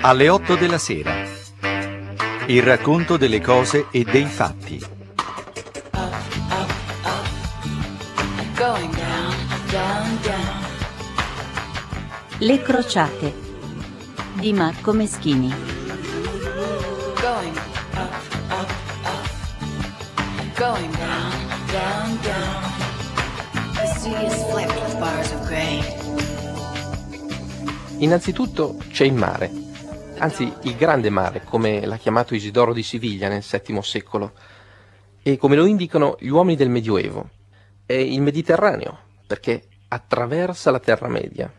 Alle 8 della sera. Il racconto delle cose e dei fatti. Le crociate di Marco Meschini. Going down, down, down. Innanzitutto c'è il mare, anzi il grande mare, come l'ha chiamato Isidoro di Siviglia nel VII secolo, e come lo indicano gli uomini del Medioevo. È il Mediterraneo, perché attraversa la Terra Media.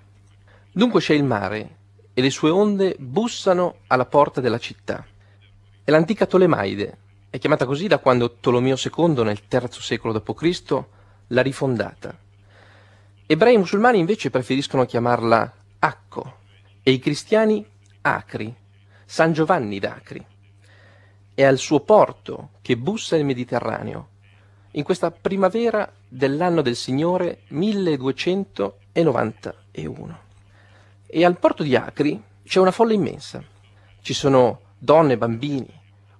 Dunque c'è il mare, e le sue onde bussano alla porta della città. È l'antica Tolemaide, è chiamata così da quando Tolomeo II nel III secolo d.C. l'ha rifondata. Ebrei e musulmani invece preferiscono chiamarla Acco e i cristiani Acri, San Giovanni d'Acri. È al suo porto che bussa il Mediterraneo, in questa primavera dell'anno del Signore 1291. E al porto di Acri c'è una folla immensa. Ci sono donne, bambini,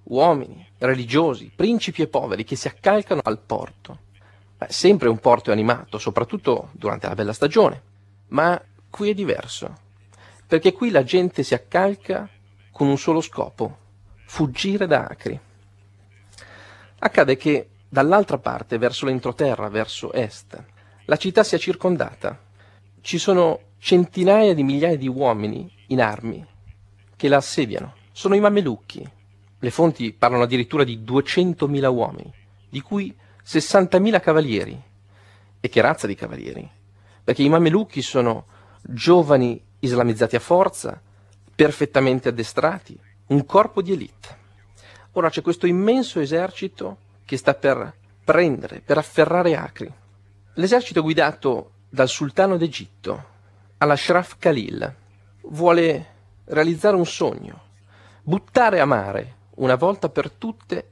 uomini, religiosi, principi e poveri che si accalcano al porto sempre un porto animato, soprattutto durante la bella stagione, ma qui è diverso, perché qui la gente si accalca con un solo scopo, fuggire da Acri. Accade che dall'altra parte, verso l'entroterra, verso est, la città sia circondata. Ci sono centinaia di migliaia di uomini in armi che la assediano. Sono i mamelucchi. Le fonti parlano addirittura di 200.000 uomini, di cui 60.000 cavalieri. E che razza di cavalieri? Perché i mamelucchi sono giovani islamizzati a forza, perfettamente addestrati, un corpo di elite. Ora c'è questo immenso esercito che sta per prendere, per afferrare Acri. L'esercito guidato dal sultano d'Egitto, Al-Ashraf Khalil, vuole realizzare un sogno, buttare a mare una volta per tutte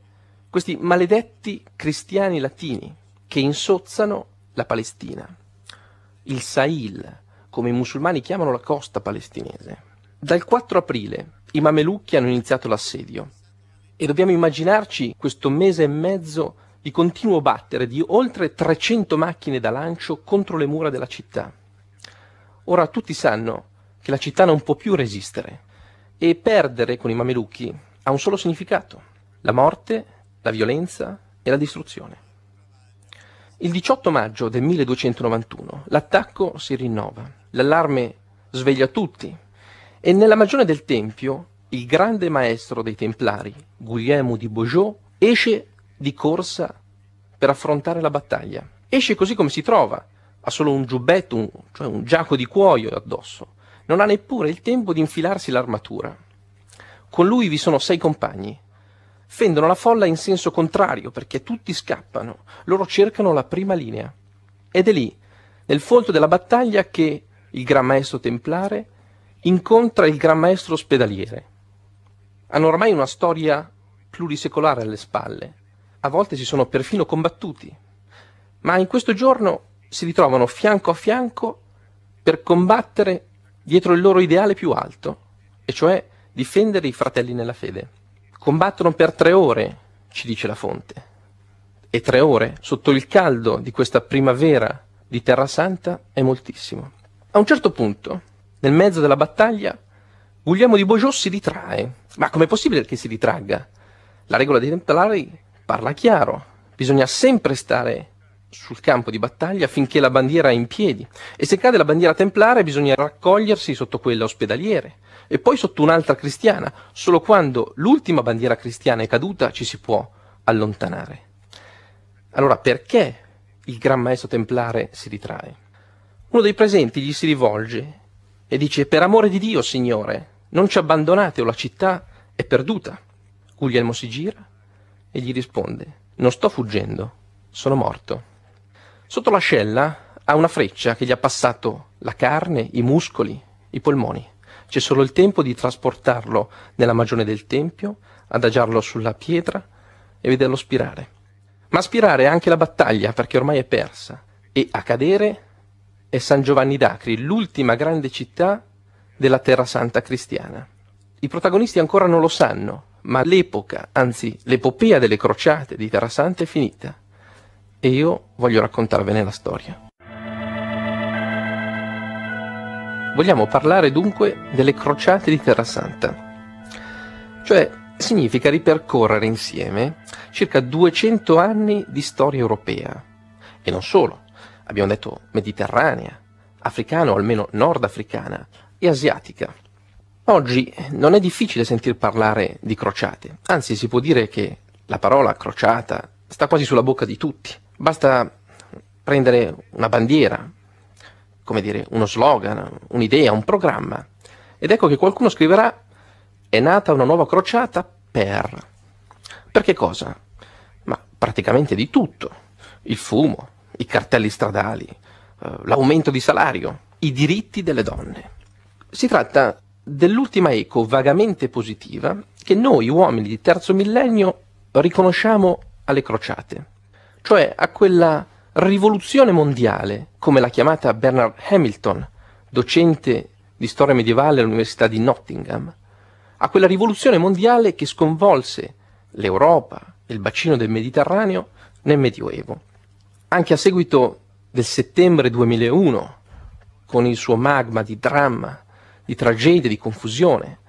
questi maledetti cristiani latini che insozzano la Palestina, il Sahil, come i musulmani chiamano la costa palestinese. Dal 4 aprile i mamelucchi hanno iniziato l'assedio e dobbiamo immaginarci questo mese e mezzo di continuo battere di oltre 300 macchine da lancio contro le mura della città. Ora tutti sanno che la città non può più resistere e perdere con i mamelucchi ha un solo significato, la morte la violenza e la distruzione. Il 18 maggio del 1291 l'attacco si rinnova, l'allarme sveglia tutti e nella magione del Tempio il grande maestro dei Templari, Guglielmo di Beaujeu, esce di corsa per affrontare la battaglia. Esce così come si trova, ha solo un giubbetto, un, cioè un giaco di cuoio addosso. Non ha neppure il tempo di infilarsi l'armatura. Con lui vi sono sei compagni, fendono la folla in senso contrario perché tutti scappano, loro cercano la prima linea. Ed è lì, nel folto della battaglia, che il Gran Maestro Templare incontra il Gran Maestro Ospedaliere. Hanno ormai una storia plurisecolare alle spalle, a volte si sono perfino combattuti, ma in questo giorno si ritrovano fianco a fianco per combattere dietro il loro ideale più alto, e cioè difendere i fratelli nella fede. Combattono per tre ore, ci dice la fonte. E tre ore, sotto il caldo di questa primavera di Terra Santa, è moltissimo. A un certo punto, nel mezzo della battaglia, Guglielmo di Beaujeu si ritrae. Ma com'è possibile che si ritragga? La regola dei Templari parla chiaro. Bisogna sempre stare sul campo di battaglia finché la bandiera è in piedi e se cade la bandiera templare bisogna raccogliersi sotto quella ospedaliere e poi sotto un'altra cristiana, solo quando l'ultima bandiera cristiana è caduta ci si può allontanare. Allora perché il Gran Maestro Templare si ritrae? Uno dei presenti gli si rivolge e dice per amore di Dio, Signore, non ci abbandonate o la città è perduta. Guglielmo si gira e gli risponde non sto fuggendo, sono morto. Sotto l'ascella ha una freccia che gli ha passato la carne, i muscoli, i polmoni. C'è solo il tempo di trasportarlo nella magione del tempio, adagiarlo sulla pietra e vederlo spirare. Ma spirare è anche la battaglia, perché ormai è persa. E a cadere è San Giovanni d'Acri, l'ultima grande città della Terra Santa cristiana. I protagonisti ancora non lo sanno, ma l'epoca, anzi l'epopea delle crociate di Terra Santa è finita e io voglio raccontarvene la storia. Vogliamo parlare dunque delle crociate di Terra Santa, cioè significa ripercorrere insieme circa 200 anni di storia europea, e non solo, abbiamo detto mediterranea, africana o almeno nordafricana e asiatica. Oggi non è difficile sentir parlare di crociate, anzi si può dire che la parola crociata sta quasi sulla bocca di tutti. Basta prendere una bandiera, come dire, uno slogan, un'idea, un programma. Ed ecco che qualcuno scriverà è nata una nuova crociata per... Per che cosa? Ma praticamente di tutto. Il fumo, i cartelli stradali, eh, l'aumento di salario, i diritti delle donne. Si tratta dell'ultima eco vagamente positiva che noi uomini di terzo millennio riconosciamo alle crociate cioè a quella rivoluzione mondiale, come l'ha chiamata Bernard Hamilton, docente di storia medievale all'Università di Nottingham, a quella rivoluzione mondiale che sconvolse l'Europa, e il bacino del Mediterraneo nel Medioevo. Anche a seguito del settembre 2001, con il suo magma di dramma, di tragedia, di confusione,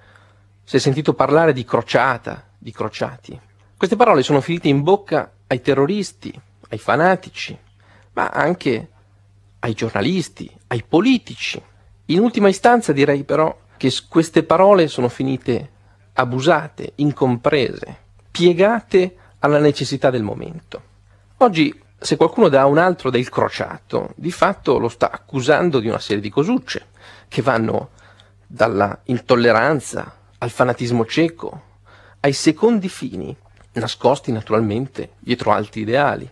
si è sentito parlare di crociata, di crociati. Queste parole sono finite in bocca ai terroristi, ai fanatici, ma anche ai giornalisti, ai politici. In ultima istanza direi però che queste parole sono finite abusate, incomprese, piegate alla necessità del momento. Oggi, se qualcuno dà a un altro del crociato, di fatto lo sta accusando di una serie di cosucce, che vanno dalla intolleranza al fanatismo cieco, ai secondi fini, nascosti naturalmente dietro alti ideali.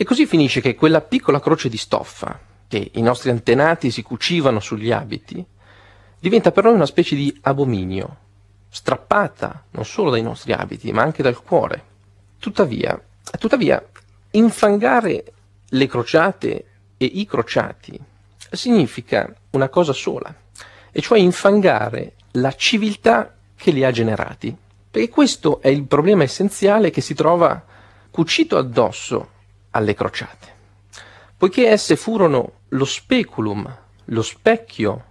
E così finisce che quella piccola croce di stoffa, che i nostri antenati si cucivano sugli abiti, diventa per noi una specie di abominio, strappata non solo dai nostri abiti, ma anche dal cuore. Tuttavia, tuttavia infangare le crociate e i crociati significa una cosa sola, e cioè infangare la civiltà che li ha generati. Perché questo è il problema essenziale che si trova cucito addosso alle crociate, poiché esse furono lo speculum, lo specchio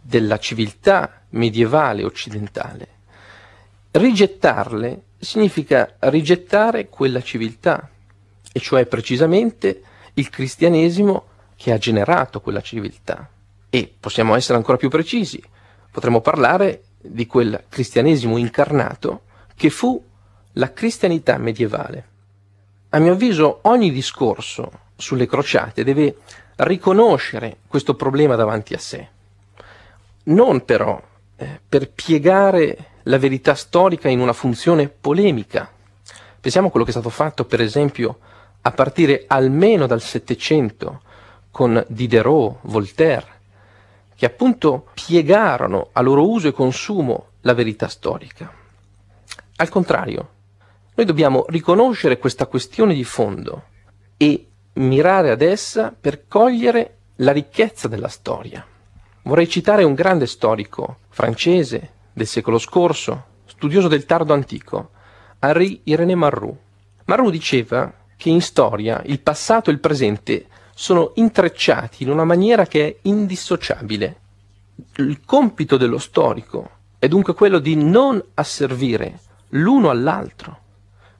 della civiltà medievale occidentale. Rigettarle significa rigettare quella civiltà, e cioè precisamente il cristianesimo che ha generato quella civiltà. E possiamo essere ancora più precisi, potremmo parlare di quel cristianesimo incarnato che fu la cristianità medievale a mio avviso ogni discorso sulle crociate deve riconoscere questo problema davanti a sé, non però eh, per piegare la verità storica in una funzione polemica. Pensiamo a quello che è stato fatto, per esempio, a partire almeno dal Settecento con Diderot, Voltaire, che appunto piegarono a loro uso e consumo la verità storica. Al contrario, noi dobbiamo riconoscere questa questione di fondo e mirare ad essa per cogliere la ricchezza della storia. Vorrei citare un grande storico francese del secolo scorso, studioso del tardo antico, Henri Irene Marroux. Marroux diceva che in storia il passato e il presente sono intrecciati in una maniera che è indissociabile. Il compito dello storico è dunque quello di non asservire l'uno all'altro,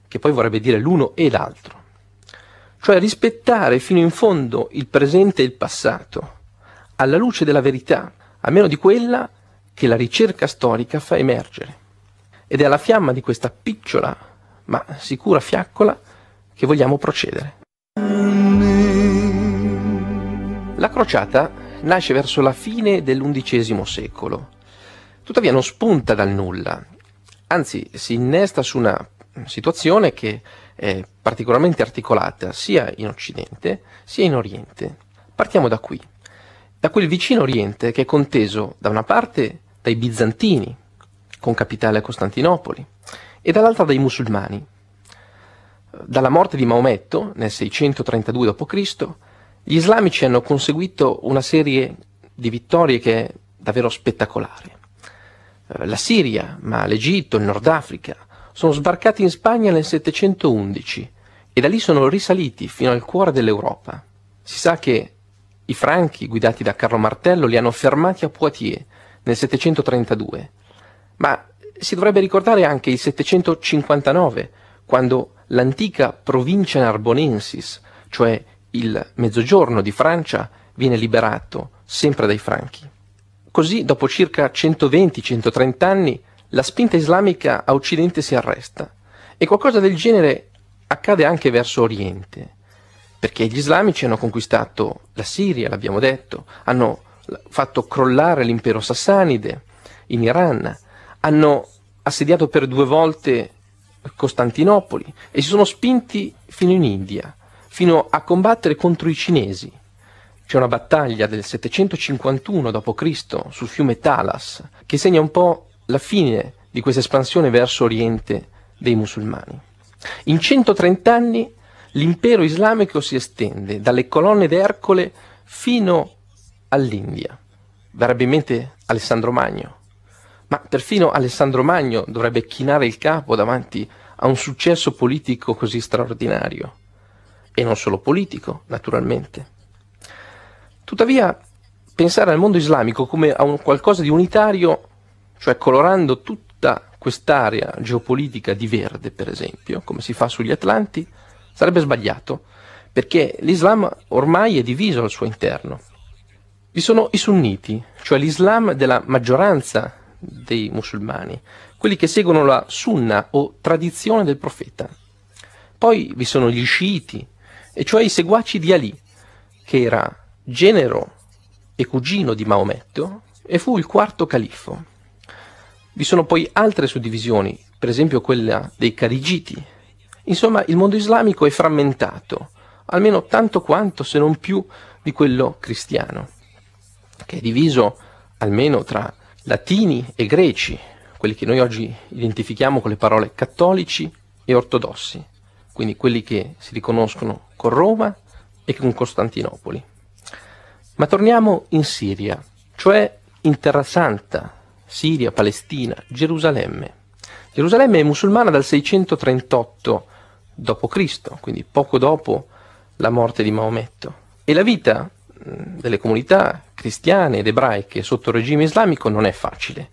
che poi vorrebbe dire l'uno e l'altro, cioè rispettare fino in fondo il presente e il passato, alla luce della verità, a meno di quella che la ricerca storica fa emergere. Ed è alla fiamma di questa picciola ma sicura fiaccola che vogliamo procedere. La crociata nasce verso la fine dell'undicesimo secolo, tuttavia non spunta dal nulla, anzi si innesta su una situazione che è particolarmente articolata sia in Occidente sia in Oriente. Partiamo da qui, da quel vicino Oriente che è conteso da una parte dai bizantini, con capitale a Costantinopoli, e dall'altra dai musulmani. Dalla morte di Maometto nel 632 d.C., gli islamici hanno conseguito una serie di vittorie che è davvero spettacolare. Eh, la Siria, ma l'Egitto, il Nord Africa, sono sbarcati in Spagna nel 711 e da lì sono risaliti fino al cuore dell'Europa. Si sa che i franchi, guidati da Carlo Martello, li hanno fermati a Poitiers nel 732, ma si dovrebbe ricordare anche il 759, quando l'antica provincia narbonensis, cioè il mezzogiorno di Francia, viene liberato sempre dai franchi. Così, dopo circa 120-130 anni, la spinta islamica a Occidente si arresta e qualcosa del genere accade anche verso Oriente, perché gli islamici hanno conquistato la Siria, l'abbiamo detto, hanno fatto crollare l'impero sassanide in Iran, hanno assediato per due volte Costantinopoli e si sono spinti fino in India, fino a combattere contro i cinesi. C'è una battaglia del 751 d.C. sul fiume Talas che segna un po' la fine di questa espansione verso Oriente dei musulmani. In 130 anni l'impero islamico si estende dalle colonne d'Ercole fino all'India, verrebbe in mente Alessandro Magno, ma perfino Alessandro Magno dovrebbe chinare il capo davanti a un successo politico così straordinario, e non solo politico, naturalmente. Tuttavia, pensare al mondo islamico come a un qualcosa di unitario cioè colorando tutta quest'area geopolitica di verde, per esempio, come si fa sugli Atlanti, sarebbe sbagliato, perché l'Islam ormai è diviso al suo interno. Vi sono i sunniti, cioè l'Islam della maggioranza dei musulmani, quelli che seguono la sunna o tradizione del profeta. Poi vi sono gli sciiti, e cioè i seguaci di Ali, che era genero e cugino di Maometto e fu il quarto califfo. Vi sono poi altre suddivisioni, per esempio quella dei Carigiti. Insomma, il mondo islamico è frammentato, almeno tanto quanto, se non più, di quello cristiano, che è diviso almeno tra latini e greci, quelli che noi oggi identifichiamo con le parole cattolici e ortodossi, quindi quelli che si riconoscono con Roma e con Costantinopoli. Ma torniamo in Siria, cioè in Terra Santa, Siria, Palestina, Gerusalemme. Gerusalemme è musulmana dal 638 d.C., quindi poco dopo la morte di Maometto, e la vita delle comunità cristiane ed ebraiche sotto regime islamico non è facile.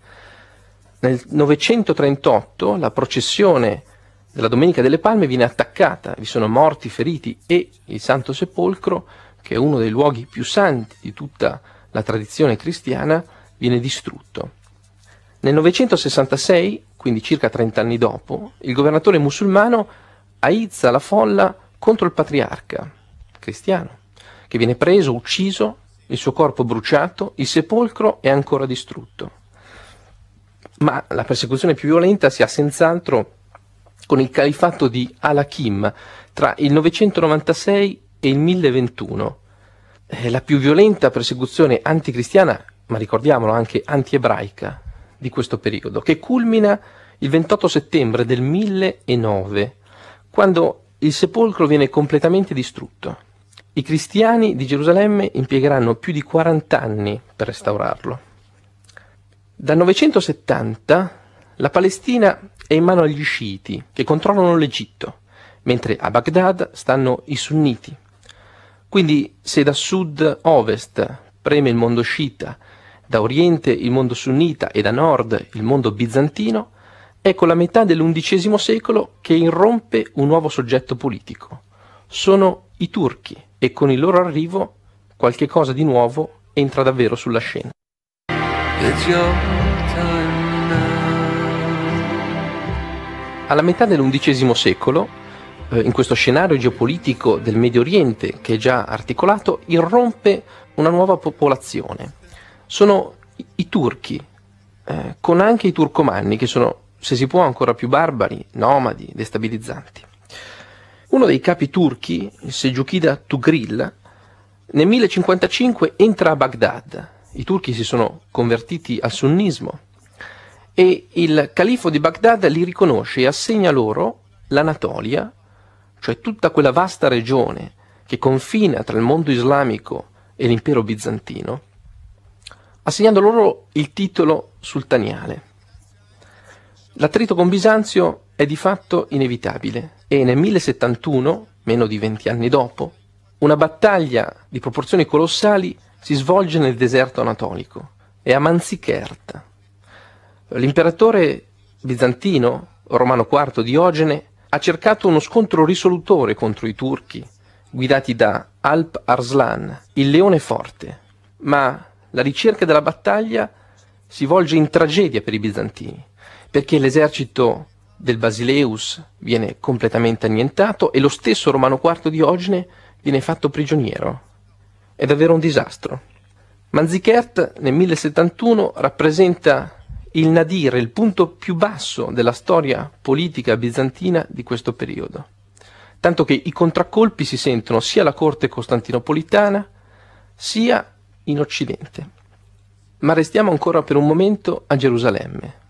Nel 938 la processione della Domenica delle Palme viene attaccata, vi sono morti, feriti e il Santo Sepolcro, che è uno dei luoghi più santi di tutta la tradizione cristiana, viene distrutto. Nel 966, quindi circa 30 anni dopo, il governatore musulmano aizza la folla contro il patriarca cristiano, che viene preso, ucciso, il suo corpo bruciato, il sepolcro è ancora distrutto. Ma la persecuzione più violenta si ha senz'altro con il califato di Al-Hakim tra il 996 e il 1021. La più violenta persecuzione anticristiana, ma ricordiamolo anche antiebraica, di questo periodo, che culmina il 28 settembre del 1009, quando il sepolcro viene completamente distrutto. I cristiani di Gerusalemme impiegheranno più di 40 anni per restaurarlo. Dal 970 la Palestina è in mano agli sciiti, che controllano l'Egitto, mentre a Baghdad stanno i sunniti. Quindi se da sud-ovest preme il mondo sciita da oriente il mondo sunnita e da nord il mondo bizantino, è con la metà dell'undicesimo secolo che irrompe un nuovo soggetto politico. Sono i turchi e con il loro arrivo qualche cosa di nuovo entra davvero sulla scena. Alla metà dell'undicesimo secolo, eh, in questo scenario geopolitico del Medio Oriente che è già articolato, irrompe una nuova popolazione, sono i, turchi, eh, con anche i turcomanni, che sono, se si può, ancora più barbari, nomadi, destabilizzanti. Uno dei capi turchi, il Sejukhida Tugril, nel 1055 entra a Baghdad. I turchi si sono convertiti al sunnismo e il califo di Baghdad li riconosce e assegna loro l'Anatolia, cioè tutta quella vasta regione che confina tra il mondo islamico e l'impero bizantino, assegnando loro il titolo sultaniale. L'attrito con Bisanzio è di fatto inevitabile e nel 1071, meno di anni dopo, una battaglia di proporzioni colossali si svolge nel deserto anatolico e a Manzichert. L'imperatore bizantino, Romano IV Diogene, ha cercato uno scontro risolutore contro i turchi, guidati da Alp Arslan, il leone forte, ma la ricerca della battaglia si volge in tragedia per i bizantini, perché l'esercito del Basileus viene completamente annientato e lo stesso Romano IV Diogene viene fatto prigioniero. È davvero un disastro. Manzichert nel 1071 rappresenta il nadir, il punto più basso della storia politica bizantina di questo periodo, tanto che i contraccolpi si sentono sia alla corte costantinopolitana sia in Occidente. Ma restiamo ancora per un momento a Gerusalemme,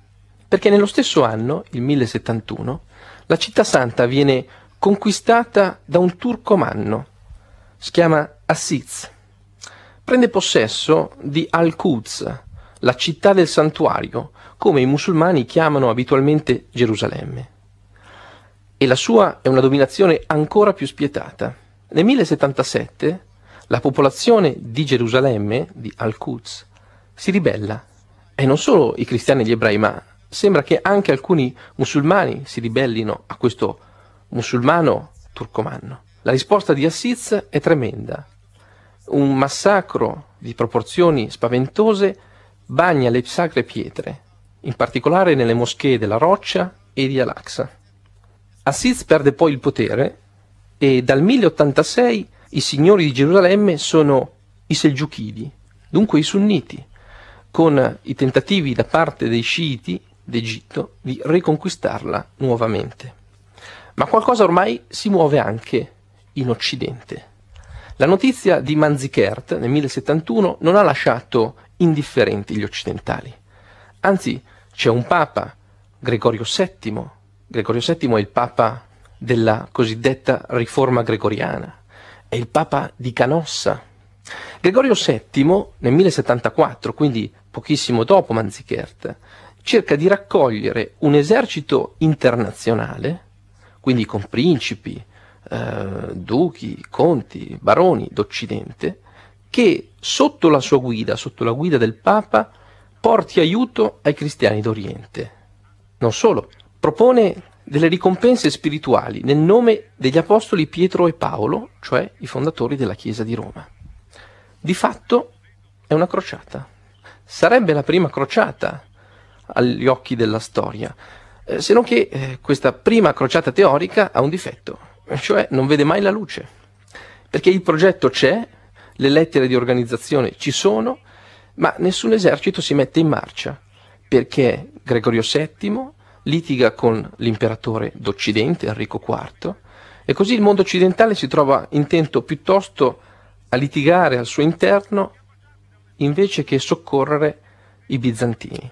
perché nello stesso anno, il 1071, la città santa viene conquistata da un turcomanno, si chiama Assiz. Prende possesso di Al-Quds, la città del santuario, come i musulmani chiamano abitualmente Gerusalemme. E la sua è una dominazione ancora più spietata. Nel 1077 la popolazione di Gerusalemme, di Al-Quds, si ribella. E non solo i cristiani e gli ebrei, ma sembra che anche alcuni musulmani si ribellino a questo musulmano turcomanno. La risposta di Assiz è tremenda. Un massacro di proporzioni spaventose bagna le sacre pietre, in particolare nelle moschee della Roccia e di Al-Aqsa. Assiz perde poi il potere e dal 1086 i signori di Gerusalemme sono i Selgiuchidi, dunque i sunniti, con i tentativi da parte dei sciiti d'Egitto di riconquistarla nuovamente. Ma qualcosa ormai si muove anche in Occidente. La notizia di Manzikert nel 1071 non ha lasciato indifferenti gli occidentali. Anzi, c'è un papa, Gregorio VII. Gregorio VII è il papa della cosiddetta riforma gregoriana, è il Papa di Canossa. Gregorio VII nel 1074, quindi pochissimo dopo Manzichert, cerca di raccogliere un esercito internazionale, quindi con principi, eh, duchi, conti, baroni d'Occidente, che sotto la sua guida, sotto la guida del Papa, porti aiuto ai cristiani d'Oriente. Non solo, propone delle ricompense spirituali nel nome degli apostoli Pietro e Paolo, cioè i fondatori della Chiesa di Roma. Di fatto è una crociata. Sarebbe la prima crociata agli occhi della storia, eh, se non che eh, questa prima crociata teorica ha un difetto, cioè non vede mai la luce, perché il progetto c'è, le lettere di organizzazione ci sono, ma nessun esercito si mette in marcia, perché Gregorio VII, litiga con l'imperatore d'Occidente, Enrico IV, e così il mondo occidentale si trova intento piuttosto a litigare al suo interno invece che soccorrere i bizantini.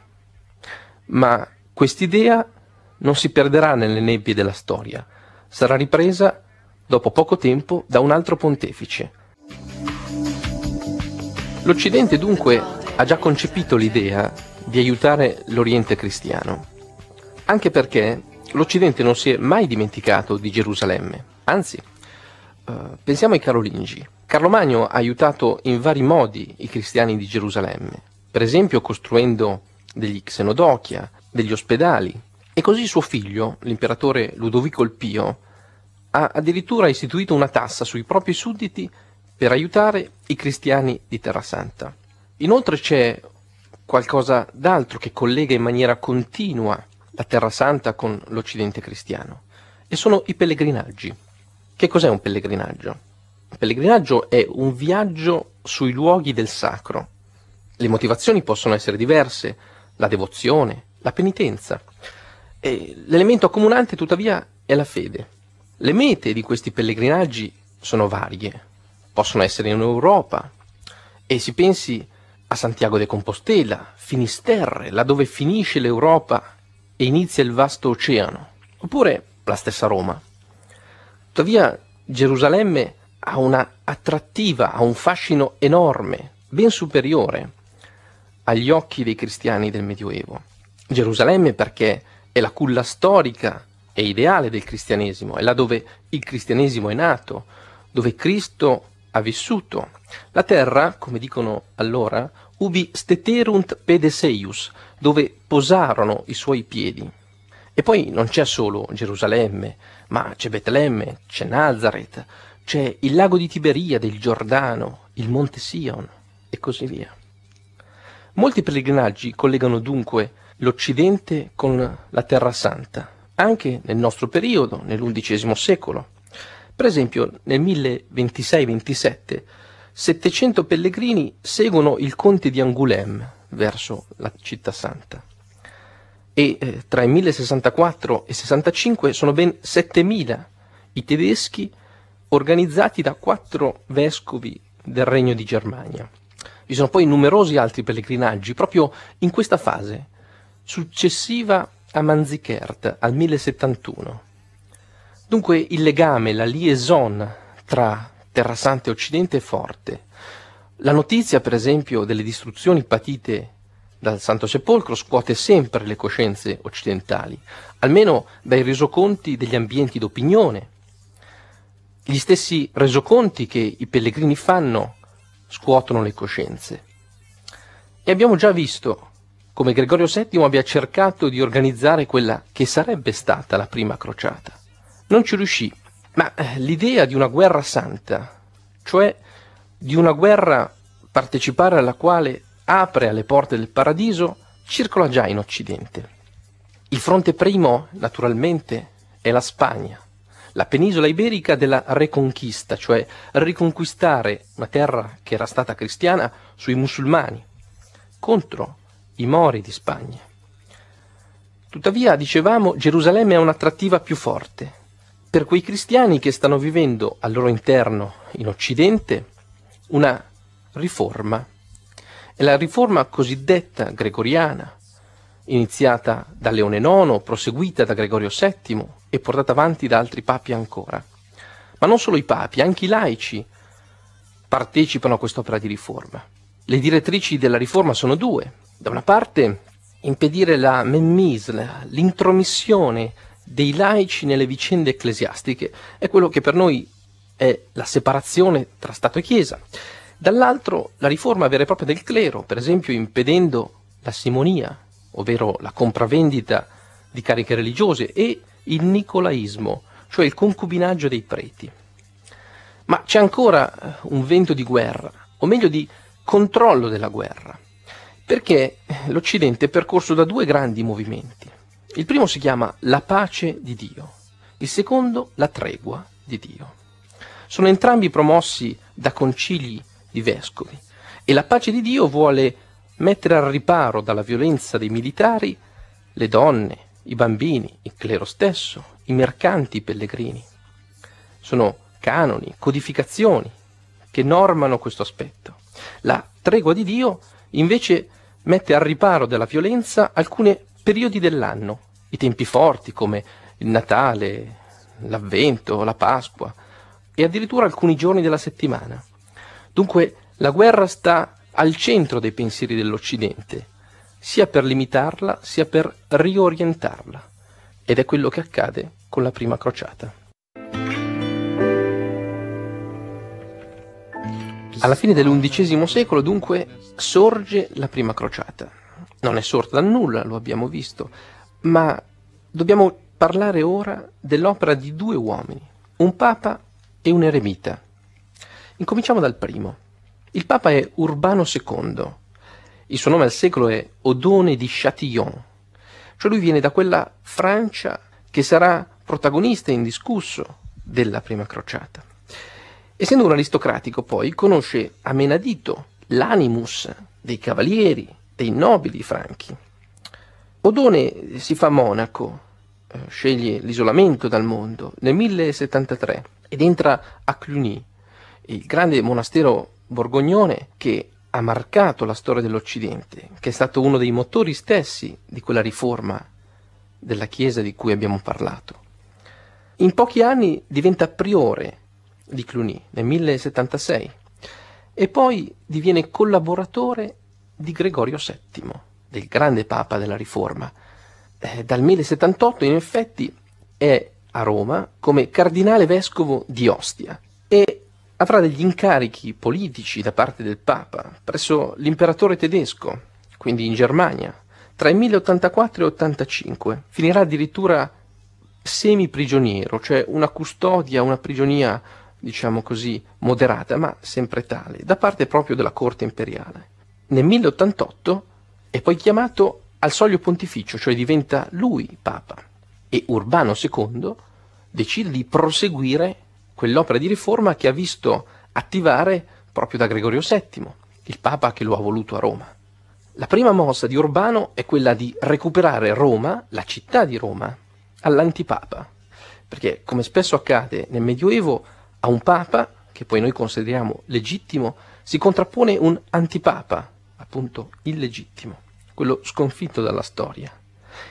Ma quest'idea non si perderà nelle nebbie della storia, sarà ripresa dopo poco tempo da un altro pontefice. L'Occidente dunque ha già concepito l'idea di aiutare l'Oriente cristiano anche perché l'Occidente non si è mai dimenticato di Gerusalemme, anzi, Uh, pensiamo ai Carolingi. Carlo Magno ha aiutato in vari modi i cristiani di Gerusalemme, per esempio costruendo degli xenodochia, degli ospedali, e così suo figlio, l'imperatore Ludovico il Pio, ha addirittura istituito una tassa sui propri sudditi per aiutare i cristiani di Terra Santa. Inoltre c'è qualcosa d'altro che collega in maniera continua la Terra Santa con l'Occidente cristiano, e sono i pellegrinaggi. Che cos'è un pellegrinaggio? Un pellegrinaggio è un viaggio sui luoghi del sacro. Le motivazioni possono essere diverse, la devozione, la penitenza. E l'elemento accomunante tuttavia è la fede. Le mete di questi pellegrinaggi sono varie, possono essere in Europa e si pensi a Santiago de Compostela, Finisterre, laddove finisce l'Europa e inizia il vasto oceano, oppure la stessa Roma. Tuttavia Gerusalemme ha una attrattiva, ha un fascino enorme, ben superiore agli occhi dei cristiani del Medioevo. Gerusalemme perché è la culla storica e ideale del cristianesimo, è là dove il cristianesimo è nato, dove Cristo ha vissuto. La terra, come dicono allora, ubi steterunt pedeseius, dove posarono i suoi piedi. E poi non c'è solo Gerusalemme, ma c'è Betlemme, c'è Nazareth, c'è il lago di Tiberia, del Giordano, il monte Sion e così via. Molti pellegrinaggi collegano dunque l'Occidente con la Terra Santa, anche nel nostro periodo, nell'undicesimo secolo. Per esempio, nel 1026-27, 700 pellegrini seguono il conte di Angoulême, verso la città santa. E eh, tra il 1064 e il 65 sono ben 7000 i tedeschi organizzati da quattro vescovi del Regno di Germania. Vi sono poi numerosi altri pellegrinaggi proprio in questa fase, successiva a Manzikert al 1071. Dunque il legame, la liaison tra Terra Santa e Occidente è forte la notizia, per esempio, delle distruzioni patite dal Santo Sepolcro scuote sempre le coscienze occidentali, almeno dai resoconti degli ambienti d'opinione. Gli stessi resoconti che i pellegrini fanno scuotono le coscienze. E abbiamo già visto come Gregorio VII abbia cercato di organizzare quella che sarebbe stata la prima crociata. Non ci riuscì, ma eh, l'idea di una guerra santa, cioè di una guerra partecipare alla quale apre alle porte del paradiso circola già in Occidente. Il fronte primo, naturalmente, è la Spagna, la penisola iberica della Reconquista, cioè riconquistare una terra che era stata cristiana sui musulmani, contro i mori di Spagna. Tuttavia, dicevamo, Gerusalemme è un'attrattiva più forte per quei cristiani che stanno vivendo al loro interno in Occidente una riforma. È la riforma cosiddetta gregoriana, iniziata da Leone IX, proseguita da Gregorio VII e portata avanti da altri papi ancora. Ma non solo i papi, anche i laici partecipano a quest'opera di riforma. Le direttrici della riforma sono due. Da una parte impedire la memmisla, l'intromissione dei laici nelle vicende ecclesiastiche, è quello che per noi è la separazione tra Stato e Chiesa, dall'altro la riforma vera e propria del clero, per esempio impedendo la simonia, ovvero la compravendita di cariche religiose, e il nicolaismo, cioè il concubinaggio dei preti. Ma c'è ancora eh, un vento di guerra, o meglio di controllo della guerra, perché l'Occidente è percorso da due grandi movimenti. Il primo si chiama la pace di Dio, il secondo la tregua di Dio. Sono entrambi promossi da concili di vescovi e la pace di Dio vuole mettere al riparo dalla violenza dei militari le donne, i bambini, il clero stesso, i mercanti, i pellegrini. Sono canoni, codificazioni che normano questo aspetto. La tregua di Dio invece mette al riparo dalla violenza alcuni periodi dell'anno, i tempi forti come il Natale, l'Avvento, la Pasqua, e addirittura alcuni giorni della settimana. Dunque la guerra sta al centro dei pensieri dell'Occidente, sia per limitarla sia per riorientarla. Ed è quello che accade con la prima crociata. Alla fine dell'undicesimo secolo dunque sorge la prima crociata. Non è sorta da nulla, lo abbiamo visto, ma dobbiamo parlare ora dell'opera di due uomini, un papa e un eremita. Incominciamo dal primo. Il Papa è Urbano II. Il suo nome al secolo è Odone di Châtillon, cioè lui viene da quella Francia che sarà protagonista indiscusso della prima crociata. Essendo un aristocratico poi conosce a menadito l'animus dei cavalieri, dei nobili franchi. Odone si fa monaco, eh, sceglie l'isolamento dal mondo nel 1073 ed entra a Cluny, il grande monastero borgognone che ha marcato la storia dell'Occidente, che è stato uno dei motori stessi di quella riforma della Chiesa di cui abbiamo parlato. In pochi anni diventa priore di Cluny nel 1076 e poi diviene collaboratore di Gregorio VII, del grande papa della Riforma. Eh, dal 1078 in effetti è a Roma come cardinale vescovo di Ostia e avrà degli incarichi politici da parte del Papa presso l'imperatore tedesco, quindi in Germania, tra il 1084 e 85. Finirà addirittura semi-prigioniero, cioè una custodia, una prigionia, diciamo così, moderata, ma sempre tale, da parte proprio della corte imperiale. Nel 1088 è poi chiamato al soglio pontificio, cioè diventa lui papa e Urbano II decide di proseguire quell'opera di riforma che ha visto attivare proprio da Gregorio VII, il Papa che lo ha voluto a Roma. La prima mossa di Urbano è quella di recuperare Roma, la città di Roma, all'antipapa, perché come spesso accade nel Medioevo a un papa, che poi noi consideriamo legittimo, si contrappone un antipapa, appunto illegittimo, quello sconfitto dalla storia.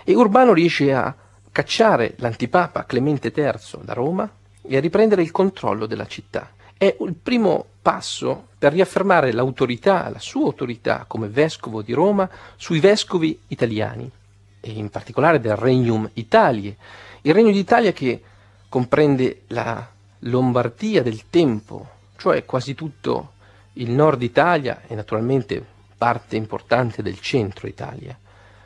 E Urbano riesce a cacciare l'antipapa Clemente III da Roma e riprendere il controllo della città. È il primo passo per riaffermare l'autorità, la sua autorità come vescovo di Roma sui vescovi italiani e in particolare del Regnum Italie, il Regno d'Italia che comprende la Lombardia del tempo, cioè quasi tutto il nord Italia e naturalmente parte importante del centro Italia.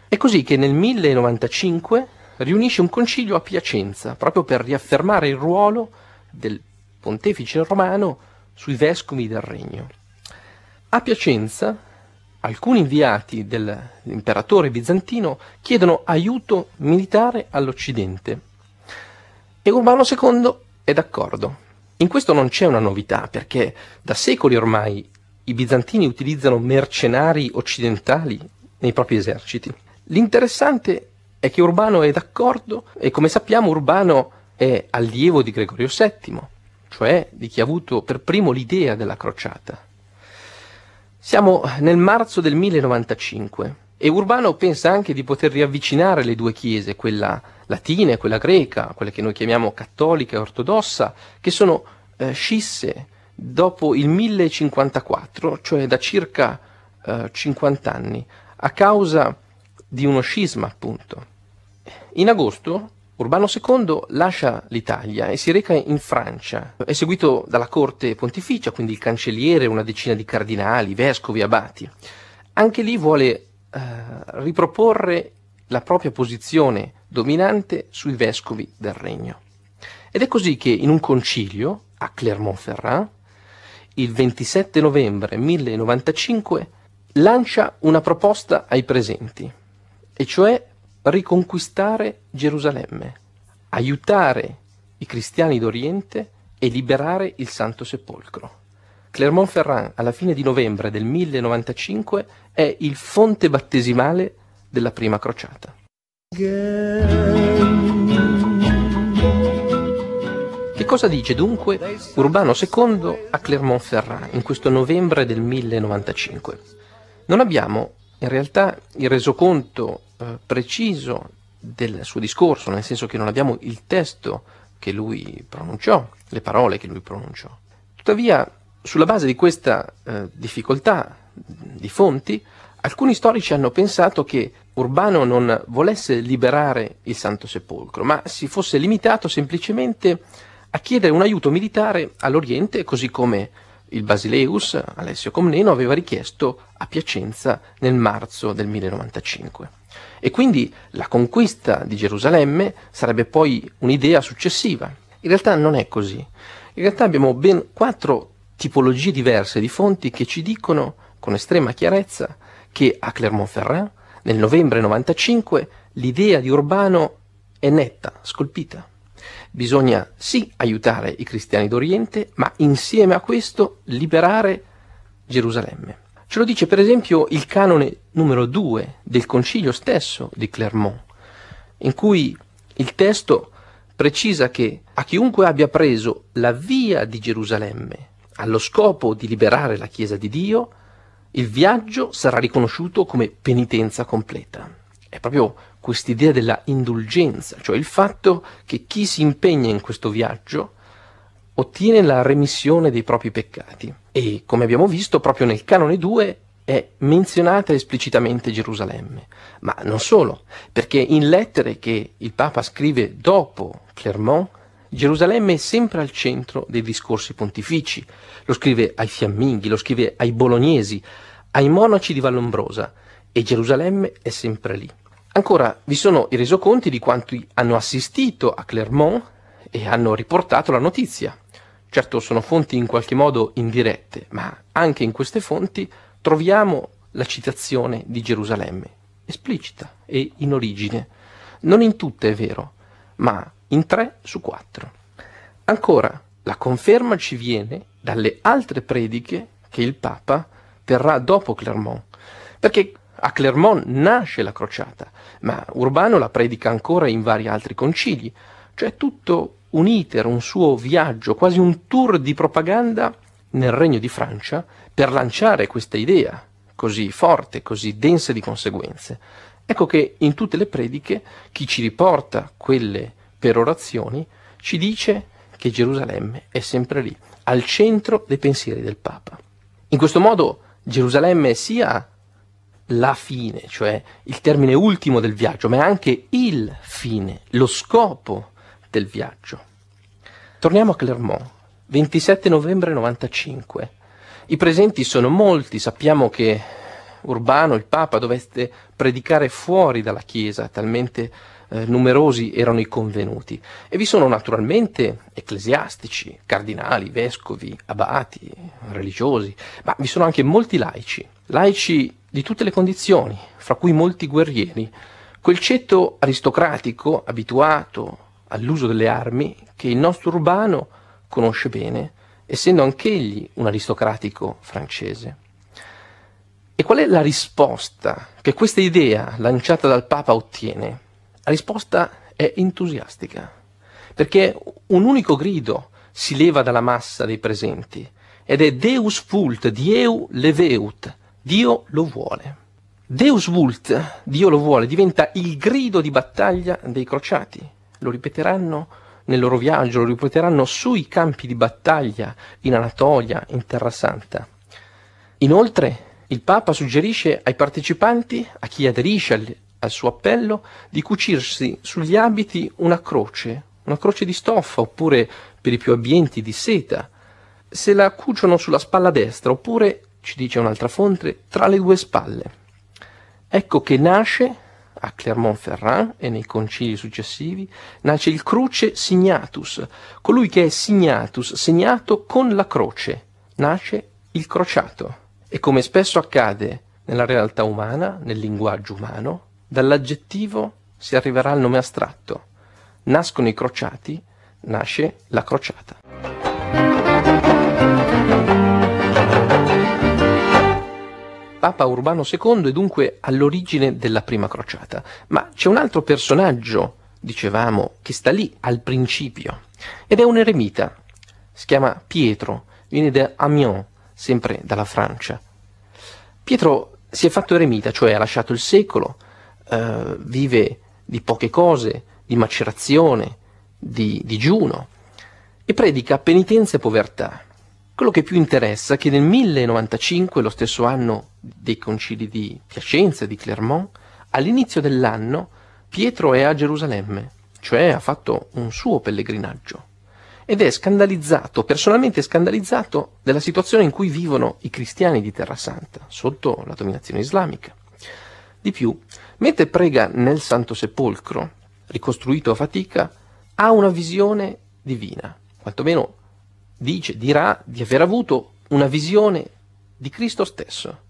È così che nel 1095 riunisce un concilio a Piacenza proprio per riaffermare il ruolo del pontefice romano sui vescovi del regno. A Piacenza alcuni inviati dell'imperatore bizantino chiedono aiuto militare all'Occidente e Urbano II è d'accordo. In questo non c'è una novità perché da secoli ormai i bizantini utilizzano mercenari occidentali nei propri eserciti. L'interessante è che Urbano è d'accordo e come sappiamo Urbano è allievo di Gregorio VII, cioè di chi ha avuto per primo l'idea della crociata. Siamo nel marzo del 1095 e Urbano pensa anche di poter riavvicinare le due chiese, quella latina e quella greca, quelle che noi chiamiamo cattolica e ortodossa, che sono eh, scisse dopo il 1054, cioè da circa eh, 50 anni, a causa di uno scisma, appunto. In agosto Urbano II lascia l'Italia e si reca in Francia. È seguito dalla corte pontificia, quindi il cancelliere, una decina di cardinali, vescovi, abati. Anche lì vuole eh, riproporre la propria posizione dominante sui vescovi del regno. Ed è così che in un concilio a Clermont-Ferrand, il 27 novembre 1095, lancia una proposta ai presenti, e cioè riconquistare Gerusalemme, aiutare i cristiani d'Oriente e liberare il Santo Sepolcro. Clermont-Ferrand, alla fine di novembre del 1095, è il fonte battesimale della prima crociata. Che cosa dice dunque Urbano II a Clermont-Ferrand in questo novembre del 1095? Non abbiamo in realtà il resoconto eh, preciso del suo discorso, nel senso che non abbiamo il testo che lui pronunciò, le parole che lui pronunciò. Tuttavia, sulla base di questa eh, difficoltà di fonti, alcuni storici hanno pensato che Urbano non volesse liberare il Santo Sepolcro, ma si fosse limitato semplicemente a chiedere un aiuto militare all'Oriente, così come il Basileus, Alessio Comneno, aveva richiesto a Piacenza nel marzo del 1095. E quindi la conquista di Gerusalemme sarebbe poi un'idea successiva. In realtà non è così. In realtà abbiamo ben quattro tipologie diverse di fonti che ci dicono con estrema chiarezza che a Clermont-Ferrand nel novembre 95 l'idea di Urbano è netta, scolpita. Bisogna sì aiutare i cristiani d'Oriente, ma insieme a questo liberare Gerusalemme. Ce lo dice per esempio il canone numero 2 del concilio stesso di Clermont, in cui il testo precisa che a chiunque abbia preso la via di Gerusalemme allo scopo di liberare la Chiesa di Dio, il viaggio sarà riconosciuto come penitenza completa. È proprio quest'idea della indulgenza, cioè il fatto che chi si impegna in questo viaggio ottiene la remissione dei propri peccati. E come abbiamo visto, proprio nel canone 2 è menzionata esplicitamente Gerusalemme. Ma non solo, perché in lettere che il Papa scrive dopo Clermont, Gerusalemme è sempre al centro dei discorsi pontifici. Lo scrive ai fiamminghi, lo scrive ai bolognesi, ai monaci di Vallombrosa e Gerusalemme è sempre lì. Ancora vi sono i resoconti di quanti hanno assistito a Clermont e hanno riportato la notizia. Certo sono fonti in qualche modo indirette, ma anche in queste fonti troviamo la citazione di Gerusalemme, esplicita e in origine. Non in tutte è vero, ma in tre su quattro. Ancora, la conferma ci viene dalle altre prediche che il Papa terrà dopo Clermont, perché a Clermont nasce la crociata, ma Urbano la predica ancora in vari altri concili, cioè tutto un iter, un suo viaggio, quasi un tour di propaganda nel Regno di Francia per lanciare questa idea così forte, così densa di conseguenze. Ecco che in tutte le prediche chi ci riporta quelle perorazioni ci dice che Gerusalemme è sempre lì, al centro dei pensieri del Papa. In questo modo Gerusalemme sia la fine, cioè il termine ultimo del viaggio, ma è anche il fine, lo scopo del viaggio. Torniamo a Clermont, 27 novembre 95. I presenti sono molti, sappiamo che Urbano, il Papa, doveste predicare fuori dalla Chiesa, talmente eh, numerosi erano i convenuti. E vi sono naturalmente ecclesiastici, cardinali, vescovi, abati, religiosi, ma vi sono anche molti laici, laici di tutte le condizioni, fra cui molti guerrieri. Quel ceto aristocratico, abituato all'uso delle armi che il nostro urbano conosce bene, essendo anch'egli un aristocratico francese. E qual è la risposta che questa idea lanciata dal Papa ottiene? La risposta è entusiastica, perché un unico grido si leva dalla massa dei presenti ed è Deus vult, Dieu leveut, Dio lo vuole. Deus vult, Dio lo vuole, diventa il grido di battaglia dei crociati, lo ripeteranno nel loro viaggio, lo ripeteranno sui campi di battaglia in Anatolia, in Terra Santa. Inoltre, il Papa suggerisce ai partecipanti, a chi aderisce al, al suo appello, di cucirsi sugli abiti una croce, una croce di stoffa oppure per i più abbienti di seta, se la cuciono sulla spalla destra oppure, ci dice un'altra fonte, tra le due spalle. Ecco che nasce a Clermont-Ferrand e nei concili successivi, nasce il Croce Signatus, colui che è Signatus, segnato con la croce, nasce il crociato. E come spesso accade nella realtà umana, nel linguaggio umano, dall'aggettivo si arriverà al nome astratto. Nascono i crociati, nasce la crociata. Papa Urbano II è dunque all'origine della prima crociata, ma c'è un altro personaggio, dicevamo, che sta lì al principio, ed è un eremita, si chiama Pietro, viene da Amiens, sempre dalla Francia. Pietro si è fatto eremita, cioè ha lasciato il secolo, eh, vive di poche cose, di macerazione, di digiuno, e predica penitenza e povertà. Quello che più interessa è che nel 1095, lo stesso anno dei concili di Piacenza e di Clermont, all'inizio dell'anno Pietro è a Gerusalemme, cioè ha fatto un suo pellegrinaggio ed è scandalizzato, personalmente scandalizzato, della situazione in cui vivono i cristiani di Terra Santa, sotto la dominazione islamica. Di più, mentre prega nel Santo Sepolcro, ricostruito a fatica, ha una visione divina, quantomeno dice, dirà di aver avuto una visione di Cristo stesso,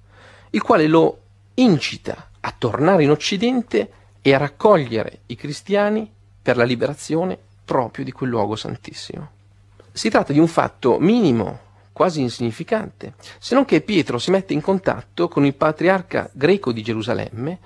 il quale lo incita a tornare in Occidente e a raccogliere i cristiani per la liberazione proprio di quel luogo santissimo. Si tratta di un fatto minimo, quasi insignificante, se non che Pietro si mette in contatto con il patriarca greco di Gerusalemme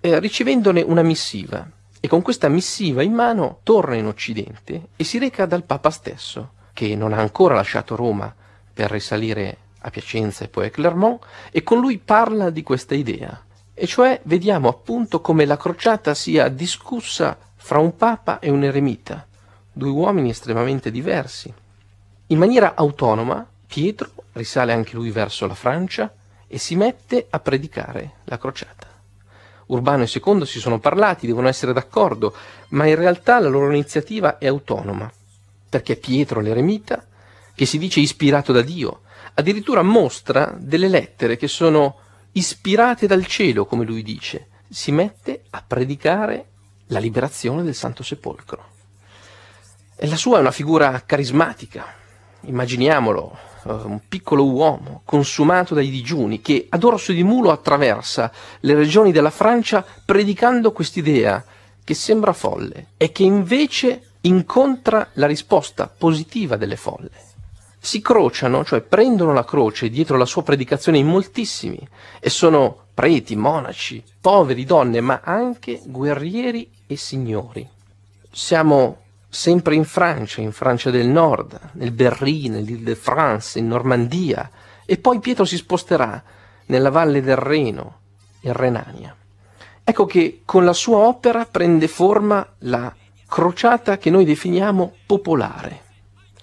eh, ricevendone una missiva e con questa missiva in mano torna in Occidente e si reca dal Papa stesso, che non ha ancora lasciato Roma per risalire a Piacenza e poi a Clermont, e con lui parla di questa idea. E cioè vediamo appunto come la crociata sia discussa fra un papa e un eremita, due uomini estremamente diversi. In maniera autonoma, Pietro risale anche lui verso la Francia e si mette a predicare la crociata. Urbano e Secondo si sono parlati, devono essere d'accordo, ma in realtà la loro iniziativa è autonoma perché Pietro l'Eremita, che si dice ispirato da Dio, addirittura mostra delle lettere che sono ispirate dal cielo, come lui dice, si mette a predicare la liberazione del Santo Sepolcro. E la sua è una figura carismatica, immaginiamolo, eh, un piccolo uomo consumato dai digiuni che ad orso di mulo attraversa le regioni della Francia predicando quest'idea che sembra folle e che invece incontra la risposta positiva delle folle. Si crociano, cioè prendono la croce dietro la sua predicazione in moltissimi, e sono preti, monaci, poveri, donne, ma anche guerrieri e signori. Siamo sempre in Francia, in Francia del Nord, nel Berry, nell'Île-de-France, in Normandia, e poi Pietro si sposterà nella valle del Reno, in Renania. Ecco che con la sua opera prende forma la crociata che noi definiamo popolare.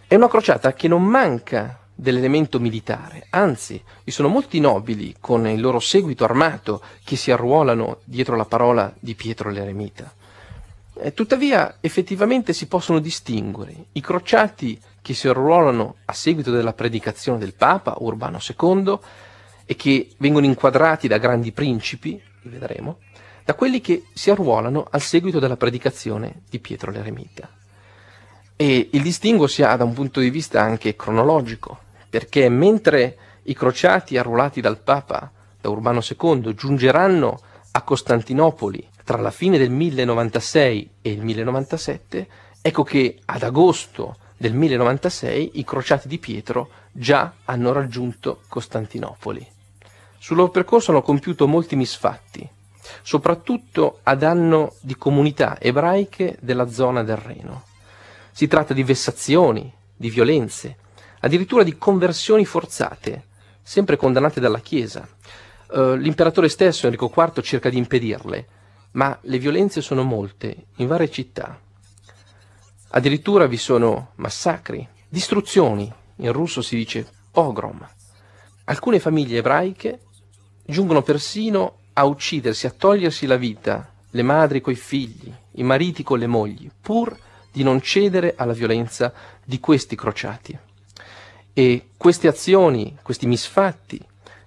È una crociata che non manca dell'elemento militare, anzi vi sono molti nobili con il loro seguito armato che si arruolano dietro la parola di Pietro l'Eremita. Eh, tuttavia effettivamente si possono distinguere i crociati che si arruolano a seguito della predicazione del Papa Urbano II e che vengono inquadrati da grandi principi, li vedremo, da quelli che si arruolano al seguito della predicazione di Pietro l'Eremita. E il distinguo si ha da un punto di vista anche cronologico, perché mentre i crociati arruolati dal Papa, da Urbano II, giungeranno a Costantinopoli tra la fine del 1096 e il 1097, ecco che ad agosto del 1096 i crociati di Pietro già hanno raggiunto Costantinopoli. Sul loro percorso hanno compiuto molti misfatti, soprattutto a danno di comunità ebraiche della zona del Reno. Si tratta di vessazioni, di violenze, addirittura di conversioni forzate, sempre condannate dalla Chiesa. Uh, l'imperatore stesso, Enrico IV, cerca di impedirle, ma le violenze sono molte in varie città. Addirittura vi sono massacri, distruzioni, in russo si dice pogrom. Alcune famiglie ebraiche giungono persino a uccidersi, a togliersi la vita, le madri coi figli, i mariti con le mogli, pur di non cedere alla violenza di questi crociati. E queste azioni, questi misfatti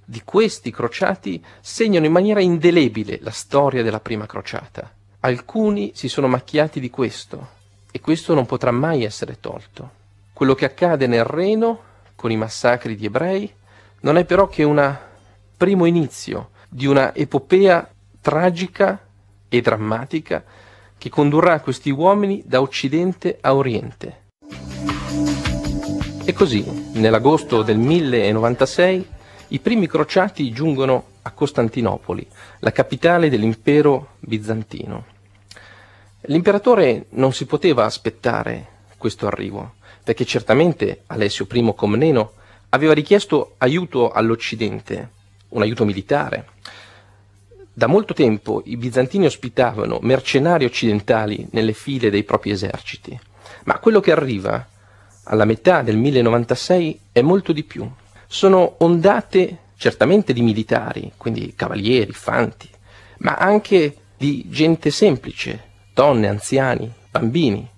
di questi crociati segnano in maniera indelebile la storia della prima crociata. Alcuni si sono macchiati di questo e questo non potrà mai essere tolto. Quello che accade nel Reno con i massacri di ebrei non è però che un primo inizio di una epopea tragica e drammatica che condurrà questi uomini da Occidente a Oriente. E così, nell'agosto del 1096, i primi crociati giungono a Costantinopoli, la capitale dell'impero bizantino. L'imperatore non si poteva aspettare questo arrivo, perché certamente Alessio I Comneno aveva richiesto aiuto all'Occidente un aiuto militare. Da molto tempo i bizantini ospitavano mercenari occidentali nelle file dei propri eserciti, ma quello che arriva alla metà del 1096 è molto di più. Sono ondate certamente di militari, quindi cavalieri, fanti, ma anche di gente semplice, donne, anziani, bambini.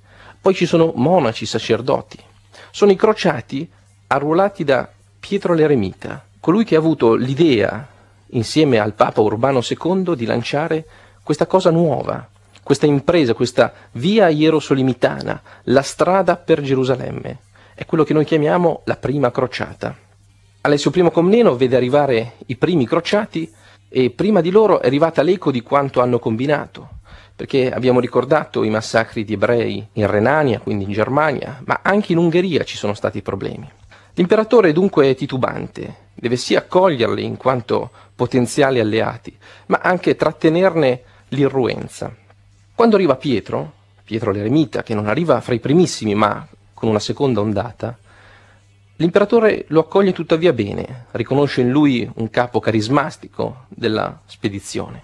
Poi ci sono monaci, sacerdoti. Sono i crociati arruolati da Pietro l'Eremita, colui che ha avuto l'idea, insieme al Papa Urbano II, di lanciare questa cosa nuova, questa impresa, questa via ierosolimitana, la strada per Gerusalemme. È quello che noi chiamiamo la prima crociata. Alessio I Comneno vede arrivare i primi crociati e prima di loro è arrivata l'eco di quanto hanno combinato, perché abbiamo ricordato i massacri di ebrei in Renania, quindi in Germania, ma anche in Ungheria ci sono stati problemi. L'imperatore è dunque titubante, deve sia accoglierli in quanto potenziali alleati, ma anche trattenerne l'irruenza. Quando arriva Pietro, Pietro l'Eremita, che non arriva fra i primissimi ma con una seconda ondata, l'imperatore lo accoglie tuttavia bene, riconosce in lui un capo carismatico della spedizione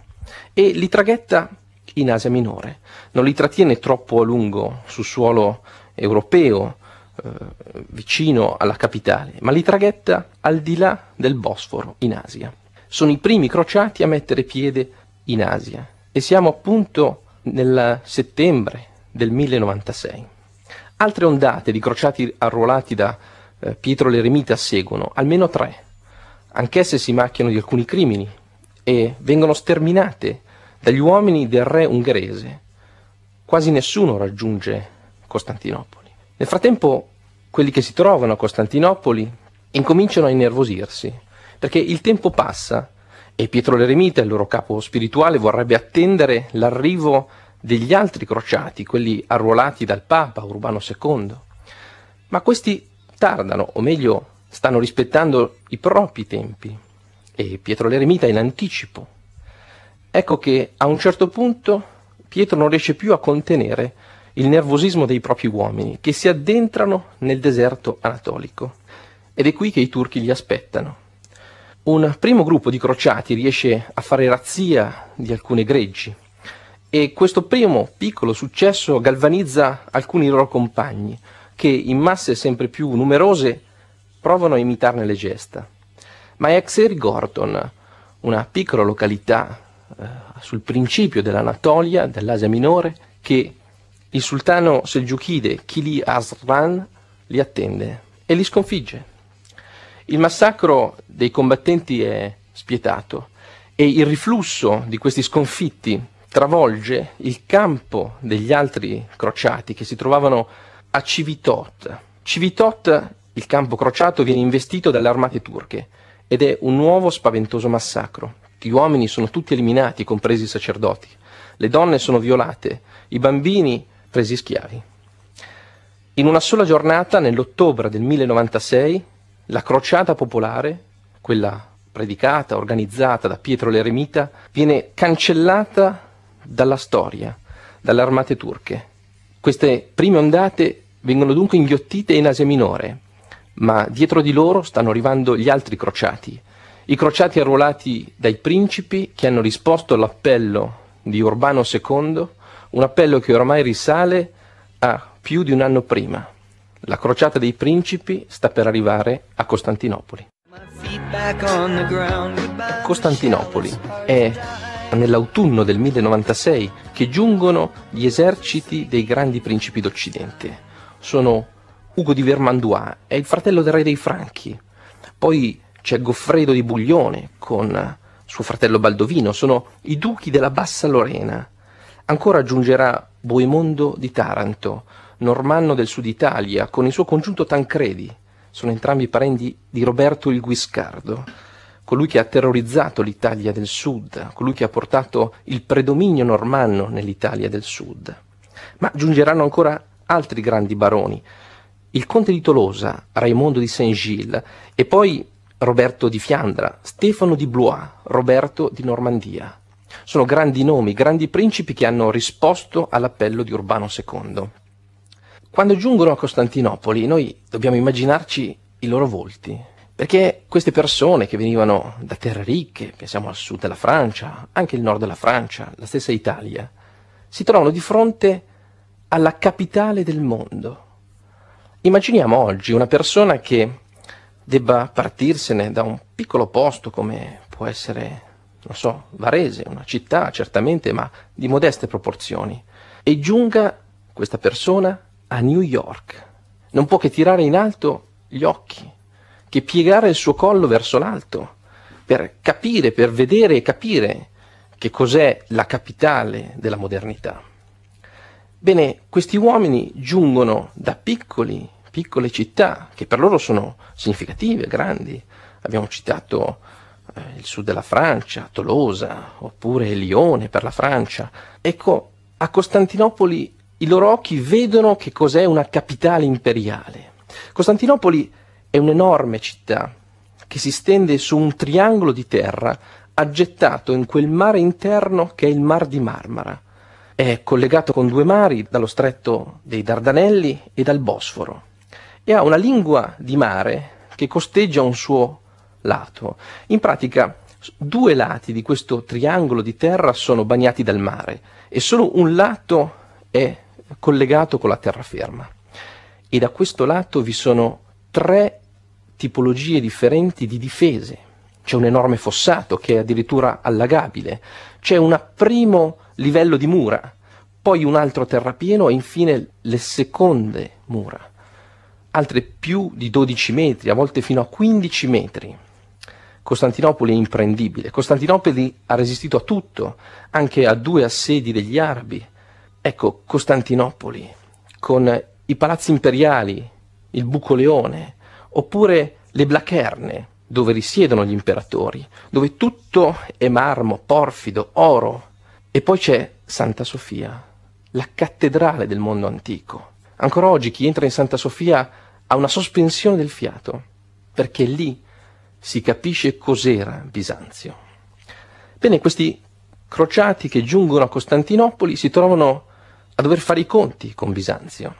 e li traghetta in Asia Minore, non li trattiene troppo a lungo su suolo europeo, eh, vicino alla capitale, ma li traghetta al di là del Bosforo, in Asia. Sono i primi crociati a mettere piede in Asia e siamo appunto nel settembre del 1096. Altre ondate di crociati arruolati da eh, Pietro l'Eremita seguono, almeno tre. Anch'esse si macchiano di alcuni crimini e vengono sterminate dagli uomini del re ungherese. Quasi nessuno raggiunge Costantinopoli. Nel frattempo quelli che si trovano a Costantinopoli incominciano a innervosirsi, perché il tempo passa e Pietro l'Eremita, il loro capo spirituale, vorrebbe attendere l'arrivo degli altri crociati, quelli arruolati dal Papa Urbano II. Ma questi tardano, o meglio, stanno rispettando i propri tempi e Pietro l'Eremita è in anticipo. Ecco che a un certo punto Pietro non riesce più a contenere il nervosismo dei propri uomini che si addentrano nel deserto anatolico. Ed è qui che i turchi li aspettano. Un primo gruppo di crociati riesce a fare razzia di alcune greggi e questo primo piccolo successo galvanizza alcuni loro compagni che in masse sempre più numerose provano a imitarne le gesta. Ma è Xeri Gordon, una piccola località eh, sul principio dell'Anatolia, dell'Asia Minore, che il sultano selgiuchide Kili Asran li attende e li sconfigge. Il massacro dei combattenti è spietato e il riflusso di questi sconfitti travolge il campo degli altri crociati che si trovavano a Civitot. Civitot, il campo crociato, viene investito dalle armate turche ed è un nuovo spaventoso massacro. Gli uomini sono tutti eliminati, compresi i sacerdoti. Le donne sono violate, i bambini presi schiavi. In una sola giornata, nell'ottobre del 1096, la crociata popolare, quella predicata, organizzata da Pietro l'Eremita, viene cancellata dalla storia, dalle armate turche. Queste prime ondate vengono dunque inghiottite in Asia Minore, ma dietro di loro stanno arrivando gli altri crociati, i crociati arruolati dai principi che hanno risposto all'appello di Urbano II un appello che ormai risale a più di un anno prima. La crociata dei principi sta per arrivare a Costantinopoli. Costantinopoli è nell'autunno del 1096 che giungono gli eserciti dei grandi principi d'Occidente. Sono Ugo di Vermandois, è il fratello del re dei Franchi. Poi c'è Goffredo di Buglione con suo fratello Baldovino, sono i duchi della Bassa Lorena. Ancora giungerà Boimondo di Taranto, normanno del sud Italia, con il suo congiunto Tancredi. Sono entrambi parenti di Roberto il Guiscardo, colui che ha terrorizzato l'Italia del sud, colui che ha portato il predominio normanno nell'Italia del sud. Ma giungeranno ancora altri grandi baroni, il conte di Tolosa, Raimondo di Saint-Gilles e poi Roberto di Fiandra, Stefano di Blois, Roberto di Normandia. Sono grandi nomi, grandi principi che hanno risposto all'appello di Urbano II. Quando giungono a Costantinopoli noi dobbiamo immaginarci i loro volti, perché queste persone che venivano da terre ricche, pensiamo al sud della Francia, anche il nord della Francia, la stessa Italia, si trovano di fronte alla capitale del mondo. Immaginiamo oggi una persona che debba partirsene da un piccolo posto come può essere non so, Varese, una città certamente, ma di modeste proporzioni, e giunga questa persona a New York. Non può che tirare in alto gli occhi, che piegare il suo collo verso l'alto, per capire, per vedere e capire che cos'è la capitale della modernità. Bene, questi uomini giungono da piccoli, piccole città, che per loro sono significative, grandi. Abbiamo citato eh, il sud della Francia, Tolosa, oppure Lione per la Francia. Ecco, a Costantinopoli i loro occhi vedono che cos'è una capitale imperiale. Costantinopoli è un'enorme città che si stende su un triangolo di terra aggettato in quel mare interno che è il Mar di Marmara. È collegato con due mari, dallo stretto dei Dardanelli e dal Bosforo, e ha una lingua di mare che costeggia un suo lato. In pratica due lati di questo triangolo di terra sono bagnati dal mare e solo un lato è collegato con la terraferma. E da questo lato vi sono tre tipologie differenti di difese. C'è un enorme fossato che è addirittura allagabile, c'è un primo livello di mura, poi un altro terrapieno e infine le seconde mura, altre più di 12 metri, a volte fino a 15 metri. Costantinopoli è imprendibile. Costantinopoli ha resistito a tutto, anche a due assedi degli arabi. Ecco, Costantinopoli, con i palazzi imperiali, il buco leone, oppure le Blacherne, dove risiedono gli imperatori, dove tutto è marmo, porfido, oro. E poi c'è Santa Sofia, la cattedrale del mondo antico. Ancora oggi chi entra in Santa Sofia ha una sospensione del fiato, perché lì si capisce cos'era Bisanzio. Bene, questi crociati che giungono a Costantinopoli si trovano a dover fare i conti con Bisanzio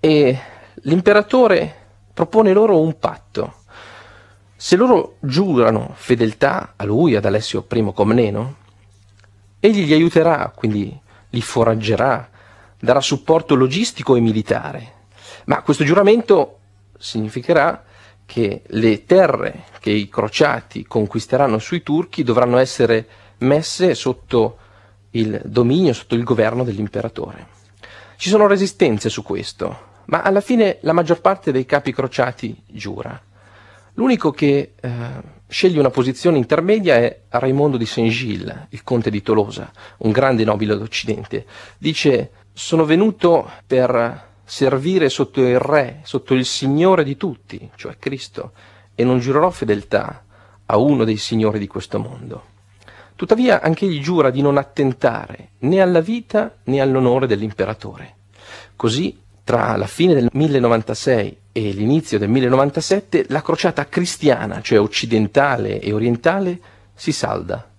e l'imperatore propone loro un patto. Se loro giurano fedeltà a lui, ad Alessio I Comneno, egli li aiuterà, quindi li foraggerà, darà supporto logistico e militare. Ma questo giuramento significherà che le terre che i crociati conquisteranno sui turchi dovranno essere messe sotto il dominio, sotto il governo dell'imperatore. Ci sono resistenze su questo, ma alla fine la maggior parte dei capi crociati giura. L'unico che eh, sceglie una posizione intermedia è Raimondo di Saint-Gilles, il conte di Tolosa, un grande nobile d'Occidente. Dice: Sono venuto per servire sotto il Re, sotto il Signore di tutti, cioè Cristo, e non giurerò fedeltà a uno dei signori di questo mondo. Tuttavia anch'egli giura di non attentare né alla vita né all'onore dell'imperatore. Così, tra la fine del 1096 e l'inizio del 1097, la crociata cristiana, cioè occidentale e orientale, si salda.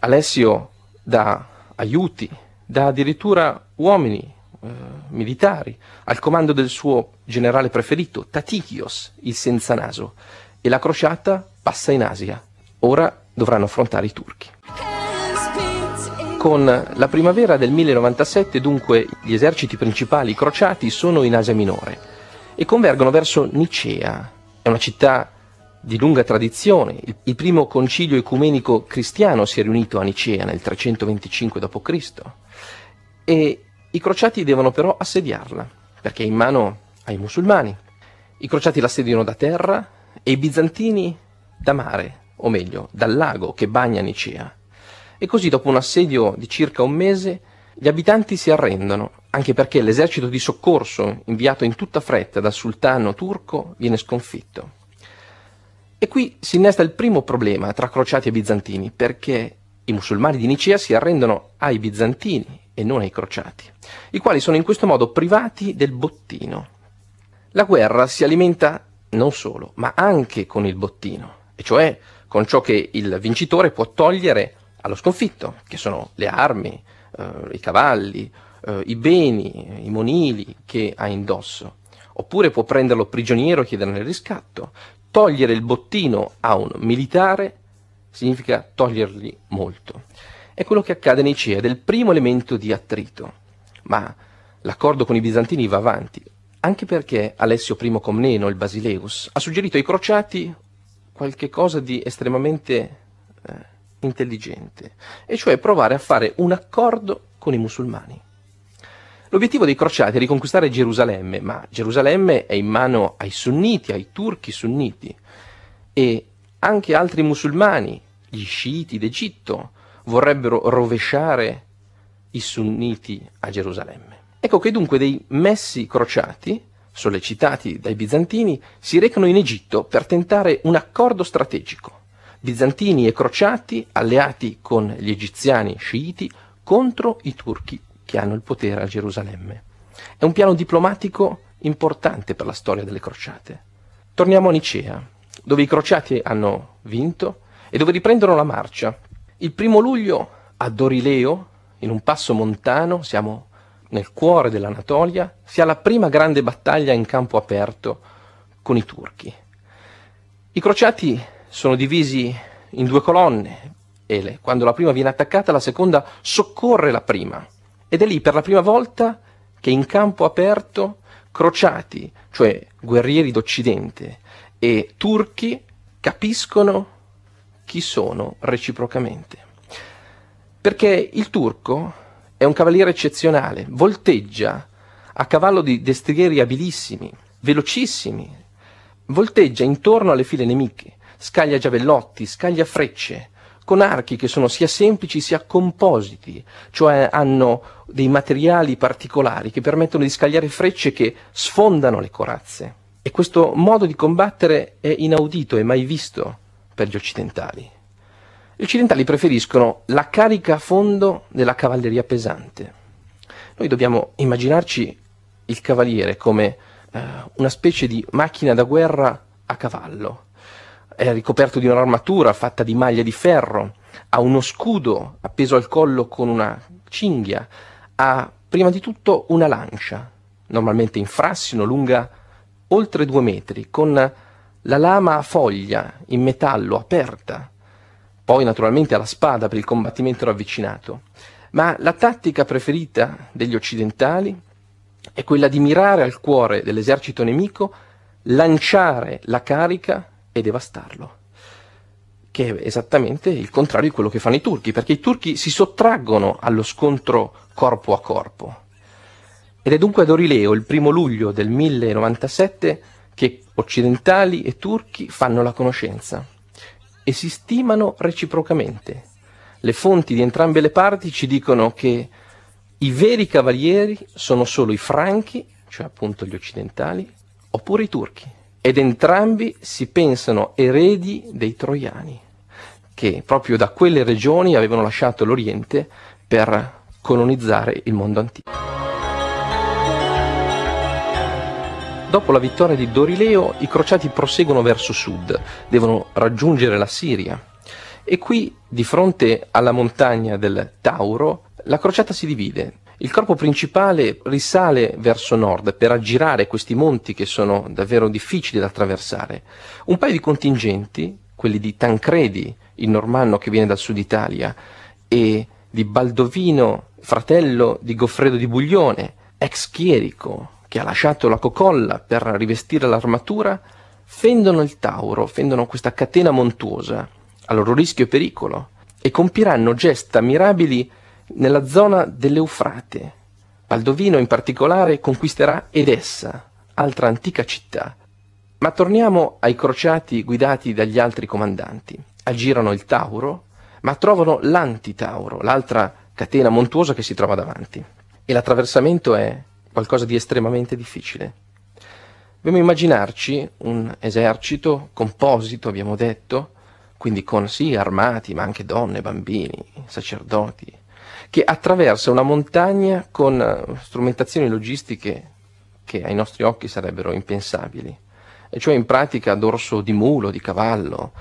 Alessio dà aiuti, dà addirittura uomini eh, militari, al comando del suo generale preferito, Tatichios, il senza naso, e la crociata passa in Asia. Ora dovranno affrontare i turchi. Con la primavera del 1097 dunque gli eserciti principali crociati sono in Asia Minore e convergono verso Nicea, è una città di lunga tradizione. Il primo concilio ecumenico cristiano si è riunito a Nicea nel 325 d.C. e i crociati devono però assediarla, perché è in mano ai musulmani. I crociati l'assediano da terra e i bizantini da mare, o meglio, dal lago che bagna Nicea. E così dopo un assedio di circa un mese gli abitanti si arrendono, anche perché l'esercito di soccorso inviato in tutta fretta dal sultano turco viene sconfitto. E qui si innesta il primo problema tra crociati e bizantini, perché i musulmani di Nicea si arrendono ai bizantini e non ai crociati, i quali sono in questo modo privati del bottino. La guerra si alimenta non solo, ma anche con il bottino, e cioè con ciò che il vincitore può togliere allo sconfitto, che sono le armi, eh, i cavalli, eh, i beni, i monili che ha indosso. Oppure può prenderlo prigioniero e chiederne il riscatto. Togliere il bottino a un militare significa togliergli molto è quello che accade nei CEA del primo elemento di attrito. Ma l'accordo con i bizantini va avanti, anche perché Alessio I Comneno, il Basileus, ha suggerito ai crociati qualche cosa di estremamente eh, intelligente, e cioè provare a fare un accordo con i musulmani. L'obiettivo dei crociati è riconquistare Gerusalemme, ma Gerusalemme è in mano ai sunniti, ai turchi sunniti, e anche altri musulmani, gli sciiti d'Egitto, vorrebbero rovesciare i sunniti a Gerusalemme. Ecco che dunque dei messi crociati, sollecitati dai bizantini, si recano in Egitto per tentare un accordo strategico. Bizantini e crociati alleati con gli egiziani sciiti contro i turchi che hanno il potere a Gerusalemme. È un piano diplomatico importante per la storia delle crociate. Torniamo a Nicea, dove i crociati hanno vinto e dove riprendono la marcia il primo luglio a Dorileo, in un passo montano, siamo nel cuore dell'Anatolia, si ha la prima grande battaglia in campo aperto con i turchi. I crociati sono divisi in due colonne e le, quando la prima viene attaccata la seconda soccorre la prima. Ed è lì per la prima volta che in campo aperto crociati, cioè guerrieri d'Occidente, e turchi capiscono chi sono reciprocamente. Perché il turco è un cavaliere eccezionale, volteggia a cavallo di destrieri abilissimi, velocissimi, volteggia intorno alle file nemiche, scaglia giavellotti, scaglia frecce, con archi che sono sia semplici sia compositi, cioè hanno dei materiali particolari che permettono di scagliare frecce che sfondano le corazze. E questo modo di combattere è inaudito, e mai visto per gli occidentali. Gli occidentali preferiscono la carica a fondo della cavalleria pesante. Noi dobbiamo immaginarci il cavaliere come eh, una specie di macchina da guerra a cavallo. È ricoperto di un'armatura fatta di maglie di ferro, ha uno scudo appeso al collo con una cinghia, ha prima di tutto una lancia, normalmente in frassino, lunga oltre due metri, con la lama a foglia in metallo aperta, poi naturalmente alla spada per il combattimento ravvicinato, ma la tattica preferita degli occidentali è quella di mirare al cuore dell'esercito nemico, lanciare la carica e devastarlo, che è esattamente il contrario di quello che fanno i turchi, perché i turchi si sottraggono allo scontro corpo a corpo. Ed è dunque ad Orileo, il primo luglio del 1097, che occidentali e turchi fanno la conoscenza e si stimano reciprocamente. Le fonti di entrambe le parti ci dicono che i veri cavalieri sono solo i franchi, cioè appunto gli occidentali, oppure i turchi, ed entrambi si pensano eredi dei troiani, che proprio da quelle regioni avevano lasciato l'Oriente per colonizzare il mondo antico. Dopo la vittoria di Dorileo, i crociati proseguono verso sud, devono raggiungere la Siria. E qui, di fronte alla montagna del Tauro, la crociata si divide. Il corpo principale risale verso nord per aggirare questi monti che sono davvero difficili da attraversare. Un paio di contingenti, quelli di Tancredi, il normanno che viene dal sud Italia, e di Baldovino, fratello di Goffredo di Buglione, ex chierico, che ha lasciato la cocolla per rivestire l'armatura, fendono il Tauro, fendono questa catena montuosa, a loro rischio e pericolo, e compiranno gesta mirabili nella zona dell'Eufrate. Baldovino in particolare conquisterà Edessa, altra antica città. Ma torniamo ai crociati guidati dagli altri comandanti. Aggirano il Tauro, ma trovano l'Antitauro, l'altra catena montuosa che si trova davanti. E l'attraversamento è qualcosa di estremamente difficile. Dobbiamo immaginarci un esercito composito, abbiamo detto, quindi con sì armati, ma anche donne, bambini, sacerdoti, che attraversa una montagna con eh, strumentazioni logistiche che ai nostri occhi sarebbero impensabili, e cioè in pratica dorso di mulo, di cavallo.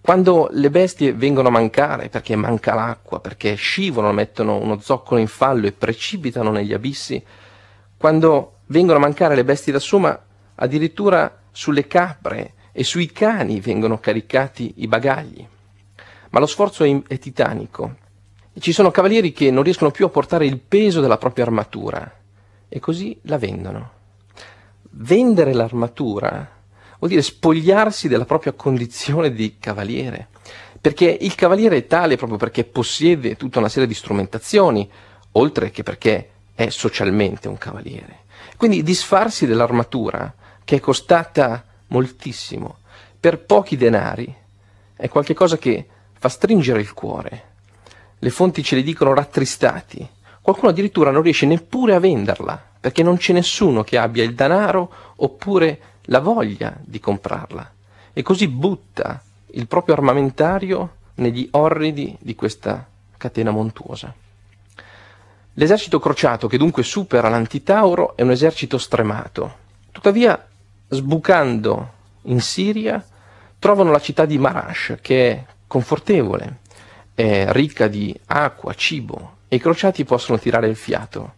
Quando le bestie vengono a mancare perché manca l'acqua, perché scivolano, mettono uno zoccolo in fallo e precipitano negli abissi, quando vengono a mancare le bestie da soma, addirittura sulle capre e sui cani vengono caricati i bagagli. Ma lo sforzo è, è titanico. Ci sono cavalieri che non riescono più a portare il peso della propria armatura e così la vendono. Vendere l'armatura vuol dire spogliarsi della propria condizione di cavaliere, perché il cavaliere è tale proprio perché possiede tutta una serie di strumentazioni, oltre che perché è socialmente un cavaliere. Quindi disfarsi dell'armatura, che è costata moltissimo, per pochi denari, è qualcosa che fa stringere il cuore. Le fonti ce le dicono rattristati. Qualcuno addirittura non riesce neppure a venderla, perché non c'è nessuno che abbia il denaro oppure la voglia di comprarla. E così butta il proprio armamentario negli orridi di questa catena montuosa. L'esercito crociato, che dunque supera l'antitauro, è un esercito stremato. Tuttavia, sbucando in Siria, trovano la città di Marash, che è confortevole, è ricca di acqua, cibo, e i crociati possono tirare il fiato,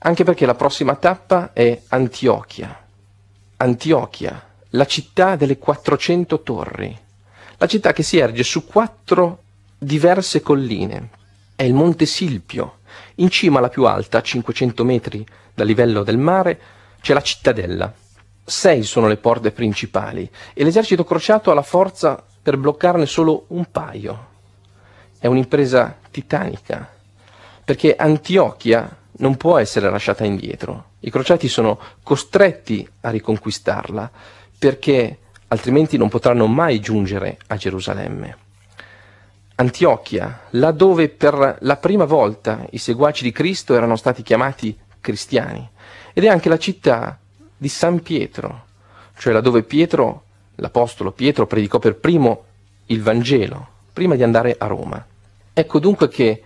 anche perché la prossima tappa è Antiochia. Antiochia, la città delle 400 torri, la città che si erge su quattro diverse colline. È il Monte Silpio, in cima alla più alta, a 500 metri dal livello del mare, c'è la cittadella. Sei sono le porte principali e l'esercito crociato ha la forza per bloccarne solo un paio. È un'impresa titanica, perché Antiochia non può essere lasciata indietro. I crociati sono costretti a riconquistarla, perché altrimenti non potranno mai giungere a Gerusalemme. Antiochia, laddove per la prima volta i seguaci di Cristo erano stati chiamati cristiani, ed è anche la città di San Pietro, cioè laddove Pietro, l'apostolo Pietro, predicò per primo il Vangelo, prima di andare a Roma. Ecco dunque che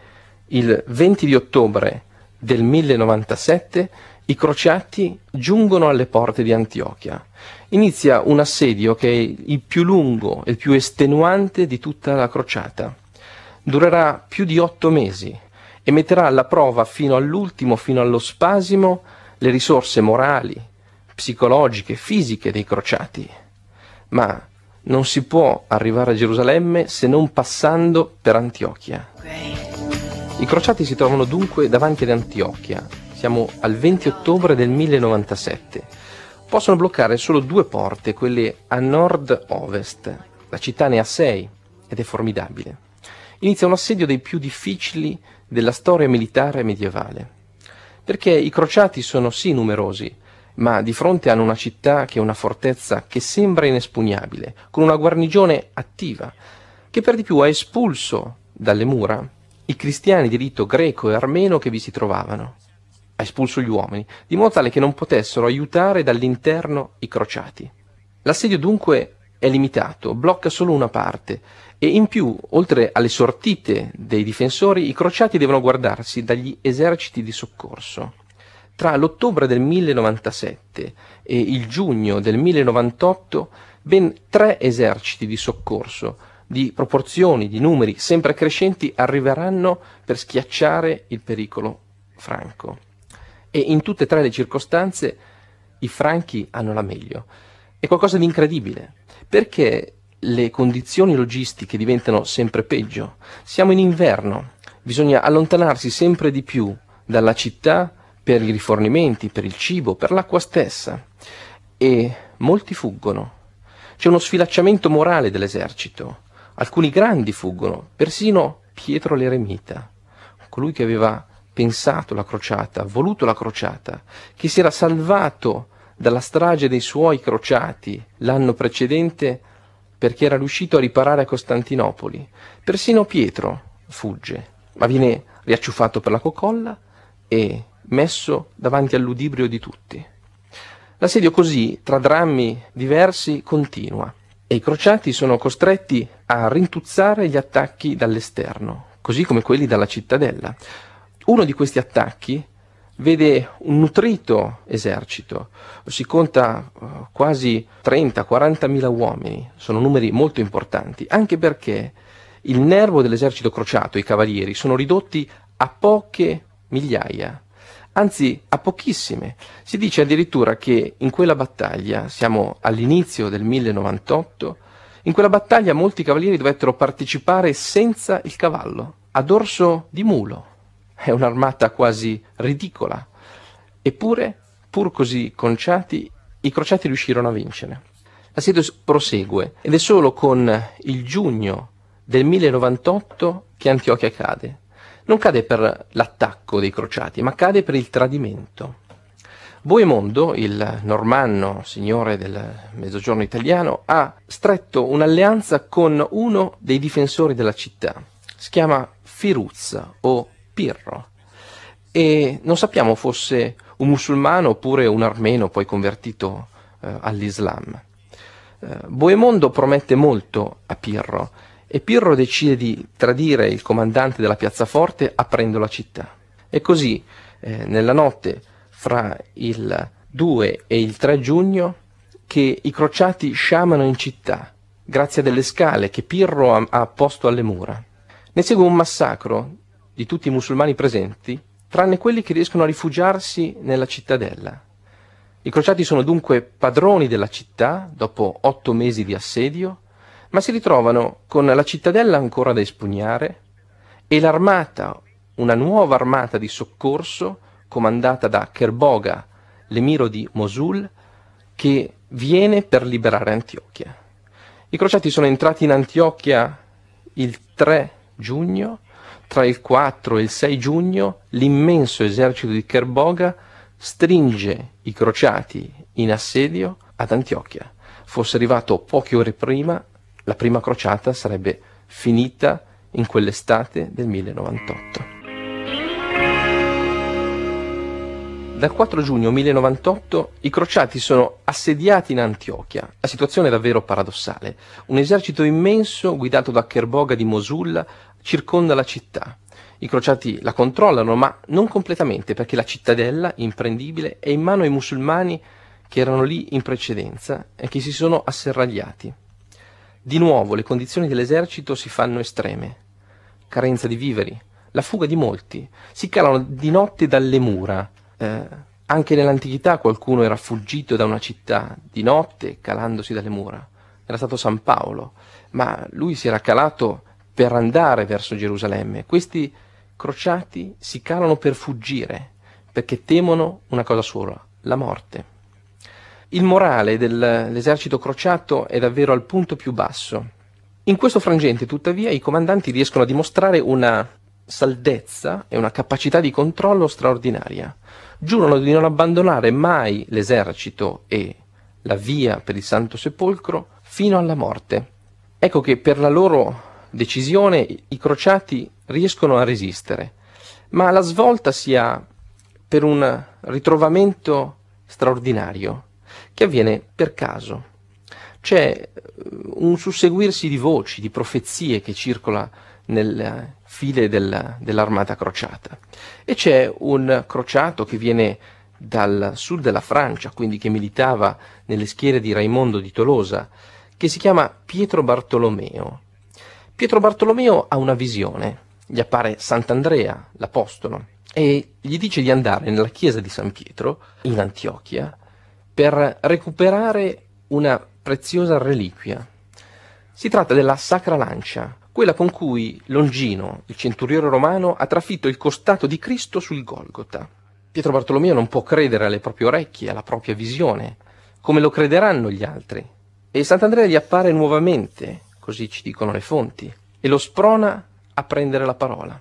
il 20 di ottobre del 1097 i crociati giungono alle porte di Antiochia. Inizia un assedio che è il più lungo e il più estenuante di tutta la crociata durerà più di otto mesi e metterà alla prova fino all'ultimo, fino allo spasimo, le risorse morali, psicologiche, fisiche dei crociati. Ma non si può arrivare a Gerusalemme se non passando per Antiochia. I crociati si trovano dunque davanti ad Antiochia. Siamo al 20 ottobre del 1097. Possono bloccare solo due porte, quelle a nord-ovest. La città ne ha sei ed è formidabile inizia un assedio dei più difficili della storia militare medievale. Perché i crociati sono sì numerosi, ma di fronte hanno una città che è una fortezza che sembra inespugnabile, con una guarnigione attiva, che per di più ha espulso dalle mura i cristiani di rito greco e armeno che vi si trovavano. Ha espulso gli uomini, di modo tale che non potessero aiutare dall'interno i crociati. L'assedio dunque è limitato, blocca solo una parte, e in più, oltre alle sortite dei difensori, i crociati devono guardarsi dagli eserciti di soccorso. Tra l'ottobre del 1097 e il giugno del 1098 ben tre eserciti di soccorso, di proporzioni, di numeri sempre crescenti, arriveranno per schiacciare il pericolo franco. E in tutte e tre le circostanze i franchi hanno la meglio. È qualcosa di incredibile, perché le condizioni logistiche diventano sempre peggio. Siamo in inverno, bisogna allontanarsi sempre di più dalla città per i rifornimenti, per il cibo, per l'acqua stessa. E molti fuggono. C'è uno sfilacciamento morale dell'esercito. Alcuni grandi fuggono, persino Pietro l'Eremita, colui che aveva pensato la crociata, voluto la crociata, che si era salvato dalla strage dei suoi crociati l'anno precedente perché era riuscito a riparare a Costantinopoli. Persino Pietro fugge, ma viene riacciuffato per la cocolla e messo davanti all'udibrio di tutti. L'assedio così, tra drammi diversi, continua e i crociati sono costretti a rintuzzare gli attacchi dall'esterno, così come quelli dalla cittadella. Uno di questi attacchi vede un nutrito esercito, si conta eh, quasi 30-40 mila uomini, sono numeri molto importanti, anche perché il nervo dell'esercito crociato, i cavalieri, sono ridotti a poche migliaia, anzi a pochissime. Si dice addirittura che in quella battaglia, siamo all'inizio del 1098, in quella battaglia molti cavalieri dovettero partecipare senza il cavallo, a dorso di mulo è un'armata quasi ridicola. Eppure, pur così conciati, i crociati riuscirono a vincere. La L'assedio prosegue ed è solo con il giugno del 1098 che Antiochia cade. Non cade per l'attacco dei crociati, ma cade per il tradimento. Boemondo, il normanno signore del mezzogiorno italiano, ha stretto un'alleanza con uno dei difensori della città. Si chiama Firuzza o Pirro. E non sappiamo fosse un musulmano oppure un armeno poi convertito eh, all'Islam. Eh, Boemondo promette molto a Pirro e Pirro decide di tradire il comandante della piazzaforte aprendo la città. E così, eh, nella notte fra il 2 e il 3 giugno, che i crociati sciamano in città, grazie a delle scale che Pirro ha, ha posto alle mura. Ne segue un massacro di tutti i musulmani presenti, tranne quelli che riescono a rifugiarsi nella cittadella. I crociati sono dunque padroni della città dopo otto mesi di assedio, ma si ritrovano con la cittadella ancora da espugnare e l'armata, una nuova armata di soccorso comandata da Kerboga, l'emiro di Mosul, che viene per liberare Antiochia. I crociati sono entrati in Antiochia il 3 giugno tra il 4 e il 6 giugno l'immenso esercito di Kerboga stringe i crociati in assedio ad Antiochia. Fosse arrivato poche ore prima, la prima crociata sarebbe finita in quell'estate del 1098. Dal 4 giugno 1098 i crociati sono assediati in Antiochia. La situazione è davvero paradossale. Un esercito immenso guidato da Kerboga di Mosulla circonda la città. I crociati la controllano, ma non completamente, perché la cittadella, imprendibile, è in mano ai musulmani che erano lì in precedenza e che si sono asserragliati. Di nuovo le condizioni dell'esercito si fanno estreme. Carenza di viveri, la fuga di molti, si calano di notte dalle mura. Eh, anche nell'antichità qualcuno era fuggito da una città di notte calandosi dalle mura. Era stato San Paolo, ma lui si era calato per andare verso Gerusalemme. Questi crociati si calano per fuggire, perché temono una cosa sola, la morte. Il morale dell'esercito crociato è davvero al punto più basso. In questo frangente, tuttavia, i comandanti riescono a dimostrare una saldezza e una capacità di controllo straordinaria. Giurano di non abbandonare mai l'esercito e la via per il Santo Sepolcro fino alla morte. Ecco che per la loro decisione i crociati riescono a resistere, ma la svolta si ha per un ritrovamento straordinario che avviene per caso. C'è eh, un susseguirsi di voci, di profezie che circola nelle file del, dell'armata crociata e c'è un crociato che viene dal sud della Francia, quindi che militava nelle schiere di Raimondo di Tolosa, che si chiama Pietro Bartolomeo Pietro Bartolomeo ha una visione, gli appare Sant'Andrea, l'Apostolo, e gli dice di andare nella chiesa di San Pietro, in Antiochia, per recuperare una preziosa reliquia. Si tratta della Sacra Lancia, quella con cui Longino, il centurione romano, ha trafitto il costato di Cristo sul Golgota. Pietro Bartolomeo non può credere alle proprie orecchie, alla propria visione, come lo crederanno gli altri. E Sant'Andrea gli appare nuovamente così ci dicono le fonti, e lo sprona a prendere la parola.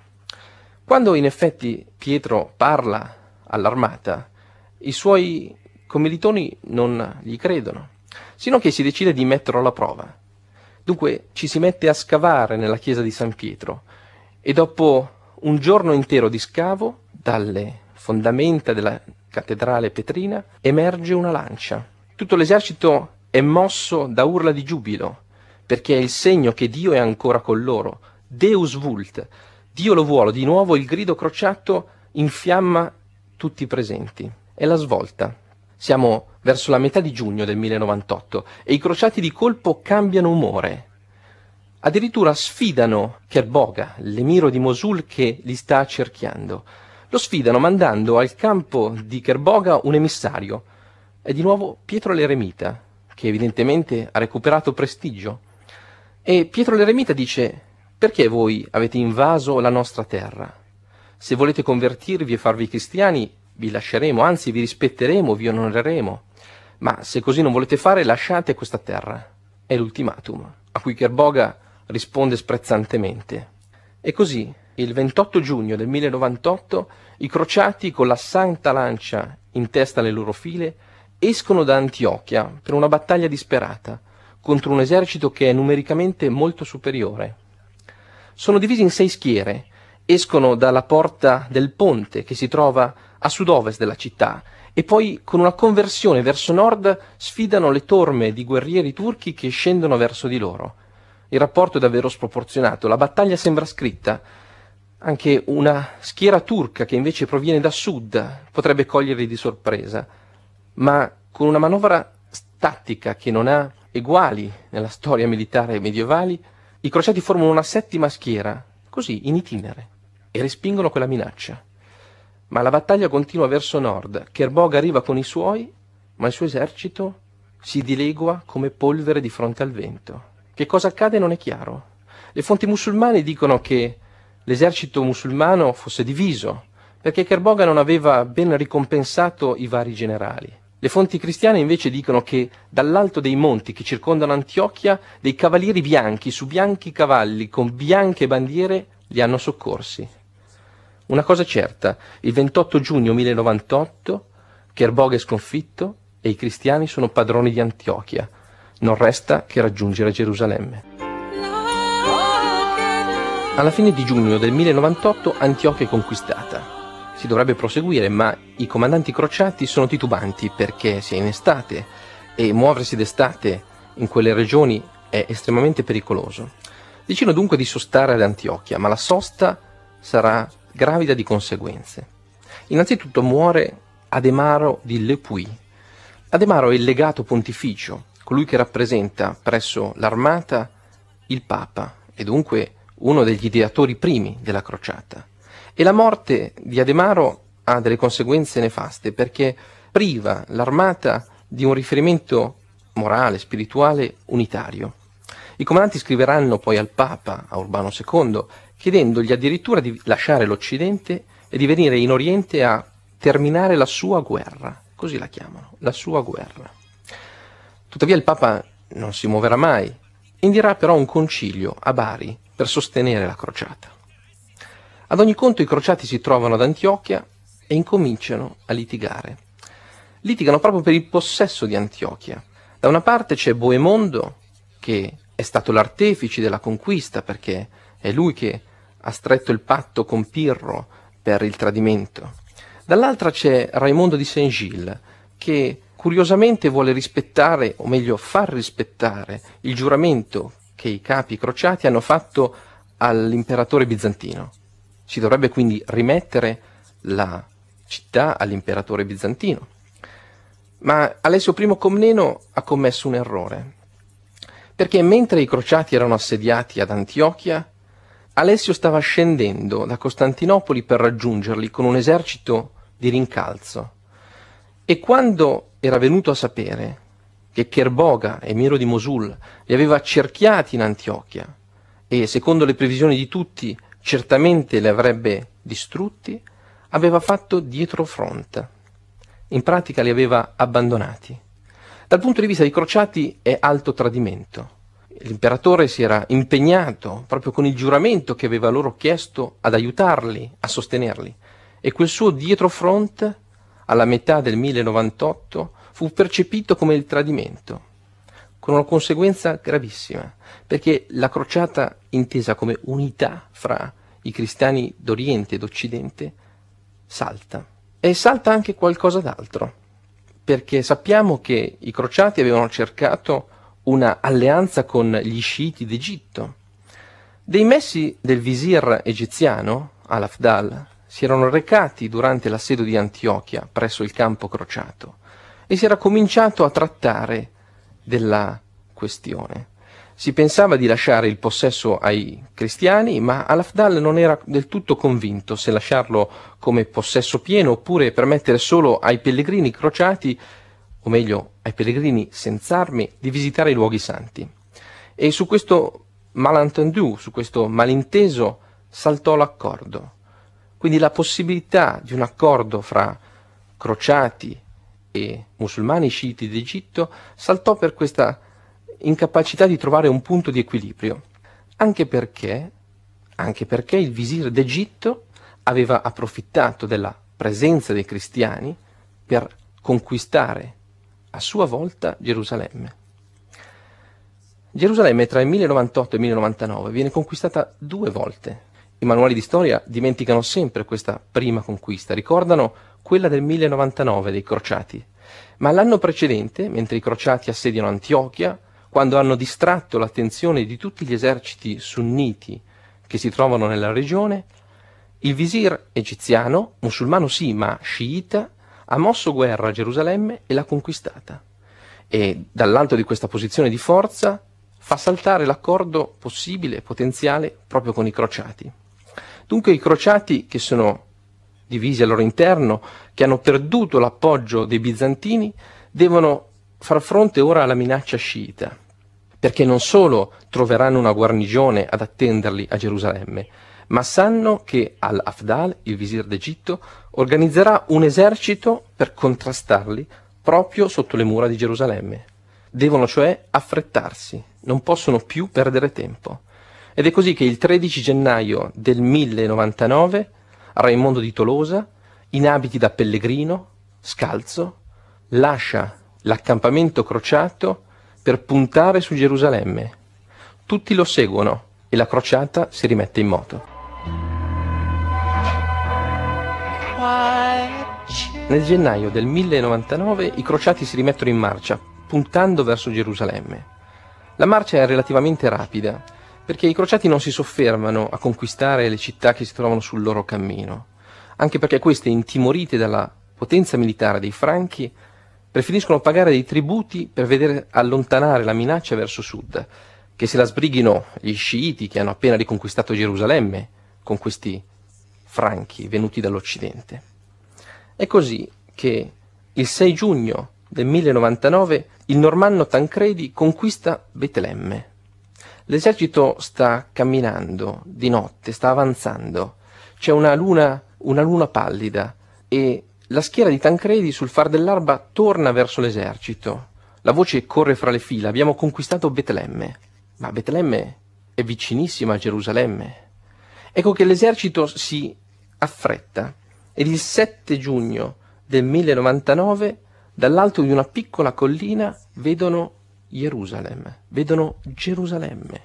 Quando in effetti Pietro parla all'armata, i suoi commilitoni non gli credono, sino che si decide di metterlo alla prova. Dunque ci si mette a scavare nella chiesa di San Pietro e dopo un giorno intero di scavo, dalle fondamenta della cattedrale petrina, emerge una lancia. Tutto l'esercito è mosso da urla di giubilo perché è il segno che Dio è ancora con loro. Deus vult. Dio lo vuole, di nuovo il grido crociato infiamma tutti i presenti. È la svolta. Siamo verso la metà di giugno del 1098 e i crociati di colpo cambiano umore. Addirittura sfidano Kerboga, l'emiro di Mosul che li sta accerchiando. Lo sfidano mandando al campo di Kerboga un emissario. È di nuovo Pietro l'Eremita, che evidentemente ha recuperato prestigio e Pietro l'Eremita dice, perché voi avete invaso la nostra terra? Se volete convertirvi e farvi cristiani, vi lasceremo, anzi vi rispetteremo, vi onoreremo. Ma se così non volete fare, lasciate questa terra. È l'ultimatum, a cui Kerboga risponde sprezzantemente. E così, il 28 giugno del 1098, i crociati con la santa lancia in testa alle loro file escono da Antiochia per una battaglia disperata, contro un esercito che è numericamente molto superiore. Sono divisi in sei schiere, escono dalla porta del ponte che si trova a sud-ovest della città e poi con una conversione verso nord sfidano le torme di guerrieri turchi che scendono verso di loro. Il rapporto è davvero sproporzionato, la battaglia sembra scritta. Anche una schiera turca che invece proviene da sud potrebbe coglierli di sorpresa, ma con una manovra tattica che non ha eguali nella storia militare medievali, i crociati formano una settima schiera, così in itinere, e respingono quella minaccia. Ma la battaglia continua verso nord, Kerboga arriva con i suoi, ma il suo esercito si dilegua come polvere di fronte al vento. Che cosa accade non è chiaro. Le fonti musulmane dicono che l'esercito musulmano fosse diviso, perché Kerboga non aveva ben ricompensato i vari generali. Le fonti cristiane invece dicono che dall'alto dei monti che circondano Antiochia dei cavalieri bianchi su bianchi cavalli con bianche bandiere li hanno soccorsi. Una cosa certa, il 28 giugno 1098 Cherbog è sconfitto e i cristiani sono padroni di Antiochia. Non resta che raggiungere Gerusalemme. Alla fine di giugno del 1098 Antiochia è conquistata si dovrebbe proseguire, ma i comandanti crociati sono titubanti perché si è in estate e muoversi d'estate in quelle regioni è estremamente pericoloso. Decino dunque di sostare ad Antiochia, ma la sosta sarà gravida di conseguenze. Innanzitutto muore Ademaro di Lepuy. Ademaro è il legato pontificio, colui che rappresenta presso l'armata il Papa e dunque uno degli ideatori primi della crociata. E la morte di Ademaro ha delle conseguenze nefaste perché priva l'armata di un riferimento morale, spirituale, unitario. I comandanti scriveranno poi al Papa, a Urbano II, chiedendogli addirittura di lasciare l'Occidente e di venire in Oriente a terminare la sua guerra, così la chiamano, la sua guerra. Tuttavia il Papa non si muoverà mai, indirà però un concilio a Bari per sostenere la crociata. Ad ogni conto i crociati si trovano ad Antiochia e incominciano a litigare. Litigano proprio per il possesso di Antiochia. Da una parte c'è Boemondo, che è stato l'artefice della conquista, perché è lui che ha stretto il patto con Pirro per il tradimento. Dall'altra c'è Raimondo di Saint-Gilles, che curiosamente vuole rispettare, o meglio far rispettare, il giuramento che i capi crociati hanno fatto all'imperatore bizantino. Si dovrebbe quindi rimettere la città all'imperatore bizantino. Ma Alessio I Comneno ha commesso un errore, perché mentre i crociati erano assediati ad Antiochia, Alessio stava scendendo da Costantinopoli per raggiungerli con un esercito di rincalzo. E quando era venuto a sapere che Kerboga, emiro di Mosul, li aveva accerchiati in Antiochia e, secondo le previsioni di tutti, certamente li avrebbe distrutti, aveva fatto dietrofront. In pratica li aveva abbandonati. Dal punto di vista dei crociati è alto tradimento. L'imperatore si era impegnato proprio con il giuramento che aveva loro chiesto ad aiutarli, a sostenerli. E quel suo dietrofront, alla metà del 1098, fu percepito come il tradimento, con una conseguenza gravissima, perché la crociata intesa come unità fra i cristiani d'Oriente e d'Occidente, salta. E salta anche qualcosa d'altro, perché sappiamo che i crociati avevano cercato una alleanza con gli sciiti d'Egitto. Dei messi del visir egiziano, Al-Afdal, si erano recati durante l'assedio di Antiochia presso il campo crociato e si era cominciato a trattare della questione. Si pensava di lasciare il possesso ai cristiani, ma Al-Afdal non era del tutto convinto se lasciarlo come possesso pieno oppure permettere solo ai pellegrini crociati, o meglio ai pellegrini senza armi, di visitare i luoghi santi. E su questo malentendu, su questo malinteso, saltò l'accordo. Quindi la possibilità di un accordo fra crociati e musulmani sciiti d'Egitto saltò per questa incapacità di trovare un punto di equilibrio, anche perché, anche perché il visir d'Egitto aveva approfittato della presenza dei cristiani per conquistare a sua volta Gerusalemme. Gerusalemme tra il 1098 e il 1099 viene conquistata due volte. I manuali di storia dimenticano sempre questa prima conquista, ricordano quella del 1099 dei crociati. Ma l'anno precedente, mentre i crociati assediano Antiochia, quando hanno distratto l'attenzione di tutti gli eserciti sunniti che si trovano nella regione, il visir egiziano, musulmano sì ma sciita, ha mosso guerra a Gerusalemme e l'ha conquistata. E dall'alto di questa posizione di forza fa saltare l'accordo possibile potenziale proprio con i crociati. Dunque i crociati che sono divisi al loro interno, che hanno perduto l'appoggio dei bizantini, devono far fronte ora alla minaccia sciita perché non solo troveranno una guarnigione ad attenderli a Gerusalemme, ma sanno che Al-Afdal, il visir d'Egitto, organizzerà un esercito per contrastarli proprio sotto le mura di Gerusalemme. Devono cioè affrettarsi, non possono più perdere tempo. Ed è così che il 13 gennaio del 1099 Raimondo di Tolosa, in abiti da pellegrino, scalzo, lascia l'accampamento crociato per puntare su Gerusalemme. Tutti lo seguono e la crociata si rimette in moto. Nel gennaio del 1099 i crociati si rimettono in marcia, puntando verso Gerusalemme. La marcia è relativamente rapida, perché i crociati non si soffermano a conquistare le città che si trovano sul loro cammino, anche perché queste, intimorite dalla potenza militare dei franchi, preferiscono pagare dei tributi per vedere allontanare la minaccia verso sud, che se la sbrighino gli sciiti che hanno appena riconquistato Gerusalemme con questi franchi venuti dall'Occidente. È così che il 6 giugno del 1099 il normanno Tancredi conquista Betlemme. L'esercito sta camminando di notte, sta avanzando, c'è una luna, una luna pallida e la schiera di Tancredi sul far dell'arba torna verso l'esercito. La voce corre fra le fila. Abbiamo conquistato Betlemme. Ma Betlemme è vicinissima a Gerusalemme. Ecco che l'esercito si affretta ed il 7 giugno del 1099 dall'alto di una piccola collina vedono Gerusalemme, vedono Gerusalemme.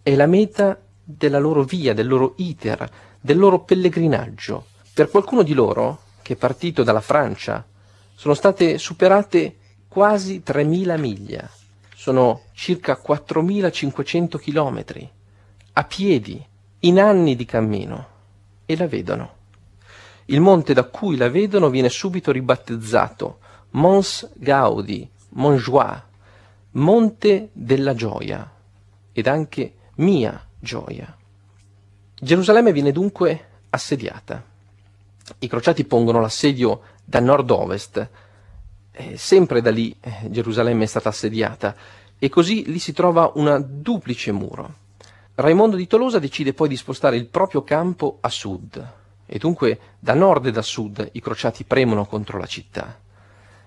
È la meta della loro via, del loro iter, del loro pellegrinaggio. Per qualcuno di loro che è partito dalla Francia, sono state superate quasi 3.000 miglia, sono circa 4.500 chilometri, a piedi, in anni di cammino, e la vedono. Il monte da cui la vedono viene subito ribattezzato Mons Gaudi, Montjoie, Monte della Gioia, ed anche mia gioia. Gerusalemme viene dunque assediata i crociati pongono l'assedio da nord-ovest. Eh, sempre da lì eh, Gerusalemme è stata assediata e così lì si trova una duplice muro. Raimondo di Tolosa decide poi di spostare il proprio campo a sud e dunque da nord e da sud i crociati premono contro la città.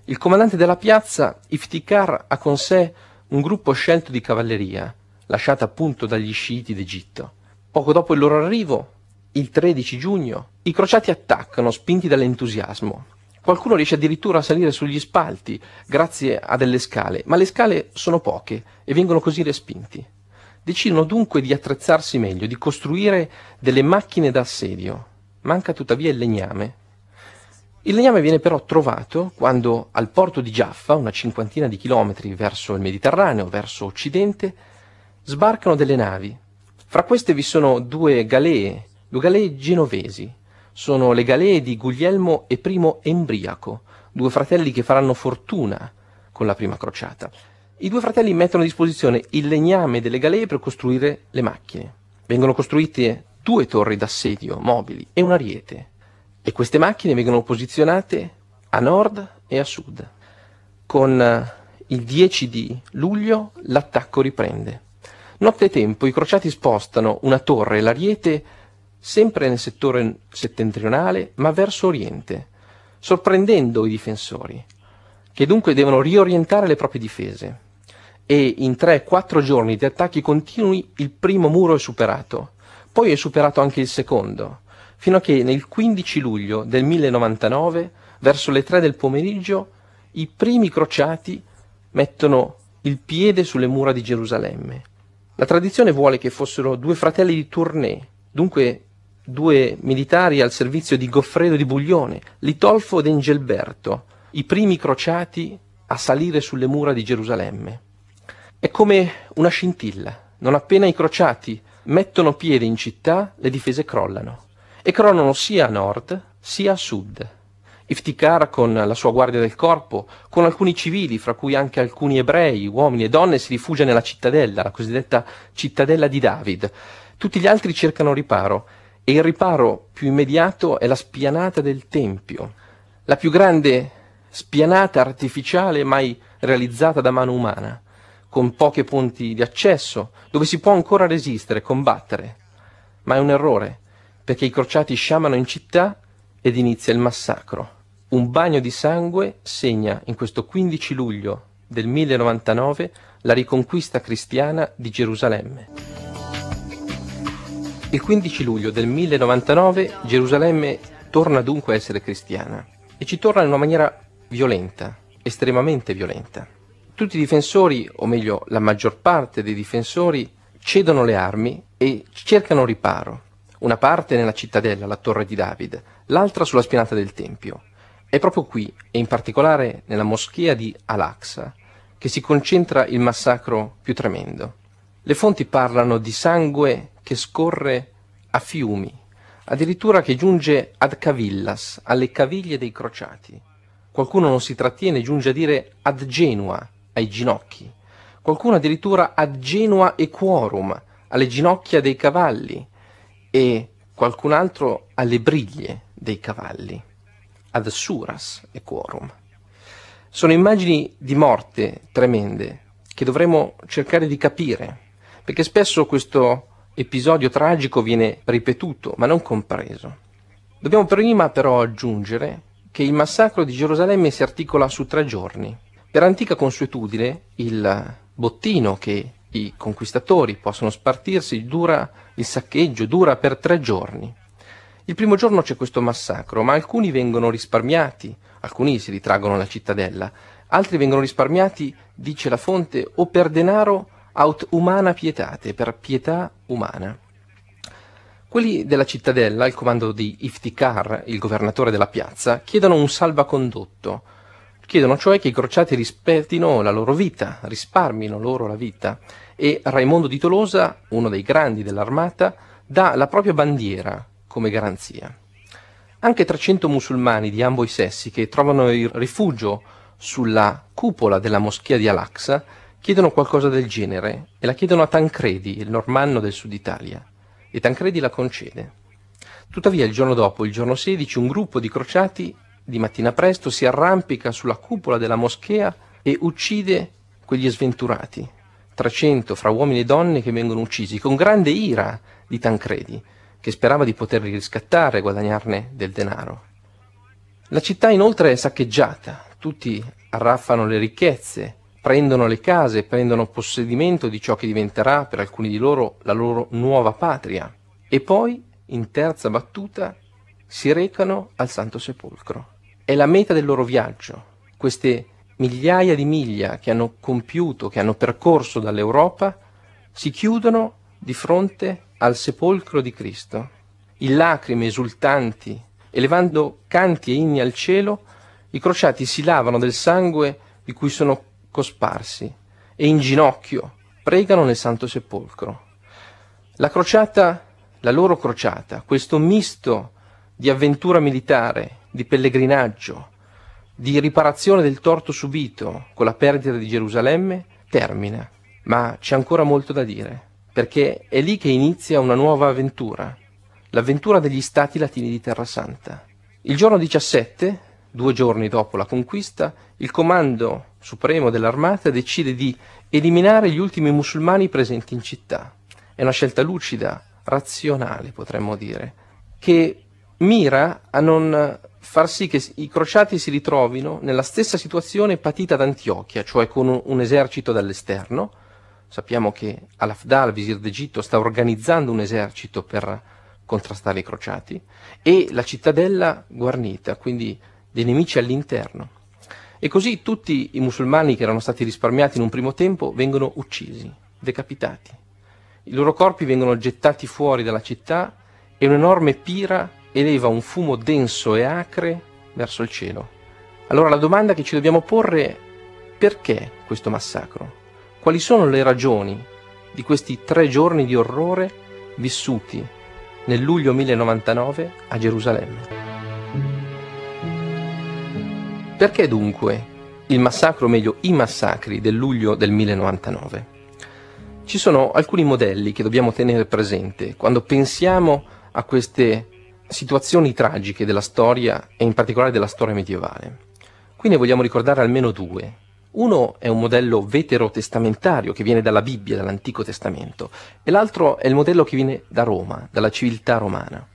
Il comandante della piazza, Iftikhar, ha con sé un gruppo scelto di cavalleria, lasciata appunto dagli sciiti d'Egitto. Poco dopo il loro arrivo, il 13 giugno, i crociati attaccano, spinti dall'entusiasmo. Qualcuno riesce addirittura a salire sugli spalti grazie a delle scale, ma le scale sono poche e vengono così respinti. Decidono dunque di attrezzarsi meglio, di costruire delle macchine d'assedio. Manca tuttavia il legname. Il legname viene però trovato quando al porto di Jaffa, una cinquantina di chilometri verso il Mediterraneo, verso occidente, sbarcano delle navi. Fra queste vi sono due galee, due galee genovesi, sono le galee di Guglielmo e Primo Embriaco, due fratelli che faranno fortuna con la prima crociata. I due fratelli mettono a disposizione il legname delle galee per costruire le macchine. Vengono costruite due torri d'assedio mobili e un ariete. E queste macchine vengono posizionate a nord e a sud. Con eh, il 10 di luglio l'attacco riprende. Notte e tempo i crociati spostano una torre e l'ariete sempre nel settore settentrionale, ma verso oriente, sorprendendo i difensori, che dunque devono riorientare le proprie difese. E in 3-4 giorni di attacchi continui il primo muro è superato, poi è superato anche il secondo, fino a che nel 15 luglio del 1099, verso le 3 del pomeriggio, i primi crociati mettono il piede sulle mura di Gerusalemme. La tradizione vuole che fossero due fratelli di Tournai, dunque due militari al servizio di Goffredo di Buglione, Litolfo ed Engelberto, i primi crociati a salire sulle mura di Gerusalemme. È come una scintilla. Non appena i crociati mettono piede in città, le difese crollano. E crollano sia a nord sia a sud. Iftikhar con la sua guardia del corpo, con alcuni civili, fra cui anche alcuni ebrei, uomini e donne, si rifugia nella cittadella, la cosiddetta cittadella di David. Tutti gli altri cercano riparo e il riparo più immediato è la spianata del Tempio, la più grande spianata artificiale mai realizzata da mano umana, con pochi punti di accesso, dove si può ancora resistere, combattere. Ma è un errore, perché i crociati sciamano in città ed inizia il massacro. Un bagno di sangue segna in questo 15 luglio del 1099 la riconquista cristiana di Gerusalemme. Il 15 luglio del 1099 Gerusalemme torna dunque a essere cristiana e ci torna in una maniera violenta, estremamente violenta. Tutti i difensori, o meglio la maggior parte dei difensori, cedono le armi e cercano riparo. Una parte nella cittadella, la torre di David, l'altra sulla spianata del Tempio. È proprio qui, e in particolare nella moschea di Al-Aqsa, che si concentra il massacro più tremendo. Le fonti parlano di sangue che scorre a fiumi, addirittura che giunge ad cavillas, alle caviglie dei crociati. Qualcuno non si trattiene, giunge a dire ad Genua, ai ginocchi. Qualcuno addirittura ad Genua e Quorum, alle ginocchia dei cavalli. E qualcun altro alle briglie dei cavalli, ad suras e quorum. Sono immagini di morte tremende che dovremo cercare di capire perché spesso questo episodio tragico viene ripetuto, ma non compreso. Dobbiamo prima però aggiungere che il massacro di Gerusalemme si articola su tre giorni. Per antica consuetudine, il bottino che i conquistatori possono spartirsi dura, il saccheggio dura per tre giorni. Il primo giorno c'è questo massacro, ma alcuni vengono risparmiati, alcuni si ritraggono alla cittadella, altri vengono risparmiati, dice la fonte, o per denaro aut humana pietate, per pietà umana. Quelli della cittadella, al comando di Iftikhar, il governatore della piazza, chiedono un salvacondotto. Chiedono cioè che i crociati rispettino la loro vita, risparmino loro la vita. E Raimondo di Tolosa, uno dei grandi dell'armata, dà la propria bandiera come garanzia. Anche 300 musulmani di ambo i sessi che trovano il rifugio sulla cupola della moschea di Al-Aqsa chiedono qualcosa del genere e la chiedono a Tancredi, il normanno del sud Italia, e Tancredi la concede. Tuttavia il giorno dopo, il giorno 16, un gruppo di crociati di mattina presto si arrampica sulla cupola della moschea e uccide quegli sventurati, 300 fra uomini e donne che vengono uccisi con grande ira di Tancredi, che sperava di poterli riscattare e guadagnarne del denaro. La città inoltre è saccheggiata, tutti arraffano le ricchezze, prendono le case, prendono possedimento di ciò che diventerà per alcuni di loro la loro nuova patria e poi, in terza battuta, si recano al Santo Sepolcro. È la meta del loro viaggio. Queste migliaia di miglia che hanno compiuto, che hanno percorso dall'Europa, si chiudono di fronte al sepolcro di Cristo. In lacrime esultanti, elevando canti e inni al cielo, i crociati si lavano del sangue di cui sono cosparsi e in ginocchio pregano nel Santo Sepolcro. La crociata, la loro crociata, questo misto di avventura militare, di pellegrinaggio, di riparazione del torto subito con la perdita di Gerusalemme, termina. Ma c'è ancora molto da dire, perché è lì che inizia una nuova avventura, l'avventura degli stati latini di Terra Santa. Il giorno 17, due giorni dopo la conquista, il comando supremo dell'armata decide di eliminare gli ultimi musulmani presenti in città. È una scelta lucida, razionale potremmo dire, che mira a non far sì che i crociati si ritrovino nella stessa situazione patita ad Antiochia, cioè con un esercito dall'esterno. Sappiamo che Al-Afdal, visir d'Egitto, sta organizzando un esercito per contrastare i crociati e la cittadella guarnita, quindi dei nemici all'interno. E così tutti i musulmani che erano stati risparmiati in un primo tempo vengono uccisi, decapitati. I loro corpi vengono gettati fuori dalla città e un'enorme pira eleva un fumo denso e acre verso il cielo. Allora la domanda che ci dobbiamo porre è perché questo massacro? Quali sono le ragioni di questi tre giorni di orrore vissuti nel luglio 1099 a Gerusalemme? Perché dunque il massacro, o meglio i massacri del luglio del 1099? Ci sono alcuni modelli che dobbiamo tenere presente quando pensiamo a queste situazioni tragiche della storia e in particolare della storia medievale. Qui ne vogliamo ricordare almeno due. Uno è un modello veterotestamentario che viene dalla Bibbia, dall'Antico Testamento, e l'altro è il modello che viene da Roma, dalla civiltà romana.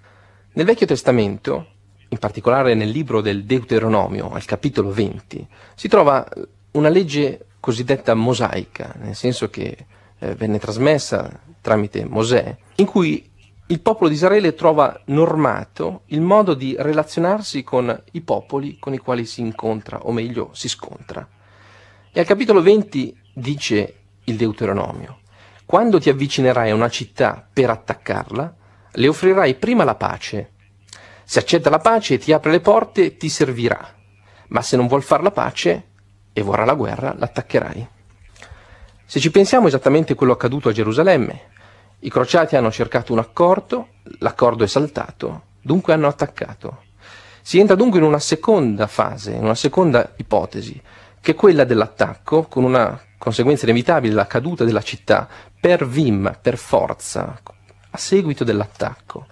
Nel Vecchio Testamento in particolare nel libro del Deuteronomio, al capitolo 20, si trova eh, una legge cosiddetta mosaica, nel senso che eh, venne trasmessa tramite Mosè, in cui il popolo di Israele trova normato il modo di relazionarsi con i popoli con i quali si incontra, o meglio, si scontra. E al capitolo 20 dice il Deuteronomio, quando ti avvicinerai a una città per attaccarla, le offrirai prima la pace se accetta la pace e ti apre le porte, ti servirà. Ma se non vuol fare la pace e vorrà la guerra, l'attaccherai. Se ci pensiamo esattamente quello accaduto a Gerusalemme, i crociati hanno cercato un accordo, l'accordo è saltato, dunque hanno attaccato. Si entra dunque in una seconda fase, in una seconda ipotesi, che è quella dell'attacco, con una conseguenza inevitabile, la caduta della città, per vim, per forza, a seguito dell'attacco.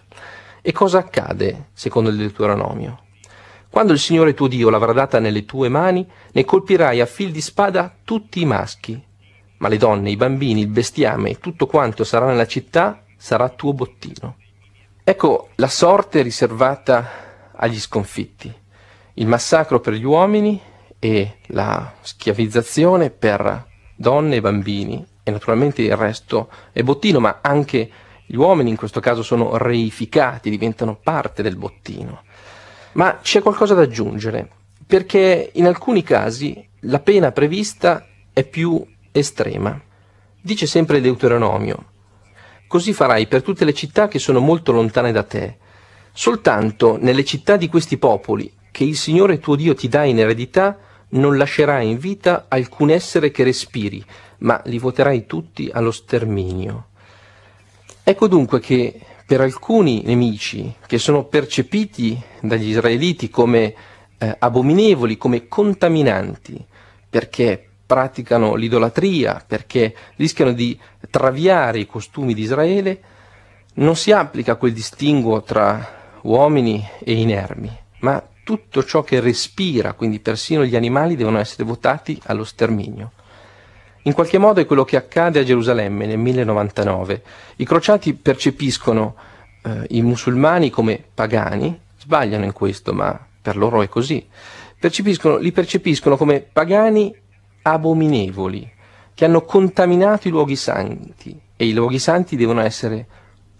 E cosa accade, secondo il Deuteronomio? Quando il Signore tuo Dio l'avrà data nelle tue mani, ne colpirai a fil di spada tutti i maschi. Ma le donne, i bambini, il bestiame e tutto quanto sarà nella città sarà tuo bottino. Ecco la sorte riservata agli sconfitti. Il massacro per gli uomini e la schiavizzazione per donne e bambini e naturalmente il resto è bottino, ma anche gli uomini in questo caso sono reificati, diventano parte del bottino. Ma c'è qualcosa da aggiungere, perché in alcuni casi la pena prevista è più estrema. Dice sempre Deuteronomio, così farai per tutte le città che sono molto lontane da te. Soltanto nelle città di questi popoli, che il Signore tuo Dio ti dà in eredità, non lascerai in vita alcun essere che respiri, ma li voterai tutti allo sterminio. Ecco dunque che per alcuni nemici che sono percepiti dagli israeliti come eh, abominevoli, come contaminanti, perché praticano l'idolatria, perché rischiano di traviare i costumi di Israele, non si applica quel distinguo tra uomini e inermi, ma tutto ciò che respira, quindi persino gli animali, devono essere votati allo sterminio. In qualche modo è quello che accade a Gerusalemme nel 1099. I crociati percepiscono eh, i musulmani come pagani, sbagliano in questo, ma per loro è così. Percepiscono, li percepiscono come pagani abominevoli, che hanno contaminato i luoghi santi e i luoghi santi devono essere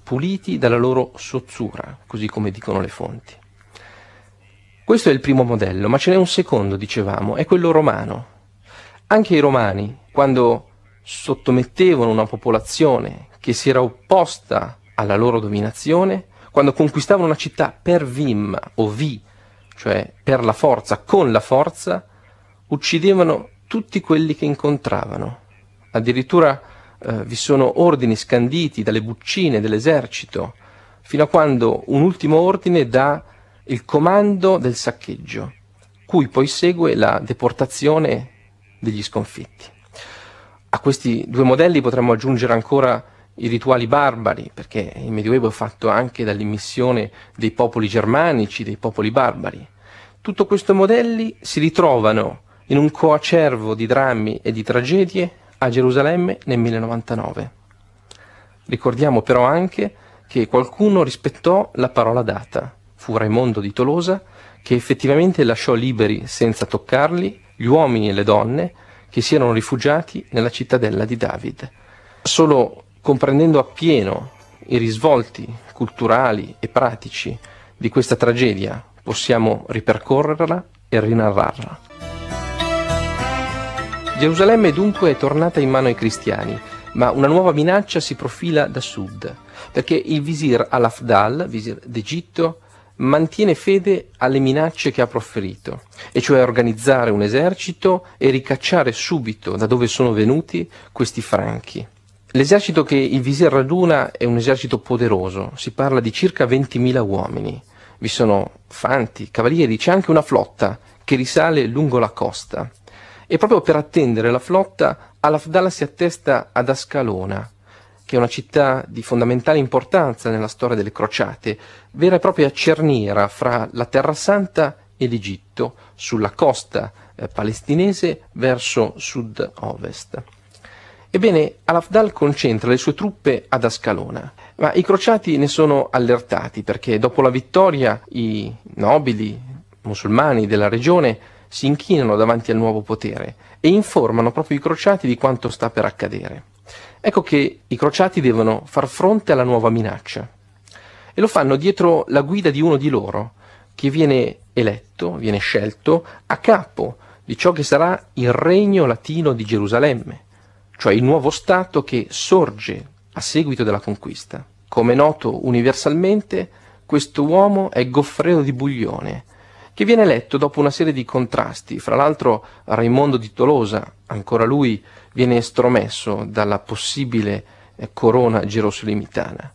puliti dalla loro sozzura, così come dicono le fonti. Questo è il primo modello, ma ce n'è un secondo, dicevamo, è quello romano. Anche i romani quando sottomettevano una popolazione che si era opposta alla loro dominazione, quando conquistavano una città per vim o vi, cioè per la forza, con la forza, uccidevano tutti quelli che incontravano. Addirittura eh, vi sono ordini scanditi dalle buccine dell'esercito, fino a quando un ultimo ordine dà il comando del saccheggio, cui poi segue la deportazione degli sconfitti a questi due modelli potremmo aggiungere ancora i rituali barbari, perché il Medioevo è fatto anche dall'immissione dei popoli germanici, dei popoli barbari. Tutto questo modelli si ritrovano in un coacervo di drammi e di tragedie a Gerusalemme nel 1099. Ricordiamo però anche che qualcuno rispettò la parola data. Fu Raimondo di Tolosa che effettivamente lasciò liberi senza toccarli gli uomini e le donne che si erano rifugiati nella cittadella di David. Solo comprendendo appieno i risvolti culturali e pratici di questa tragedia possiamo ripercorrerla e rinarrarla. Gerusalemme dunque è tornata in mano ai cristiani, ma una nuova minaccia si profila da sud, perché il visir al-Afdal, visir d'Egitto, mantiene fede alle minacce che ha proferito, e cioè organizzare un esercito e ricacciare subito da dove sono venuti questi franchi. L'esercito che il visir raduna è un esercito poderoso, si parla di circa 20.000 uomini. Vi sono fanti, cavalieri, c'è anche una flotta che risale lungo la costa. E proprio per attendere la flotta, al afdallah si attesta ad Ascalona, che è una città di fondamentale importanza nella storia delle crociate, vera e propria cerniera fra la Terra Santa e l'Egitto, sulla costa eh, palestinese verso sud-ovest. Ebbene, Al-Afdal concentra le sue truppe ad Ascalona, ma i crociati ne sono allertati perché dopo la vittoria i nobili musulmani della regione si inchinano davanti al nuovo potere e informano proprio i crociati di quanto sta per accadere. Ecco che i crociati devono far fronte alla nuova minaccia e lo fanno dietro la guida di uno di loro, che viene eletto, viene scelto a capo di ciò che sarà il regno latino di Gerusalemme, cioè il nuovo Stato che sorge a seguito della conquista. Come noto universalmente, questo uomo è Goffredo di Buglione, che viene eletto dopo una serie di contrasti, fra l'altro Raimondo di Tolosa, ancora lui viene estromesso dalla possibile eh, corona gerosolimitana.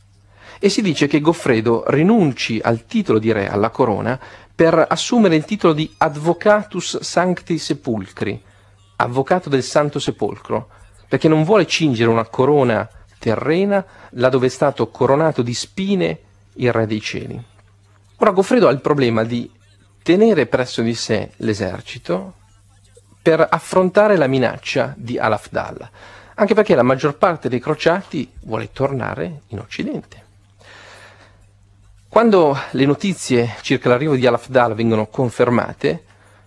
E si dice che Goffredo rinunci al titolo di re, alla corona, per assumere il titolo di Advocatus Sancti Sepulcri, avvocato del Santo Sepolcro, perché non vuole cingere una corona terrena là dove è stato coronato di spine il Re dei Cieli. Ora Goffredo ha il problema di tenere presso di sé l'esercito, per affrontare la minaccia di Al-Afdal, anche perché la maggior parte dei crociati vuole tornare in Occidente. Quando le notizie circa l'arrivo di Al-Afdal vengono confermate,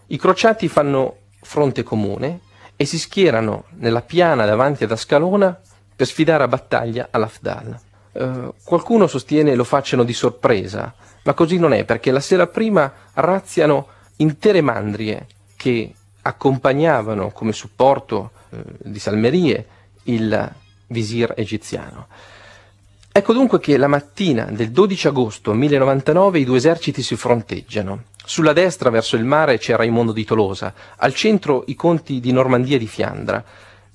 i crociati fanno fronte comune e si schierano nella piana davanti ad Ascalona per sfidare a battaglia Al-Afdal. Eh, qualcuno sostiene lo facciano di sorpresa, ma così non è perché la sera prima razziano intere mandrie che accompagnavano come supporto eh, di salmerie il visir egiziano. Ecco dunque che la mattina del 12 agosto 1099 i due eserciti si fronteggiano. Sulla destra verso il mare c'è Raimondo di Tolosa, al centro i conti di Normandia e di Fiandra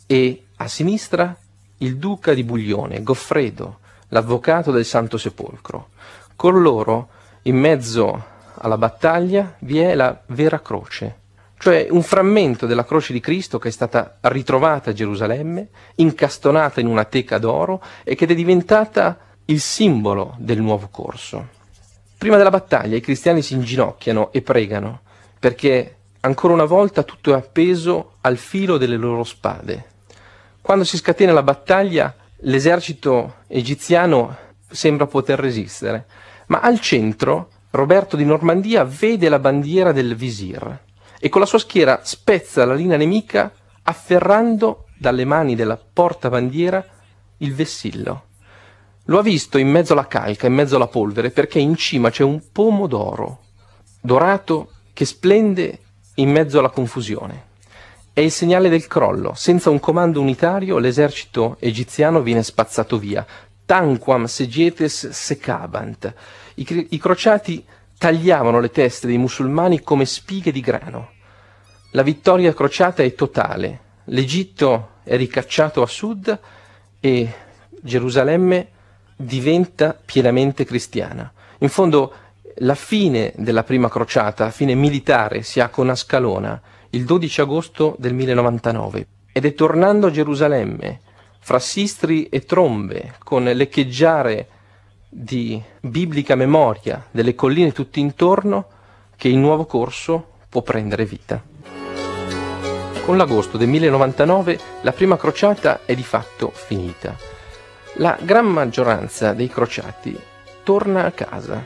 e a sinistra il duca di Buglione, Goffredo, l'avvocato del Santo Sepolcro. Con loro, in mezzo alla battaglia, vi è la vera croce, cioè un frammento della croce di Cristo che è stata ritrovata a Gerusalemme, incastonata in una teca d'oro e che è diventata il simbolo del nuovo corso. Prima della battaglia i cristiani si inginocchiano e pregano, perché ancora una volta tutto è appeso al filo delle loro spade. Quando si scatena la battaglia, l'esercito egiziano sembra poter resistere, ma al centro Roberto di Normandia vede la bandiera del visir e con la sua schiera spezza la linea nemica afferrando dalle mani della portabandiera il vessillo. Lo ha visto in mezzo alla calca, in mezzo alla polvere, perché in cima c'è un pomo d'oro, dorato, che splende in mezzo alla confusione. È il segnale del crollo. Senza un comando unitario l'esercito egiziano viene spazzato via. Tanquam segetes secabant. I, I crociati tagliavano le teste dei musulmani come spighe di grano. La vittoria crociata è totale, l'Egitto è ricacciato a sud e Gerusalemme diventa pienamente cristiana. In fondo la fine della prima crociata, la fine militare, si ha con Ascalona il 12 agosto del 1099 ed è tornando a Gerusalemme fra sistri e trombe, con l'echeggiare di biblica memoria delle colline tutti intorno che il nuovo corso può prendere vita. Con l'agosto del 1099 la prima crociata è di fatto finita. La gran maggioranza dei crociati torna a casa.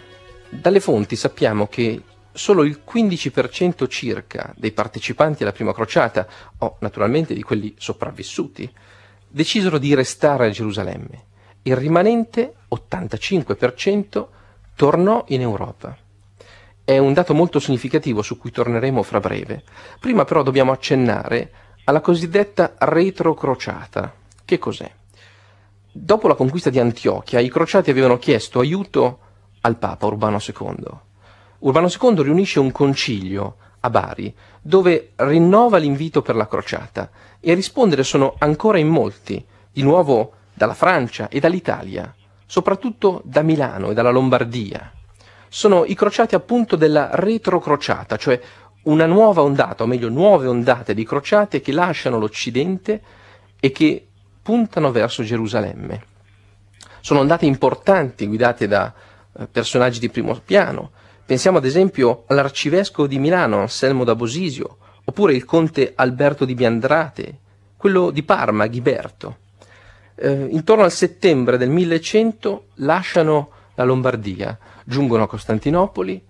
Dalle fonti sappiamo che solo il 15% circa dei partecipanti alla prima crociata, o naturalmente di quelli sopravvissuti, decisero di restare a Gerusalemme. Il rimanente 85% tornò in Europa. È un dato molto significativo su cui torneremo fra breve. Prima però dobbiamo accennare alla cosiddetta retrocrociata. Che cos'è? Dopo la conquista di Antiochia, i crociati avevano chiesto aiuto al Papa Urbano II. Urbano II riunisce un concilio a Bari, dove rinnova l'invito per la crociata e a rispondere sono ancora in molti, di nuovo dalla Francia e dall'Italia soprattutto da Milano e dalla Lombardia. Sono i crociati appunto della retrocrociata, cioè una nuova ondata, o meglio nuove ondate di crociate che lasciano l'Occidente e che puntano verso Gerusalemme. Sono ondate importanti guidate da eh, personaggi di primo piano. Pensiamo ad esempio all'arcivescovo di Milano, Anselmo da Bosisio, oppure il conte Alberto di Biandrate, quello di Parma, Ghiberto eh, intorno al settembre del 1100 lasciano la Lombardia, giungono a Costantinopoli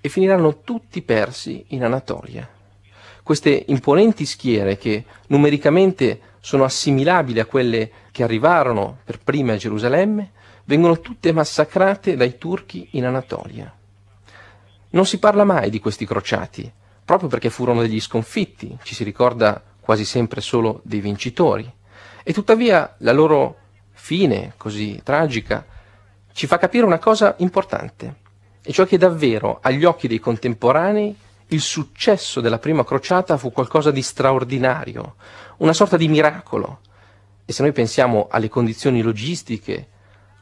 e finiranno tutti persi in Anatolia. Queste imponenti schiere che numericamente sono assimilabili a quelle che arrivarono per prime a Gerusalemme, vengono tutte massacrate dai turchi in Anatolia. Non si parla mai di questi crociati, proprio perché furono degli sconfitti, ci si ricorda quasi sempre solo dei vincitori. E tuttavia la loro fine così tragica ci fa capire una cosa importante, e cioè che davvero agli occhi dei contemporanei il successo della prima crociata fu qualcosa di straordinario, una sorta di miracolo. E se noi pensiamo alle condizioni logistiche,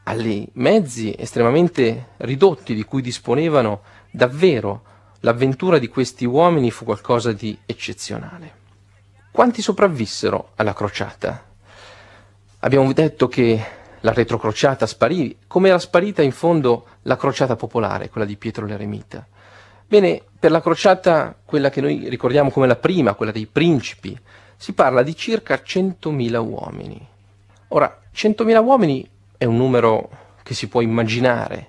ai mezzi estremamente ridotti di cui disponevano, davvero l'avventura di questi uomini fu qualcosa di eccezionale. Quanti sopravvissero alla crociata? Abbiamo detto che la retrocrociata sparì, come era sparita in fondo la crociata popolare, quella di Pietro l'Eremita. Bene, per la crociata, quella che noi ricordiamo come la prima, quella dei principi, si parla di circa 100.000 uomini. Ora, 100.000 uomini è un numero che si può immaginare.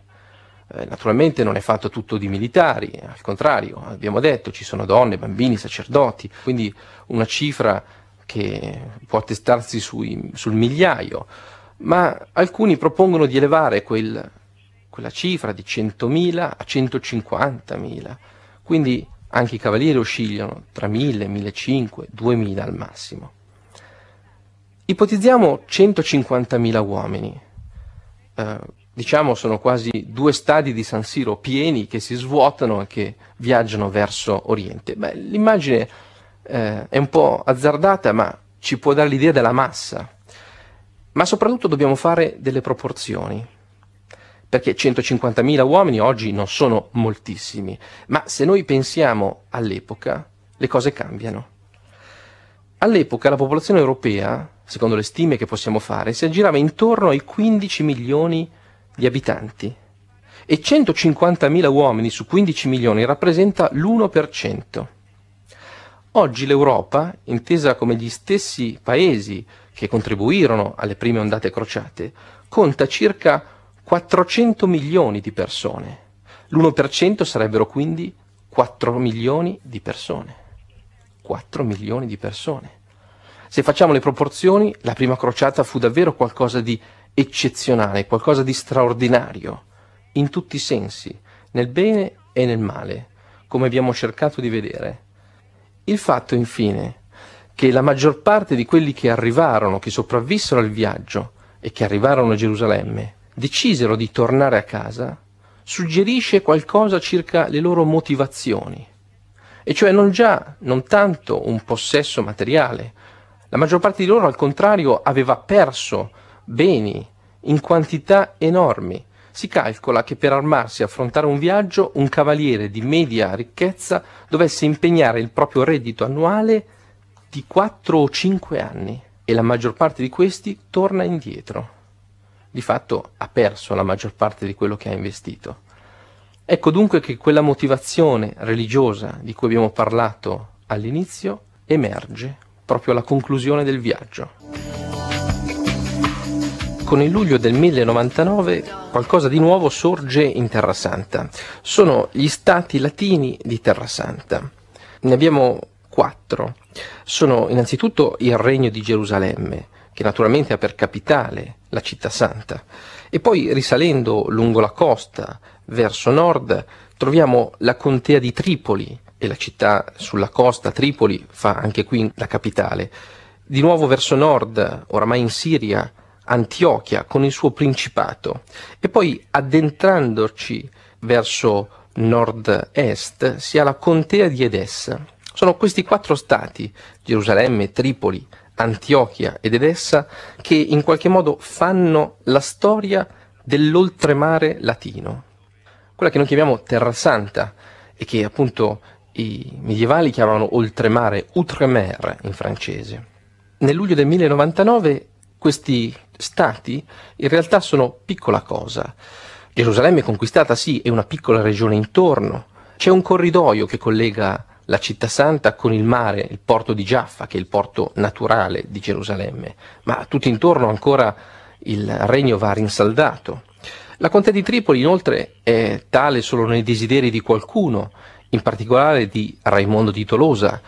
Eh, naturalmente non è fatto tutto di militari, al contrario, abbiamo detto ci sono donne, bambini, sacerdoti, quindi una cifra che può attestarsi sui, sul migliaio, ma alcuni propongono di elevare quel, quella cifra di 100.000 a 150.000, quindi anche i cavalieri oscillano tra 1.000, 1.500, 2.000 al massimo. Ipotizziamo 150.000 uomini, eh, diciamo sono quasi due stadi di San Siro pieni che si svuotano e che viaggiano verso Oriente. Beh, l'immagine eh, è un po' azzardata, ma ci può dare l'idea della massa. Ma soprattutto dobbiamo fare delle proporzioni, perché 150.000 uomini oggi non sono moltissimi, ma se noi pensiamo all'epoca, le cose cambiano. All'epoca la popolazione europea, secondo le stime che possiamo fare, si aggirava intorno ai 15 milioni di abitanti e 150.000 uomini su 15 milioni rappresenta l'1%. Oggi l'Europa, intesa come gli stessi paesi che contribuirono alle prime ondate crociate, conta circa 400 milioni di persone. L'1% sarebbero quindi 4 milioni di persone. 4 milioni di persone. Se facciamo le proporzioni, la prima crociata fu davvero qualcosa di eccezionale, qualcosa di straordinario, in tutti i sensi, nel bene e nel male, come abbiamo cercato di vedere. Il fatto, infine, che la maggior parte di quelli che arrivarono, che sopravvissero al viaggio e che arrivarono a Gerusalemme, decisero di tornare a casa, suggerisce qualcosa circa le loro motivazioni. E cioè non già, non tanto un possesso materiale. La maggior parte di loro, al contrario, aveva perso beni in quantità enormi si calcola che per armarsi e affrontare un viaggio un cavaliere di media ricchezza dovesse impegnare il proprio reddito annuale di 4 o 5 anni e la maggior parte di questi torna indietro. Di fatto ha perso la maggior parte di quello che ha investito. Ecco dunque che quella motivazione religiosa di cui abbiamo parlato all'inizio emerge proprio alla conclusione del viaggio. Con il luglio del 1099 qualcosa di nuovo sorge in Terra Santa. Sono gli stati latini di Terra Santa. Ne abbiamo quattro. Sono innanzitutto il Regno di Gerusalemme, che naturalmente ha per capitale la città santa, e poi risalendo lungo la costa verso nord troviamo la contea di Tripoli, e la città sulla costa, Tripoli, fa anche qui la capitale. Di nuovo verso nord, oramai in Siria, Antiochia con il suo principato e poi addentrandoci verso nord-est si ha la contea di Edessa. Sono questi quattro stati, Gerusalemme, Tripoli, Antiochia ed Edessa, che in qualche modo fanno la storia dell'oltremare latino. Quella che noi chiamiamo Terra Santa e che appunto i medievali chiamavano oltremare, outremer in francese. Nel luglio del 1099 questi stati in realtà sono piccola cosa. Gerusalemme conquistata sì, è una piccola regione intorno. C'è un corridoio che collega la città santa con il mare, il porto di Jaffa, che è il porto naturale di Gerusalemme, ma tutto intorno ancora il regno va rinsaldato. La contea di Tripoli inoltre è tale solo nei desideri di qualcuno, in particolare di Raimondo di Tolosa,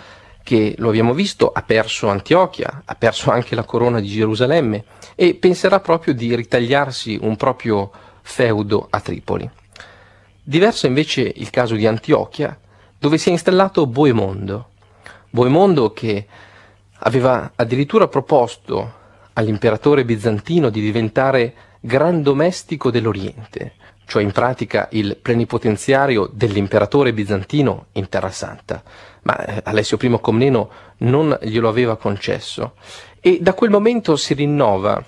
che lo abbiamo visto, ha perso Antiochia, ha perso anche la corona di Gerusalemme e penserà proprio di ritagliarsi un proprio feudo a Tripoli. Diverso invece il caso di Antiochia, dove si è installato Boemondo. Boemondo che aveva addirittura proposto all'imperatore bizantino di diventare gran domestico dell'Oriente, cioè in pratica il plenipotenziario dell'imperatore bizantino in Terra Santa, ma eh, Alessio I Comneno non glielo aveva concesso. E da quel momento si rinnova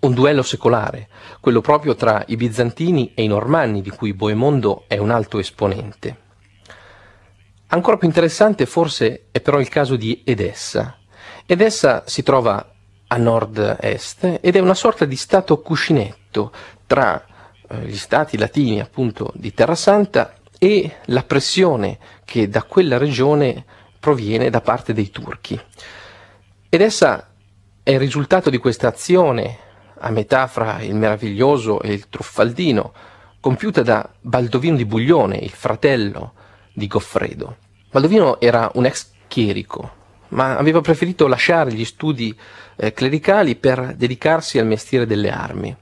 un duello secolare, quello proprio tra i bizantini e i normanni, di cui Boemondo è un alto esponente. Ancora più interessante forse è però il caso di Edessa. Edessa si trova a nord-est ed è una sorta di stato cuscinetto tra eh, gli stati latini appunto di Terra Santa e la pressione che da quella regione proviene da parte dei turchi. Ed essa è il risultato di questa azione, a metà fra il meraviglioso e il truffaldino, compiuta da Baldovino di Buglione, il fratello di Goffredo. Baldovino era un ex chierico, ma aveva preferito lasciare gli studi eh, clericali per dedicarsi al mestiere delle armi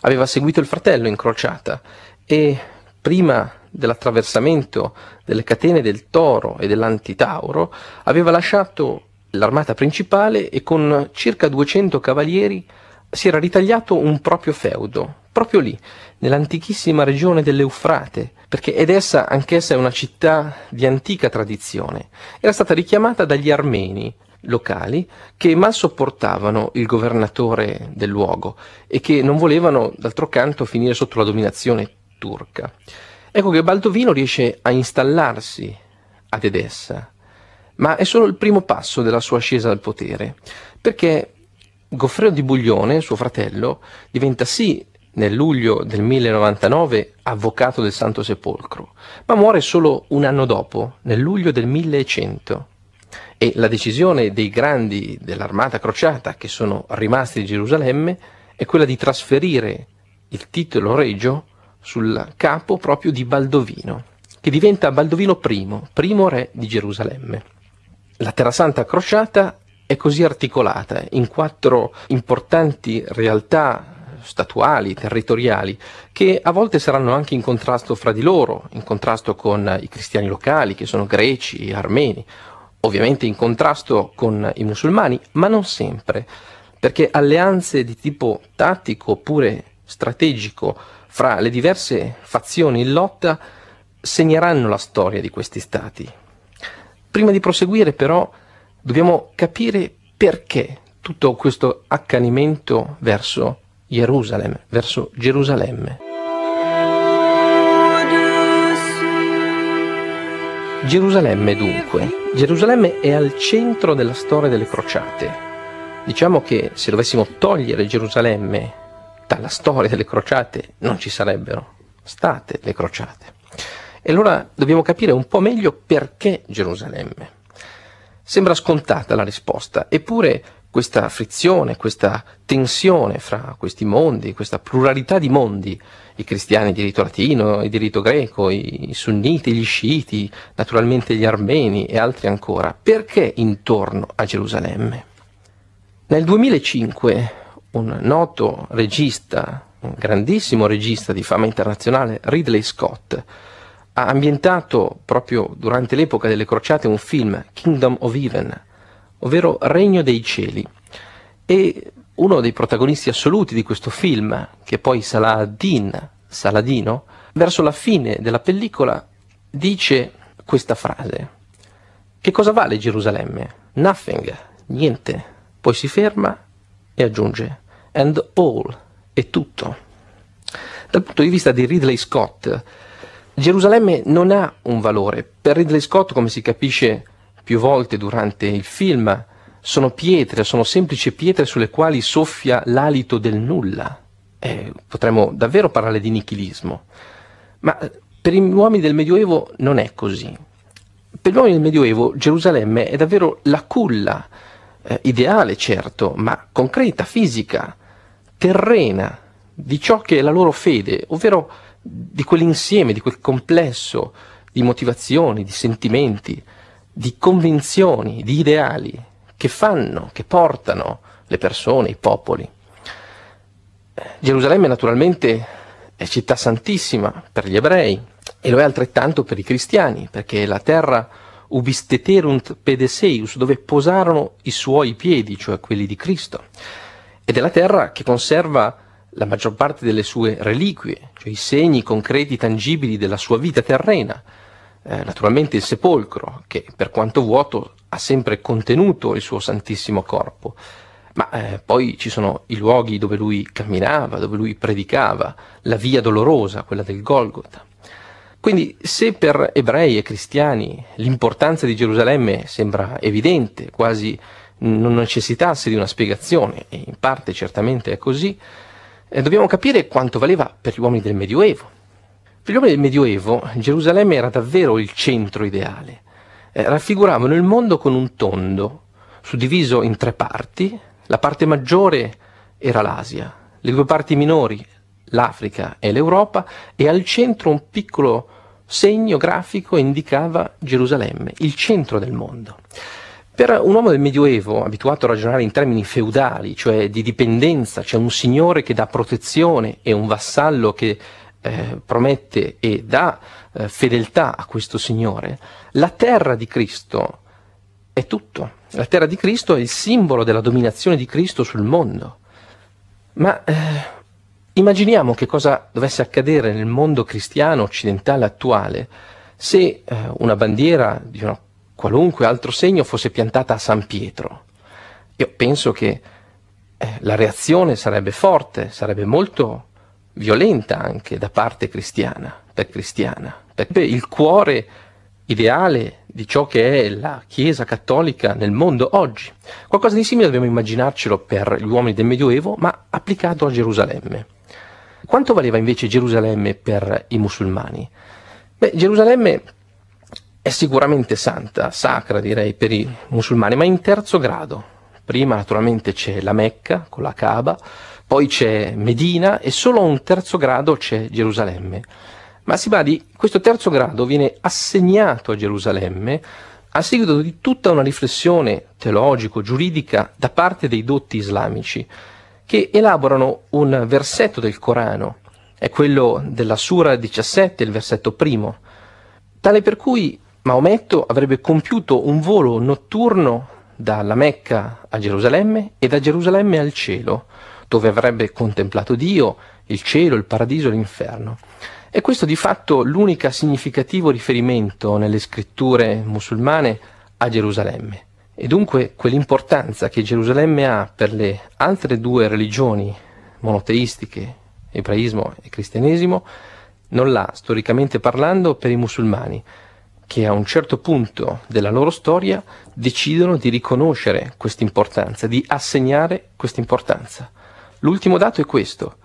aveva seguito il fratello in crociata e prima dell'attraversamento delle catene del toro e dell'antitauro aveva lasciato l'armata principale e con circa 200 cavalieri si era ritagliato un proprio feudo, proprio lì, nell'antichissima regione dell'Eufrate, perché ed essa anch'essa è una città di antica tradizione. Era stata richiamata dagli armeni locali che mal sopportavano il governatore del luogo e che non volevano, d'altro canto, finire sotto la dominazione turca. Ecco che Baldovino riesce a installarsi ad Edessa, ma è solo il primo passo della sua ascesa al potere, perché Goffredo di Buglione, suo fratello, diventa sì nel luglio del 1099 avvocato del Santo Sepolcro, ma muore solo un anno dopo, nel luglio del 1100 e la decisione dei grandi dell'armata crociata che sono rimasti di Gerusalemme è quella di trasferire il titolo regio sul capo proprio di Baldovino, che diventa Baldovino I, primo re di Gerusalemme. La Terra Santa crociata è così articolata in quattro importanti realtà statuali, territoriali, che a volte saranno anche in contrasto fra di loro, in contrasto con i cristiani locali, che sono greci e armeni, ovviamente in contrasto con i musulmani, ma non sempre, perché alleanze di tipo tattico oppure strategico fra le diverse fazioni in lotta segneranno la storia di questi stati. Prima di proseguire però dobbiamo capire perché tutto questo accanimento verso Gerusalemme, verso Gerusalemme. Gerusalemme dunque. Gerusalemme è al centro della storia delle crociate. Diciamo che se dovessimo togliere Gerusalemme dalla storia delle crociate non ci sarebbero state le crociate. E allora dobbiamo capire un po' meglio perché Gerusalemme. Sembra scontata la risposta, eppure questa frizione, questa tensione fra questi mondi, questa pluralità di mondi, i cristiani di rito latino, il diritto greco, i sunniti, gli sciiti, naturalmente gli armeni e altri ancora, perché intorno a Gerusalemme? Nel 2005 un noto regista, un grandissimo regista di fama internazionale, Ridley Scott, ha ambientato proprio durante l'epoca delle crociate un film, Kingdom of Heaven, ovvero Regno dei Cieli. E uno dei protagonisti assoluti di questo film, che poi Saladin, Saladino, verso la fine della pellicola dice questa frase. Che cosa vale Gerusalemme? Nothing, niente. Poi si ferma e aggiunge and all, è tutto. Dal punto di vista di Ridley Scott, Gerusalemme non ha un valore. Per Ridley Scott, come si capisce più volte durante il film, sono pietre, sono semplici pietre sulle quali soffia l'alito del nulla. Eh, potremmo davvero parlare di nichilismo, ma eh, per gli uomini del Medioevo non è così. Per gli uomini del Medioevo Gerusalemme è davvero la culla, eh, ideale certo, ma concreta, fisica, terrena, di ciò che è la loro fede, ovvero di quell'insieme, di quel complesso di motivazioni, di sentimenti, di convinzioni, di ideali che fanno, che portano le persone, i popoli. Eh, Gerusalemme naturalmente è città santissima per gli ebrei e lo è altrettanto per i cristiani, perché è la terra ubisteterunt pedeseus, dove posarono i suoi piedi, cioè quelli di Cristo, ed è la terra che conserva la maggior parte delle sue reliquie, cioè i segni concreti, tangibili della sua vita terrena, eh, naturalmente il sepolcro, che per quanto vuoto ha sempre contenuto il suo santissimo corpo, ma eh, poi ci sono i luoghi dove lui camminava, dove lui predicava, la via dolorosa, quella del Golgotha. Quindi se per ebrei e cristiani l'importanza di Gerusalemme sembra evidente, quasi non necessitasse di una spiegazione, e in parte certamente è così, eh, dobbiamo capire quanto valeva per gli uomini del Medioevo, Prima del Medioevo Gerusalemme era davvero il centro ideale. Eh, raffiguravano il mondo con un tondo, suddiviso in tre parti. La parte maggiore era l'Asia, le due parti minori, l'Africa e l'Europa, e al centro un piccolo segno grafico indicava Gerusalemme, il centro del mondo. Per un uomo del Medioevo, abituato a ragionare in termini feudali, cioè di dipendenza, c'è cioè un signore che dà protezione e un vassallo che eh, promette e dà eh, fedeltà a questo Signore, la terra di Cristo è tutto. La terra di Cristo è il simbolo della dominazione di Cristo sul mondo. Ma eh, immaginiamo che cosa dovesse accadere nel mondo cristiano occidentale attuale se eh, una bandiera di una qualunque altro segno fosse piantata a San Pietro. Io penso che eh, la reazione sarebbe forte, sarebbe molto violenta anche da parte cristiana, per cristiana, perché il cuore ideale di ciò che è la Chiesa cattolica nel mondo oggi. Qualcosa di simile dobbiamo immaginarcelo per gli uomini del Medioevo, ma applicato a Gerusalemme. Quanto valeva invece Gerusalemme per i musulmani? Beh, Gerusalemme è sicuramente santa, sacra direi per i musulmani, ma in terzo grado. Prima naturalmente c'è la Mecca con la Kaaba, poi c'è Medina e solo a un terzo grado c'è Gerusalemme. Ma si badi, questo terzo grado viene assegnato a Gerusalemme a seguito di tutta una riflessione teologico-giuridica da parte dei dotti islamici, che elaborano un versetto del Corano, è quello della Sura 17, il versetto primo, tale per cui Maometto avrebbe compiuto un volo notturno dalla Mecca a Gerusalemme e da Gerusalemme al cielo, dove avrebbe contemplato Dio, il cielo, il paradiso, l'inferno. E questo di fatto l'unico significativo riferimento nelle scritture musulmane a Gerusalemme. E dunque quell'importanza che Gerusalemme ha per le altre due religioni monoteistiche, ebraismo e cristianesimo, non l'ha, storicamente parlando, per i musulmani, che a un certo punto della loro storia decidono di riconoscere questa importanza, di assegnare questa importanza. L'ultimo dato è questo.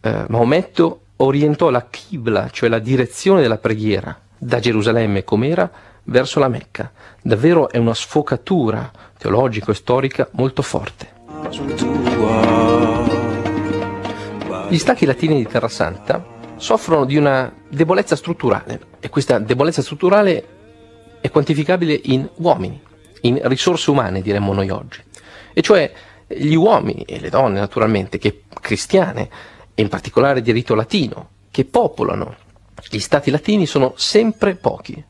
Eh, Maometto orientò la Qibla, cioè la direzione della preghiera, da Gerusalemme com'era verso la Mecca. Davvero è una sfocatura teologica e storica molto forte. Gli stacchi latini di Terra Santa soffrono di una debolezza strutturale e questa debolezza strutturale è quantificabile in uomini, in risorse umane diremmo noi oggi. E cioè gli uomini e le donne naturalmente, che, cristiane, e in particolare di rito latino, che popolano gli stati latini sono sempre pochi.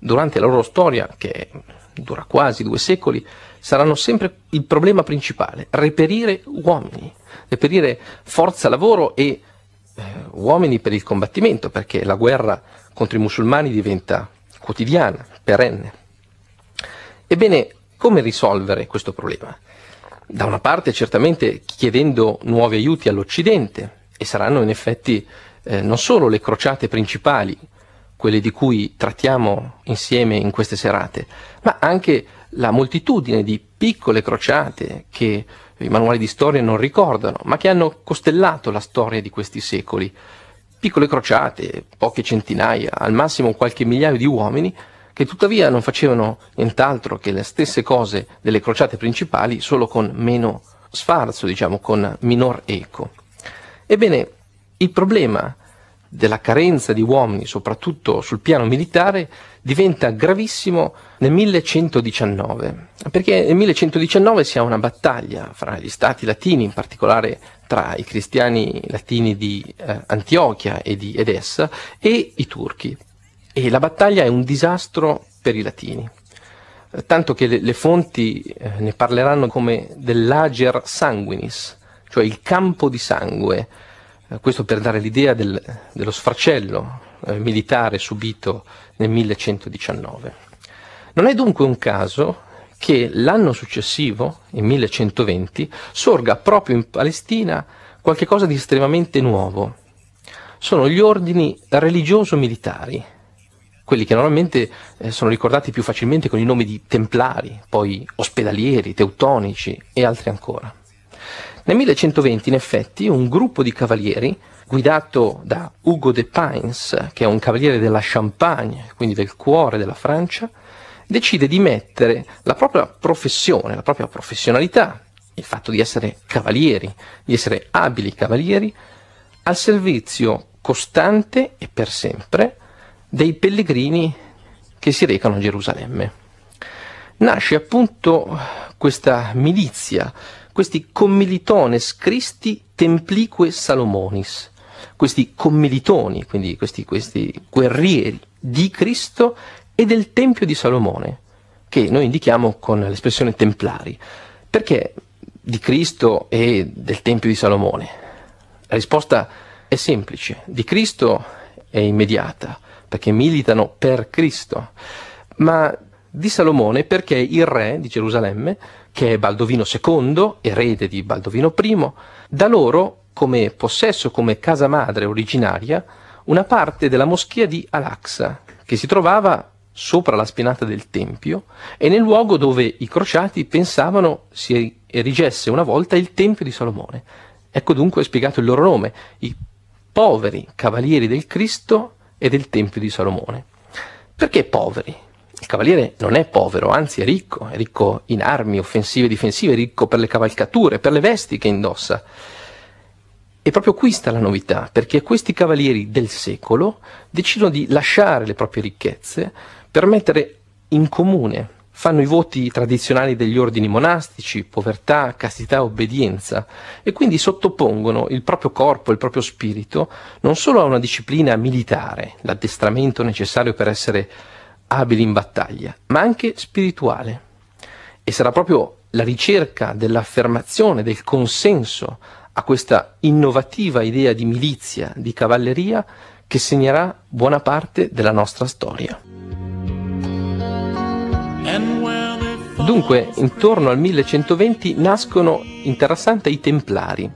Durante la loro storia, che dura quasi due secoli, saranno sempre il problema principale, reperire uomini, reperire forza lavoro e eh, uomini per il combattimento, perché la guerra contro i musulmani diventa quotidiana, perenne. Ebbene, come risolvere questo problema? da una parte certamente chiedendo nuovi aiuti all'Occidente, e saranno in effetti eh, non solo le crociate principali, quelle di cui trattiamo insieme in queste serate, ma anche la moltitudine di piccole crociate che i manuali di storia non ricordano, ma che hanno costellato la storia di questi secoli. Piccole crociate, poche centinaia, al massimo qualche migliaio di uomini, che tuttavia non facevano nient'altro che le stesse cose delle crociate principali, solo con meno sfarzo, diciamo, con minor eco. Ebbene, il problema della carenza di uomini, soprattutto sul piano militare, diventa gravissimo nel 1119, perché nel 1119 si ha una battaglia fra gli stati latini, in particolare tra i cristiani latini di eh, Antiochia e di Edessa, e i turchi e la battaglia è un disastro per i latini, eh, tanto che le, le fonti eh, ne parleranno come dell'ager sanguinis, cioè il campo di sangue, eh, questo per dare l'idea del, dello sfracello eh, militare subito nel 1119. Non è dunque un caso che l'anno successivo, in 1120, sorga proprio in Palestina qualcosa di estremamente nuovo. Sono gli ordini religioso-militari, quelli che normalmente eh, sono ricordati più facilmente con i nomi di templari, poi ospedalieri, teutonici e altri ancora. Nel 1120, in effetti, un gruppo di cavalieri, guidato da Ugo de Pines, che è un cavaliere della Champagne, quindi del cuore della Francia, decide di mettere la propria professione, la propria professionalità, il fatto di essere cavalieri, di essere abili cavalieri, al servizio costante e per sempre dei pellegrini che si recano a Gerusalemme. Nasce appunto questa milizia, questi commilitones Christi Templique Salomonis, questi commilitoni, quindi questi, questi guerrieri di Cristo e del Tempio di Salomone, che noi indichiamo con l'espressione templari. Perché di Cristo e del Tempio di Salomone? La risposta è semplice, di Cristo è immediata, perché militano per Cristo, ma di Salomone perché il re di Gerusalemme, che è Baldovino II, erede di Baldovino I, da loro come possesso, come casa madre originaria, una parte della moschia di Alaxa, che si trovava sopra la spinata del Tempio e nel luogo dove i crociati pensavano si erigesse una volta il Tempio di Salomone. Ecco dunque spiegato il loro nome. I poveri cavalieri del Cristo e del Tempio di Salomone. Perché poveri? Il cavaliere non è povero, anzi è ricco, è ricco in armi offensive e difensive, è ricco per le cavalcature, per le vesti che indossa. E proprio qui sta la novità, perché questi cavalieri del secolo decidono di lasciare le proprie ricchezze per mettere in comune fanno i voti tradizionali degli ordini monastici, povertà, castità, obbedienza, e quindi sottopongono il proprio corpo, il proprio spirito, non solo a una disciplina militare, l'addestramento necessario per essere abili in battaglia, ma anche spirituale. E sarà proprio la ricerca dell'affermazione, del consenso a questa innovativa idea di milizia, di cavalleria, che segnerà buona parte della nostra storia. Dunque, intorno al 1120 nascono in Terrasanta i Templari,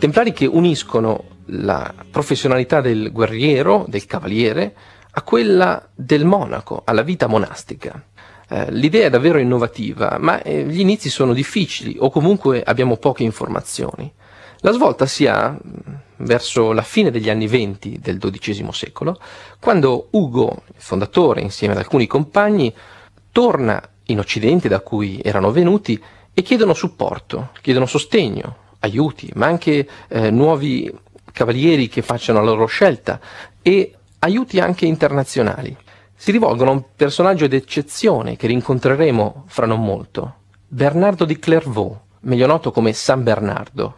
Templari che uniscono la professionalità del guerriero, del cavaliere, a quella del monaco, alla vita monastica. Eh, l'idea è davvero innovativa, ma eh, gli inizi sono difficili o comunque abbiamo poche informazioni. La svolta si ha mm, verso la fine degli anni venti del XII secolo, quando Ugo, il fondatore, insieme ad alcuni compagni, torna in Occidente da cui erano venuti e chiedono supporto, chiedono sostegno, aiuti, ma anche eh, nuovi cavalieri che facciano la loro scelta e aiuti anche internazionali. Si rivolgono a un personaggio d'eccezione che rincontreremo fra non molto, Bernardo di Clairvaux, meglio noto come San Bernardo.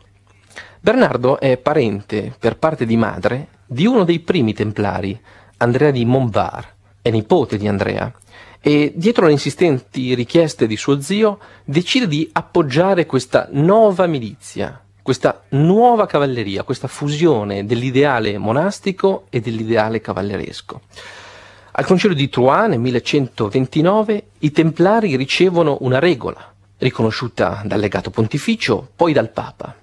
Bernardo è parente, per parte di madre, di uno dei primi templari, Andrea di Montbar, è nipote di Andrea, e dietro le insistenti richieste di suo zio decide di appoggiare questa nuova milizia, questa nuova cavalleria, questa fusione dell'ideale monastico e dell'ideale cavalleresco. Al concilio di Troyes nel 1129 i templari ricevono una regola, riconosciuta dal legato pontificio, poi dal Papa.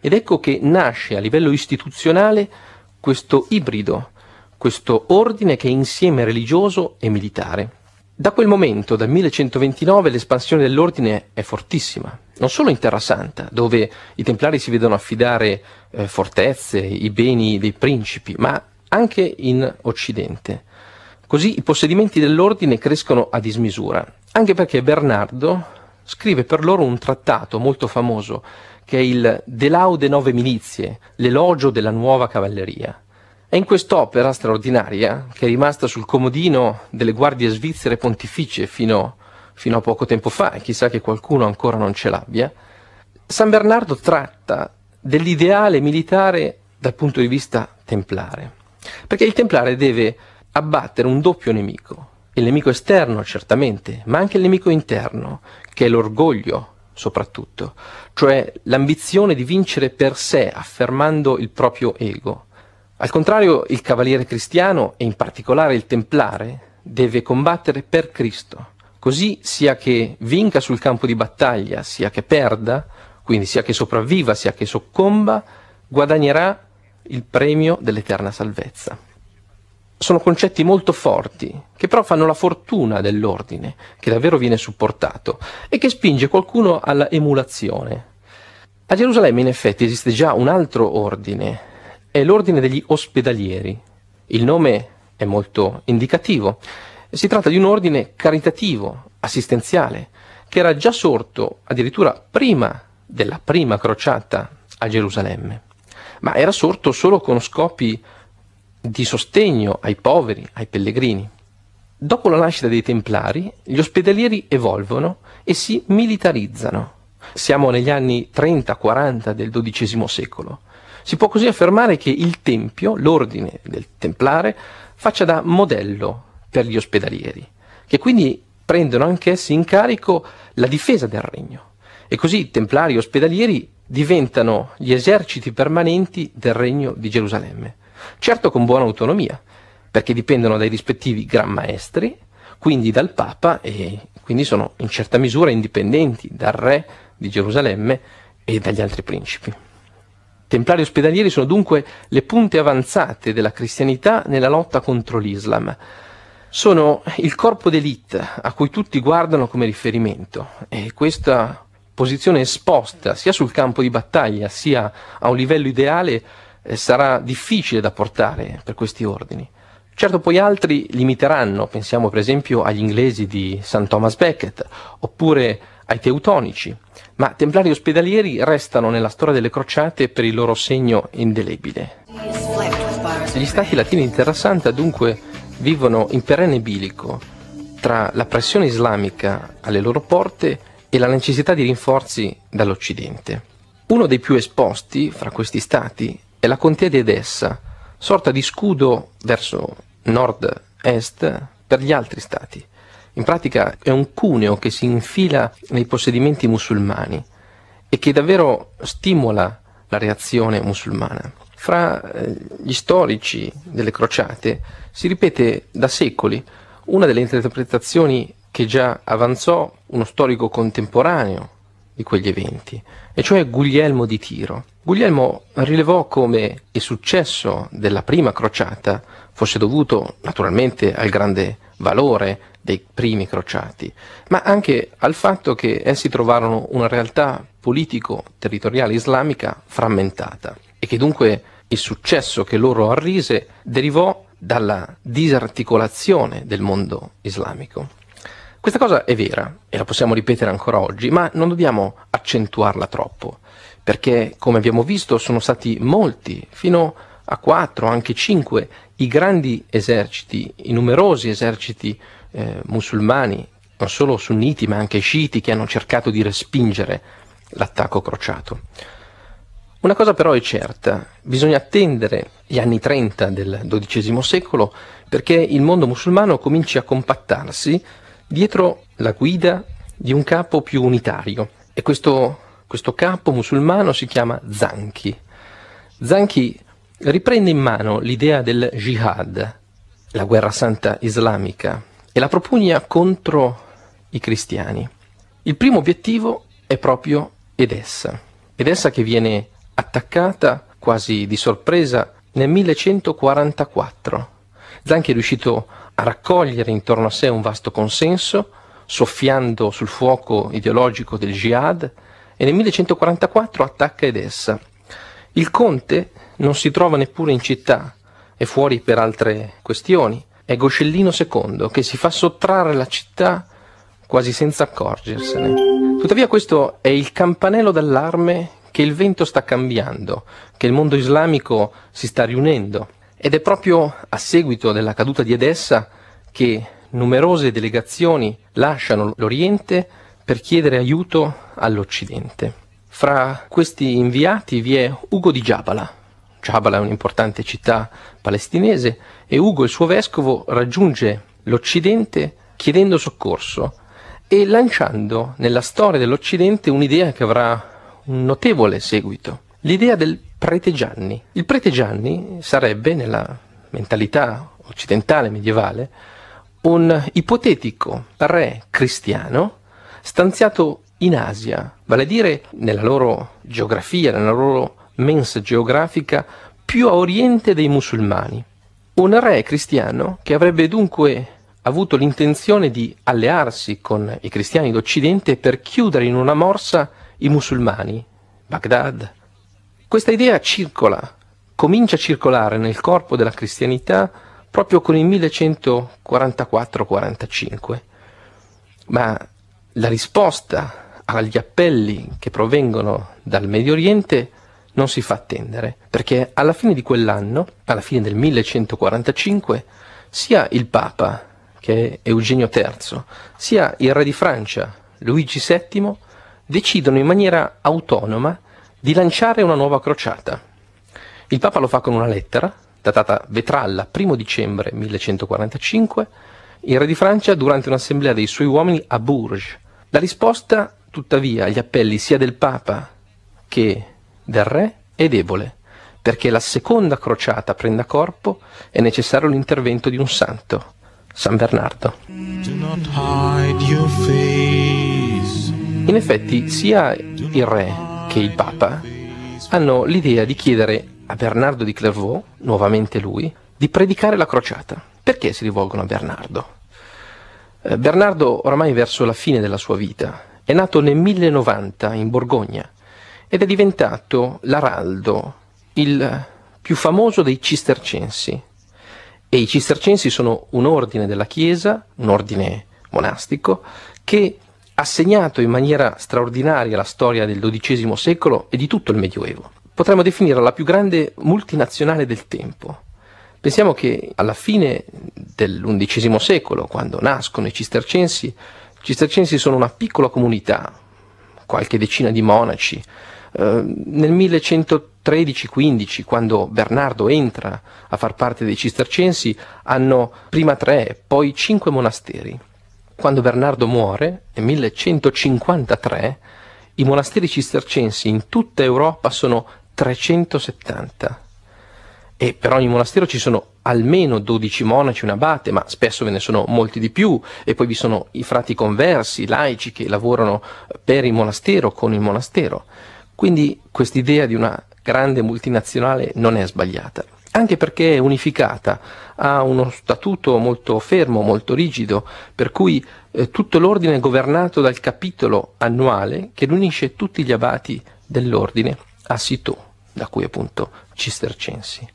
Ed ecco che nasce a livello istituzionale questo ibrido, questo ordine che è insieme religioso e militare. Da quel momento, dal 1129, l'espansione dell'ordine è fortissima, non solo in Terra Santa, dove i templari si vedono affidare eh, fortezze, i beni dei principi, ma anche in Occidente. Così i possedimenti dell'ordine crescono a dismisura, anche perché Bernardo scrive per loro un trattato molto famoso, che è il De laude nove milizie, l'elogio della nuova cavalleria. È in quest'opera straordinaria, che è rimasta sul comodino delle guardie svizzere pontificie fino, fino a poco tempo fa, e chissà che qualcuno ancora non ce l'abbia, San Bernardo tratta dell'ideale militare dal punto di vista templare. Perché il templare deve abbattere un doppio nemico, il nemico esterno certamente, ma anche il nemico interno, che è l'orgoglio soprattutto, cioè l'ambizione di vincere per sé affermando il proprio ego. Al contrario, il cavaliere cristiano, e in particolare il templare, deve combattere per Cristo, così sia che vinca sul campo di battaglia, sia che perda, quindi sia che sopravviva, sia che soccomba, guadagnerà il premio dell'eterna salvezza. Sono concetti molto forti, che però fanno la fortuna dell'ordine, che davvero viene supportato, e che spinge qualcuno alla emulazione. A Gerusalemme in effetti esiste già un altro ordine, è l'ordine degli ospedalieri. Il nome è molto indicativo. Si tratta di un ordine caritativo, assistenziale, che era già sorto addirittura prima della prima crociata a Gerusalemme, ma era sorto solo con scopi di sostegno ai poveri, ai pellegrini. Dopo la nascita dei Templari, gli ospedalieri evolvono e si militarizzano. Siamo negli anni 30-40 del XII secolo si può così affermare che il Tempio, l'ordine del Templare, faccia da modello per gli ospedalieri, che quindi prendono anch'essi in carico la difesa del regno. E così i Templari ospedalieri diventano gli eserciti permanenti del regno di Gerusalemme, certo con buona autonomia, perché dipendono dai rispettivi Gran Maestri, quindi dal Papa e quindi sono in certa misura indipendenti dal Re di Gerusalemme e dagli altri principi templari ospedalieri sono dunque le punte avanzate della cristianità nella lotta contro l'Islam. Sono il corpo d'elite a cui tutti guardano come riferimento e questa posizione esposta sia sul campo di battaglia sia a un livello ideale eh, sarà difficile da portare per questi ordini. Certo poi altri limiteranno, pensiamo per esempio agli inglesi di St. Thomas Becket oppure ai teutonici, ma templari ospedalieri restano nella storia delle crociate per il loro segno indelebile. Gli stati latini in Terra Santa dunque vivono in perenne bilico tra la pressione islamica alle loro porte e la necessità di rinforzi dall'Occidente. Uno dei più esposti fra questi stati è la contea di Edessa, sorta di scudo verso nord-est per gli altri stati. In pratica è un cuneo che si infila nei possedimenti musulmani e che davvero stimola la reazione musulmana. Fra eh, gli storici delle crociate si ripete da secoli una delle interpretazioni che già avanzò uno storico contemporaneo di quegli eventi, e cioè Guglielmo di Tiro. Guglielmo rilevò come il successo della prima crociata fosse dovuto naturalmente al grande valore dei primi crociati, ma anche al fatto che essi trovarono una realtà politico-territoriale islamica frammentata e che dunque il successo che loro arrise derivò dalla disarticolazione del mondo islamico. Questa cosa è vera e la possiamo ripetere ancora oggi, ma non dobbiamo accentuarla troppo, perché come abbiamo visto sono stati molti, fino a quattro, anche cinque, i grandi eserciti, i numerosi eserciti eh, musulmani, non solo sunniti ma anche sciiti, che hanno cercato di respingere l'attacco crociato. Una cosa però è certa, bisogna attendere gli anni 30 del XII secolo perché il mondo musulmano cominci a compattarsi dietro la guida di un capo più unitario e questo, questo capo musulmano si chiama Zanchi. Zanchi riprende in mano l'idea del jihad, la guerra santa islamica, e la propugna contro i cristiani. Il primo obiettivo è proprio Edessa, Edessa che viene attaccata quasi di sorpresa nel 1144. Zanchi è riuscito a raccogliere intorno a sé un vasto consenso, soffiando sul fuoco ideologico del jihad, e nel 1144 attacca Edessa. Il conte non si trova neppure in città, è fuori per altre questioni, è Goscellino II, che si fa sottrarre la città quasi senza accorgersene. Tuttavia questo è il campanello d'allarme che il vento sta cambiando, che il mondo islamico si sta riunendo. Ed è proprio a seguito della caduta di Edessa che numerose delegazioni lasciano l'Oriente per chiedere aiuto all'Occidente. Fra questi inviati vi è Ugo di Giabala, Jabal è un'importante città palestinese e Ugo, il suo vescovo, raggiunge l'Occidente chiedendo soccorso e lanciando nella storia dell'Occidente un'idea che avrà un notevole seguito, l'idea del prete Gianni. Il prete Gianni sarebbe, nella mentalità occidentale medievale, un ipotetico re cristiano stanziato in Asia, vale a dire nella loro geografia, nella loro mensa geografica più a oriente dei musulmani. Un re cristiano che avrebbe dunque avuto l'intenzione di allearsi con i cristiani d'Occidente per chiudere in una morsa i musulmani, Baghdad. Questa idea circola, comincia a circolare nel corpo della cristianità proprio con il 1144-45, ma la risposta agli appelli che provengono dal Medio Oriente è non si fa attendere, perché alla fine di quell'anno, alla fine del 1145, sia il Papa, che è Eugenio III, sia il Re di Francia, Luigi VII, decidono in maniera autonoma di lanciare una nuova crociata. Il Papa lo fa con una lettera, datata Vetralla 1 dicembre 1145, il Re di Francia durante un'assemblea dei suoi uomini a Bourges. La risposta, tuttavia, agli appelli sia del Papa che del re è debole. Perché la seconda crociata prenda corpo è necessario l'intervento di un santo, San Bernardo. In effetti sia il re che il papa hanno l'idea di chiedere a Bernardo di Clairvaux, nuovamente lui, di predicare la crociata. Perché si rivolgono a Bernardo? Eh, Bernardo oramai verso la fine della sua vita è nato nel 1090 in Borgogna ed è diventato l'araldo, il più famoso dei cistercensi. E i cistercensi sono un ordine della Chiesa, un ordine monastico, che ha segnato in maniera straordinaria la storia del XII secolo e di tutto il Medioevo. Potremmo definirla la più grande multinazionale del tempo. Pensiamo che alla fine dell'undicesimo secolo, quando nascono i cistercensi, i cistercensi sono una piccola comunità, qualche decina di monaci, eh, nel 1113-15, quando Bernardo entra a far parte dei cistercensi, hanno prima tre, poi cinque monasteri. Quando Bernardo muore, nel 1153, i monasteri cistercensi in tutta Europa sono 370 e per ogni monastero ci sono almeno 12 monaci, un abate, ma spesso ve ne sono molti di più, e poi vi sono i frati conversi, laici che lavorano per il monastero, con il monastero. Quindi quest'idea di una grande multinazionale non è sbagliata, anche perché è unificata, ha uno statuto molto fermo, molto rigido, per cui eh, tutto l'ordine è governato dal capitolo annuale che riunisce tutti gli abati dell'ordine a Sito, da cui appunto cistercensi.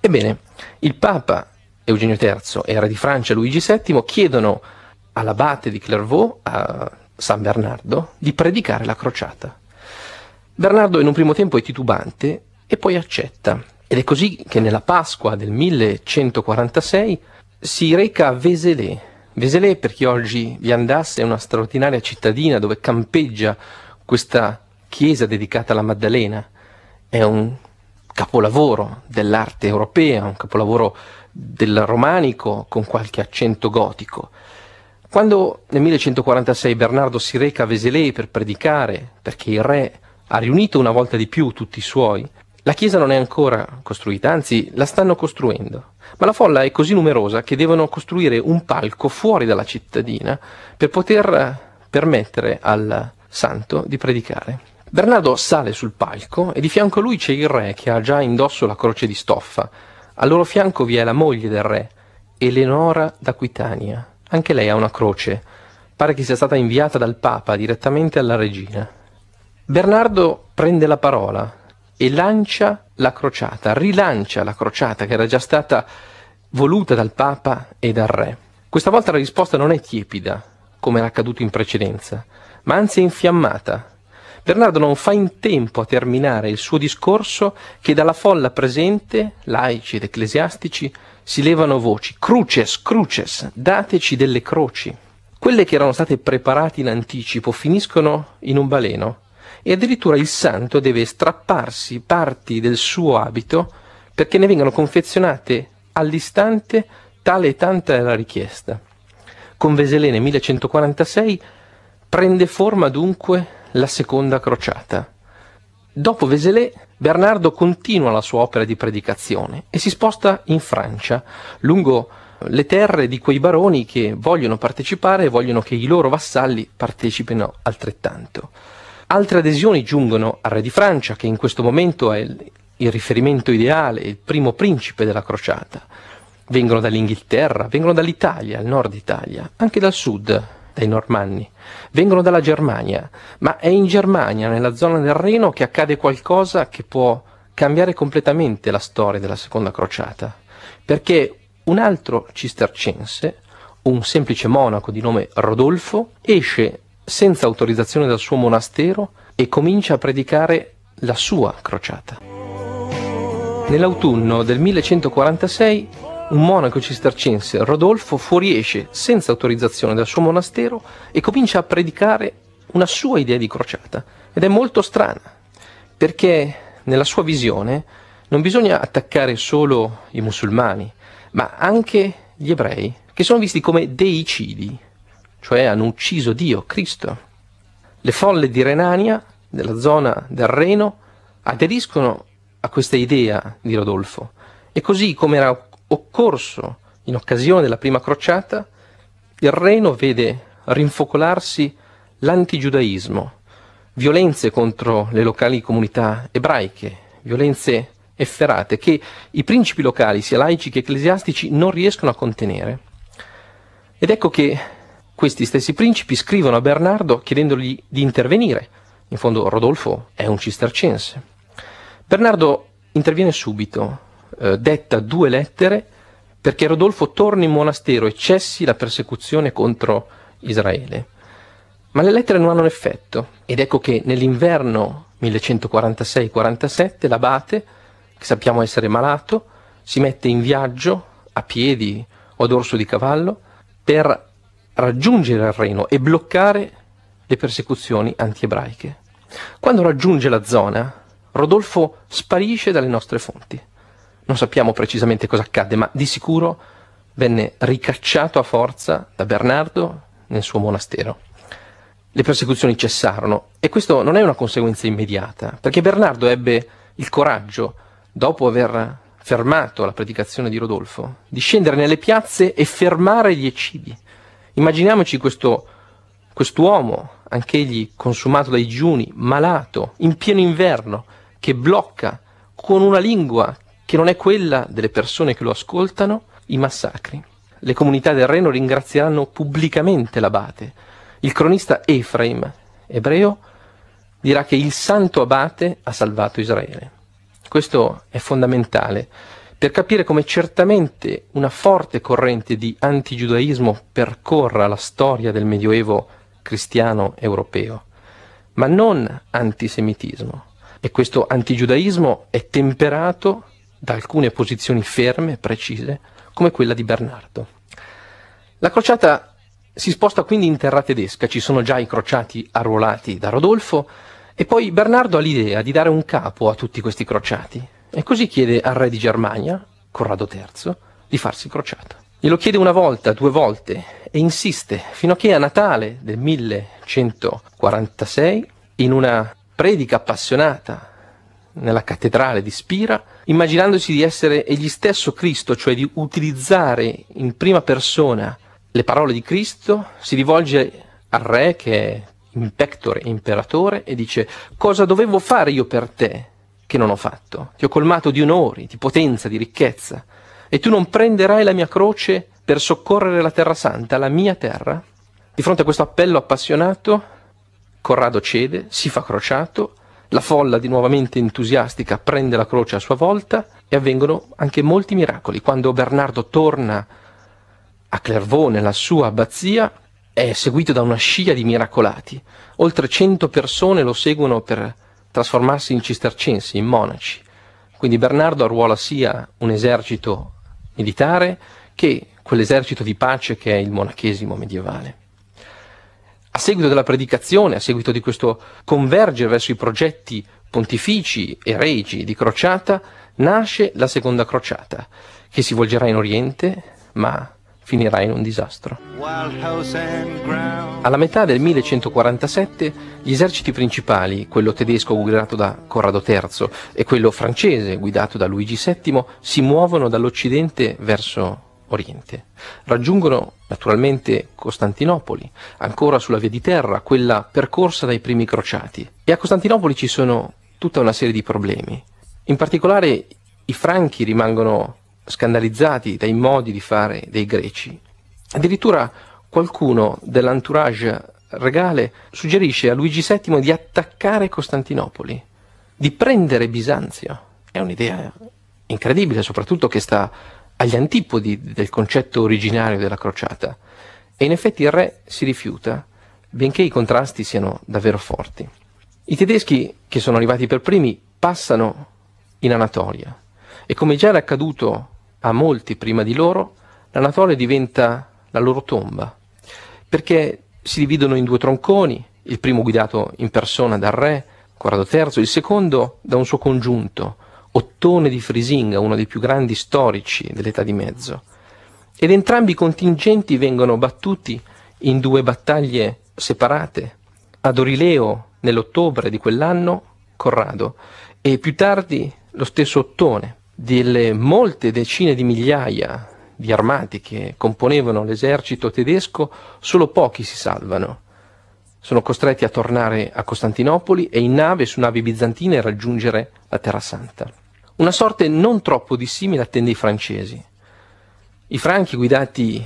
Ebbene, il Papa Eugenio III e il Re di Francia Luigi VII chiedono all'abate di Clairvaux, a San Bernardo, di predicare la crociata. Bernardo in un primo tempo è titubante e poi accetta. Ed è così che nella Pasqua del 1146 si reca a Veselé. Veselé, per chi oggi vi andasse, è una straordinaria cittadina dove campeggia questa chiesa dedicata alla Maddalena. È un capolavoro dell'arte europea, un capolavoro del romanico con qualche accento gotico. Quando nel 1146 Bernardo si reca a Veselé per predicare, perché il re ha riunito una volta di più tutti i suoi, la chiesa non è ancora costruita, anzi la stanno costruendo, ma la folla è così numerosa che devono costruire un palco fuori dalla cittadina per poter eh, permettere al santo di predicare. Bernardo sale sul palco e di fianco a lui c'è il re che ha già indosso la croce di stoffa. Al loro fianco vi è la moglie del re, Eleonora d'Aquitania. Anche lei ha una croce. Pare che sia stata inviata dal Papa direttamente alla regina. Bernardo prende la parola e lancia la crociata, rilancia la crociata che era già stata voluta dal Papa e dal Re. Questa volta la risposta non è tiepida, come era accaduto in precedenza, ma anzi è infiammata. Bernardo non fa in tempo a terminare il suo discorso che dalla folla presente, laici ed ecclesiastici, si levano voci Cruces, cruces, dateci delle croci. Quelle che erano state preparate in anticipo finiscono in un baleno e addirittura il santo deve strapparsi parti del suo abito perché ne vengano confezionate all'istante tale e tanta è la richiesta. Con Veselene 1146 prende forma dunque la seconda crociata. Dopo Veselè, Bernardo continua la sua opera di predicazione e si sposta in Francia, lungo le terre di quei baroni che vogliono partecipare e vogliono che i loro vassalli partecipino altrettanto. Altre adesioni giungono al re di Francia, che in questo momento è il riferimento ideale, il primo principe della crociata. Vengono dall'Inghilterra, vengono dall'Italia, il nord Italia, anche dal sud, dai normanni. Vengono dalla Germania, ma è in Germania, nella zona del Reno, che accade qualcosa che può cambiare completamente la storia della seconda crociata, perché un altro cistercense, un semplice monaco di nome Rodolfo, esce senza autorizzazione dal suo monastero e comincia a predicare la sua crociata. Nell'autunno del 1146 un monaco cistercense, Rodolfo, fuoriesce senza autorizzazione dal suo monastero e comincia a predicare una sua idea di crociata. Ed è molto strana, perché nella sua visione non bisogna attaccare solo i musulmani, ma anche gli ebrei, che sono visti come deicidi, cioè hanno ucciso Dio, Cristo. Le folle di Renania, della zona del Reno, aderiscono a questa idea di Rodolfo e così come era occorso in occasione della prima crociata, il Reno vede rinfocolarsi l'antigiudaismo, violenze contro le locali comunità ebraiche, violenze efferate che i principi locali, sia laici che ecclesiastici, non riescono a contenere. Ed ecco che questi stessi principi scrivono a Bernardo chiedendogli di intervenire. In fondo Rodolfo è un cistercense. Bernardo interviene subito, eh, detta due lettere perché Rodolfo torni in monastero e cessi la persecuzione contro Israele. Ma le lettere non hanno effetto ed ecco che nell'inverno 1146-47 l'abate, che sappiamo essere malato, si mette in viaggio a piedi o ad orso di cavallo per raggiungere il Reno e bloccare le persecuzioni anti-ebraiche. Quando raggiunge la zona, Rodolfo sparisce dalle nostre fonti. Non sappiamo precisamente cosa accadde, ma di sicuro venne ricacciato a forza da Bernardo nel suo monastero. Le persecuzioni cessarono e questo non è una conseguenza immediata, perché Bernardo ebbe il coraggio, dopo aver fermato la predicazione di Rodolfo, di scendere nelle piazze e fermare gli eccidi. Immaginiamoci questo, quest'uomo, anch'egli consumato dai giuni, malato, in pieno inverno, che blocca con una lingua che non è quella delle persone che lo ascoltano i massacri. Le comunità del Reno ringrazieranno pubblicamente l'abate. Il cronista Efraim, ebreo, dirà che il santo abate ha salvato Israele. Questo è fondamentale per capire come certamente una forte corrente di antigiudaismo percorra la storia del Medioevo cristiano europeo, ma non antisemitismo. E questo antigiudaismo è temperato da alcune posizioni ferme, precise, come quella di Bernardo. La crociata si sposta quindi in terra tedesca, ci sono già i crociati arruolati da Rodolfo, e poi Bernardo ha l'idea di dare un capo a tutti questi crociati, e così chiede al re di Germania, Corrado III, di farsi crociata. Glielo chiede una volta, due volte e insiste fino a che a Natale del 1146, in una predica appassionata nella cattedrale di Spira, immaginandosi di essere egli stesso Cristo, cioè di utilizzare in prima persona le parole di Cristo, si rivolge al re che è in pectore imperatore e dice cosa dovevo fare io per te che non ho fatto. Ti ho colmato di onori, di potenza, di ricchezza. E tu non prenderai la mia croce per soccorrere la terra santa, la mia terra? Di fronte a questo appello appassionato, Corrado cede, si fa crociato, la folla di nuovamente entusiastica prende la croce a sua volta e avvengono anche molti miracoli. Quando Bernardo torna a Clervaux, nella sua abbazia, è seguito da una scia di miracolati. Oltre cento persone lo seguono per trasformarsi in cistercensi, in monaci. Quindi Bernardo arruola sia un esercito militare che quell'esercito di pace che è il monachesimo medievale. A seguito della predicazione, a seguito di questo convergere verso i progetti pontifici e regi di crociata, nasce la seconda crociata, che si volgerà in Oriente, ma finirà in un disastro. Alla metà del 1147 gli eserciti principali, quello tedesco guidato da Corrado III e quello francese guidato da Luigi VII, si muovono dall'Occidente verso Oriente. Raggiungono naturalmente Costantinopoli, ancora sulla via di terra, quella percorsa dai primi crociati. E a Costantinopoli ci sono tutta una serie di problemi. In particolare i franchi rimangono scandalizzati dai modi di fare dei greci. Addirittura qualcuno dell'entourage regale suggerisce a Luigi VII di attaccare Costantinopoli, di prendere Bisanzio. È un'idea incredibile, soprattutto che sta agli antipodi del concetto originario della crociata. E in effetti il re si rifiuta, benché i contrasti siano davvero forti. I tedeschi, che sono arrivati per primi, passano in Anatolia, e come già era accaduto a molti prima di loro, la Natoria diventa la loro tomba, perché si dividono in due tronconi, il primo guidato in persona dal re, Corrado III, il secondo da un suo congiunto, Ottone di Frisinga, uno dei più grandi storici dell'età di mezzo. Ed entrambi i contingenti vengono battuti in due battaglie separate, ad Orileo nell'ottobre di quell'anno Corrado e più tardi lo stesso Ottone delle molte decine di migliaia di armati che componevano l'esercito tedesco, solo pochi si salvano. Sono costretti a tornare a Costantinopoli e in nave su navi bizantine raggiungere la Terra Santa. Una sorte non troppo dissimile attende i francesi. I franchi guidati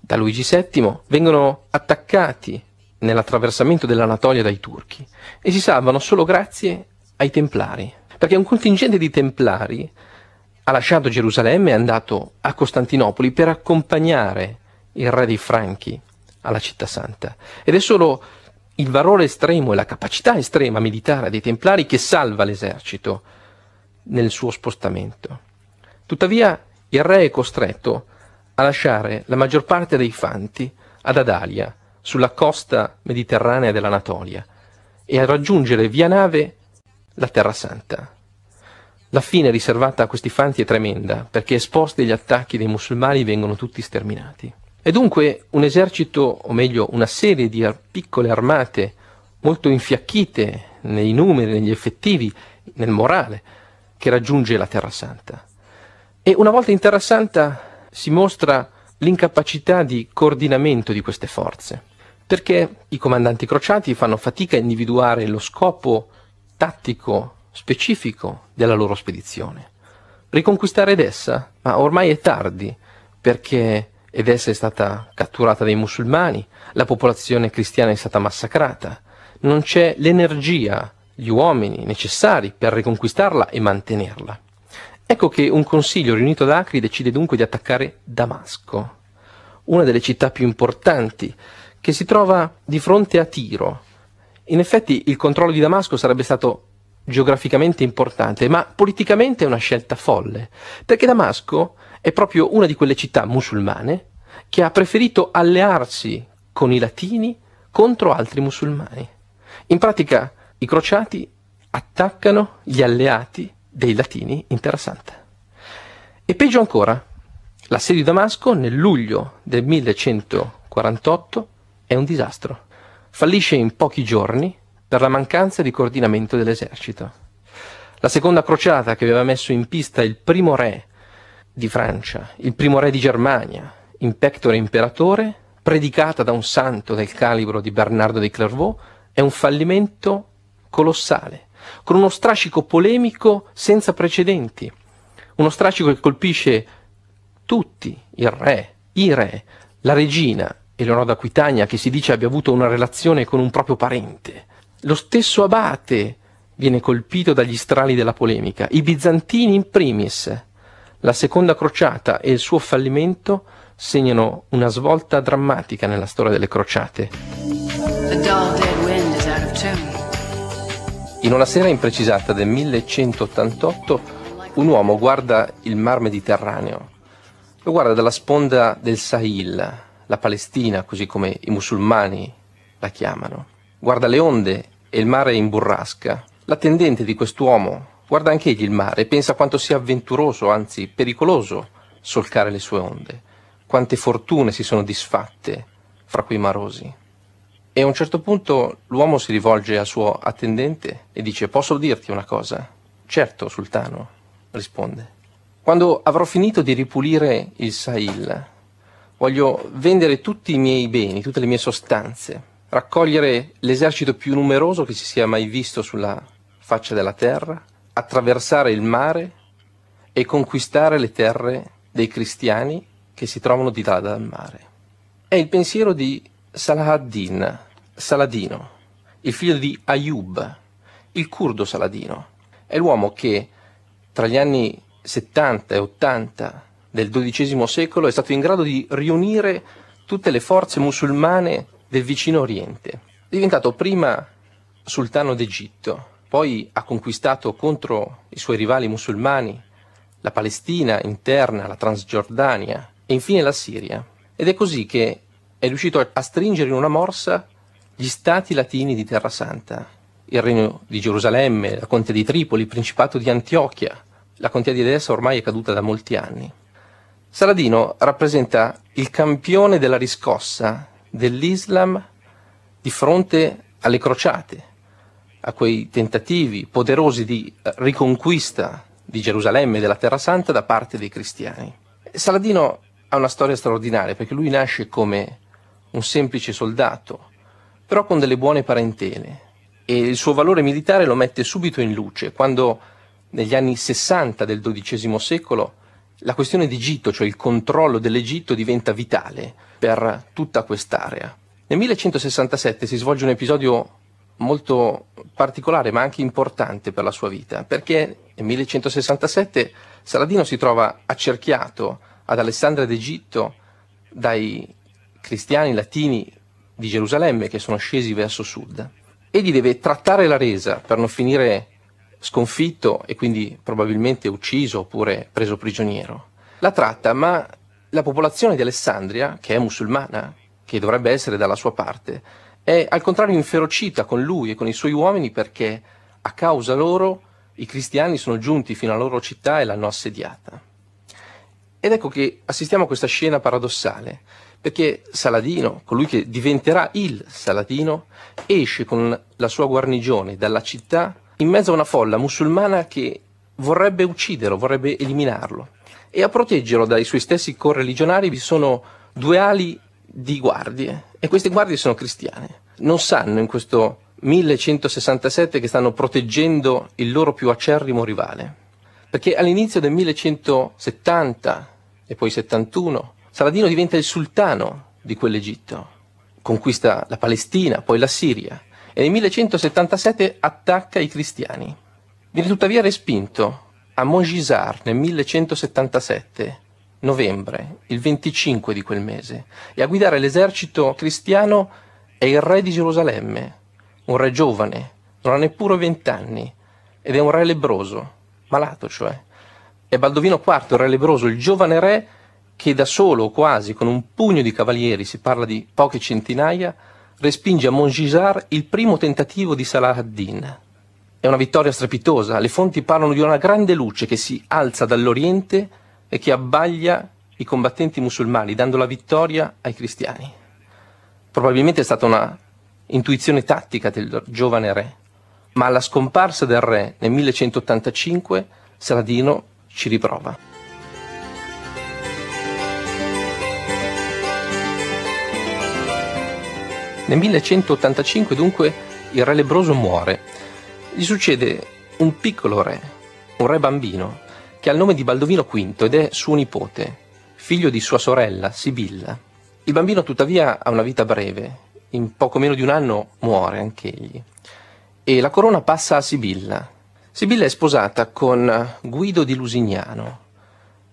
da Luigi VII vengono attaccati nell'attraversamento dell'Anatolia dai turchi e si salvano solo grazie ai templari, perché un contingente di templari ha lasciato Gerusalemme e è andato a Costantinopoli per accompagnare il re dei Franchi alla città santa. Ed è solo il valore estremo e la capacità estrema militare dei Templari che salva l'esercito nel suo spostamento. Tuttavia il re è costretto a lasciare la maggior parte dei fanti ad Adalia, sulla costa mediterranea dell'Anatolia, e a raggiungere via nave la Terra Santa. La fine riservata a questi fanti è tremenda, perché esposti agli attacchi dei musulmani vengono tutti sterminati. E dunque un esercito, o meglio una serie di piccole armate molto infiacchite nei numeri, negli effettivi, nel morale, che raggiunge la Terra Santa. E una volta in Terra Santa si mostra l'incapacità di coordinamento di queste forze, perché i comandanti crociati fanno fatica a individuare lo scopo tattico specifico della loro spedizione. Riconquistare Edessa, ma ormai è tardi, perché Edessa è stata catturata dai musulmani, la popolazione cristiana è stata massacrata, non c'è l'energia, gli uomini necessari per riconquistarla e mantenerla. Ecco che un consiglio riunito ad Acri decide dunque di attaccare Damasco, una delle città più importanti, che si trova di fronte a Tiro. In effetti il controllo di Damasco sarebbe stato geograficamente importante, ma politicamente è una scelta folle, perché Damasco è proprio una di quelle città musulmane che ha preferito allearsi con i latini contro altri musulmani. In pratica i crociati attaccano gli alleati dei latini in Terra Santa. E peggio ancora, l'assedio di Damasco nel luglio del 1148 è un disastro. Fallisce in pochi giorni per la mancanza di coordinamento dell'esercito. La seconda crociata che aveva messo in pista il primo re di Francia, il primo re di Germania, in pectore imperatore, predicata da un santo del calibro di Bernardo di Clairvaux, è un fallimento colossale, con uno strascico polemico senza precedenti, uno strascico che colpisce tutti, il re, i re, la regina, Eleonora d'Aquitania, che si dice abbia avuto una relazione con un proprio parente, lo stesso abate viene colpito dagli strali della polemica, i bizantini in primis. La seconda crociata e il suo fallimento segnano una svolta drammatica nella storia delle crociate. In una sera imprecisata del 1188 un uomo guarda il mar Mediterraneo, lo guarda dalla sponda del Sahil, la Palestina, così come i musulmani la chiamano, guarda le onde e il mare è in burrasca. L'attendente di quest'uomo guarda anche egli il mare e pensa quanto sia avventuroso, anzi pericoloso, solcare le sue onde. Quante fortune si sono disfatte fra quei marosi. E a un certo punto l'uomo si rivolge al suo attendente e dice posso dirti una cosa? Certo, sultano, risponde. Quando avrò finito di ripulire il Sahil, voglio vendere tutti i miei beni, tutte le mie sostanze raccogliere l'esercito più numeroso che si sia mai visto sulla faccia della terra, attraversare il mare e conquistare le terre dei cristiani che si trovano di là dal mare. È il pensiero di Salah ad-Din, Saladino, il figlio di Ayub, il curdo Saladino. È l'uomo che tra gli anni 70 e 80 del XII secolo è stato in grado di riunire tutte le forze musulmane del vicino Oriente. Diventato prima sultano d'Egitto, poi ha conquistato contro i suoi rivali musulmani la Palestina interna, la Transgiordania e infine la Siria. Ed è così che è riuscito a stringere in una morsa gli stati latini di Terra Santa, il regno di Gerusalemme, la contea di Tripoli, il principato di Antiochia. La contea di Edessa ormai è caduta da molti anni. Saladino rappresenta il campione della riscossa dell'Islam di fronte alle crociate, a quei tentativi poderosi di riconquista di Gerusalemme e della Terra Santa da parte dei cristiani. Saladino ha una storia straordinaria perché lui nasce come un semplice soldato, però con delle buone parentele e il suo valore militare lo mette subito in luce quando negli anni 60 del XII secolo la questione d'Egitto, cioè il controllo dell'Egitto, diventa vitale per tutta quest'area. Nel 1167 si svolge un episodio molto particolare ma anche importante per la sua vita, perché nel 1167 Saladino si trova accerchiato ad Alessandria d'Egitto dai cristiani latini di Gerusalemme che sono scesi verso sud. Egli deve trattare la resa per non finire sconfitto e quindi probabilmente ucciso oppure preso prigioniero. La tratta, ma la popolazione di Alessandria, che è musulmana, che dovrebbe essere dalla sua parte, è al contrario inferocita con lui e con i suoi uomini perché a causa loro i cristiani sono giunti fino alla loro città e l'hanno assediata. Ed ecco che assistiamo a questa scena paradossale, perché Saladino, colui che diventerà il Saladino, esce con la sua guarnigione dalla città in mezzo a una folla musulmana che vorrebbe ucciderlo, vorrebbe eliminarlo. E a proteggerlo dai suoi stessi correligionari vi sono due ali di guardie, e queste guardie sono cristiane. Non sanno in questo 1167 che stanno proteggendo il loro più acerrimo rivale. Perché all'inizio del 1170 e poi 71 Saladino diventa il sultano di quell'Egitto, conquista la Palestina, poi la Siria e nel 1177 attacca i cristiani. Viene tuttavia respinto a Montgisard nel 1177, novembre, il 25 di quel mese, e a guidare l'esercito cristiano è il re di Gerusalemme, un re giovane, non ha neppure vent'anni, ed è un re lebroso, malato cioè. È Baldovino IV, il re lebroso, il giovane re che da solo, quasi, con un pugno di cavalieri, si parla di poche centinaia, respinge a Mongisard il primo tentativo di Salah ad-Din. È una vittoria strepitosa, le fonti parlano di una grande luce che si alza dall'Oriente e che abbaglia i combattenti musulmani, dando la vittoria ai cristiani. Probabilmente è stata una intuizione tattica del giovane re, ma alla scomparsa del re nel 1185 Saladino ci riprova. Nel 1185 dunque il re lebroso muore. Gli succede un piccolo re, un re bambino, che ha il nome di Baldovino V ed è suo nipote, figlio di sua sorella Sibilla. Il bambino tuttavia ha una vita breve, in poco meno di un anno muore anch'egli. E la corona passa a Sibilla. Sibilla è sposata con Guido di Lusignano.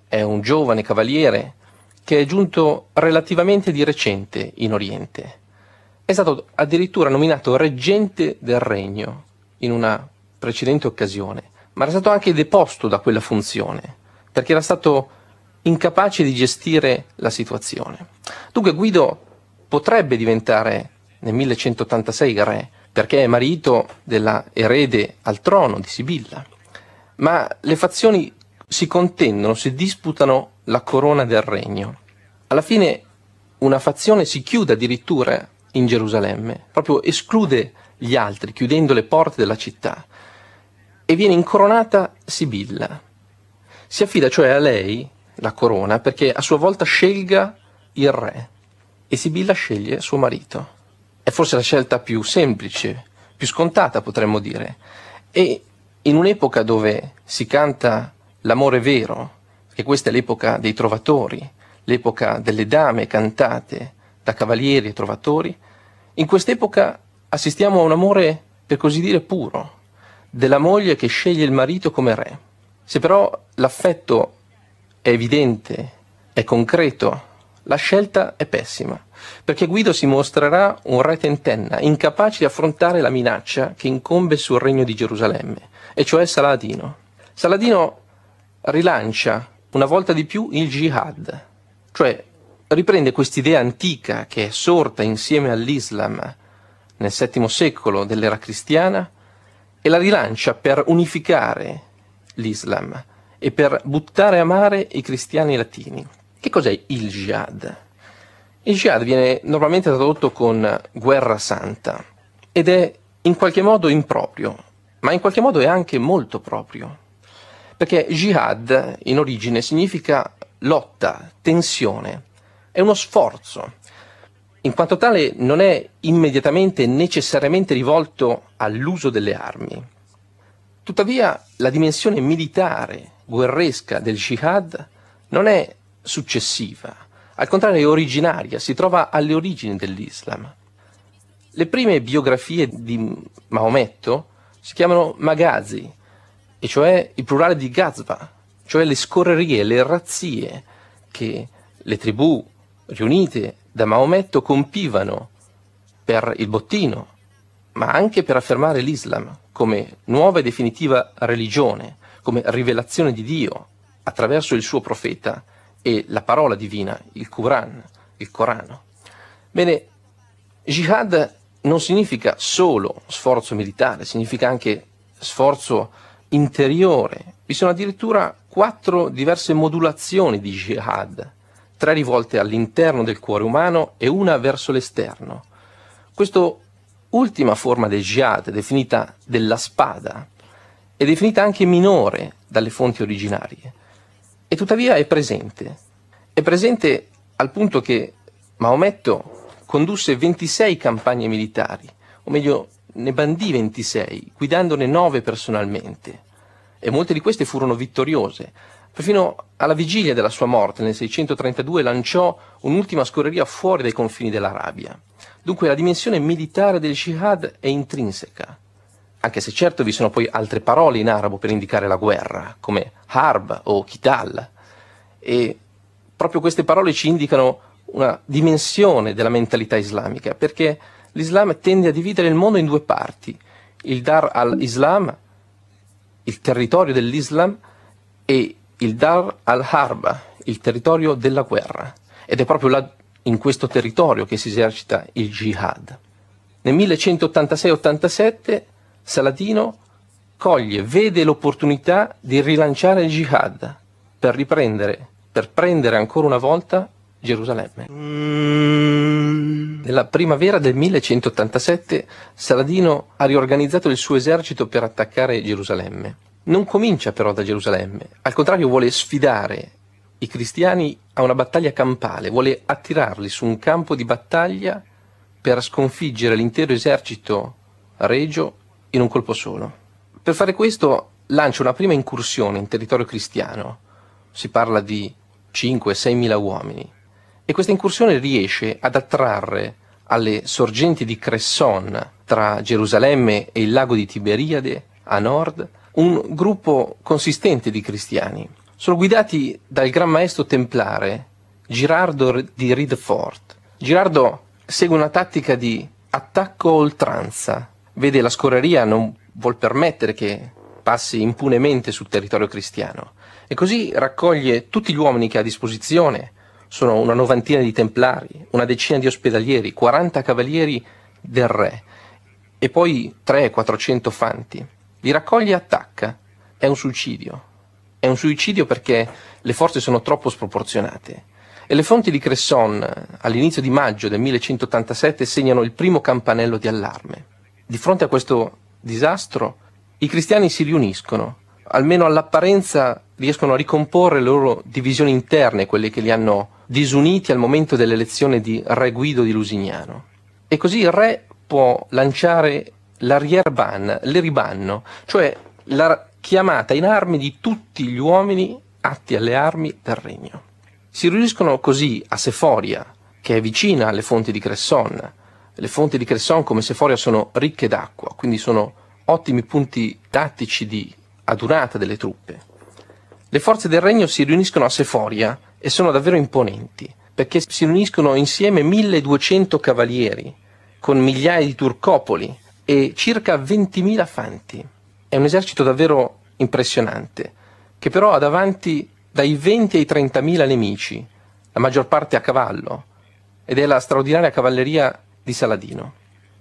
È un giovane cavaliere che è giunto relativamente di recente in Oriente è stato addirittura nominato reggente del regno in una precedente occasione, ma era stato anche deposto da quella funzione, perché era stato incapace di gestire la situazione. Dunque Guido potrebbe diventare nel 1186 re, perché è marito della erede al trono di Sibilla, ma le fazioni si contendono, si disputano la corona del regno. Alla fine una fazione si chiude addirittura in Gerusalemme, proprio esclude gli altri, chiudendo le porte della città, e viene incoronata Sibilla. Si affida cioè a lei la corona perché a sua volta scelga il re e Sibilla sceglie suo marito. È forse la scelta più semplice, più scontata potremmo dire. E in un'epoca dove si canta l'amore vero, e questa è l'epoca dei trovatori, l'epoca delle dame cantate, da cavalieri e trovatori, in quest'epoca assistiamo a un amore, per così dire, puro, della moglie che sceglie il marito come re. Se però l'affetto è evidente, è concreto, la scelta è pessima, perché Guido si mostrerà un re tentenna, incapace di affrontare la minaccia che incombe sul regno di Gerusalemme, e cioè Saladino. Saladino rilancia una volta di più il jihad, cioè riprende quest'idea antica che è sorta insieme all'Islam nel VII secolo dell'era cristiana e la rilancia per unificare l'Islam e per buttare a mare i cristiani latini. Che cos'è il jihad? Il jihad viene normalmente tradotto con guerra santa ed è in qualche modo improprio, ma in qualche modo è anche molto proprio, perché jihad in origine significa lotta, tensione, è uno sforzo. In quanto tale non è immediatamente e necessariamente rivolto all'uso delle armi. Tuttavia la dimensione militare, guerresca del jihad non è successiva, al contrario è originaria, si trova alle origini dell'Islam. Le prime biografie di Maometto si chiamano magazi, e cioè il plurale di gazba, cioè le scorrerie, le razzie che le tribù riunite da Maometto compivano per il bottino, ma anche per affermare l'Islam come nuova e definitiva religione, come rivelazione di Dio attraverso il suo profeta e la parola divina, il Quran, il Corano. Bene, jihad non significa solo sforzo militare, significa anche sforzo interiore. Vi sono addirittura quattro diverse modulazioni di jihad tre rivolte all'interno del cuore umano e una verso l'esterno. Questa ultima forma del jihad, definita della spada, è definita anche minore dalle fonti originarie, e tuttavia è presente. È presente al punto che Maometto condusse 26 campagne militari, o meglio ne bandì 26, guidandone 9 personalmente, e molte di queste furono vittoriose, Perfino alla vigilia della sua morte nel 632 lanciò un'ultima scorreria fuori dai confini dell'Arabia. Dunque la dimensione militare del jihad è intrinseca, anche se certo vi sono poi altre parole in arabo per indicare la guerra, come harb o kital, e proprio queste parole ci indicano una dimensione della mentalità islamica, perché l'Islam tende a dividere il mondo in due parti, il dar al-Islam, il territorio dell'Islam, e il Dar al-Harba, il territorio della guerra, ed è proprio là, in questo territorio che si esercita il jihad. Nel 1186-87 Saladino coglie, vede l'opportunità di rilanciare il jihad per riprendere, per prendere ancora una volta Gerusalemme. Nella primavera del 1187 Saladino ha riorganizzato il suo esercito per attaccare Gerusalemme non comincia però da Gerusalemme, al contrario vuole sfidare i cristiani a una battaglia campale, vuole attirarli su un campo di battaglia per sconfiggere l'intero esercito regio in un colpo solo. Per fare questo lancia una prima incursione in territorio cristiano, si parla di 5-6 mila uomini, e questa incursione riesce ad attrarre alle sorgenti di Cresson tra Gerusalemme e il lago di Tiberiade a nord un gruppo consistente di cristiani. Sono guidati dal gran maestro templare Girardo di Ridfort. Girardo segue una tattica di attacco oltranza. Vede la scorreria non vuol permettere che passi impunemente sul territorio cristiano e così raccoglie tutti gli uomini che ha a disposizione. Sono una novantina di templari, una decina di ospedalieri, 40 cavalieri del re e poi 300-400 fanti li raccoglie e attacca. È un suicidio. È un suicidio perché le forze sono troppo sproporzionate. E le fonti di Cresson, all'inizio di maggio del 1187, segnano il primo campanello di allarme. Di fronte a questo disastro, i cristiani si riuniscono, almeno all'apparenza riescono a ricomporre le loro divisioni interne, quelle che li hanno disuniti al momento dell'elezione di Re Guido di Lusignano. E così il re può lanciare l'arrierban, l'eribanno, cioè la chiamata in armi di tutti gli uomini atti alle armi del regno. Si riuniscono così a Seforia, che è vicina alle fonti di Cresson. Le fonti di Cresson come Seforia sono ricche d'acqua, quindi sono ottimi punti tattici di adunata delle truppe. Le forze del regno si riuniscono a Seforia e sono davvero imponenti, perché si riuniscono insieme 1200 cavalieri, con migliaia di turcopoli, e circa 20.000 fanti. È un esercito davvero impressionante, che però ha davanti dai 20 ai 30.000 nemici, la maggior parte a cavallo, ed è la straordinaria cavalleria di Saladino.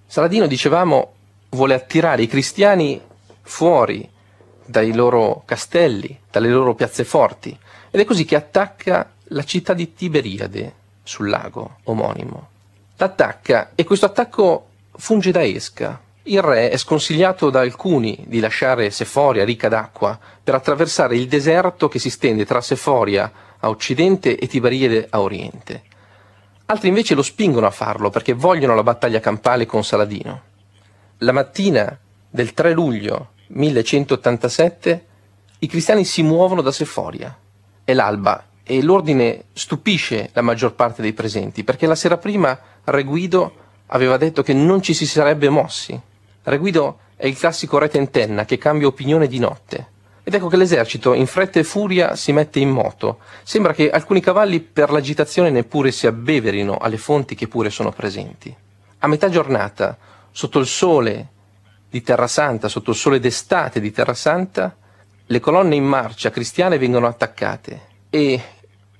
Saladino, dicevamo, vuole attirare i cristiani fuori dai loro castelli, dalle loro piazze forti, ed è così che attacca la città di Tiberiade sul lago omonimo. L'attacca e questo attacco funge da esca il re è sconsigliato da alcuni di lasciare Seforia ricca d'acqua per attraversare il deserto che si stende tra Seforia a occidente e Tiberiade a oriente. Altri invece lo spingono a farlo perché vogliono la battaglia campale con Saladino. La mattina del 3 luglio 1187 i cristiani si muovono da Seforia. È l'alba e l'ordine stupisce la maggior parte dei presenti perché la sera prima Re Guido aveva detto che non ci si sarebbe mossi Reguido è il classico re tentenna che cambia opinione di notte. Ed ecco che l'esercito, in fretta e furia, si mette in moto. Sembra che alcuni cavalli per l'agitazione neppure si abbeverino alle fonti che pure sono presenti. A metà giornata, sotto il sole di Terrasanta, sotto il sole d'estate di Terrasanta, le colonne in marcia cristiane vengono attaccate e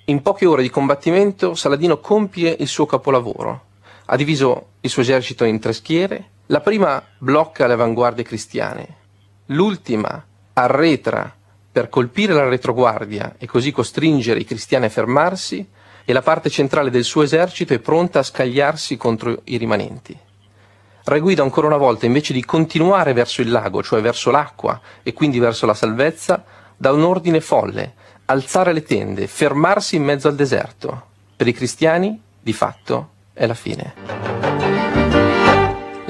in poche ore di combattimento Saladino compie il suo capolavoro. Ha diviso il suo esercito in tre schiere, la prima blocca le avanguardie cristiane, l'ultima arretra per colpire la retroguardia e così costringere i cristiani a fermarsi e la parte centrale del suo esercito è pronta a scagliarsi contro i rimanenti. Re Guido ancora una volta, invece di continuare verso il lago, cioè verso l'acqua e quindi verso la salvezza, dà un ordine folle, alzare le tende, fermarsi in mezzo al deserto. Per i cristiani, di fatto, è la fine.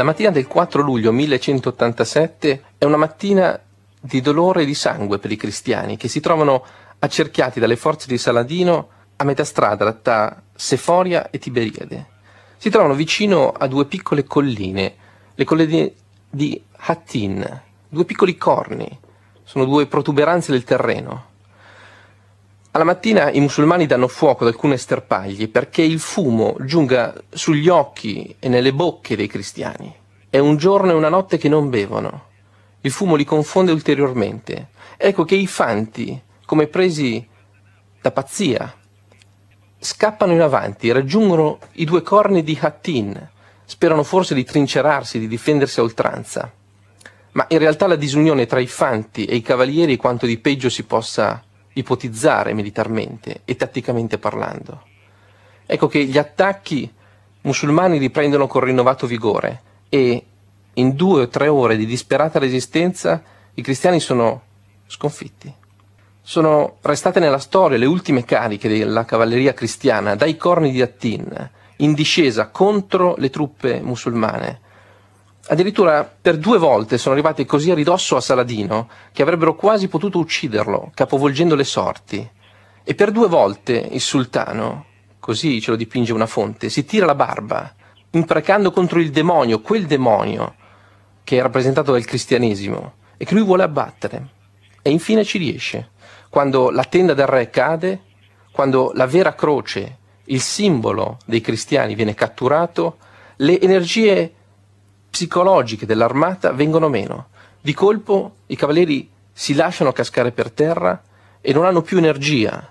La mattina del 4 luglio 1187 è una mattina di dolore e di sangue per i cristiani che si trovano accerchiati dalle forze di Saladino a metà strada tra Seforia e Tiberiade. Si trovano vicino a due piccole colline, le colline di Hattin, due piccoli corni, sono due protuberanze del terreno. Alla mattina i musulmani danno fuoco ad alcune sterpagli perché il fumo giunga sugli occhi e nelle bocche dei cristiani. È un giorno e una notte che non bevono. Il fumo li confonde ulteriormente. Ecco che i fanti, come presi da pazzia, scappano in avanti, raggiungono i due corni di Hattin, sperano forse di trincerarsi, di difendersi a oltranza. Ma in realtà la disunione tra i fanti e i cavalieri è quanto di peggio si possa ipotizzare militarmente e tatticamente parlando. Ecco che gli attacchi musulmani riprendono con rinnovato vigore e in due o tre ore di disperata resistenza i cristiani sono sconfitti. Sono restate nella storia le ultime cariche della cavalleria cristiana dai corni di Attin in discesa contro le truppe musulmane Addirittura per due volte sono arrivati così a ridosso a Saladino che avrebbero quasi potuto ucciderlo, capovolgendo le sorti. E per due volte il sultano, così ce lo dipinge una fonte, si tira la barba, imprecando contro il demonio, quel demonio che è rappresentato dal cristianesimo e che lui vuole abbattere. E infine ci riesce, quando la tenda del re cade, quando la vera croce, il simbolo dei cristiani, viene catturato, le energie psicologiche dell'armata vengono meno. Di colpo i cavalieri si lasciano cascare per terra e non hanno più energia,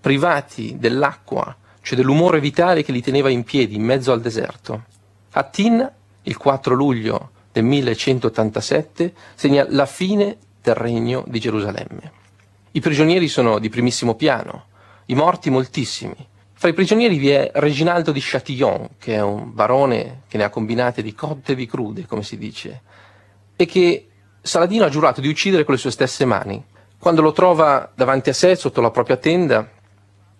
privati dell'acqua, cioè dell'umore vitale che li teneva in piedi in mezzo al deserto. A Tin, il 4 luglio del 1187, segna la fine del regno di Gerusalemme. I prigionieri sono di primissimo piano, i morti moltissimi, fra i prigionieri vi è Reginaldo di Chatillon, che è un barone che ne ha combinate di cotte e di crude, come si dice, e che Saladino ha giurato di uccidere con le sue stesse mani. Quando lo trova davanti a sé, sotto la propria tenda,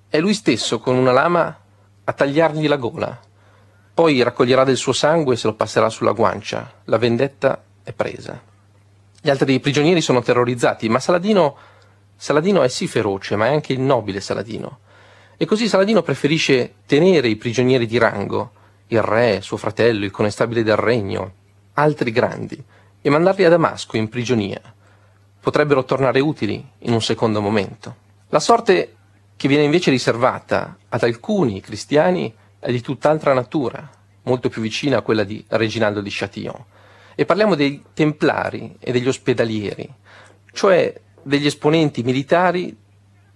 è lui stesso con una lama a tagliargli la gola. Poi raccoglierà del suo sangue e se lo passerà sulla guancia. La vendetta è presa. Gli altri prigionieri sono terrorizzati, ma Saladino, Saladino è sì feroce, ma è anche il nobile Saladino. E così Saladino preferisce tenere i prigionieri di rango, il re, suo fratello, il conestabile del regno, altri grandi, e mandarli a Damasco in prigionia. Potrebbero tornare utili in un secondo momento. La sorte che viene invece riservata ad alcuni cristiani è di tutt'altra natura, molto più vicina a quella di Reginaldo di Châtillon. E parliamo dei templari e degli ospedalieri, cioè degli esponenti militari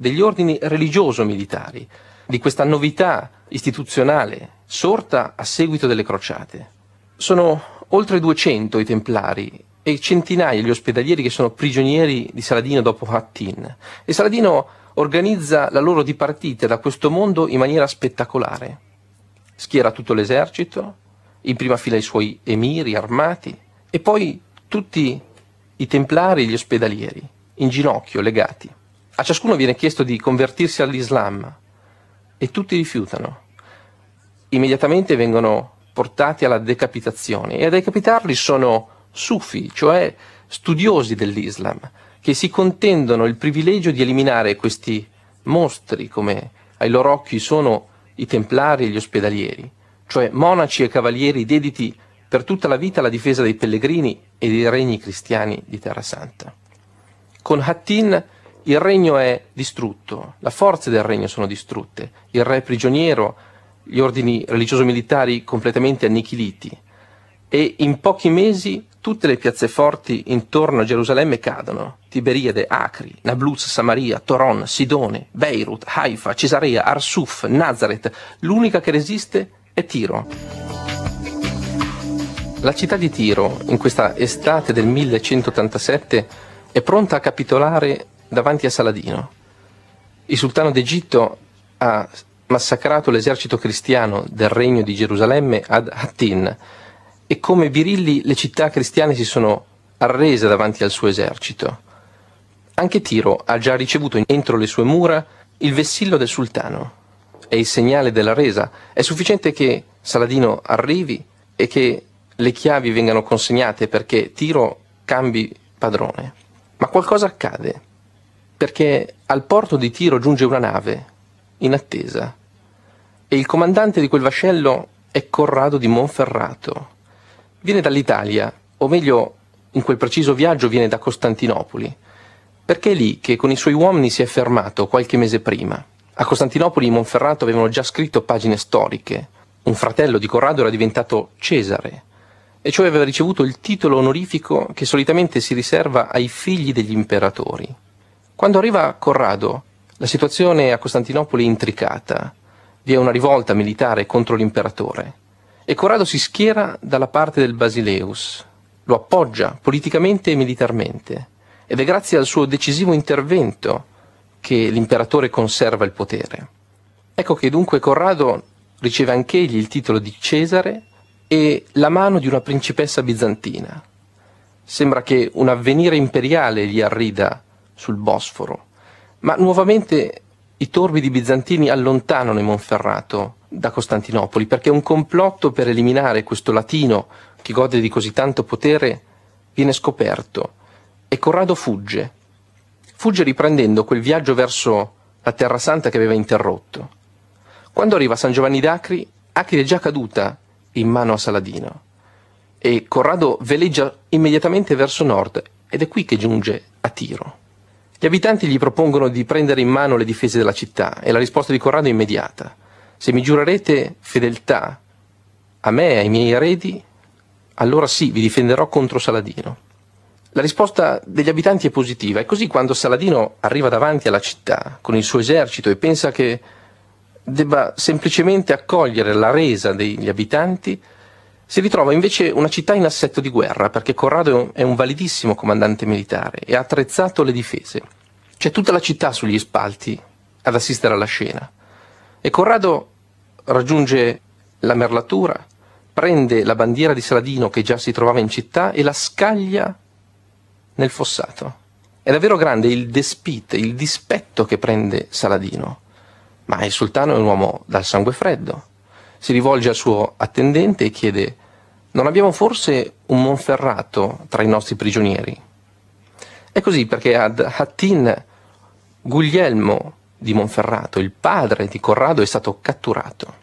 degli ordini religioso-militari, di questa novità istituzionale sorta a seguito delle crociate. Sono oltre 200 i templari e centinaia gli ospedalieri che sono prigionieri di Saladino dopo Hattin. E Saladino organizza la loro dipartita da questo mondo in maniera spettacolare. Schiera tutto l'esercito, in prima fila i suoi emiri armati e poi tutti i templari e gli ospedalieri, in ginocchio, legati. A ciascuno viene chiesto di convertirsi all'Islam e tutti rifiutano. Immediatamente vengono portati alla decapitazione e a decapitarli sono sufi, cioè studiosi dell'Islam, che si contendono il privilegio di eliminare questi mostri come ai loro occhi sono i templari e gli ospedalieri, cioè monaci e cavalieri dediti per tutta la vita alla difesa dei pellegrini e dei regni cristiani di Terra Santa. Con Hattin il regno è distrutto, le forze del regno sono distrutte, il re è prigioniero, gli ordini religioso-militari completamente annichiliti e in pochi mesi tutte le piazze forti intorno a Gerusalemme cadono, Tiberiade, Acri, Nablus, Samaria, Toron, Sidone, Beirut, Haifa, Cesarea, Arsuf, Nazareth, l'unica che resiste è Tiro. La città di Tiro, in questa estate del 1187, è pronta a capitolare davanti a Saladino. Il sultano d'Egitto ha massacrato l'esercito cristiano del regno di Gerusalemme ad Hattin e come birilli le città cristiane si sono arrese davanti al suo esercito. Anche Tiro ha già ricevuto entro le sue mura il vessillo del sultano. È il segnale della resa. È sufficiente che Saladino arrivi e che le chiavi vengano consegnate perché Tiro cambi padrone. Ma qualcosa accade perché al porto di Tiro giunge una nave, in attesa, e il comandante di quel vascello è Corrado di Monferrato. Viene dall'Italia, o meglio, in quel preciso viaggio viene da Costantinopoli, perché è lì che con i suoi uomini si è fermato qualche mese prima. A Costantinopoli i Monferrato avevano già scritto pagine storiche. Un fratello di Corrado era diventato Cesare, e cioè aveva ricevuto il titolo onorifico che solitamente si riserva ai figli degli imperatori. Quando arriva Corrado, la situazione a Costantinopoli è intricata, vi è una rivolta militare contro l'imperatore e Corrado si schiera dalla parte del Basileus, lo appoggia politicamente e militarmente ed è grazie al suo decisivo intervento che l'imperatore conserva il potere. Ecco che dunque Corrado riceve anch'egli il titolo di Cesare e la mano di una principessa bizantina. Sembra che un avvenire imperiale gli arrida sul Bosforo, ma nuovamente i torbidi bizantini allontanano i Monferrato da Costantinopoli perché un complotto per eliminare questo latino che gode di così tanto potere viene scoperto e Corrado fugge. Fugge riprendendo quel viaggio verso la Terra Santa che aveva interrotto. Quando arriva a San Giovanni d'Acri, Acri è già caduta in mano a Saladino e Corrado veleggia immediatamente verso nord ed è qui che giunge a Tiro. Gli abitanti gli propongono di prendere in mano le difese della città e la risposta di Corrado è immediata. Se mi giurerete fedeltà a me e ai miei eredi, allora sì, vi difenderò contro Saladino. La risposta degli abitanti è positiva e così quando Saladino arriva davanti alla città con il suo esercito e pensa che debba semplicemente accogliere la resa degli abitanti, si ritrova invece una città in assetto di guerra, perché Corrado è un validissimo comandante militare e ha attrezzato le difese. C'è tutta la città sugli spalti ad assistere alla scena. E Corrado raggiunge la merlatura, prende la bandiera di Saladino che già si trovava in città e la scaglia nel fossato. È davvero grande il despite, il dispetto che prende Saladino. Ma il sultano è un uomo dal sangue freddo. Si rivolge al suo attendente e chiede non abbiamo forse un Monferrato tra i nostri prigionieri? È così perché ad Hattin Guglielmo di Monferrato, il padre di Corrado, è stato catturato.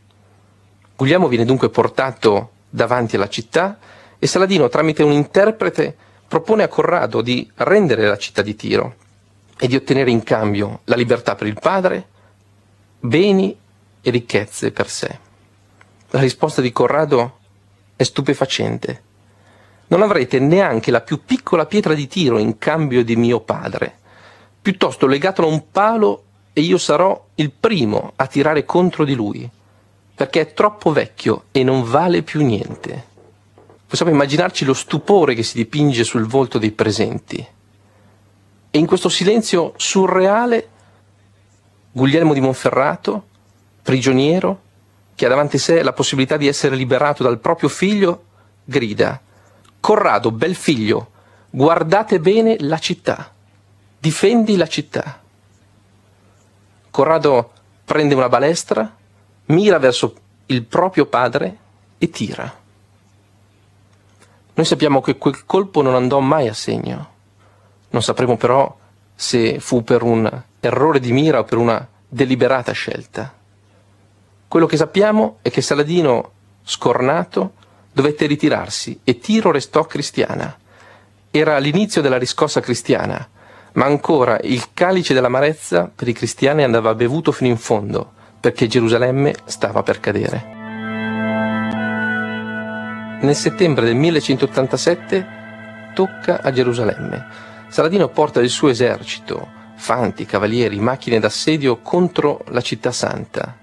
Guglielmo viene dunque portato davanti alla città e Saladino, tramite un interprete, propone a Corrado di rendere la città di Tiro e di ottenere in cambio la libertà per il padre, beni e ricchezze per sé. La risposta di Corrado è è stupefacente. Non avrete neanche la più piccola pietra di tiro in cambio di mio padre. Piuttosto legatelo a un palo e io sarò il primo a tirare contro di lui, perché è troppo vecchio e non vale più niente. Possiamo immaginarci lo stupore che si dipinge sul volto dei presenti. E in questo silenzio surreale, Guglielmo di Monferrato, prigioniero, che ha davanti a sé la possibilità di essere liberato dal proprio figlio, grida Corrado, bel figlio, guardate bene la città, difendi la città. Corrado prende una balestra, mira verso il proprio padre e tira. Noi sappiamo che quel colpo non andò mai a segno. Non sapremo però se fu per un errore di mira o per una deliberata scelta. Quello che sappiamo è che Saladino, scornato, dovette ritirarsi e Tiro restò cristiana. Era l'inizio della riscossa cristiana, ma ancora il calice dell'amarezza per i cristiani andava bevuto fino in fondo, perché Gerusalemme stava per cadere. Nel settembre del 1187 tocca a Gerusalemme. Saladino porta il suo esercito, fanti, cavalieri, macchine d'assedio contro la città santa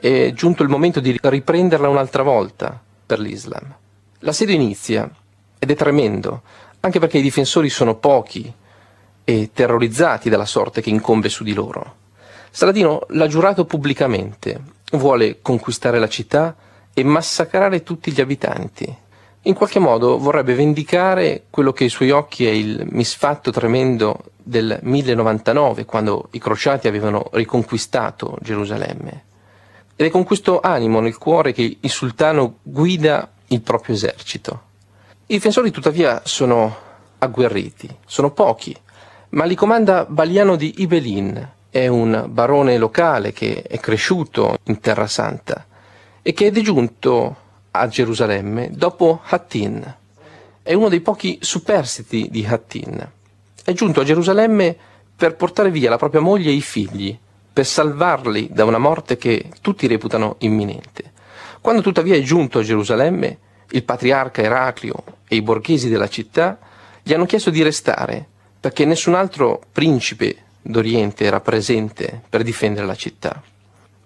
è giunto il momento di riprenderla un'altra volta per l'Islam. L'assedio inizia ed è tremendo, anche perché i difensori sono pochi e terrorizzati dalla sorte che incombe su di loro. Saladino l'ha giurato pubblicamente, vuole conquistare la città e massacrare tutti gli abitanti. In qualche modo vorrebbe vendicare quello che ai suoi occhi è il misfatto tremendo del 1099, quando i crociati avevano riconquistato Gerusalemme. Ed è con questo animo nel cuore che il sultano guida il proprio esercito. I difensori tuttavia sono agguerriti, sono pochi, ma li comanda Baliano di Ibelin, è un barone locale che è cresciuto in Terra Santa e che è digiunto a Gerusalemme dopo Hattin. È uno dei pochi superstiti di Hattin. È giunto a Gerusalemme per portare via la propria moglie e i figli per salvarli da una morte che tutti reputano imminente. Quando tuttavia è giunto a Gerusalemme, il patriarca Eraclio e i borghesi della città gli hanno chiesto di restare, perché nessun altro principe d'Oriente era presente per difendere la città.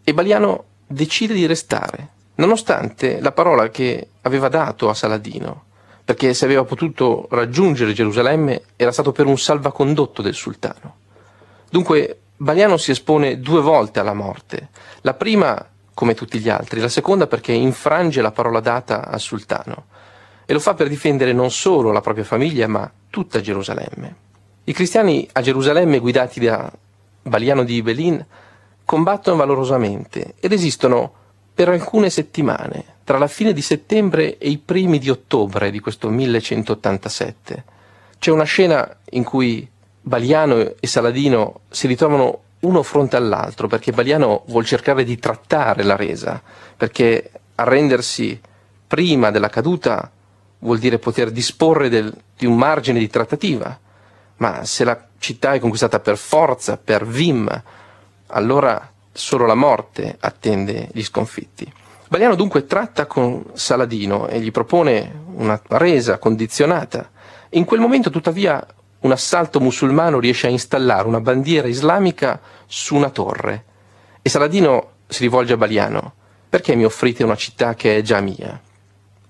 E Baliano decide di restare, nonostante la parola che aveva dato a Saladino, perché se aveva potuto raggiungere Gerusalemme era stato per un salvacondotto del sultano. Dunque Baliano si espone due volte alla morte. La prima come tutti gli altri, la seconda perché infrange la parola data al sultano e lo fa per difendere non solo la propria famiglia ma tutta Gerusalemme. I cristiani a Gerusalemme guidati da Baliano di Ibelin combattono valorosamente e resistono per alcune settimane, tra la fine di settembre e i primi di ottobre di questo 1187. C'è una scena in cui Baliano e Saladino si ritrovano uno fronte all'altro perché Baliano vuol cercare di trattare la resa, perché arrendersi prima della caduta vuol dire poter disporre del, di un margine di trattativa, ma se la città è conquistata per forza, per vim, allora solo la morte attende gli sconfitti. Baliano dunque tratta con Saladino e gli propone una resa condizionata. In quel momento tuttavia un assalto musulmano riesce a installare una bandiera islamica su una torre. E Saladino si rivolge a Baliano, perché mi offrite una città che è già mia?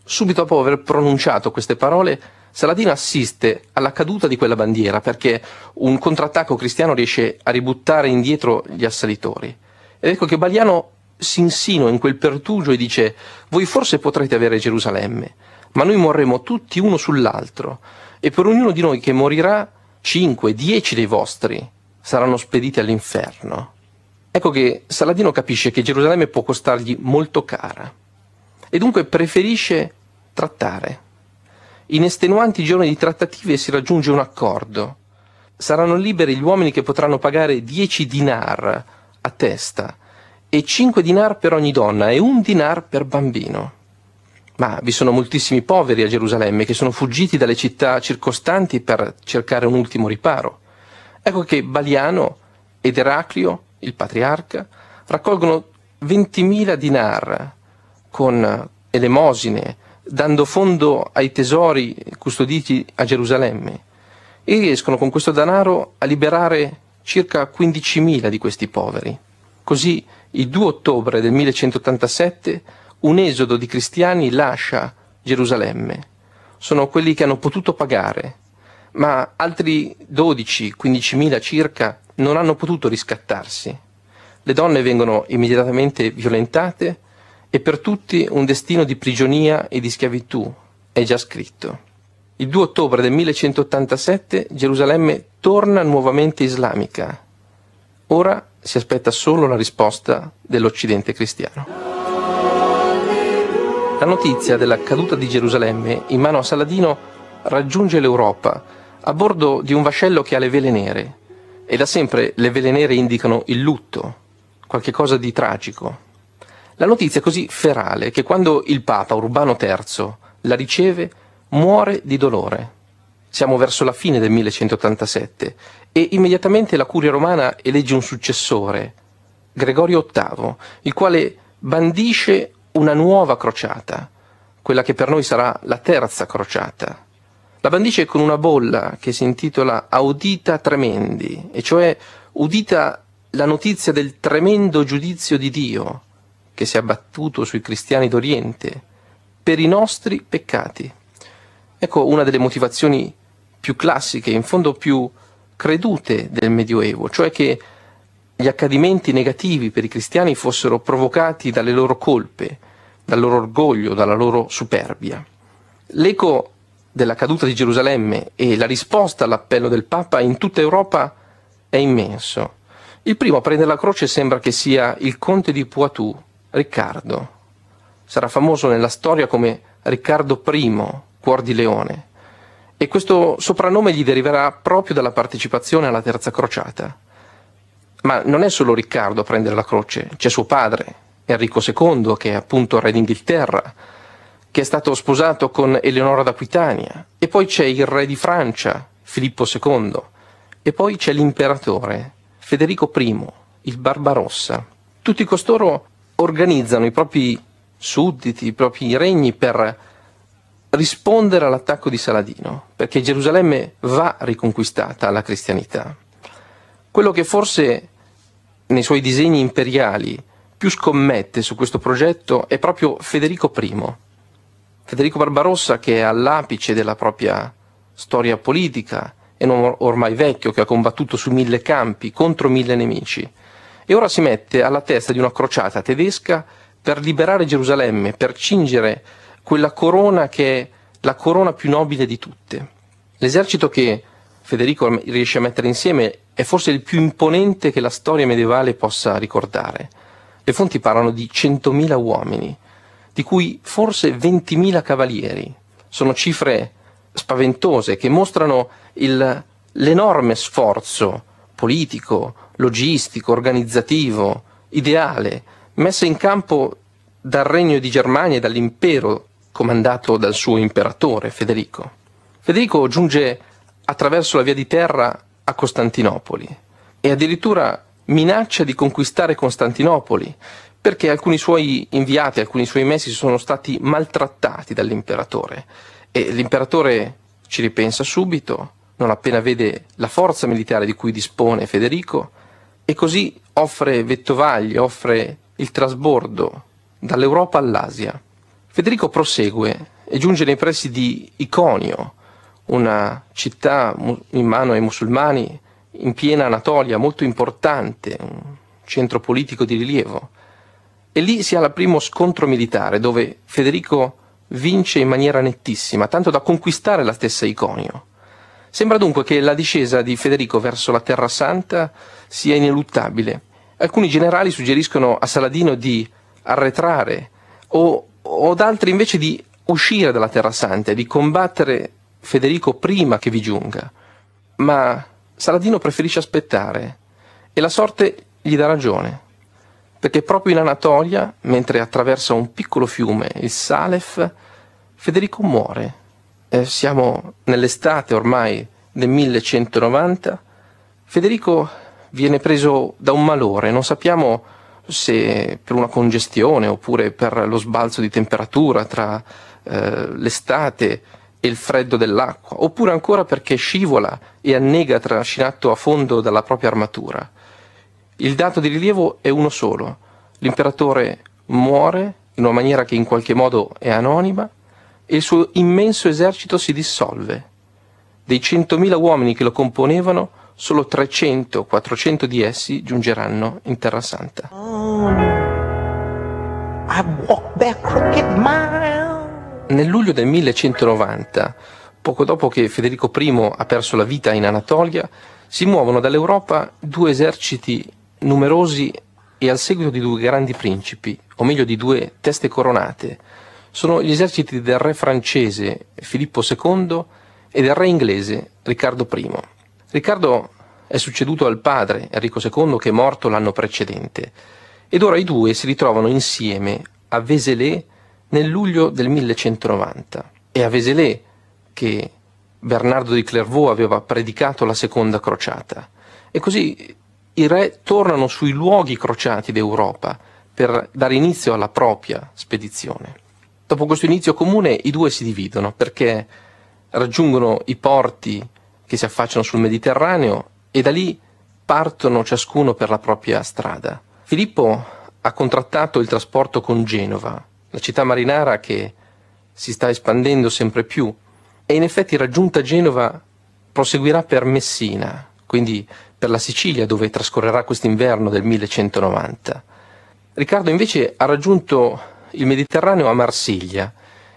Subito dopo aver pronunciato queste parole, Saladino assiste alla caduta di quella bandiera perché un contrattacco cristiano riesce a ributtare indietro gli assalitori. Ed ecco che Baliano si insinua in quel pertugio e dice voi forse potrete avere Gerusalemme, ma noi morremo tutti uno sull'altro. E per ognuno di noi che morirà, cinque, dieci dei vostri saranno spediti all'inferno. Ecco che Saladino capisce che Gerusalemme può costargli molto cara e dunque preferisce trattare. In estenuanti giorni di trattative si raggiunge un accordo. Saranno liberi gli uomini che potranno pagare dieci dinar a testa e cinque dinar per ogni donna e un dinar per bambino ma vi sono moltissimi poveri a Gerusalemme che sono fuggiti dalle città circostanti per cercare un ultimo riparo. Ecco che Baliano ed Eraclio, il patriarca, raccolgono 20.000 dinar con elemosine, dando fondo ai tesori custoditi a Gerusalemme e riescono con questo denaro a liberare circa 15.000 di questi poveri. Così il 2 ottobre del 1187 un esodo di cristiani lascia Gerusalemme. Sono quelli che hanno potuto pagare, ma altri 12, 15 mila circa non hanno potuto riscattarsi. Le donne vengono immediatamente violentate e per tutti un destino di prigionia e di schiavitù è già scritto. Il 2 ottobre del 1187 Gerusalemme torna nuovamente islamica. Ora si aspetta solo la risposta dell'Occidente cristiano. La notizia della caduta di Gerusalemme in mano a Saladino raggiunge l'Europa a bordo di un vascello che ha le vele nere e da sempre le vele nere indicano il lutto, qualche cosa di tragico. La notizia è così ferale che quando il Papa Urbano III la riceve muore di dolore. Siamo verso la fine del 1187 e immediatamente la curia romana elegge un successore, Gregorio VIII, il quale bandisce una nuova crociata, quella che per noi sarà la terza crociata. La bandisce con una bolla che si intitola Audita Tremendi, e cioè udita la notizia del tremendo giudizio di Dio che si è abbattuto sui cristiani d'Oriente per i nostri peccati. Ecco una delle motivazioni più classiche, in fondo più credute del Medioevo, cioè che gli accadimenti negativi per i cristiani fossero provocati dalle loro colpe, dal loro orgoglio, dalla loro superbia. L'eco della caduta di Gerusalemme e la risposta all'appello del Papa in tutta Europa è immenso. Il primo a prendere la croce sembra che sia il conte di Poitou, Riccardo. Sarà famoso nella storia come Riccardo I, cuor di leone, e questo soprannome gli deriverà proprio dalla partecipazione alla Terza Crociata. Ma non è solo Riccardo a prendere la croce, c'è suo padre, Enrico II, che è appunto re d'Inghilterra, che è stato sposato con Eleonora d'Aquitania, e poi c'è il re di Francia, Filippo II, e poi c'è l'imperatore, Federico I, il Barbarossa. Tutti costoro organizzano i propri sudditi, i propri regni per rispondere all'attacco di Saladino, perché Gerusalemme va riconquistata alla cristianità. Quello che forse nei suoi disegni imperiali più scommette su questo progetto è proprio Federico I. Federico Barbarossa che è all'apice della propria storia politica, è un ormai vecchio che ha combattuto su mille campi contro mille nemici e ora si mette alla testa di una crociata tedesca per liberare Gerusalemme, per cingere quella corona che è la corona più nobile di tutte. L'esercito che Federico riesce a mettere insieme è forse il più imponente che la storia medievale possa ricordare. Le fonti parlano di 100.000 uomini, di cui forse 20.000 cavalieri. Sono cifre spaventose che mostrano il, l'enorme sforzo politico, logistico, organizzativo, ideale, messo in campo dal Regno di Germania e dall'impero comandato dal suo imperatore Federico. Federico giunge attraverso la via di terra a Costantinopoli e addirittura minaccia di conquistare Costantinopoli perché alcuni suoi inviati, alcuni suoi messi sono stati maltrattati dall'imperatore e l'imperatore ci ripensa subito, non appena vede la forza militare di cui dispone Federico e così offre vettovaglie, offre il trasbordo dall'Europa all'Asia. Federico prosegue e giunge nei pressi di Iconio, una città in mano ai musulmani in piena Anatolia, molto importante, un centro politico di rilievo. E lì si ha il primo scontro militare dove Federico vince in maniera nettissima, tanto da conquistare la stessa Iconio. Sembra dunque che la discesa di Federico verso la Terra Santa sia ineluttabile. Alcuni generali suggeriscono a Saladino di arretrare o, o ad altri invece di uscire dalla Terra Santa e di combattere Federico prima che vi giunga, ma Saladino preferisce aspettare e la sorte gli dà ragione, perché proprio in Anatolia, mentre attraversa un piccolo fiume, il Salef, Federico muore. Eh, siamo nell'estate ormai del 1190, Federico viene preso da un malore, non sappiamo se per una congestione oppure per lo sbalzo di temperatura tra eh, l'estate e il freddo dell'acqua, oppure ancora perché scivola e annega trascinato a fondo dalla propria armatura. Il dato di rilievo è uno solo. L'imperatore muore in una maniera che in qualche modo è anonima e il suo immenso esercito si dissolve. Dei 100.000 uomini che lo componevano, solo 300-400 di essi giungeranno in Terra Santa. Oh, nel luglio del 1190, poco dopo che Federico I ha perso la vita in Anatolia, si muovono dall'Europa due eserciti numerosi e al seguito di due grandi principi, o meglio di due teste coronate. Sono gli eserciti del re francese Filippo II e del re inglese Riccardo I. Riccardo è succeduto al padre Enrico II che è morto l'anno precedente ed ora i due si ritrovano insieme a Vézelay nel luglio del 1190. È a Vézelay che Bernardo di Clairvaux aveva predicato la seconda crociata. E così i re tornano sui luoghi crociati d'Europa per dare inizio alla propria spedizione. Dopo questo inizio comune i due si dividono perché raggiungono i porti che si affacciano sul Mediterraneo e da lì partono ciascuno per la propria strada. Filippo ha contrattato il trasporto con Genova la città marinara che si sta espandendo sempre più e in effetti raggiunta Genova proseguirà per Messina, quindi per la Sicilia dove trascorrerà quest'inverno del 1190. Riccardo invece ha raggiunto il Mediterraneo a Marsiglia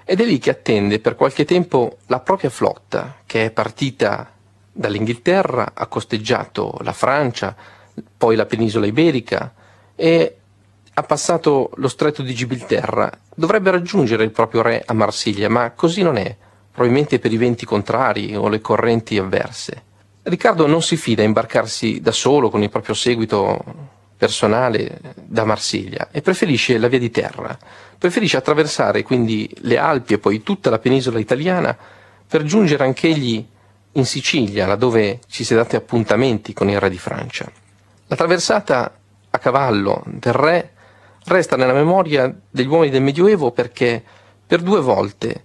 ed è lì che attende per qualche tempo la propria flotta che è partita dall'Inghilterra, ha costeggiato la Francia, poi la penisola iberica e ha passato lo stretto di Gibilterra, dovrebbe raggiungere il proprio re a Marsiglia, ma così non è, probabilmente per i venti contrari o le correnti avverse. Riccardo non si fida a imbarcarsi da solo con il proprio seguito personale da Marsiglia e preferisce la via di terra. Preferisce attraversare quindi le Alpi e poi tutta la penisola italiana per giungere anch'egli in Sicilia, laddove ci si è dati appuntamenti con il re di Francia. La traversata a cavallo del re resta nella memoria degli uomini del Medioevo perché per due volte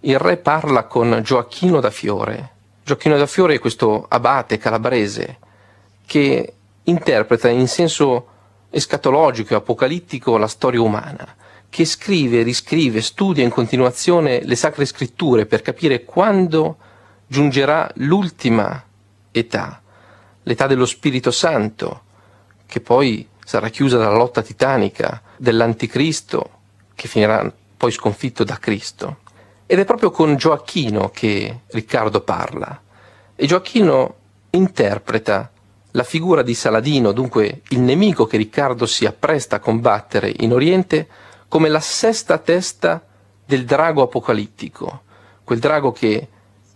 il re parla con Gioacchino da Fiore. Gioacchino da Fiore è questo abate calabrese che interpreta in senso escatologico e apocalittico la storia umana, che scrive, riscrive, studia in continuazione le sacre scritture per capire quando giungerà l'ultima età, l'età dello Spirito Santo, che poi sarà chiusa dalla lotta titanica dell'anticristo che finirà poi sconfitto da Cristo. Ed è proprio con Gioacchino che Riccardo parla. E Gioacchino interpreta la figura di Saladino, dunque il nemico che Riccardo si appresta a combattere in Oriente, come la sesta testa del drago apocalittico, quel drago che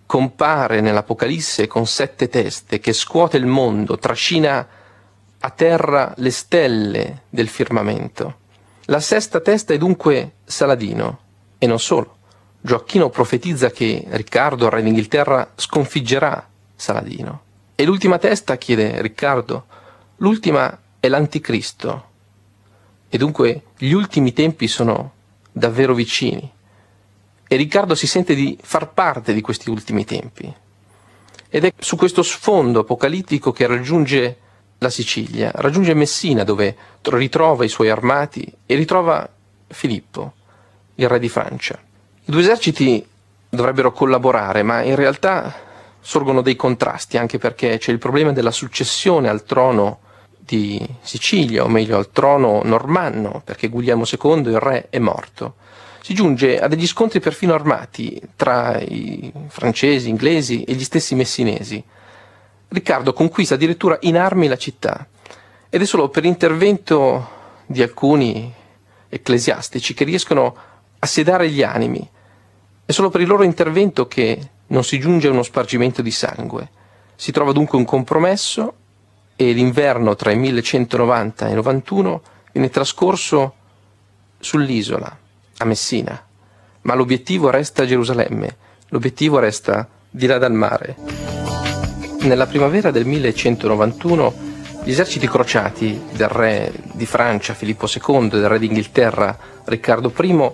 compare nell'Apocalisse con sette teste, che scuote il mondo, trascina a terra le stelle del firmamento. La sesta testa è dunque Saladino, e non solo. Gioacchino profetizza che Riccardo, re d'Inghilterra, sconfiggerà Saladino. E l'ultima testa, chiede Riccardo, l'ultima è l'anticristo. E dunque gli ultimi tempi sono davvero vicini. E Riccardo si sente di far parte di questi ultimi tempi. Ed è su questo sfondo apocalittico che raggiunge la Sicilia, raggiunge Messina dove ritrova i suoi armati e ritrova Filippo, il re di Francia. I due eserciti dovrebbero collaborare, ma in realtà sorgono dei contrasti, anche perché c'è il problema della successione al trono di Sicilia, o meglio al trono normanno, perché Guglielmo II, il re, è morto. Si giunge a degli scontri perfino armati tra i francesi, inglesi e gli stessi messinesi. Riccardo conquista addirittura in armi la città ed è solo per l'intervento di alcuni ecclesiastici che riescono a sedare gli animi, è solo per il loro intervento che non si giunge a uno spargimento di sangue. Si trova dunque un compromesso e l'inverno tra il 1190 e il 91 viene trascorso sull'isola, a Messina, ma l'obiettivo resta Gerusalemme, l'obiettivo resta di là dal mare. Nella primavera del 1191 gli eserciti crociati del re di Francia Filippo II, e del re d'Inghilterra Riccardo I,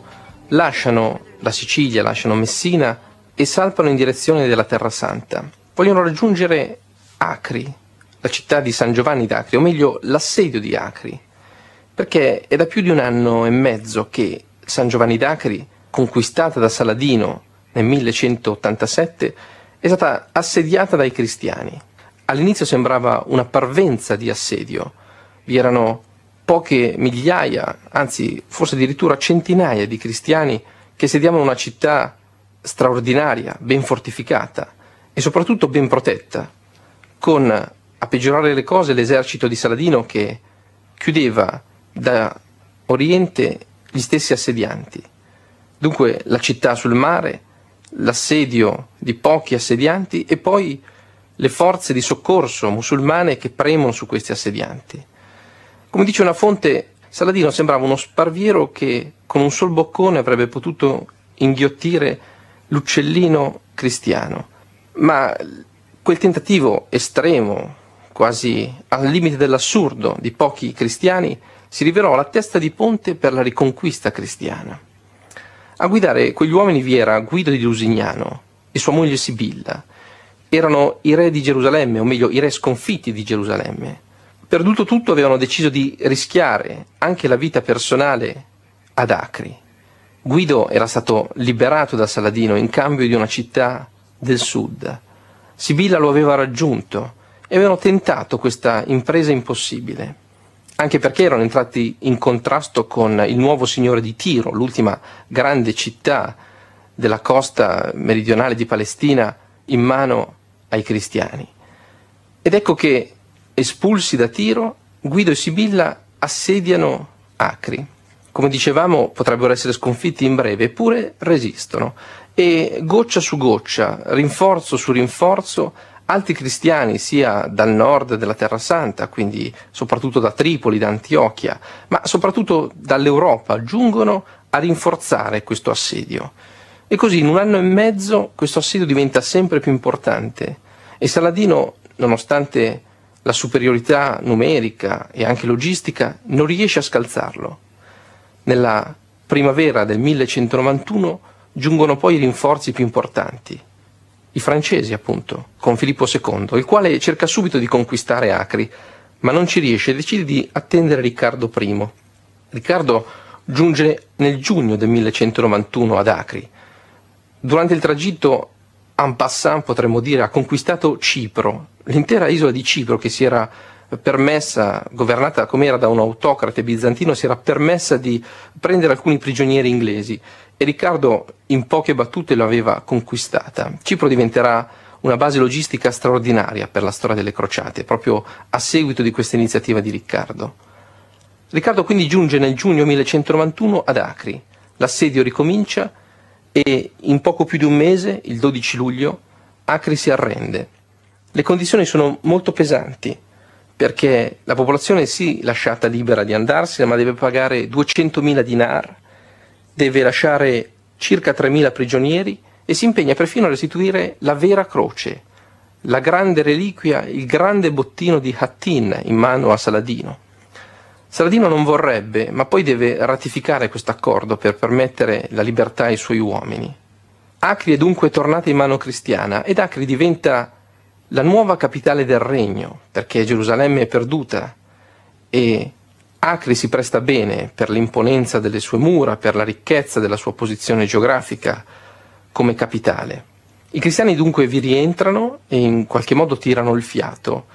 lasciano la Sicilia, lasciano Messina e salpano in direzione della Terra Santa. Vogliono raggiungere Acri, la città di San Giovanni d'Acri, o meglio l'assedio di Acri, perché è da più di un anno e mezzo che San Giovanni d'Acri, conquistata da Saladino nel 1187, è stata assediata dai cristiani. All'inizio sembrava una parvenza di assedio, vi erano poche migliaia, anzi forse addirittura centinaia di cristiani che sediavano una città straordinaria, ben fortificata e soprattutto ben protetta, con a peggiorare le cose l'esercito di Saladino che chiudeva da oriente gli stessi assedianti. Dunque la città sul mare, l'assedio di pochi assedianti e poi le forze di soccorso musulmane che premono su questi assedianti. Come dice una fonte, Saladino sembrava uno sparviero che con un sol boccone avrebbe potuto inghiottire l'uccellino cristiano, ma quel tentativo estremo, quasi al limite dell'assurdo, di pochi cristiani si rivelò la testa di ponte per la riconquista cristiana. A guidare quegli uomini vi era Guido di Lusignano e sua moglie Sibilla. Erano i re di Gerusalemme, o meglio i re sconfitti di Gerusalemme. Perduto tutto avevano deciso di rischiare anche la vita personale ad Acri. Guido era stato liberato da Saladino in cambio di una città del sud. Sibilla lo aveva raggiunto e avevano tentato questa impresa impossibile anche perché erano entrati in contrasto con il nuovo signore di Tiro, l'ultima grande città della costa meridionale di Palestina in mano ai cristiani. Ed ecco che, espulsi da Tiro, Guido e Sibilla assediano Acri. Come dicevamo, potrebbero essere sconfitti in breve, eppure resistono. E goccia su goccia, rinforzo su rinforzo, altri cristiani sia dal nord della Terra Santa, quindi soprattutto da Tripoli, da Antiochia, ma soprattutto dall'Europa, giungono a rinforzare questo assedio. E così in un anno e mezzo questo assedio diventa sempre più importante e Saladino, nonostante la superiorità numerica e anche logistica, non riesce a scalzarlo. Nella primavera del 1191 giungono poi i rinforzi più importanti i francesi appunto, con Filippo II, il quale cerca subito di conquistare Acri, ma non ci riesce e decide di attendere Riccardo I. Riccardo giunge nel giugno del 1191 ad Acri. Durante il tragitto, en passant potremmo dire, ha conquistato Cipro, l'intera isola di Cipro che si era permessa, governata come era da un autocrate bizantino, si era permessa di prendere alcuni prigionieri inglesi e Riccardo in poche battute l'aveva conquistata. Cipro diventerà una base logistica straordinaria per la storia delle crociate, proprio a seguito di questa iniziativa di Riccardo. Riccardo quindi giunge nel giugno 1191 ad Acri, l'assedio ricomincia e in poco più di un mese, il 12 luglio, Acri si arrende. Le condizioni sono molto pesanti perché la popolazione è sì lasciata libera di andarsene, ma deve pagare 200.000 dinar deve lasciare circa 3.000 prigionieri e si impegna perfino a restituire la vera croce, la grande reliquia, il grande bottino di Hattin in mano a Saladino. Saladino non vorrebbe, ma poi deve ratificare questo accordo per permettere la libertà ai suoi uomini. Acri è dunque tornata in mano cristiana ed Acri diventa la nuova capitale del regno, perché Gerusalemme è perduta e Acri si presta bene per l'imponenza delle sue mura, per la ricchezza della sua posizione geografica come capitale. I cristiani dunque vi rientrano e in qualche modo tirano il fiato.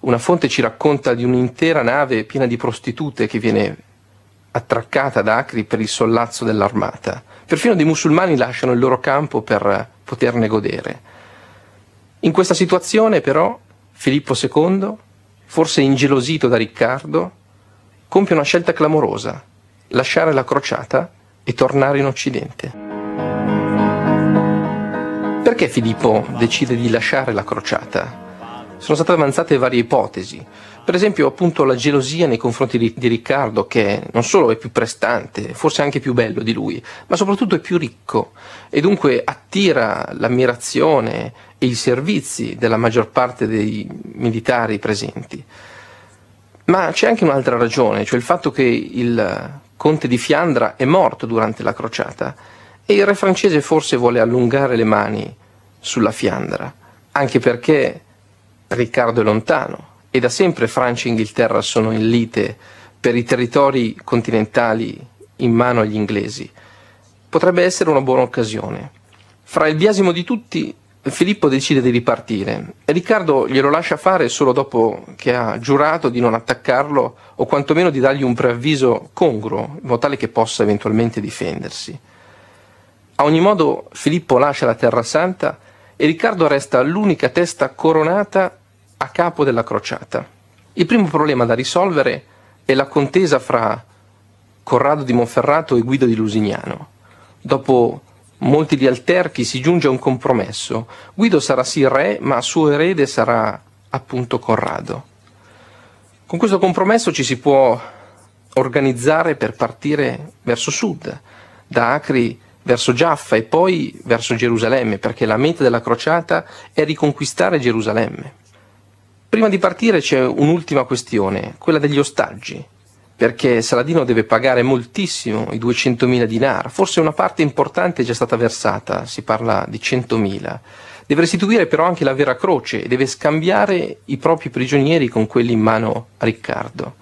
Una fonte ci racconta di un'intera nave piena di prostitute che viene attraccata ad Acri per il sollazzo dell'armata. Perfino dei musulmani lasciano il loro campo per poterne godere. In questa situazione però Filippo II, forse ingelosito da Riccardo, compie una scelta clamorosa, lasciare la crociata e tornare in Occidente. Perché Filippo decide di lasciare la crociata? Sono state avanzate varie ipotesi, per esempio appunto la gelosia nei confronti di, di Riccardo che non solo è più prestante, forse anche più bello di lui, ma soprattutto è più ricco e dunque attira l'ammirazione e i servizi della maggior parte dei militari presenti. Ma c'è anche un'altra ragione, cioè il fatto che il conte di Fiandra è morto durante la crociata e il re francese forse vuole allungare le mani sulla Fiandra, anche perché Riccardo è lontano e da sempre Francia e Inghilterra sono in lite per i territori continentali in mano agli inglesi. Potrebbe essere una buona occasione. Fra il biasimo di tutti Filippo decide di ripartire e Riccardo glielo lascia fare solo dopo che ha giurato di non attaccarlo o quantomeno di dargli un preavviso congruo, in modo tale che possa eventualmente difendersi. A ogni modo Filippo lascia la Terra Santa e Riccardo resta l'unica testa coronata a capo della crociata. Il primo problema da risolvere è la contesa fra Corrado di Monferrato e Guido di Lusignano. Dopo molti li alterchi, si giunge a un compromesso. Guido sarà sì re, ma suo erede sarà appunto Corrado. Con questo compromesso ci si può organizzare per partire verso sud, da Acri verso Giaffa e poi verso Gerusalemme, perché la meta della crociata è riconquistare Gerusalemme. Prima di partire c'è un'ultima questione, quella degli ostaggi perché Saladino deve pagare moltissimo i 200.000 dinar, forse una parte importante è già stata versata, si parla di 100.000. Deve restituire però anche la vera croce e deve scambiare i propri prigionieri con quelli in mano a Riccardo.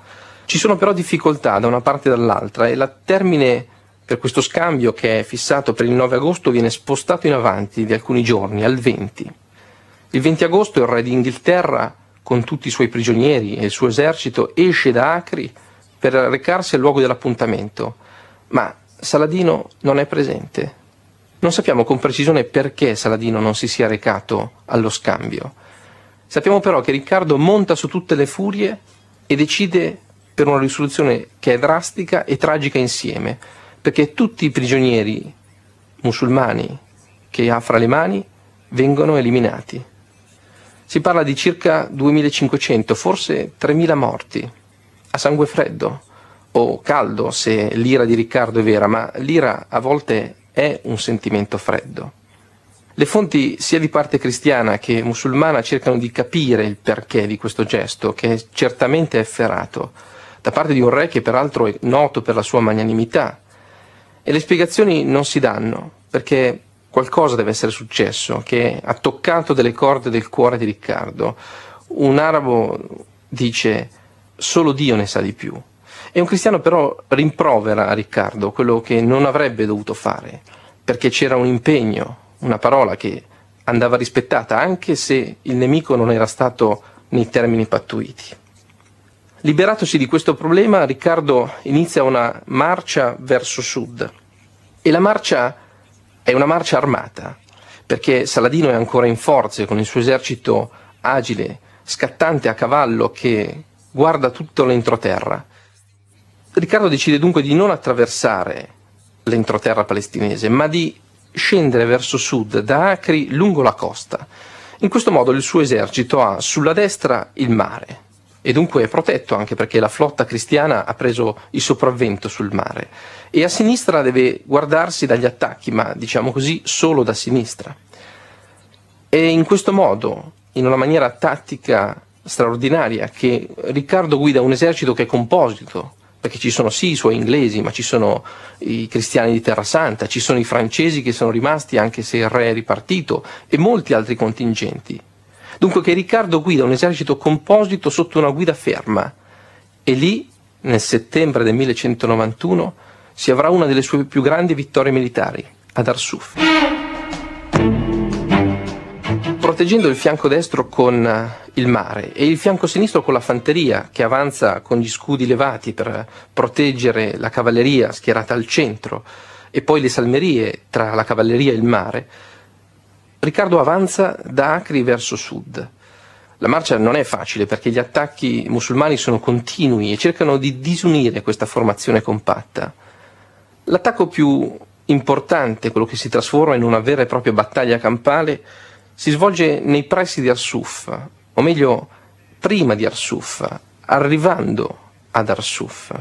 Ci sono però difficoltà da una parte e dall'altra e il termine per questo scambio che è fissato per il 9 agosto viene spostato in avanti di alcuni giorni, al 20. Il 20 agosto il re d'Inghilterra, con tutti i suoi prigionieri e il suo esercito, esce da Acri per recarsi al luogo dell'appuntamento, ma Saladino non è presente. Non sappiamo con precisione perché Saladino non si sia recato allo scambio. Sappiamo però che Riccardo monta su tutte le furie e decide per una risoluzione che è drastica e tragica insieme, perché tutti i prigionieri musulmani che ha fra le mani vengono eliminati. Si parla di circa 2500, forse 3000 morti a sangue freddo o caldo se l'ira di Riccardo è vera, ma l'ira a volte è un sentimento freddo. Le fonti sia di parte cristiana che musulmana cercano di capire il perché di questo gesto, che certamente è efferato, da parte di un re che peraltro è noto per la sua magnanimità. E le spiegazioni non si danno, perché qualcosa deve essere successo, che ha toccato delle corde del cuore di Riccardo. Un arabo dice solo Dio ne sa di più. E un cristiano però rimprovera a Riccardo quello che non avrebbe dovuto fare, perché c'era un impegno, una parola che andava rispettata, anche se il nemico non era stato nei termini pattuiti. Liberatosi di questo problema, Riccardo inizia una marcia verso sud. E la marcia è una marcia armata, perché Saladino è ancora in forze con il suo esercito agile, scattante a cavallo che guarda tutto l'entroterra. Riccardo decide dunque di non attraversare l'entroterra palestinese, ma di scendere verso sud da Acri lungo la costa. In questo modo il suo esercito ha sulla destra il mare e dunque è protetto anche perché la flotta cristiana ha preso il sopravvento sul mare e a sinistra deve guardarsi dagli attacchi, ma diciamo così solo da sinistra. E in questo modo, in una maniera tattica straordinaria che Riccardo guida un esercito che è composito, perché ci sono sì i suoi inglesi, ma ci sono i cristiani di Terra Santa, ci sono i francesi che sono rimasti anche se il re è ripartito e molti altri contingenti. Dunque che Riccardo guida un esercito composito sotto una guida ferma e lì, nel settembre del 1191, si avrà una delle sue più grandi vittorie militari, ad Arsuf proteggendo il fianco destro con eh, il mare e il fianco sinistro con la fanteria che avanza con gli scudi levati per proteggere la cavalleria schierata al centro e poi le salmerie tra la cavalleria e il mare, Riccardo avanza da Acri verso sud. La marcia non è facile perché gli attacchi musulmani sono continui e cercano di disunire questa formazione compatta. L'attacco più importante, quello che si trasforma in una vera e propria battaglia campale, si svolge nei pressi di Arsuf, o meglio prima di Arsuf, arrivando ad Arsuf.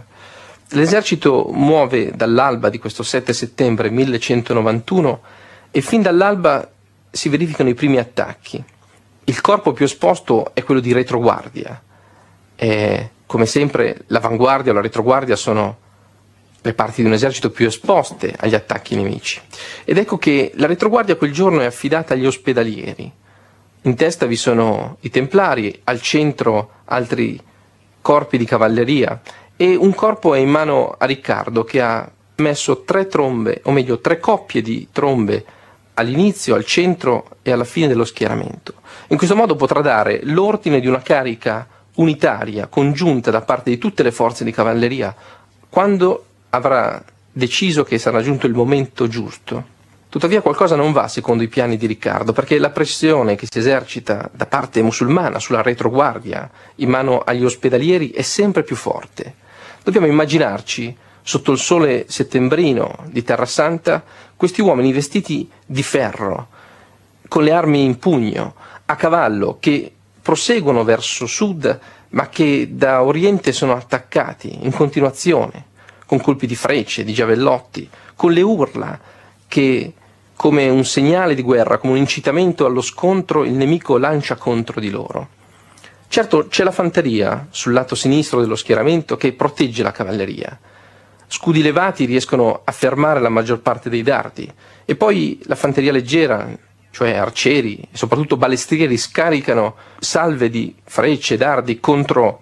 L'esercito muove dall'alba di questo 7 settembre 1191 e fin dall'alba si verificano i primi attacchi. Il corpo più esposto è quello di retroguardia. E, come sempre l'avanguardia o la retroguardia sono le parti di un esercito più esposte agli attacchi nemici. Ed ecco che la retroguardia quel giorno è affidata agli ospedalieri. In testa vi sono i templari, al centro altri corpi di cavalleria e un corpo è in mano a Riccardo che ha messo tre trombe, o meglio tre coppie di trombe all'inizio, al centro e alla fine dello schieramento. In questo modo potrà dare l'ordine di una carica unitaria, congiunta da parte di tutte le forze di cavalleria, quando avrà deciso che sarà giunto il momento giusto. Tuttavia qualcosa non va secondo i piani di Riccardo, perché la pressione che si esercita da parte musulmana sulla retroguardia in mano agli ospedalieri è sempre più forte. Dobbiamo immaginarci, sotto il sole settembrino di Terra Santa, questi uomini vestiti di ferro, con le armi in pugno, a cavallo, che proseguono verso sud, ma che da oriente sono attaccati in continuazione con colpi di frecce, di giavellotti, con le urla che come un segnale di guerra, come un incitamento allo scontro, il nemico lancia contro di loro. Certo, c'è la fanteria sul lato sinistro dello schieramento che protegge la cavalleria. Scudi levati riescono a fermare la maggior parte dei dardi e poi la fanteria leggera, cioè arcieri e soprattutto balestrieri, scaricano salve di frecce e dardi contro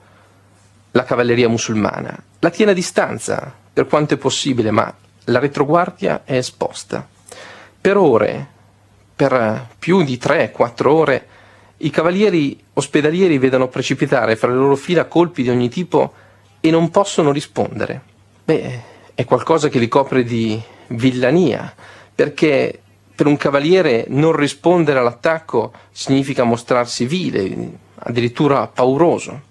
la cavalleria musulmana. La tiene a distanza, per quanto è possibile, ma la retroguardia è esposta. Per ore, per più di 3-4 ore, i cavalieri ospedalieri vedono precipitare fra le loro fila colpi di ogni tipo e non possono rispondere. Beh, è qualcosa che li copre di villania, perché per un cavaliere non rispondere all'attacco significa mostrarsi vile, addirittura pauroso.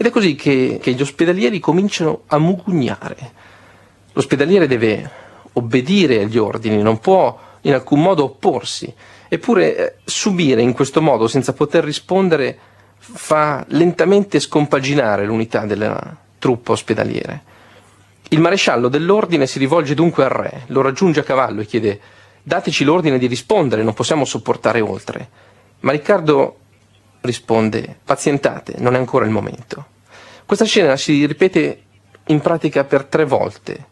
Ed è così che, che gli ospedalieri cominciano a mugugnare. L'ospedaliere deve obbedire agli ordini, non può in alcun modo opporsi, eppure eh, subire in questo modo, senza poter rispondere, fa lentamente scompaginare l'unità della truppa ospedaliere. Il maresciallo dell'ordine si rivolge dunque al re, lo raggiunge a cavallo e chiede dateci l'ordine di rispondere, non possiamo sopportare oltre. Ma Riccardo risponde pazientate, non è ancora il momento. Questa scena si ripete in pratica per tre volte,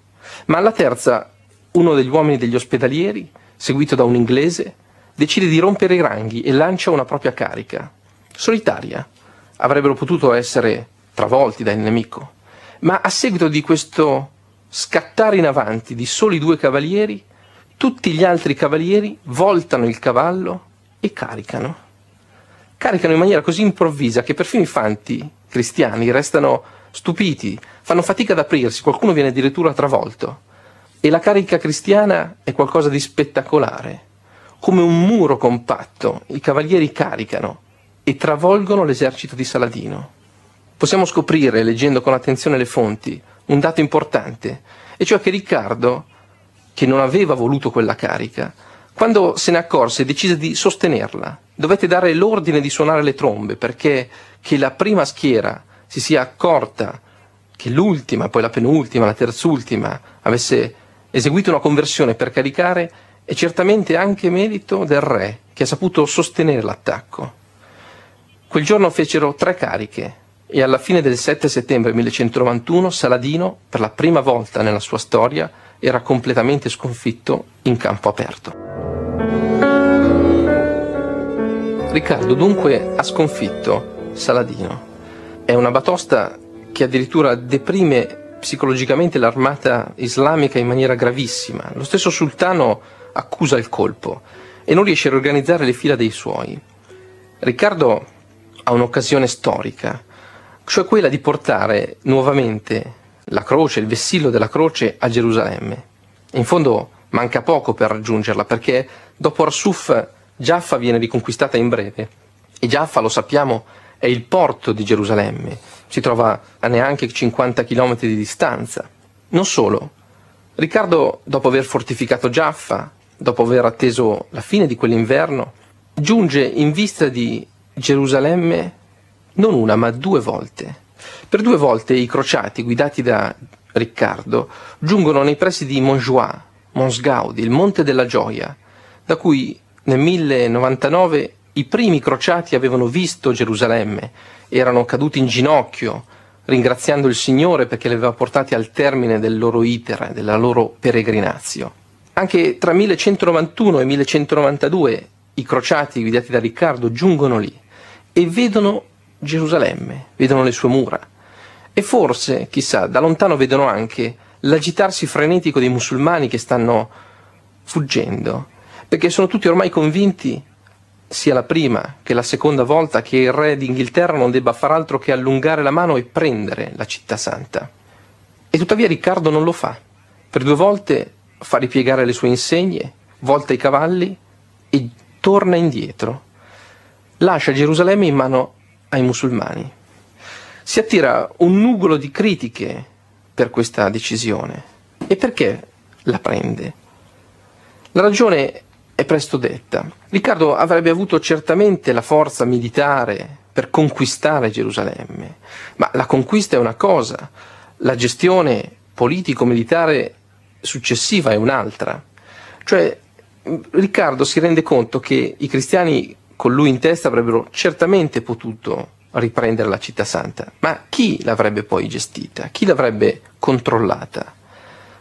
ma alla terza uno degli uomini degli ospedalieri, seguito da un inglese, decide di rompere i ranghi e lancia una propria carica. Solitaria, avrebbero potuto essere travolti dal nemico, ma a seguito di questo scattare in avanti di soli due cavalieri, tutti gli altri cavalieri voltano il cavallo e caricano. Caricano in maniera così improvvisa che perfino i fanti cristiani restano stupiti, fanno fatica ad aprirsi, qualcuno viene addirittura travolto. E la carica cristiana è qualcosa di spettacolare. Come un muro compatto, i cavalieri caricano e travolgono l'esercito di Saladino. Possiamo scoprire, leggendo con attenzione le fonti, un dato importante, e cioè che Riccardo, che non aveva voluto quella carica, quando se ne accorse decise di sostenerla. Dovette dare l'ordine di suonare le trombe perché che la prima schiera si sia accorta che l'ultima, poi la penultima, la terzultima, avesse eseguito una conversione per caricare, è certamente anche merito del re, che ha saputo sostenere l'attacco. Quel giorno fecero tre cariche e alla fine del 7 settembre 1191 Saladino, per la prima volta nella sua storia, era completamente sconfitto in campo aperto. Riccardo dunque ha sconfitto Saladino. È una batosta che addirittura deprime psicologicamente l'armata islamica in maniera gravissima. Lo stesso sultano accusa il colpo e non riesce a riorganizzare le fila dei suoi. Riccardo ha un'occasione storica, cioè quella di portare nuovamente la croce, il vessillo della croce a Gerusalemme. In fondo manca poco per raggiungerla perché dopo Arsuf Jaffa viene riconquistata in breve e Jaffa, lo sappiamo, è il porto di Gerusalemme, si trova a neanche 50 km di distanza. Non solo, Riccardo, dopo aver fortificato Jaffa, dopo aver atteso la fine di quell'inverno, giunge in vista di Gerusalemme non una ma due volte. Per due volte i crociati guidati da Riccardo giungono nei pressi di Montjoie, Monsgaudi, il Monte della Gioia, da cui nel 1099 i primi crociati avevano visto Gerusalemme, erano caduti in ginocchio, ringraziando il Signore perché li aveva portati al termine del loro iter, della loro peregrinazio. Anche tra 1191 e 1192 i crociati guidati da Riccardo giungono lì e vedono Gerusalemme, vedono le sue mura. E forse, chissà, da lontano vedono anche l'agitarsi frenetico dei musulmani che stanno fuggendo, perché sono tutti ormai convinti sia la prima che la seconda volta che il re d'Inghilterra non debba far altro che allungare la mano e prendere la città santa. E tuttavia Riccardo non lo fa. Per due volte fa ripiegare le sue insegne, volta i cavalli e torna indietro. Lascia Gerusalemme in mano ai musulmani. Si attira un nugolo di critiche per questa decisione. E perché la prende? La ragione è presto detta. Riccardo avrebbe avuto certamente la forza militare per conquistare Gerusalemme, ma la conquista è una cosa, la gestione politico-militare successiva è un'altra. Cioè Riccardo si rende conto che i cristiani con lui in testa avrebbero certamente potuto riprendere la città santa, ma chi l'avrebbe poi gestita? Chi l'avrebbe controllata?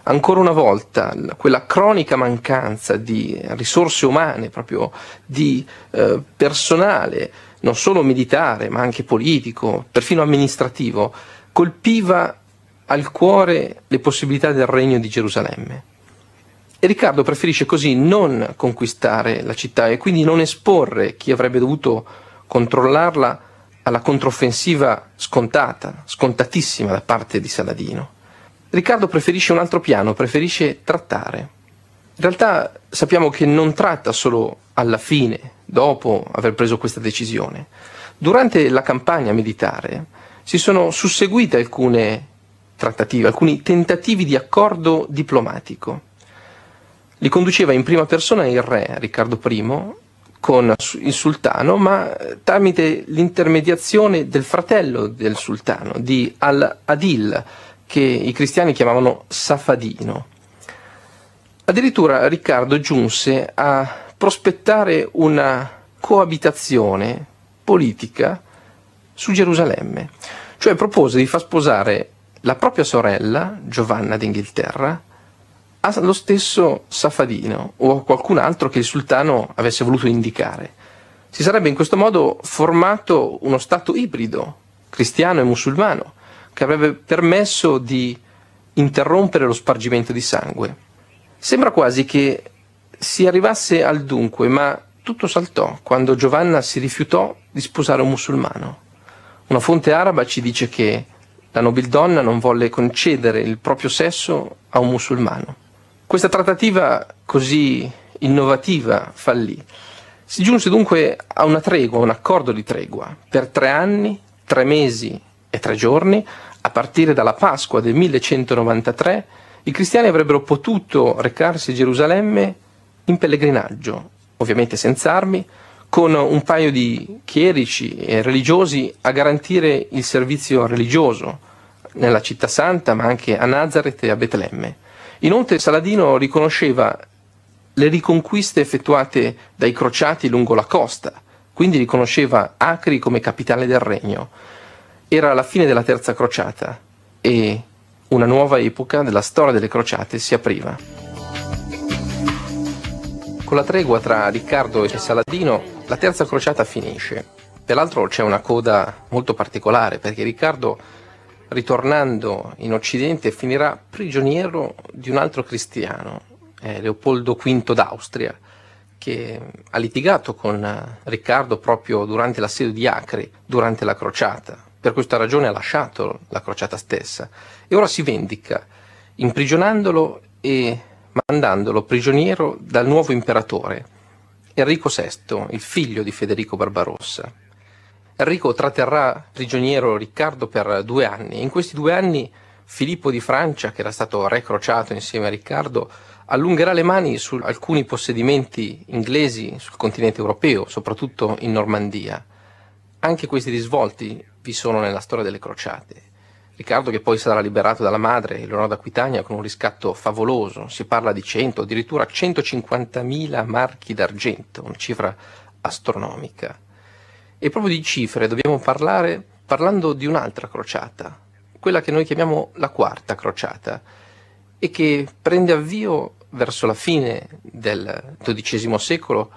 ancora una volta quella cronica mancanza di risorse umane, proprio di eh, personale, non solo militare, ma anche politico, perfino amministrativo, colpiva al cuore le possibilità del regno di Gerusalemme. E Riccardo preferisce così non conquistare la città e quindi non esporre chi avrebbe dovuto controllarla alla controffensiva scontata, scontatissima da parte di Saladino. Riccardo preferisce un altro piano, preferisce trattare. In realtà sappiamo che non tratta solo alla fine, dopo aver preso questa decisione. Durante la campagna militare si sono susseguite alcune trattative, alcuni tentativi di accordo diplomatico. Li conduceva in prima persona il re Riccardo I con il sultano, ma tramite l'intermediazione del fratello del sultano, di Al-Adil, che i cristiani chiamavano Safadino. Addirittura Riccardo giunse a prospettare una coabitazione politica su Gerusalemme, cioè propose di far sposare la propria sorella, Giovanna d'Inghilterra, allo stesso Safadino o a qualcun altro che il sultano avesse voluto indicare. Si sarebbe in questo modo formato uno stato ibrido, cristiano e musulmano, che avrebbe permesso di interrompere lo spargimento di sangue. Sembra quasi che si arrivasse al dunque, ma tutto saltò quando Giovanna si rifiutò di sposare un musulmano. Una fonte araba ci dice che la nobildonna non volle concedere il proprio sesso a un musulmano. Questa trattativa così innovativa fallì. Si giunse dunque a una tregua, un accordo di tregua, per tre anni, tre mesi e tre giorni, a partire dalla Pasqua del 1193, i cristiani avrebbero potuto recarsi a Gerusalemme in pellegrinaggio, ovviamente senza armi, con un paio di chierici e religiosi a garantire il servizio religioso nella città santa, ma anche a Nazareth e a Betlemme. Inoltre Saladino riconosceva le riconquiste effettuate dai crociati lungo la costa, quindi riconosceva Acri come capitale del regno era la fine della Terza Crociata e una nuova epoca della storia delle crociate si apriva. Con la tregua tra Riccardo e Saladino la Terza Crociata finisce. Peraltro c'è una coda molto particolare perché Riccardo, ritornando in Occidente, finirà prigioniero di un altro cristiano, eh, Leopoldo V d'Austria, che ha litigato con Riccardo proprio durante l'assedio di Acre, durante la crociata per questa ragione ha lasciato la crociata stessa e ora si vendica, imprigionandolo e mandandolo prigioniero dal nuovo imperatore, Enrico VI, il figlio di Federico Barbarossa. Enrico tratterrà prigioniero Riccardo per due anni in questi due anni Filippo di Francia, che era stato re crociato insieme a Riccardo, allungherà le mani su alcuni possedimenti inglesi sul continente europeo, soprattutto in Normandia. Anche questi risvolti vi sono nella storia delle crociate. Riccardo che poi sarà liberato dalla madre, Leonora d'Aquitania, con un riscatto favoloso, si parla di 100, addirittura 150.000 marchi d'argento, una cifra astronomica. E proprio di cifre dobbiamo parlare parlando di un'altra crociata, quella che noi chiamiamo la quarta crociata, e che prende avvio verso la fine del XII secolo,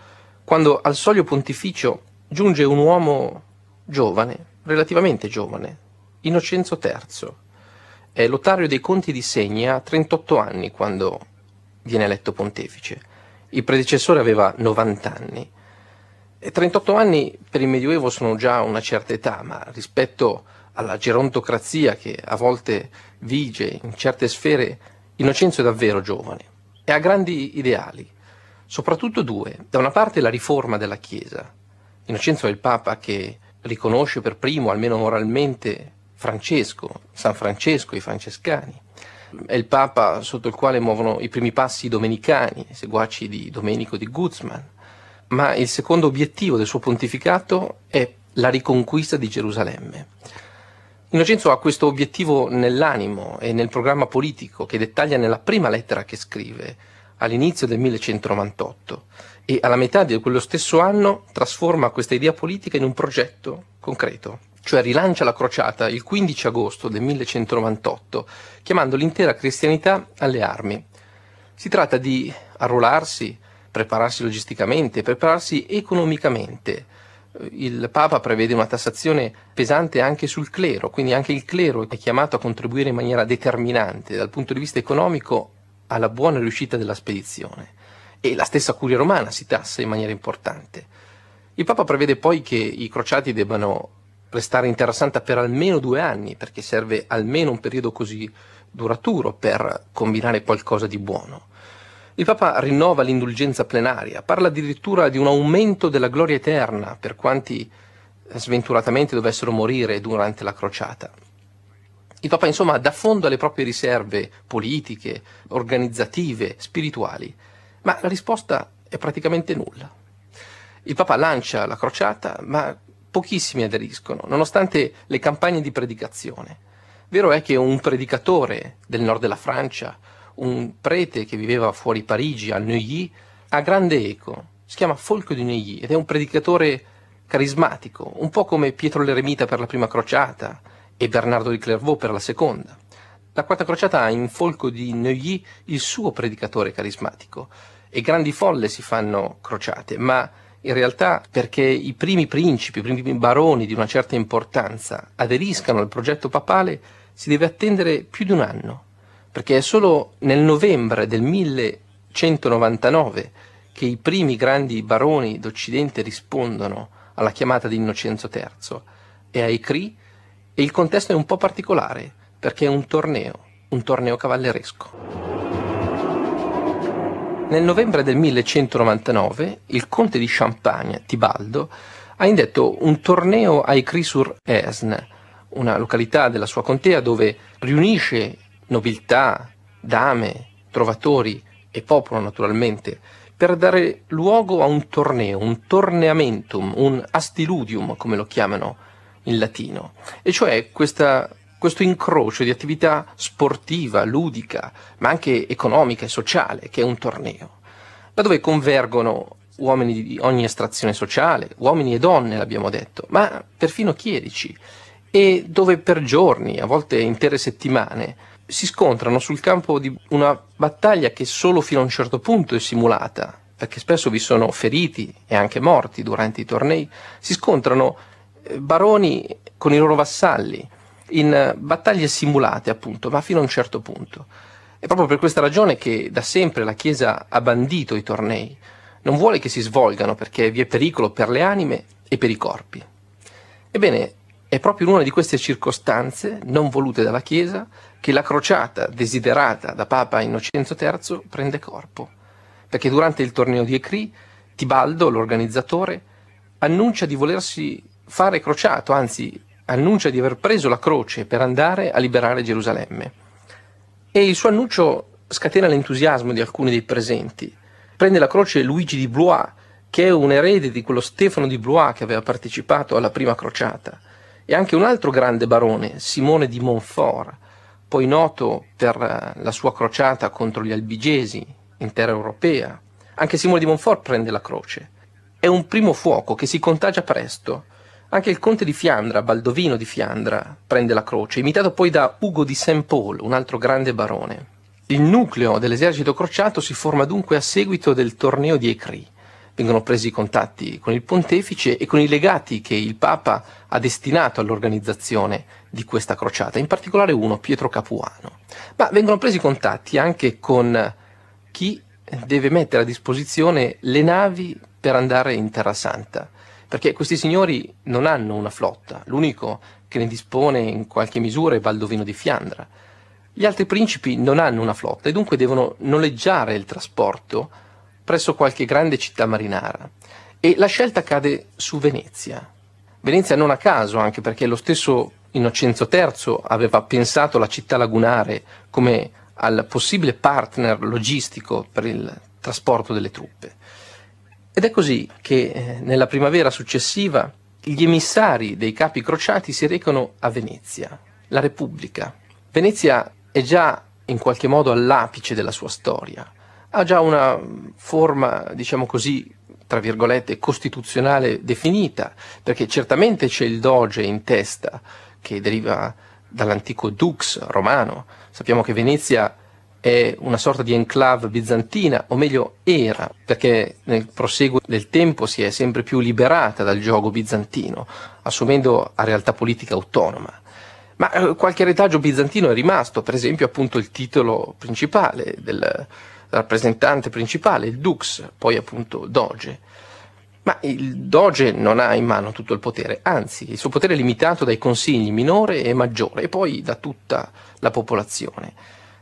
quando al soglio pontificio giunge un uomo giovane, relativamente giovane, Innocenzo III. È lotario dei Conti di Segna ha 38 anni quando viene eletto pontefice. Il predecessore aveva 90 anni. E 38 anni per il Medioevo sono già una certa età, ma rispetto alla gerontocrazia che a volte vige in certe sfere, Innocenzo è davvero giovane e ha grandi ideali, soprattutto due. Da una parte la riforma della Chiesa. Innocenzo è il Papa che riconosce per primo, almeno moralmente, Francesco, San Francesco, i francescani. È il Papa sotto il quale muovono i primi passi i domenicani, i seguaci di Domenico di Guzman. Ma il secondo obiettivo del suo pontificato è la riconquista di Gerusalemme. Innocenzo ha questo obiettivo nell'animo e nel programma politico che dettaglia nella prima lettera che scrive all'inizio del 1198 e alla metà di quello stesso anno trasforma questa idea politica in un progetto concreto, cioè rilancia la crociata il 15 agosto del 1198, chiamando l'intera cristianità alle armi. Si tratta di arruolarsi, prepararsi logisticamente, prepararsi economicamente. Il Papa prevede una tassazione pesante anche sul clero, quindi anche il clero è chiamato a contribuire in maniera determinante dal punto di vista economico alla buona riuscita della spedizione e la stessa curia romana si tassa in maniera importante. Il Papa prevede poi che i crociati debbano restare in Terra Santa per almeno due anni, perché serve almeno un periodo così duraturo per combinare qualcosa di buono. Il Papa rinnova l'indulgenza plenaria, parla addirittura di un aumento della gloria eterna per quanti sventuratamente dovessero morire durante la crociata. Il Papa, insomma, dà fondo alle proprie riserve politiche, organizzative, spirituali ma la risposta è praticamente nulla. Il Papa lancia la crociata, ma pochissimi aderiscono, nonostante le campagne di predicazione. Vero è che un predicatore del nord della Francia, un prete che viveva fuori Parigi, a Neuilly, ha grande eco. Si chiama Folco di Neuilly ed è un predicatore carismatico, un po' come Pietro l'Eremita per la prima crociata e Bernardo di Clairvaux per la seconda. La Quarta Crociata ha in folco di Neuilly il suo predicatore carismatico e grandi folle si fanno crociate, ma in realtà perché i primi principi, i primi baroni di una certa importanza aderiscano al progetto papale si deve attendere più di un anno, perché è solo nel novembre del 1199 che i primi grandi baroni d'Occidente rispondono alla chiamata di Innocenzo III e a Ecri e il contesto è un po' particolare perché è un torneo, un torneo cavalleresco. Nel novembre del 1199 il conte di Champagne, Tibaldo, ha indetto un torneo ai Crisur-Esne, una località della sua contea dove riunisce nobiltà, dame, trovatori e popolo naturalmente, per dare luogo a un torneo, un torneamentum, un astiludium come lo chiamano in latino, e cioè questa questo incrocio di attività sportiva, ludica, ma anche economica e sociale, che è un torneo, da dove convergono uomini di ogni estrazione sociale, uomini e donne, l'abbiamo detto, ma perfino chierici, e dove per giorni, a volte intere settimane, si scontrano sul campo di una battaglia che solo fino a un certo punto è simulata, perché spesso vi sono feriti e anche morti durante i tornei, si scontrano eh, baroni con i loro vassalli, in eh, battaglie simulate, appunto, ma fino a un certo punto. È proprio per questa ragione che da sempre la Chiesa ha bandito i tornei. Non vuole che si svolgano perché vi è pericolo per le anime e per i corpi. Ebbene, è proprio in una di queste circostanze, non volute dalla Chiesa, che la crociata desiderata da Papa Innocenzo III prende corpo. Perché durante il torneo di Ecri, Tibaldo, l'organizzatore, annuncia di volersi fare crociato, anzi annuncia di aver preso la croce per andare a liberare Gerusalemme. E il suo annuncio scatena l'entusiasmo di alcuni dei presenti. Prende la croce Luigi di Blois, che è un erede di quello Stefano di Blois che aveva partecipato alla prima crociata, e anche un altro grande barone, Simone di Montfort, poi noto per eh, la sua crociata contro gli albigesi in terra europea. Anche Simone di Montfort prende la croce. È un primo fuoco che si contagia presto anche il conte di Fiandra, Baldovino di Fiandra, prende la croce, imitato poi da Ugo di Saint Paul, un altro grande barone. Il nucleo dell'esercito crociato si forma dunque a seguito del torneo di Ecri. Vengono presi i contatti con il pontefice e con i legati che il Papa ha destinato all'organizzazione di questa crociata, in particolare uno, Pietro Capuano. Ma vengono presi i contatti anche con chi deve mettere a disposizione le navi per andare in Terra Santa perché questi signori non hanno una flotta, l'unico che ne dispone in qualche misura è Baldovino di Fiandra. Gli altri principi non hanno una flotta e dunque devono noleggiare il trasporto presso qualche grande città marinara. E la scelta cade su Venezia. Venezia non a caso, anche perché lo stesso Innocenzo III aveva pensato la città lagunare come al possibile partner logistico per il trasporto delle truppe. Ed è così che eh, nella primavera successiva gli emissari dei capi crociati si recano a Venezia, la Repubblica. Venezia è già in qualche modo all'apice della sua storia, ha già una forma, diciamo così, tra virgolette, costituzionale definita, perché certamente c'è il doge in testa, che deriva dall'antico dux romano. Sappiamo che Venezia è una sorta di enclave bizantina, o meglio era, perché nel proseguo del tempo si è sempre più liberata dal gioco bizantino, assumendo a realtà politica autonoma. Ma eh, qualche retaggio bizantino è rimasto, per esempio appunto il titolo principale del rappresentante principale, il Dux, poi appunto Doge. Ma il Doge non ha in mano tutto il potere, anzi il suo potere è limitato dai consigli minore e maggiore e poi da tutta la popolazione.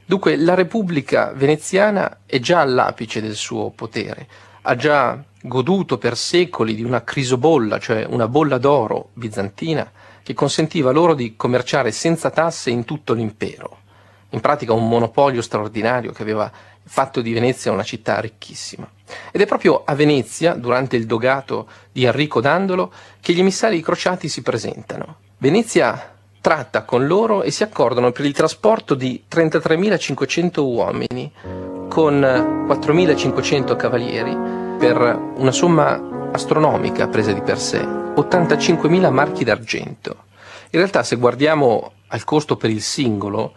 Dunque la Repubblica veneziana è già all'apice del suo potere, ha già goduto per secoli di una crisobolla, cioè una bolla d'oro bizantina, che consentiva loro di commerciare senza tasse in tutto l'impero. In pratica un monopolio straordinario che aveva fatto di Venezia una città ricchissima. Ed è proprio a Venezia, durante il dogato di Enrico Dandolo, che gli emissari crociati si presentano. Venezia tratta con loro e si accordano per il trasporto di 33.500 uomini con 4.500 cavalieri per una somma astronomica presa di per sé, 85.000 marchi d'argento. In realtà se guardiamo al costo per il singolo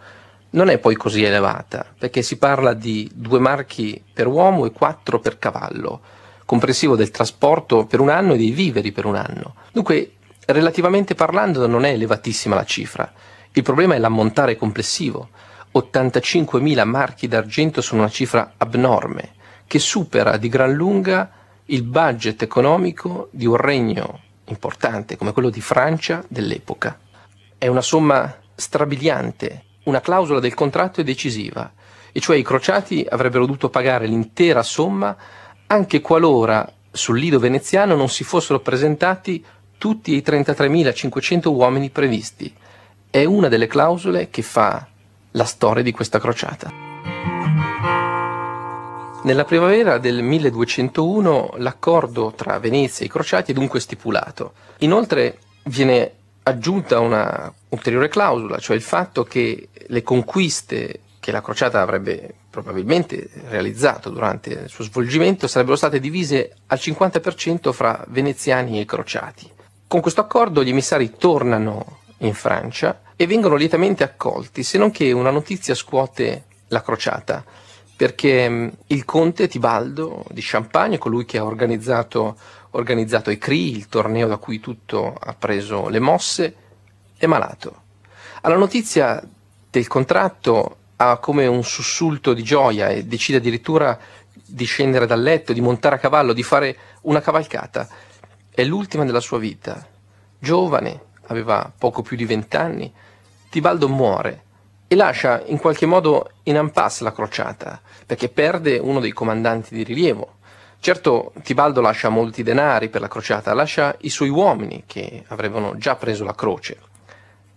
non è poi così elevata, perché si parla di due marchi per uomo e quattro per cavallo, comprensivo del trasporto per un anno e dei viveri per un anno. Dunque Relativamente parlando non è elevatissima la cifra, il problema è l'ammontare complessivo. 85.000 marchi d'argento sono una cifra abnorme, che supera di gran lunga il budget economico di un regno importante come quello di Francia dell'epoca. È una somma strabiliante, una clausola del contratto è decisiva, e cioè i crociati avrebbero dovuto pagare l'intera somma anche qualora sul lido veneziano non si fossero presentati tutti i 33.500 uomini previsti. È una delle clausole che fa la storia di questa crociata. Nella primavera del 1201 l'accordo tra Venezia e i crociati è dunque stipulato. Inoltre viene aggiunta un'ulteriore clausola, cioè il fatto che le conquiste che la crociata avrebbe probabilmente realizzato durante il suo svolgimento sarebbero state divise al 50% fra veneziani e crociati. Con questo accordo gli emissari tornano in Francia e vengono lietamente accolti, se non che una notizia scuote la crociata, perché mm, il conte Tibaldo di Champagne, colui che ha organizzato, organizzato i CRI, il torneo da cui tutto ha preso le mosse, è malato. Alla notizia del contratto ha come un sussulto di gioia e decide addirittura di scendere dal letto, di montare a cavallo, di fare una cavalcata. È l'ultima della sua vita. Giovane, aveva poco più di vent'anni, Tibaldo muore e lascia in qualche modo in impasse la crociata, perché perde uno dei comandanti di rilievo. Certo, Tibaldo lascia molti denari per la crociata, lascia i suoi uomini che avrebbero già preso la croce.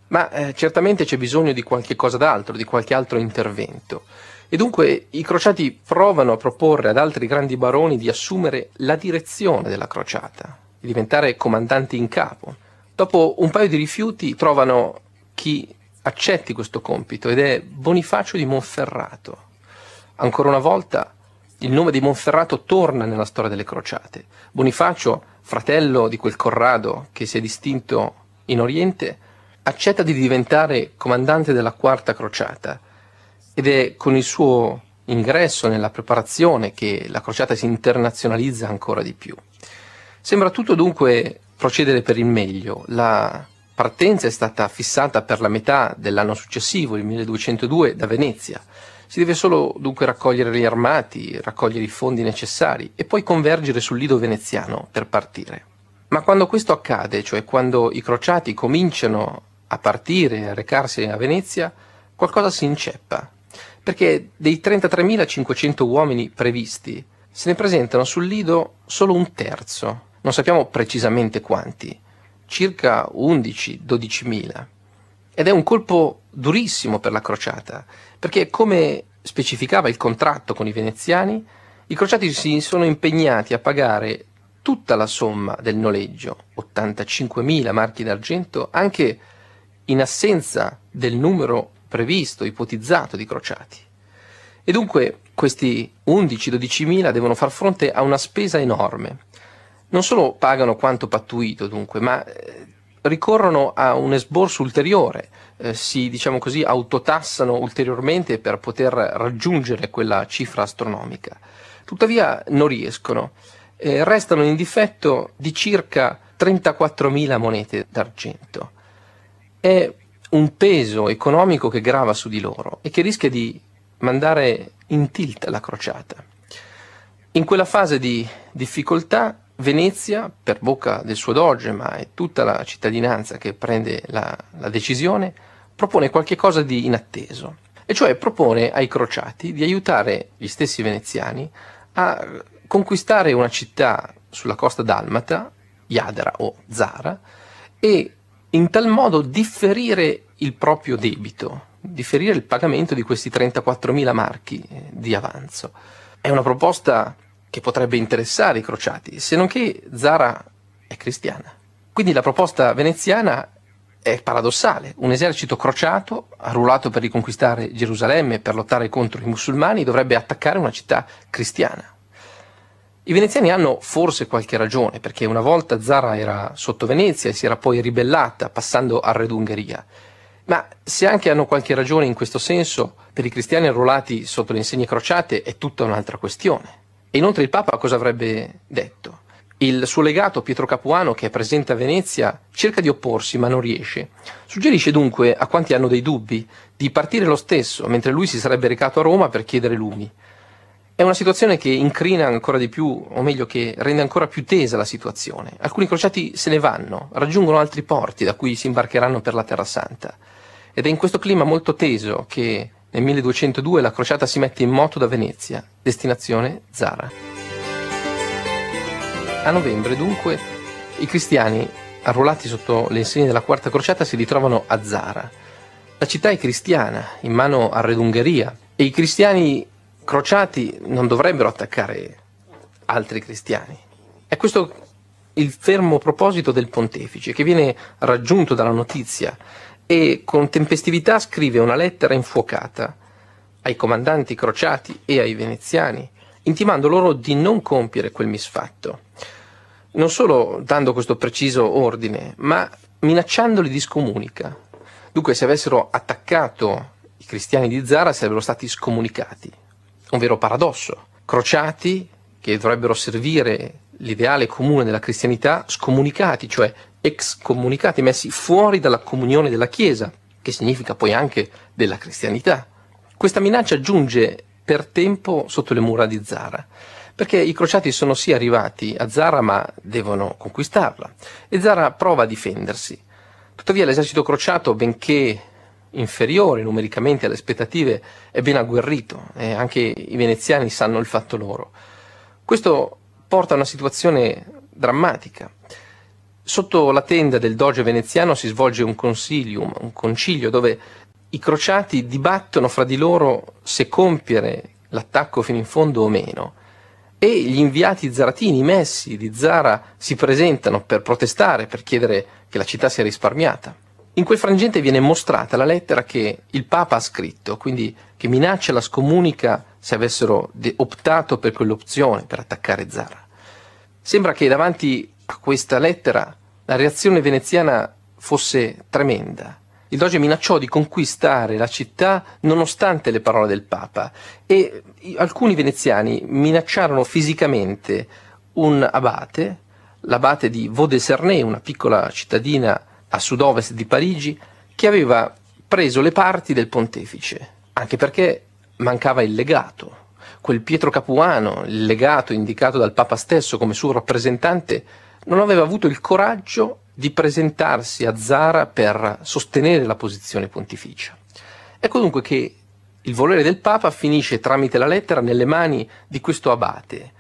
Ma eh, certamente c'è bisogno di qualche cosa d'altro, di qualche altro intervento. E dunque i crociati provano a proporre ad altri grandi baroni di assumere la direzione della crociata, di diventare comandanti in capo. Dopo un paio di rifiuti trovano chi accetti questo compito ed è Bonifacio di Monferrato. Ancora una volta il nome di Monferrato torna nella storia delle crociate. Bonifacio, fratello di quel Corrado che si è distinto in Oriente, accetta di diventare comandante della quarta crociata ed è con il suo ingresso nella preparazione che la crociata si internazionalizza ancora di più. Sembra tutto dunque procedere per il meglio. La partenza è stata fissata per la metà dell'anno successivo, il 1202, da Venezia. Si deve solo dunque raccogliere gli armati, raccogliere i fondi necessari e poi convergere sul lido veneziano per partire. Ma quando questo accade, cioè quando i crociati cominciano a partire, e a recarsi a Venezia, qualcosa si inceppa, perché dei 33.500 uomini previsti se ne presentano sul lido solo un terzo, non sappiamo precisamente quanti, circa 11-12 mila. Ed è un colpo durissimo per la crociata, perché come specificava il contratto con i veneziani, i crociati si sono impegnati a pagare tutta la somma del noleggio, 85.000 marchi d'argento, anche in assenza del numero previsto, ipotizzato di crociati. E dunque questi 11-12.000 devono far fronte a una spesa enorme, non solo pagano quanto pattuito dunque, ma eh, ricorrono a un esborso ulteriore, eh, si diciamo così autotassano ulteriormente per poter raggiungere quella cifra astronomica. Tuttavia non riescono, eh, restano in difetto di circa 34.000 monete d'argento. È un peso economico che grava su di loro e che rischia di mandare in tilt la crociata. In quella fase di difficoltà Venezia, per bocca del suo doge, ma è tutta la cittadinanza che prende la, la decisione, propone qualcosa di inatteso, e cioè propone ai crociati di aiutare gli stessi veneziani a conquistare una città sulla costa dalmata, Iadera o Zara, e in tal modo differire il proprio debito, differire il pagamento di questi 34.000 marchi eh, di avanzo. È una proposta che potrebbe interessare i crociati, se non che Zara è cristiana. Quindi la proposta veneziana è paradossale, un esercito crociato, arruolato per riconquistare Gerusalemme per lottare contro i musulmani, dovrebbe attaccare una città cristiana. I veneziani hanno forse qualche ragione, perché una volta Zara era sotto Venezia e si era poi ribellata passando a Redungheria. Ma se anche hanno qualche ragione in questo senso, per i cristiani arruolati sotto le insegne crociate è tutta un'altra questione. E inoltre il Papa cosa avrebbe detto? Il suo legato Pietro Capuano, che è presente a Venezia, cerca di opporsi ma non riesce. Suggerisce dunque a quanti hanno dei dubbi di partire lo stesso, mentre lui si sarebbe recato a Roma per chiedere lumi. È una situazione che incrina ancora di più, o meglio che rende ancora più tesa la situazione. Alcuni crociati se ne vanno, raggiungono altri porti da cui si imbarcheranno per la Terra Santa. Ed è in questo clima molto teso che nel 1202 la crociata si mette in moto da Venezia, destinazione Zara. A novembre, dunque, i cristiani, arruolati sotto le insegne della Quarta Crociata, si ritrovano a Zara. La città è cristiana, in mano a Re d'Ungheria, e i cristiani crociati non dovrebbero attaccare altri cristiani. È questo il fermo proposito del pontefice, che viene raggiunto dalla notizia e con tempestività scrive una lettera infuocata ai comandanti crociati e ai veneziani, intimando loro di non compiere quel misfatto, non solo dando questo preciso ordine, ma minacciandoli di scomunica. Dunque, se avessero attaccato i cristiani di Zara, sarebbero stati scomunicati. Un vero paradosso. Crociati, che dovrebbero servire l'ideale comune della cristianità, scomunicati, cioè excomunicati, messi fuori dalla comunione della Chiesa, che significa poi anche della cristianità. Questa minaccia giunge per tempo sotto le mura di Zara, perché i crociati sono sì arrivati a Zara ma devono conquistarla e Zara prova a difendersi. Tuttavia l'esercito crociato, benché inferiore numericamente alle aspettative, è ben agguerrito e anche i veneziani sanno il fatto loro. Questo porta a una situazione drammatica. Sotto la tenda del doge veneziano si svolge un consilium, un concilio dove i crociati dibattono fra di loro se compiere l'attacco fino in fondo o meno e gli inviati zaratini, i messi di Zara, si presentano per protestare, per chiedere che la città sia risparmiata. In quel frangente viene mostrata la lettera che il Papa ha scritto, quindi che minaccia la scomunica se avessero optato per quell'opzione, per attaccare Zara. Sembra che davanti a questa lettera la reazione veneziana fosse tremenda. Il doge minacciò di conquistare la città nonostante le parole del Papa e alcuni veneziani minacciarono fisicamente un abate, l'abate di Vaudesernay, una piccola cittadina a sud-ovest di Parigi, che aveva preso le parti del pontefice, anche perché mancava il legato. Quel Pietro Capuano, il legato indicato dal Papa stesso come suo rappresentante, non aveva avuto il coraggio di presentarsi a Zara per sostenere la posizione pontificia. Ecco dunque che il volere del Papa finisce tramite la lettera nelle mani di questo abate,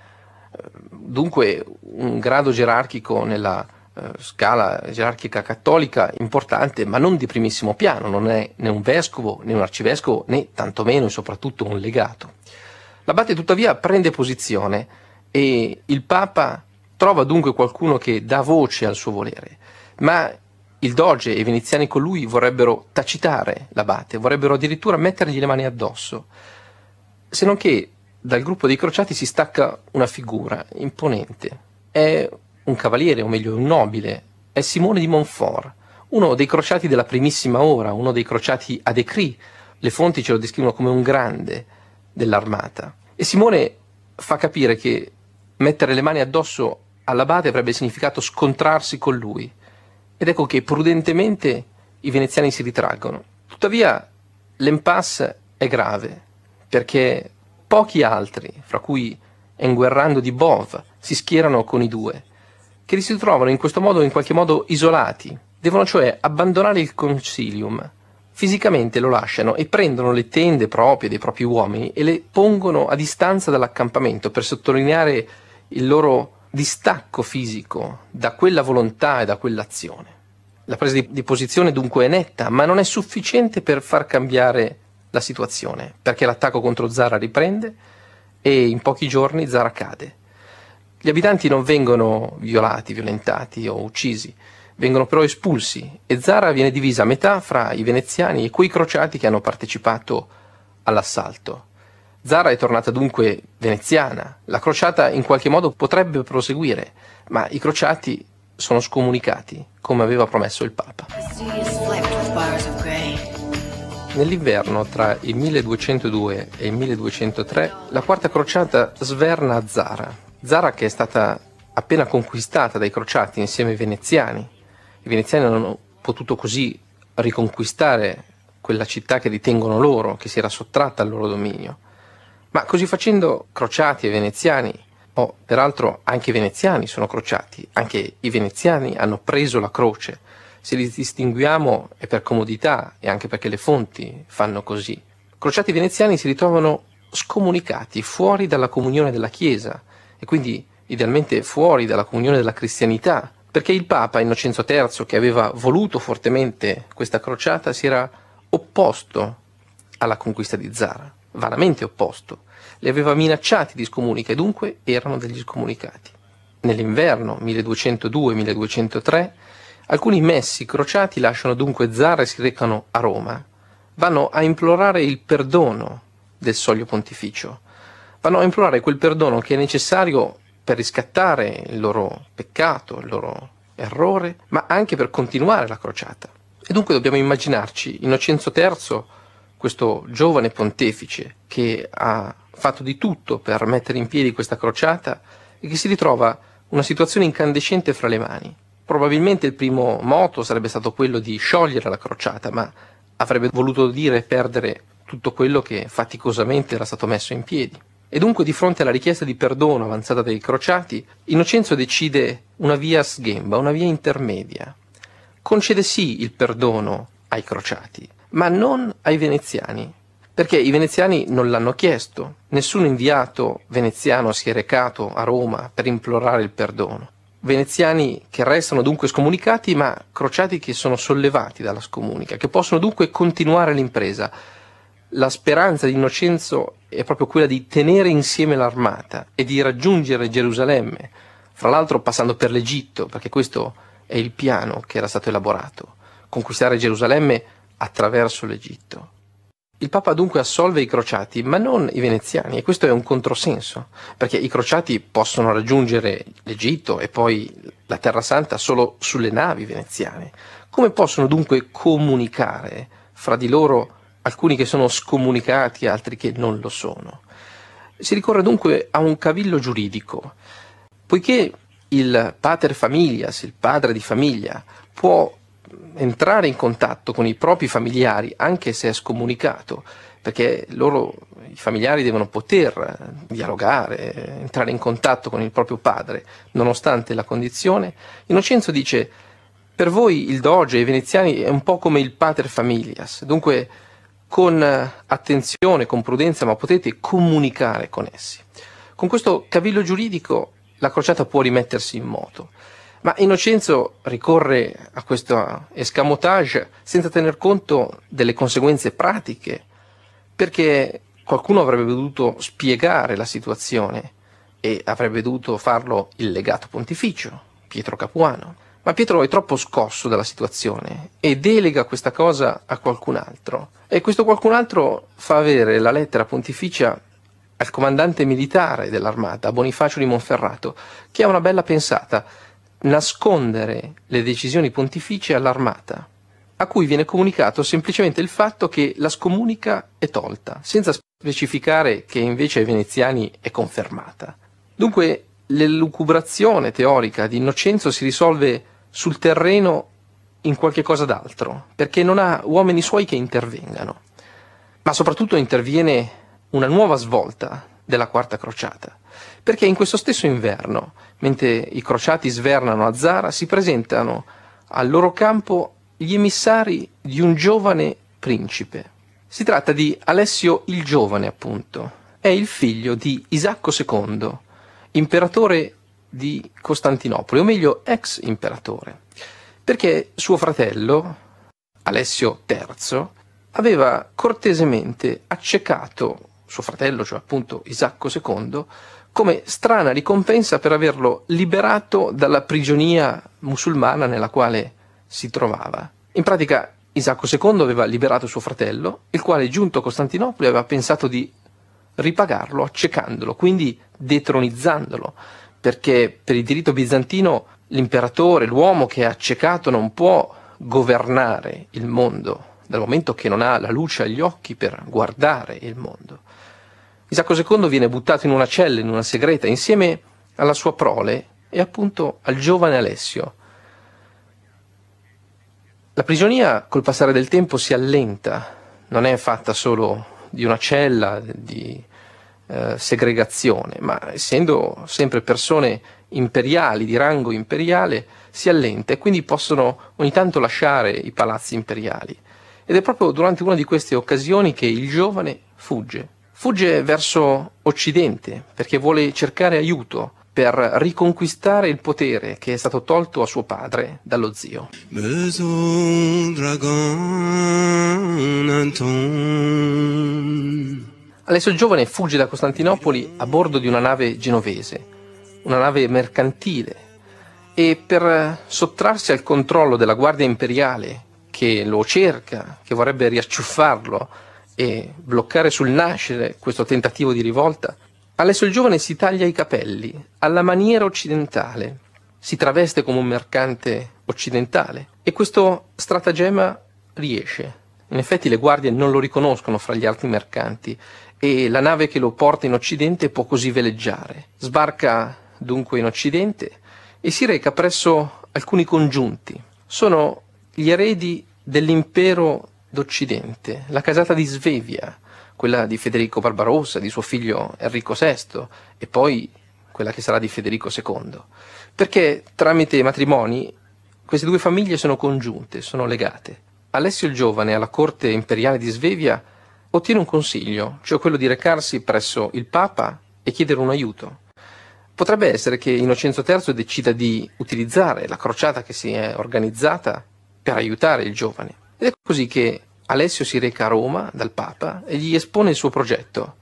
dunque un grado gerarchico nella eh, scala gerarchica cattolica importante, ma non di primissimo piano, non è né un vescovo né un arcivescovo né tantomeno e soprattutto un legato. L'abate tuttavia prende posizione e il Papa Trova dunque qualcuno che dà voce al suo volere, ma il doge e i veneziani con lui vorrebbero tacitare l'abate, vorrebbero addirittura mettergli le mani addosso. Se non che dal gruppo dei crociati si stacca una figura imponente. È un cavaliere, o meglio un nobile, è Simone di Montfort, uno dei crociati della primissima ora, uno dei crociati a decree. Le fonti ce lo descrivono come un grande dell'armata. E Simone fa capire che mettere le mani addosso all'abate avrebbe significato scontrarsi con lui. Ed ecco che prudentemente i veneziani si ritraggono. Tuttavia l'impasse è grave, perché pochi altri, fra cui Enguerrando di Bov, si schierano con i due, che li si trovano in questo modo in qualche modo isolati, devono cioè abbandonare il concilium. Fisicamente lo lasciano e prendono le tende proprie dei propri uomini e le pongono a distanza dall'accampamento per sottolineare il loro distacco fisico da quella volontà e da quell'azione. La presa di, di, posizione dunque è netta, ma non è sufficiente per far cambiare la situazione, perché l'attacco contro Zara riprende e in pochi giorni Zara cade. Gli abitanti non vengono violati, violentati o uccisi, vengono però espulsi e Zara viene divisa a metà fra i veneziani e quei crociati che hanno partecipato all'assalto. Zara è tornata dunque veneziana, la crociata in qualche modo potrebbe proseguire, ma i crociati sono scomunicati, come aveva promesso il Papa. Nell'inverno tra il 1202 e il 1203 la quarta crociata sverna a Zara. Zara che è stata appena conquistata dai crociati insieme ai veneziani. I veneziani hanno potuto così riconquistare quella città che ritengono loro, che si era sottratta al loro dominio. Ma così facendo crociati e veneziani, o oh, peraltro anche i veneziani sono crociati, anche i veneziani hanno preso la croce, se li distinguiamo è per comodità e anche perché le fonti fanno così. Crociati veneziani si ritrovano scomunicati, fuori dalla comunione della Chiesa e quindi idealmente fuori dalla comunione della cristianità, perché il Papa Innocenzo III, che aveva voluto fortemente questa crociata, si era opposto alla conquista di Zara, vanamente opposto li aveva minacciati di scomunica e dunque erano degli scomunicati. Nell'inverno 1202-1203 alcuni messi crociati lasciano dunque Zara e si recano a Roma. Vanno a implorare il perdono del soglio pontificio. Vanno a implorare quel perdono che è necessario per riscattare il loro peccato, il loro errore, ma anche per continuare la crociata. E dunque dobbiamo immaginarci Innocenzo III, questo giovane pontefice che ha fatto di tutto per mettere in piedi questa crociata e che si ritrova una situazione incandescente fra le mani. Probabilmente il primo moto sarebbe stato quello di sciogliere la crociata, ma avrebbe voluto dire perdere tutto quello che faticosamente era stato messo in piedi. E dunque di fronte alla richiesta di perdono avanzata dai crociati, Innocenzo decide una via sghemba, una via intermedia. Concede sì il perdono ai crociati, ma non ai veneziani, perché i veneziani non l'hanno chiesto, nessun inviato veneziano si è recato a Roma per implorare il perdono. Veneziani che restano dunque scomunicati, ma crociati che sono sollevati dalla scomunica, che possono dunque continuare l'impresa. La speranza di Innocenzo è proprio quella di tenere insieme l'armata e di raggiungere Gerusalemme, fra l'altro passando per l'Egitto, perché questo è il piano che era stato elaborato, conquistare Gerusalemme attraverso l'Egitto. Il Papa dunque assolve i crociati, ma non i veneziani, e questo è un controsenso, perché i crociati possono raggiungere l'Egitto e poi la Terra Santa solo sulle navi veneziane. Come possono dunque comunicare fra di loro alcuni che sono scomunicati, e altri che non lo sono? Si ricorre dunque a un cavillo giuridico, poiché il pater familias, il padre di famiglia, può entrare in contatto con i propri familiari, anche se è scomunicato, perché loro, i familiari devono poter eh, dialogare, entrare in contatto con il proprio padre, nonostante la condizione. Innocenzo dice, per voi il doge, i veneziani, è un po' come il pater familias, dunque con eh, attenzione, con prudenza, ma potete comunicare con essi. Con questo cavillo giuridico la crociata può rimettersi in moto. Ma Innocenzo ricorre a questo escamotage senza tener conto delle conseguenze pratiche, perché qualcuno avrebbe dovuto spiegare la situazione e avrebbe dovuto farlo il legato pontificio, Pietro Capuano. Ma Pietro è troppo scosso dalla situazione e delega questa cosa a qualcun altro. E questo qualcun altro fa avere la lettera pontificia al comandante militare dell'armata, Bonifacio di Monferrato, che ha una bella pensata nascondere le decisioni pontificie all'armata, a cui viene comunicato semplicemente il fatto che la scomunica è tolta, senza specificare che invece ai veneziani è confermata. Dunque l'elucubrazione teorica di Innocenzo si risolve sul terreno in qualche cosa d'altro, perché non ha uomini suoi che intervengano. Ma soprattutto interviene una nuova svolta della Quarta Crociata, perché in questo stesso inverno, mentre i crociati svernano a Zara, si presentano al loro campo gli emissari di un giovane principe. Si tratta di Alessio il Giovane, appunto. È il figlio di Isacco II, imperatore di Costantinopoli, o meglio ex imperatore, perché suo fratello, Alessio III, aveva cortesemente accecato suo fratello, cioè appunto Isacco II, come strana ricompensa per averlo liberato dalla prigionia musulmana nella quale si trovava. In pratica Isacco II aveva liberato suo fratello, il quale giunto a Costantinopoli aveva pensato di ripagarlo accecandolo, quindi detronizzandolo, perché per il diritto bizantino l'imperatore, l'uomo che è accecato non può governare il mondo, dal momento che non ha la luce agli occhi per guardare il mondo. Isacco II viene buttato in una cella, in una segreta, insieme alla sua prole e appunto al giovane Alessio. La prigionia col passare del tempo si allenta, non è fatta solo di una cella, di eh, segregazione, ma essendo sempre persone imperiali, di rango imperiale, si allenta e quindi possono ogni tanto lasciare i palazzi imperiali. Ed è proprio durante una di queste occasioni che il giovane fugge Fugge verso Occidente perché vuole cercare aiuto per riconquistare il potere che è stato tolto a suo padre dallo zio. Alessio il Giovane fugge da Costantinopoli a bordo di una nave genovese, una nave mercantile, e per sottrarsi al controllo della Guardia Imperiale che lo cerca, che vorrebbe riacciuffarlo e bloccare sul nascere questo tentativo di rivolta, Alessio il Giovane si taglia i capelli alla maniera occidentale, si traveste come un mercante occidentale e questo stratagemma riesce. In effetti le guardie non lo riconoscono fra gli altri mercanti e la nave che lo porta in Occidente può così veleggiare. Sbarca dunque in Occidente e si reca presso alcuni congiunti. Sono gli eredi dell'impero d'Occidente, la casata di Svevia, quella di Federico Barbarossa, di suo figlio Enrico VI e poi quella che sarà di Federico II, perché tramite matrimoni queste due famiglie sono congiunte, sono legate. Alessio il Giovane alla corte imperiale di Svevia ottiene un consiglio, cioè quello di recarsi presso il Papa e chiedere un aiuto. Potrebbe essere che Innocenzo III decida di utilizzare la crociata che si è organizzata per aiutare il giovane. Ed è così che Alessio si reca a Roma dal Papa e gli espone il suo progetto,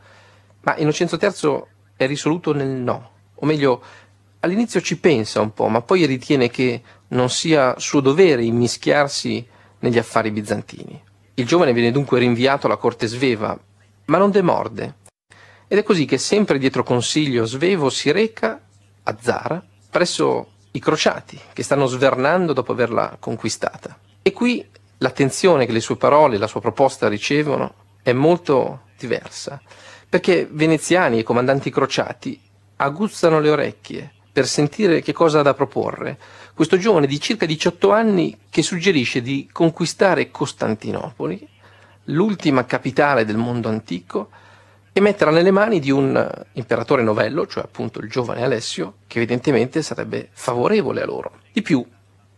ma Innocenzo III è risoluto nel no, o meglio, all'inizio ci pensa un po', ma poi ritiene che non sia suo dovere immischiarsi negli affari bizantini. Il giovane viene dunque rinviato alla corte sveva, ma non demorde. Ed è così che sempre dietro consiglio svevo si reca a Zara presso i crociati che stanno svernando dopo averla conquistata. E qui l'attenzione che le sue parole, la sua proposta ricevono è molto diversa, perché veneziani e comandanti crociati aguzzano le orecchie per sentire che cosa ha da proporre questo giovane di circa 18 anni che suggerisce di conquistare Costantinopoli, l'ultima capitale del mondo antico, e metterla nelle mani di un imperatore novello, cioè appunto il giovane Alessio, che evidentemente sarebbe favorevole a loro. Di più,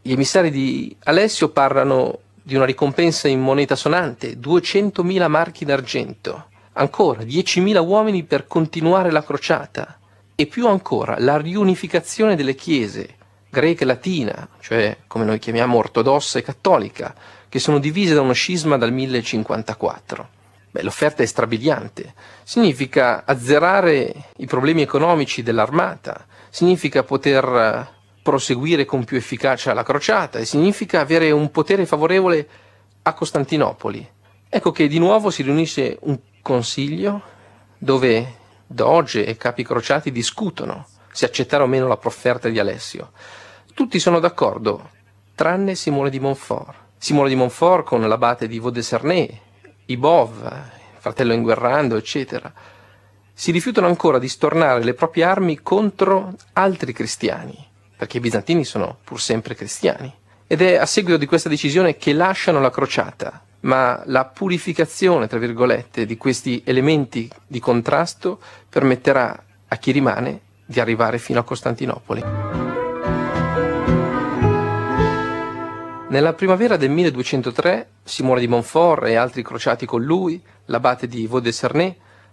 gli emissari di Alessio parlano di una ricompensa in moneta sonante, 200.000 marchi d'argento, ancora 10.000 uomini per continuare la crociata e più ancora la riunificazione delle chiese greca e latina, cioè come noi chiamiamo ortodossa e cattolica, che sono divise da uno scisma dal 1054. Beh, l'offerta è strabiliante, significa azzerare i problemi economici dell'armata, significa poter eh, proseguire con più efficacia la crociata e significa avere un potere favorevole a Costantinopoli. Ecco che di nuovo si riunisce un consiglio dove doge e capi crociati discutono se accettare o meno la profferta di Alessio. Tutti sono d'accordo, tranne Simone di Montfort. Simone di Montfort con l'abate di Vaudesernay, Ibov, fratello Inguerrando, eccetera, si rifiutano ancora di stornare le proprie armi contro altri cristiani perché i bizantini sono pur sempre cristiani. Ed è a seguito di questa decisione che lasciano la crociata, ma la purificazione, tra virgolette, di questi elementi di contrasto permetterà a chi rimane di arrivare fino a Costantinopoli. Nella primavera del 1203 Simone di Montfort e altri crociati con lui, l'abate di Vaux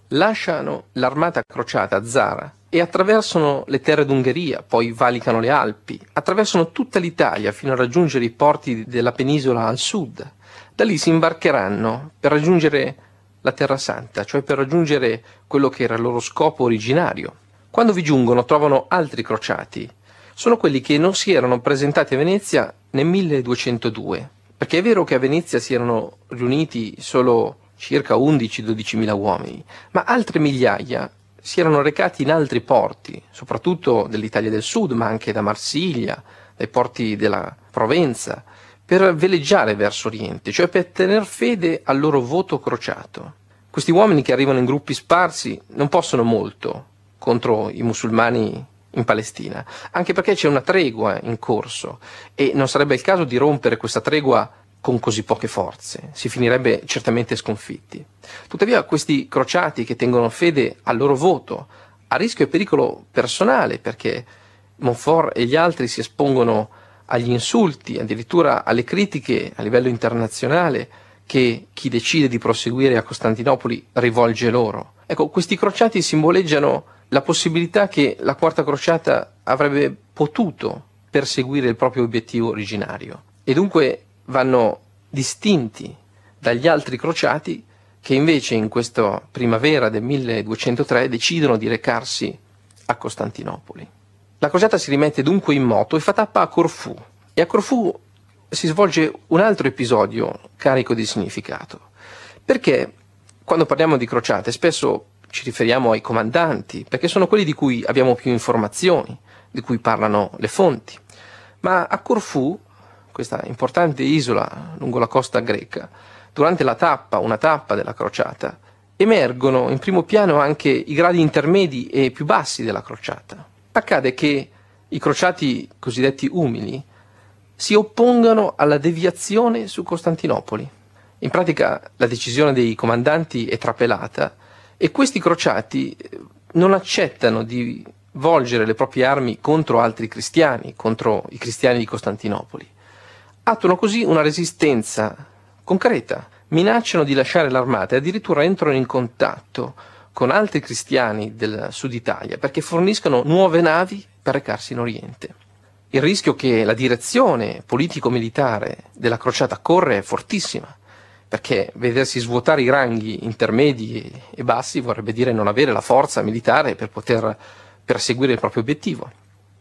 lasciano l'armata crociata a zara e attraversano le terre d'Ungheria, poi valicano le Alpi, attraversano tutta l'Italia fino a raggiungere i porti della penisola al sud. Da lì si imbarcheranno per raggiungere la Terra Santa, cioè per raggiungere quello che era il loro scopo originario. Quando vi giungono trovano altri crociati. Sono quelli che non si erano presentati a Venezia nel 1202, perché è vero che a Venezia si erano riuniti solo circa 11-12 mila uomini, ma altre migliaia si erano recati in altri porti, soprattutto dell'Italia del Sud, ma anche da Marsiglia, dai porti della Provenza, per veleggiare verso Oriente, cioè per tener fede al loro voto crociato. Questi uomini che arrivano in gruppi sparsi non possono molto contro i musulmani in Palestina, anche perché c'è una tregua in corso e non sarebbe il caso di rompere questa tregua con così poche forze, si finirebbe certamente sconfitti. Tuttavia questi crociati che tengono fede al loro voto, a rischio e pericolo personale, perché Monfort e gli altri si espongono agli insulti, addirittura alle critiche a livello internazionale che chi decide di proseguire a Costantinopoli rivolge loro. Ecco, questi crociati simboleggiano la possibilità che la quarta crociata avrebbe potuto perseguire il proprio obiettivo originario. E dunque vanno distinti dagli altri crociati che invece in questa primavera del 1203 decidono di recarsi a Costantinopoli. La crociata si rimette dunque in moto e fa tappa a Corfù e a Corfù si svolge un altro episodio carico di significato, perché quando parliamo di crociate spesso ci riferiamo ai comandanti, perché sono quelli di cui abbiamo più informazioni, di cui parlano le fonti, ma a Corfù questa importante isola lungo la costa greca, durante la tappa, una tappa della crociata, emergono in primo piano anche i gradi intermedi e più bassi della crociata. Accade che i crociati cosiddetti umili si oppongano alla deviazione su Costantinopoli. In pratica la decisione dei comandanti è trapelata e questi crociati eh, non accettano di volgere le proprie armi contro altri cristiani, contro i cristiani di Costantinopoli attuano così una resistenza concreta, minacciano di lasciare l'armata e addirittura entrano in contatto con altri cristiani del sud Italia perché forniscono nuove navi per recarsi in Oriente. Il rischio che la direzione politico-militare della crociata corre è fortissima, perché vedersi svuotare i ranghi intermedi e bassi vorrebbe dire non avere la forza militare per poter perseguire il proprio obiettivo.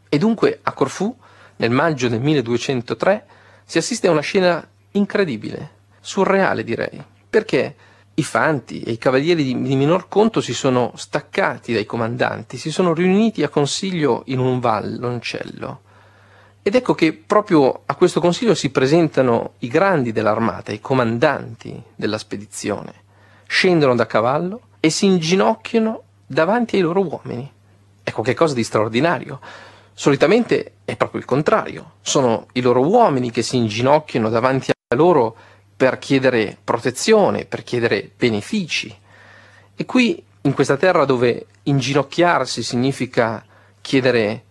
E dunque a Corfù, nel maggio del 1203, si assiste a una scena incredibile, surreale direi, perché i fanti e i cavalieri di, di, minor conto si sono staccati dai comandanti, si sono riuniti a consiglio in un valloncello. Ed ecco che proprio a questo consiglio si presentano i grandi dell'armata, i comandanti della spedizione. Scendono da cavallo e si inginocchiano davanti ai loro uomini. Ecco che cosa di straordinario. Solitamente è proprio il contrario, sono i loro uomini che si inginocchiano davanti a loro per chiedere protezione, per chiedere benefici. E qui, in questa terra dove inginocchiarsi significa chiedere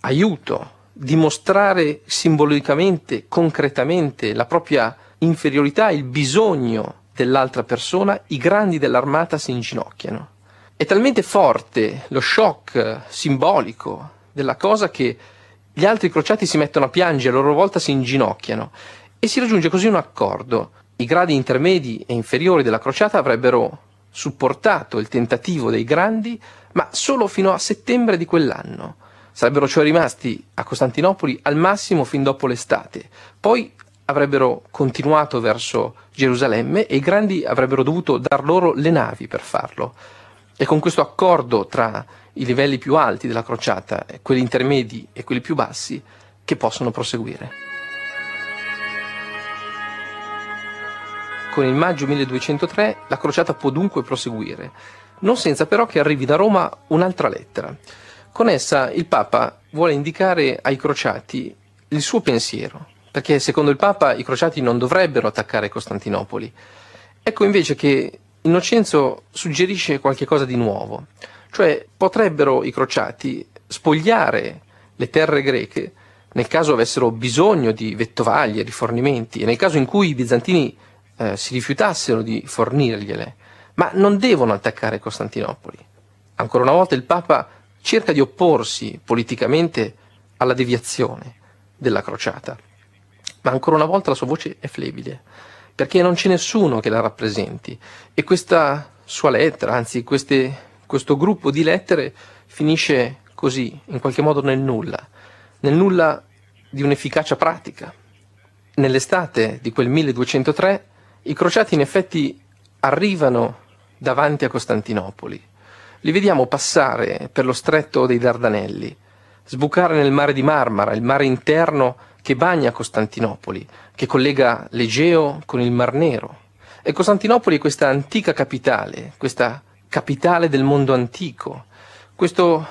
aiuto, dimostrare simbolicamente, concretamente la propria inferiorità, il bisogno dell'altra persona, i grandi dell'armata si inginocchiano. È talmente forte lo shock simbolico della cosa che gli altri crociati si mettono a piangere, a loro volta si inginocchiano e si raggiunge così un accordo. I gradi intermedi e inferiori della crociata avrebbero supportato il tentativo dei grandi, ma solo fino a settembre di quell'anno. Sarebbero cioè rimasti a Costantinopoli al massimo fin dopo l'estate. Poi avrebbero continuato verso Gerusalemme e i grandi avrebbero dovuto dar loro le navi per farlo. E con questo accordo tra i livelli più alti della crociata, quelli intermedi e quelli più bassi, che possono proseguire. Con il maggio 1203 la crociata può dunque proseguire, non senza però che arrivi da Roma un'altra lettera. Con essa il Papa vuole indicare ai crociati il suo pensiero, perché secondo il Papa i crociati non dovrebbero attaccare Costantinopoli. Ecco invece che Innocenzo suggerisce qualcosa di nuovo, cioè potrebbero i crociati spogliare le terre greche nel caso avessero bisogno di vettovaglie, rifornimenti e nel caso in cui i bizantini eh, si rifiutassero di fornirgliele, ma non devono attaccare Costantinopoli. Ancora una volta il Papa cerca di opporsi politicamente alla deviazione della crociata, ma ancora una volta la sua voce è flebile perché non c'è nessuno che la rappresenti. E questa sua lettera, anzi queste, questo gruppo di lettere, finisce così, in qualche modo nel nulla, nel nulla di un'efficacia pratica. Nell'estate di quel 1203 i crociati in effetti arrivano davanti a Costantinopoli. Li vediamo passare per lo stretto dei Dardanelli, sbucare nel mare di Marmara, il mare interno che bagna Costantinopoli, che collega l'Egeo con il Mar Nero. E Costantinopoli è questa antica capitale, questa capitale del mondo antico, questo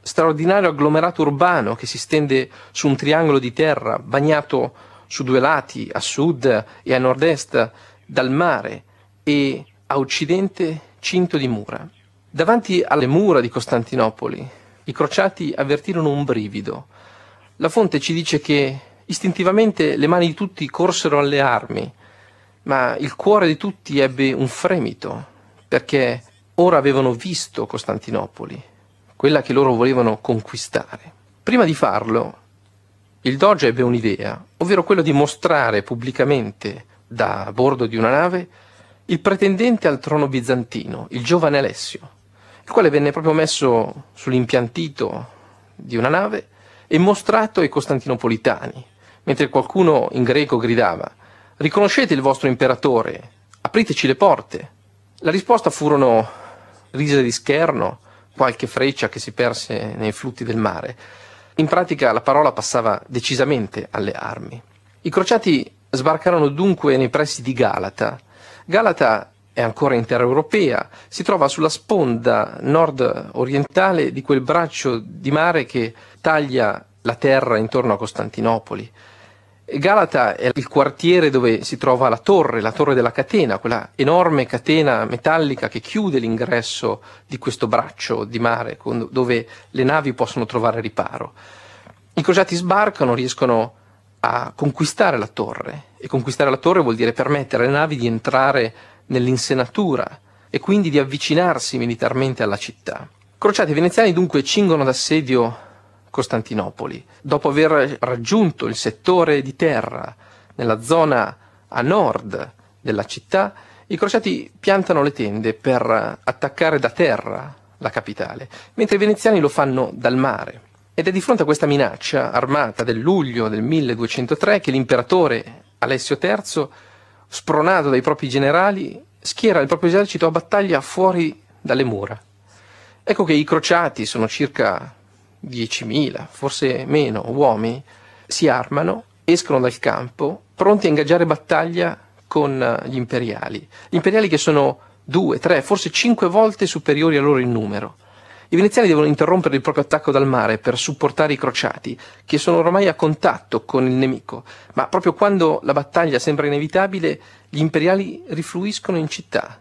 straordinario agglomerato urbano che si stende su un triangolo di terra bagnato su due lati, a sud e a nord-est, dal mare e a occidente cinto di mura. Davanti alle mura di Costantinopoli, i crociati avvertirono un brivido. La fonte ci dice che Istintivamente le mani di tutti corsero alle armi, ma il cuore di tutti ebbe un fremito, perché ora avevano visto Costantinopoli, quella che loro volevano conquistare. Prima di farlo, il Doge ebbe un'idea, ovvero quella di mostrare pubblicamente, da bordo di una nave, il pretendente al trono bizantino, il giovane Alessio, il quale venne proprio messo sull'impiantito di una nave e mostrato ai costantinopolitani, mentre qualcuno in greco gridava Riconoscete il vostro imperatore, apriteci le porte. La risposta furono risa di scherno, qualche freccia che si perse nei flutti del mare. In pratica la parola passava decisamente alle armi. I crociati sbarcarono dunque nei pressi di Galata. Galata è ancora in terra europea, si trova sulla sponda nord-orientale di quel braccio di mare che taglia la terra intorno a Costantinopoli. Galata è il quartiere dove si trova la torre, la torre della catena, quella enorme catena metallica che chiude l'ingresso di questo braccio di mare dove le navi possono trovare riparo. I crociati sbarcano, riescono a conquistare la torre e conquistare la torre vuol dire permettere alle navi di entrare nell'insenatura e quindi di avvicinarsi militarmente alla città. Crociati veneziani dunque cingono d'assedio Costantinopoli. Dopo aver raggiunto il settore di terra nella zona a nord della città, i crociati piantano le tende per attaccare da terra la capitale, mentre i veneziani lo fanno dal mare. Ed è di fronte a questa minaccia armata del luglio del 1203 che l'imperatore Alessio III, spronato dai propri generali, schiera il proprio esercito a battaglia fuori dalle mura. Ecco che i crociati sono circa 10.000, forse meno, uomini si armano, escono dal campo, pronti a ingaggiare battaglia con eh, gli imperiali. Gli imperiali che sono due, tre, forse cinque volte superiori a loro in numero. I veneziani devono interrompere il proprio attacco dal mare per supportare i crociati, che sono ormai a contatto con il nemico, ma proprio quando la battaglia sembra inevitabile, gli imperiali rifluiscono in città.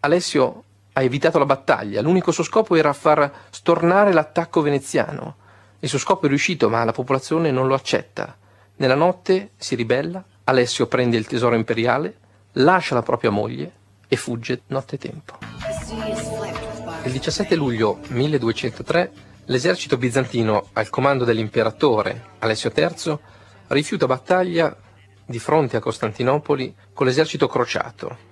Alessio ha evitato la battaglia, l'unico suo scopo era far stornare l'attacco veneziano. Il suo scopo è riuscito, ma la popolazione non lo accetta. Nella notte si ribella, Alessio prende il tesoro imperiale, lascia la propria moglie e fugge nottetempo. Il 17 luglio 1203 l'esercito bizantino al comando dell'imperatore Alessio III rifiuta battaglia di fronte a Costantinopoli con l'esercito crociato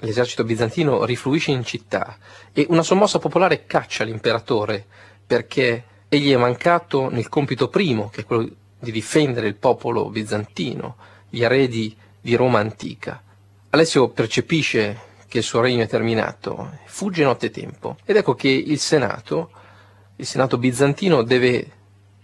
l'esercito bizantino rifluisce in città e una sommossa popolare caccia l'imperatore perché egli è mancato nel compito primo, che è quello di difendere il popolo bizantino, gli eredi di Roma antica. Alessio percepisce che il suo regno è terminato, fugge nottetempo ed ecco che il Senato, il Senato bizantino deve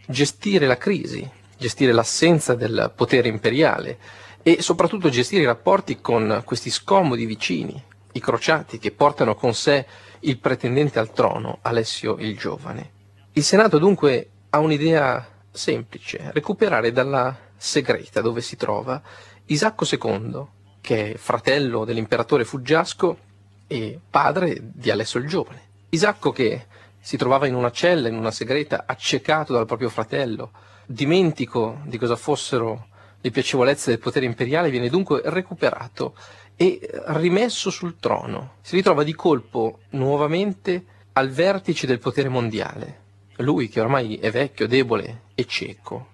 gestire la crisi, gestire l'assenza del potere imperiale, e soprattutto gestire i rapporti con questi scomodi vicini, i crociati che portano con sé il pretendente al trono, Alessio il Giovane. Il Senato dunque ha un'idea semplice, recuperare dalla segreta dove si trova Isacco II, che è fratello dell'imperatore Fuggiasco e padre di Alessio il Giovane. Isacco che si trovava in una cella, in una segreta, accecato dal proprio fratello, dimentico di cosa fossero le piacevolezze del potere imperiale, viene dunque recuperato e rimesso sul trono. Si ritrova di colpo nuovamente al vertice del potere mondiale, lui che ormai è vecchio, debole e cieco.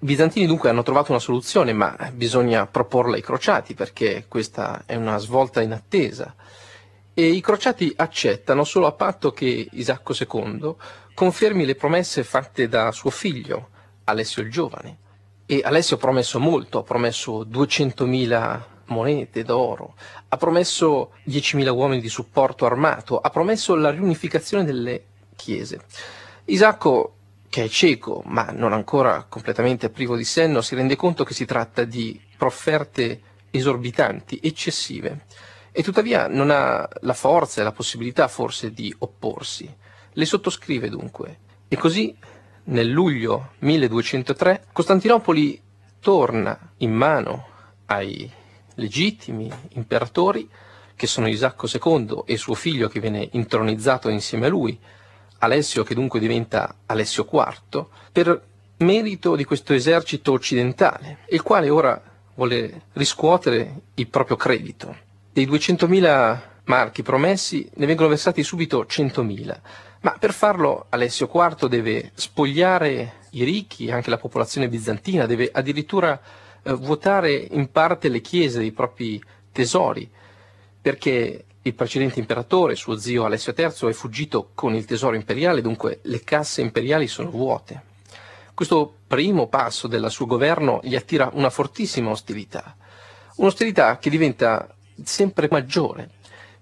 I bizantini dunque hanno trovato una soluzione, ma bisogna proporla ai crociati perché questa è una svolta inattesa. E i crociati accettano solo a patto che Isacco II confermi le promesse fatte da suo figlio, Alessio il Giovane. E Alessio ha promesso molto, ha promesso 200.000 monete d'oro, ha promesso 10.000 uomini di supporto armato, ha promesso la riunificazione delle chiese. Isacco, che è cieco, ma non ancora completamente privo di senno, si rende conto che si tratta di profferte esorbitanti, eccessive, e tuttavia non ha la forza e la possibilità forse di opporsi. Le sottoscrive dunque, e così nel luglio 1203 Costantinopoli torna in mano ai legittimi imperatori che sono Isacco II e suo figlio che viene intronizzato insieme a lui, Alessio che dunque diventa Alessio IV, per merito di questo esercito occidentale, il quale ora vuole riscuotere il proprio credito. Dei 200.000 marchi promessi ne vengono versati subito 100.000 ma per farlo Alessio IV deve spogliare i ricchi, anche la popolazione bizantina, deve addirittura eh, vuotare in parte le chiese dei propri tesori, perché il precedente imperatore, suo zio Alessio III, è fuggito con il tesoro imperiale, dunque le casse imperiali sono vuote. Questo primo passo del suo governo gli attira una fortissima ostilità, un'ostilità che diventa sempre maggiore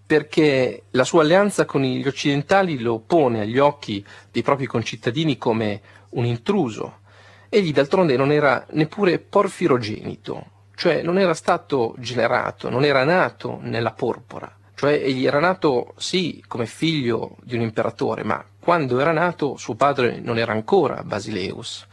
perché la sua alleanza con gli occidentali lo pone agli occhi dei propri concittadini come un intruso. Egli d'altronde non era neppure porfirogenito, cioè non era stato generato, non era nato nella porpora, cioè egli era nato sì come figlio di un imperatore, ma quando era nato suo padre non era ancora Basileus.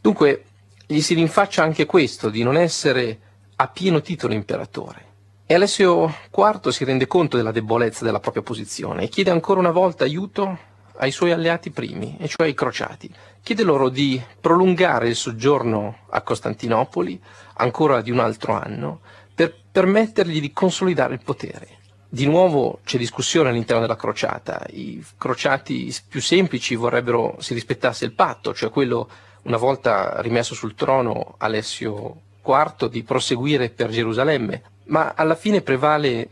Dunque gli si rinfaccia anche questo di non essere a pieno titolo imperatore. E Alessio IV si rende conto della debolezza della propria posizione e chiede ancora una volta aiuto ai suoi alleati primi, e cioè ai crociati. Chiede loro di prolungare il soggiorno a Costantinopoli ancora di un altro anno per permettergli di consolidare il potere. Di nuovo c'è discussione all'interno della crociata. I crociati più semplici vorrebbero si rispettasse il patto, cioè quello, una volta rimesso sul trono Alessio IV, di proseguire per Gerusalemme. Ma alla fine prevale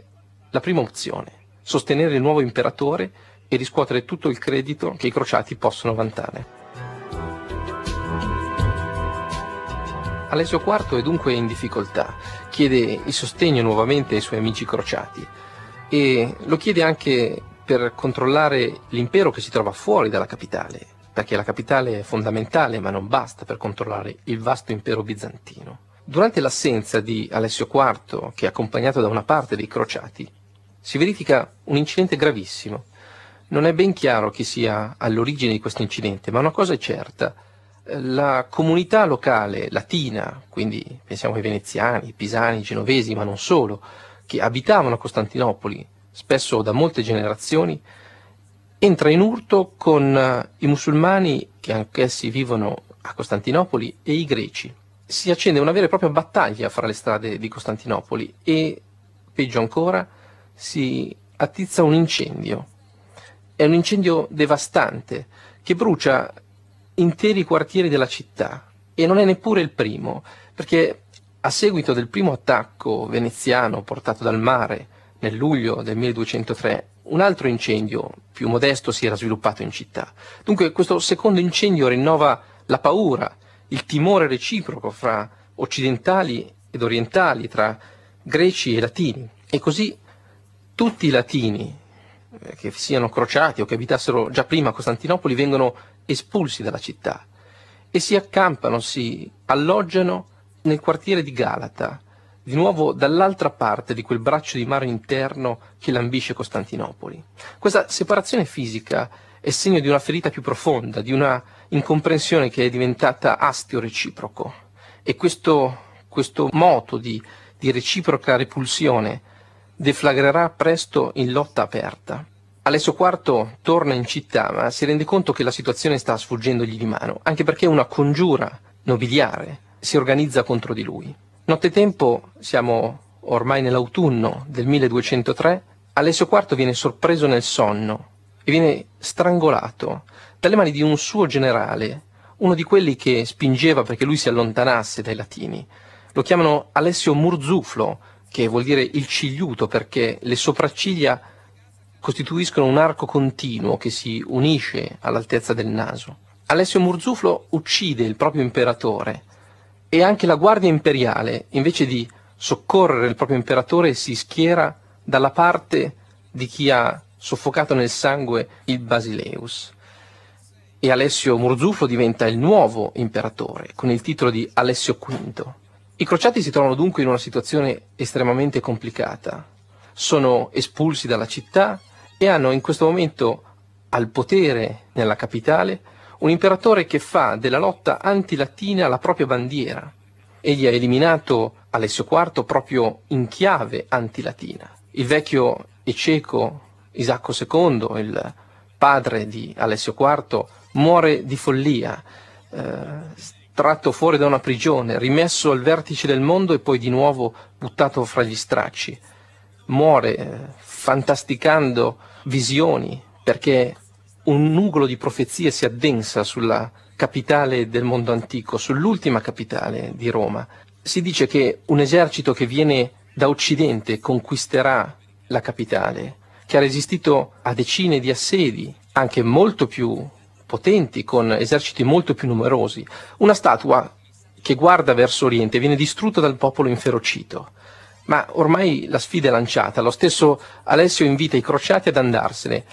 la prima opzione, sostenere il nuovo imperatore e riscuotere tutto il credito che i crociati possono vantare. Alessio IV è dunque in difficoltà, chiede il sostegno nuovamente ai suoi amici crociati e lo chiede anche per controllare l'impero che si trova fuori dalla capitale, perché la capitale è fondamentale ma non basta per controllare il vasto impero bizantino. Durante l'assenza di Alessio IV, che è accompagnato da una parte dei crociati, si verifica un incidente gravissimo. Non è ben chiaro chi sia all'origine di questo incidente, ma una cosa è certa. La comunità locale latina, quindi pensiamo ai veneziani, pisani, genovesi, ma non solo, che abitavano a Costantinopoli, spesso da molte generazioni, entra in urto con eh, i musulmani che anch'essi vivono a Costantinopoli e i greci si accende una vera e propria battaglia fra le strade di Costantinopoli e, peggio ancora, si attizza un incendio. È un incendio devastante che brucia interi quartieri della città e non è neppure il primo, perché a seguito del primo attacco veneziano portato dal mare nel luglio del 1203, un altro incendio più modesto si era sviluppato in città. Dunque questo secondo incendio rinnova la paura il timore reciproco fra occidentali ed orientali, tra greci e latini. E così tutti i latini, eh, che siano crociati o che abitassero già prima a Costantinopoli, vengono espulsi dalla città e si accampano, si alloggiano nel quartiere di Galata, di nuovo dall'altra parte di quel braccio di mare interno che lambisce Costantinopoli. Questa separazione fisica è segno di una ferita più profonda, di una incomprensione che è diventata astio reciproco. E questo, questo moto di, di reciproca repulsione deflagrerà presto in lotta aperta. Alessio IV torna in città ma si rende conto che la situazione sta sfuggendogli di mano, anche perché una congiura nobiliare si organizza contro di lui. Nottetempo, siamo ormai nell'autunno del 1203, Alessio IV viene sorpreso nel sonno e viene strangolato dalle mani di un suo generale, uno di quelli che spingeva perché lui si allontanasse dai latini. Lo chiamano Alessio Murzuflo, che vuol dire il cigliuto perché le sopracciglia costituiscono un arco continuo che si unisce all'altezza del naso. Alessio Murzuflo uccide il proprio imperatore e anche la guardia imperiale, invece di soccorrere il proprio imperatore, si schiera dalla parte di chi ha soffocato nel sangue il Basileus. E Alessio Murzufo diventa il nuovo imperatore, con il titolo di Alessio V. I crociati si trovano dunque in una situazione estremamente complicata. Sono espulsi dalla città e hanno in questo momento al potere nella capitale un imperatore che fa della lotta antilatina la propria bandiera. Egli ha eliminato Alessio IV proprio in chiave antilatina. Il vecchio e cieco Isacco II, il padre di Alessio IV, muore di follia, eh, tratto fuori da una prigione, rimesso al vertice del mondo e poi di nuovo buttato fra gli stracci. Muore eh, fantasticando visioni perché un nugolo di profezie si addensa sulla capitale del mondo antico, sull'ultima capitale di Roma. Si dice che un esercito che viene da Occidente conquisterà la capitale, che ha resistito a decine di assedi, anche molto più potenti, con eserciti molto più numerosi. Una statua che guarda verso Oriente viene distrutta dal popolo inferocito. Ma ormai la sfida è lanciata, lo stesso Alessio invita i crociati ad andarsene,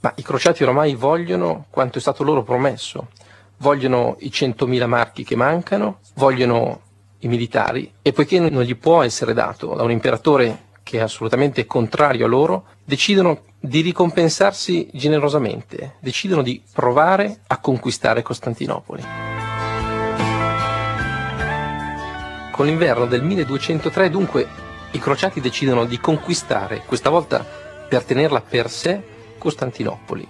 ma i crociati ormai vogliono quanto è stato loro promesso, vogliono i 100.000 marchi che mancano, vogliono i militari e poiché non gli può essere dato da un imperatore che è assolutamente contrario a loro, decidono di ricompensarsi generosamente, decidono di provare a conquistare Costantinopoli. Con l'inverno del 1203 dunque i crociati decidono di conquistare, questa volta per tenerla per sé, Costantinopoli.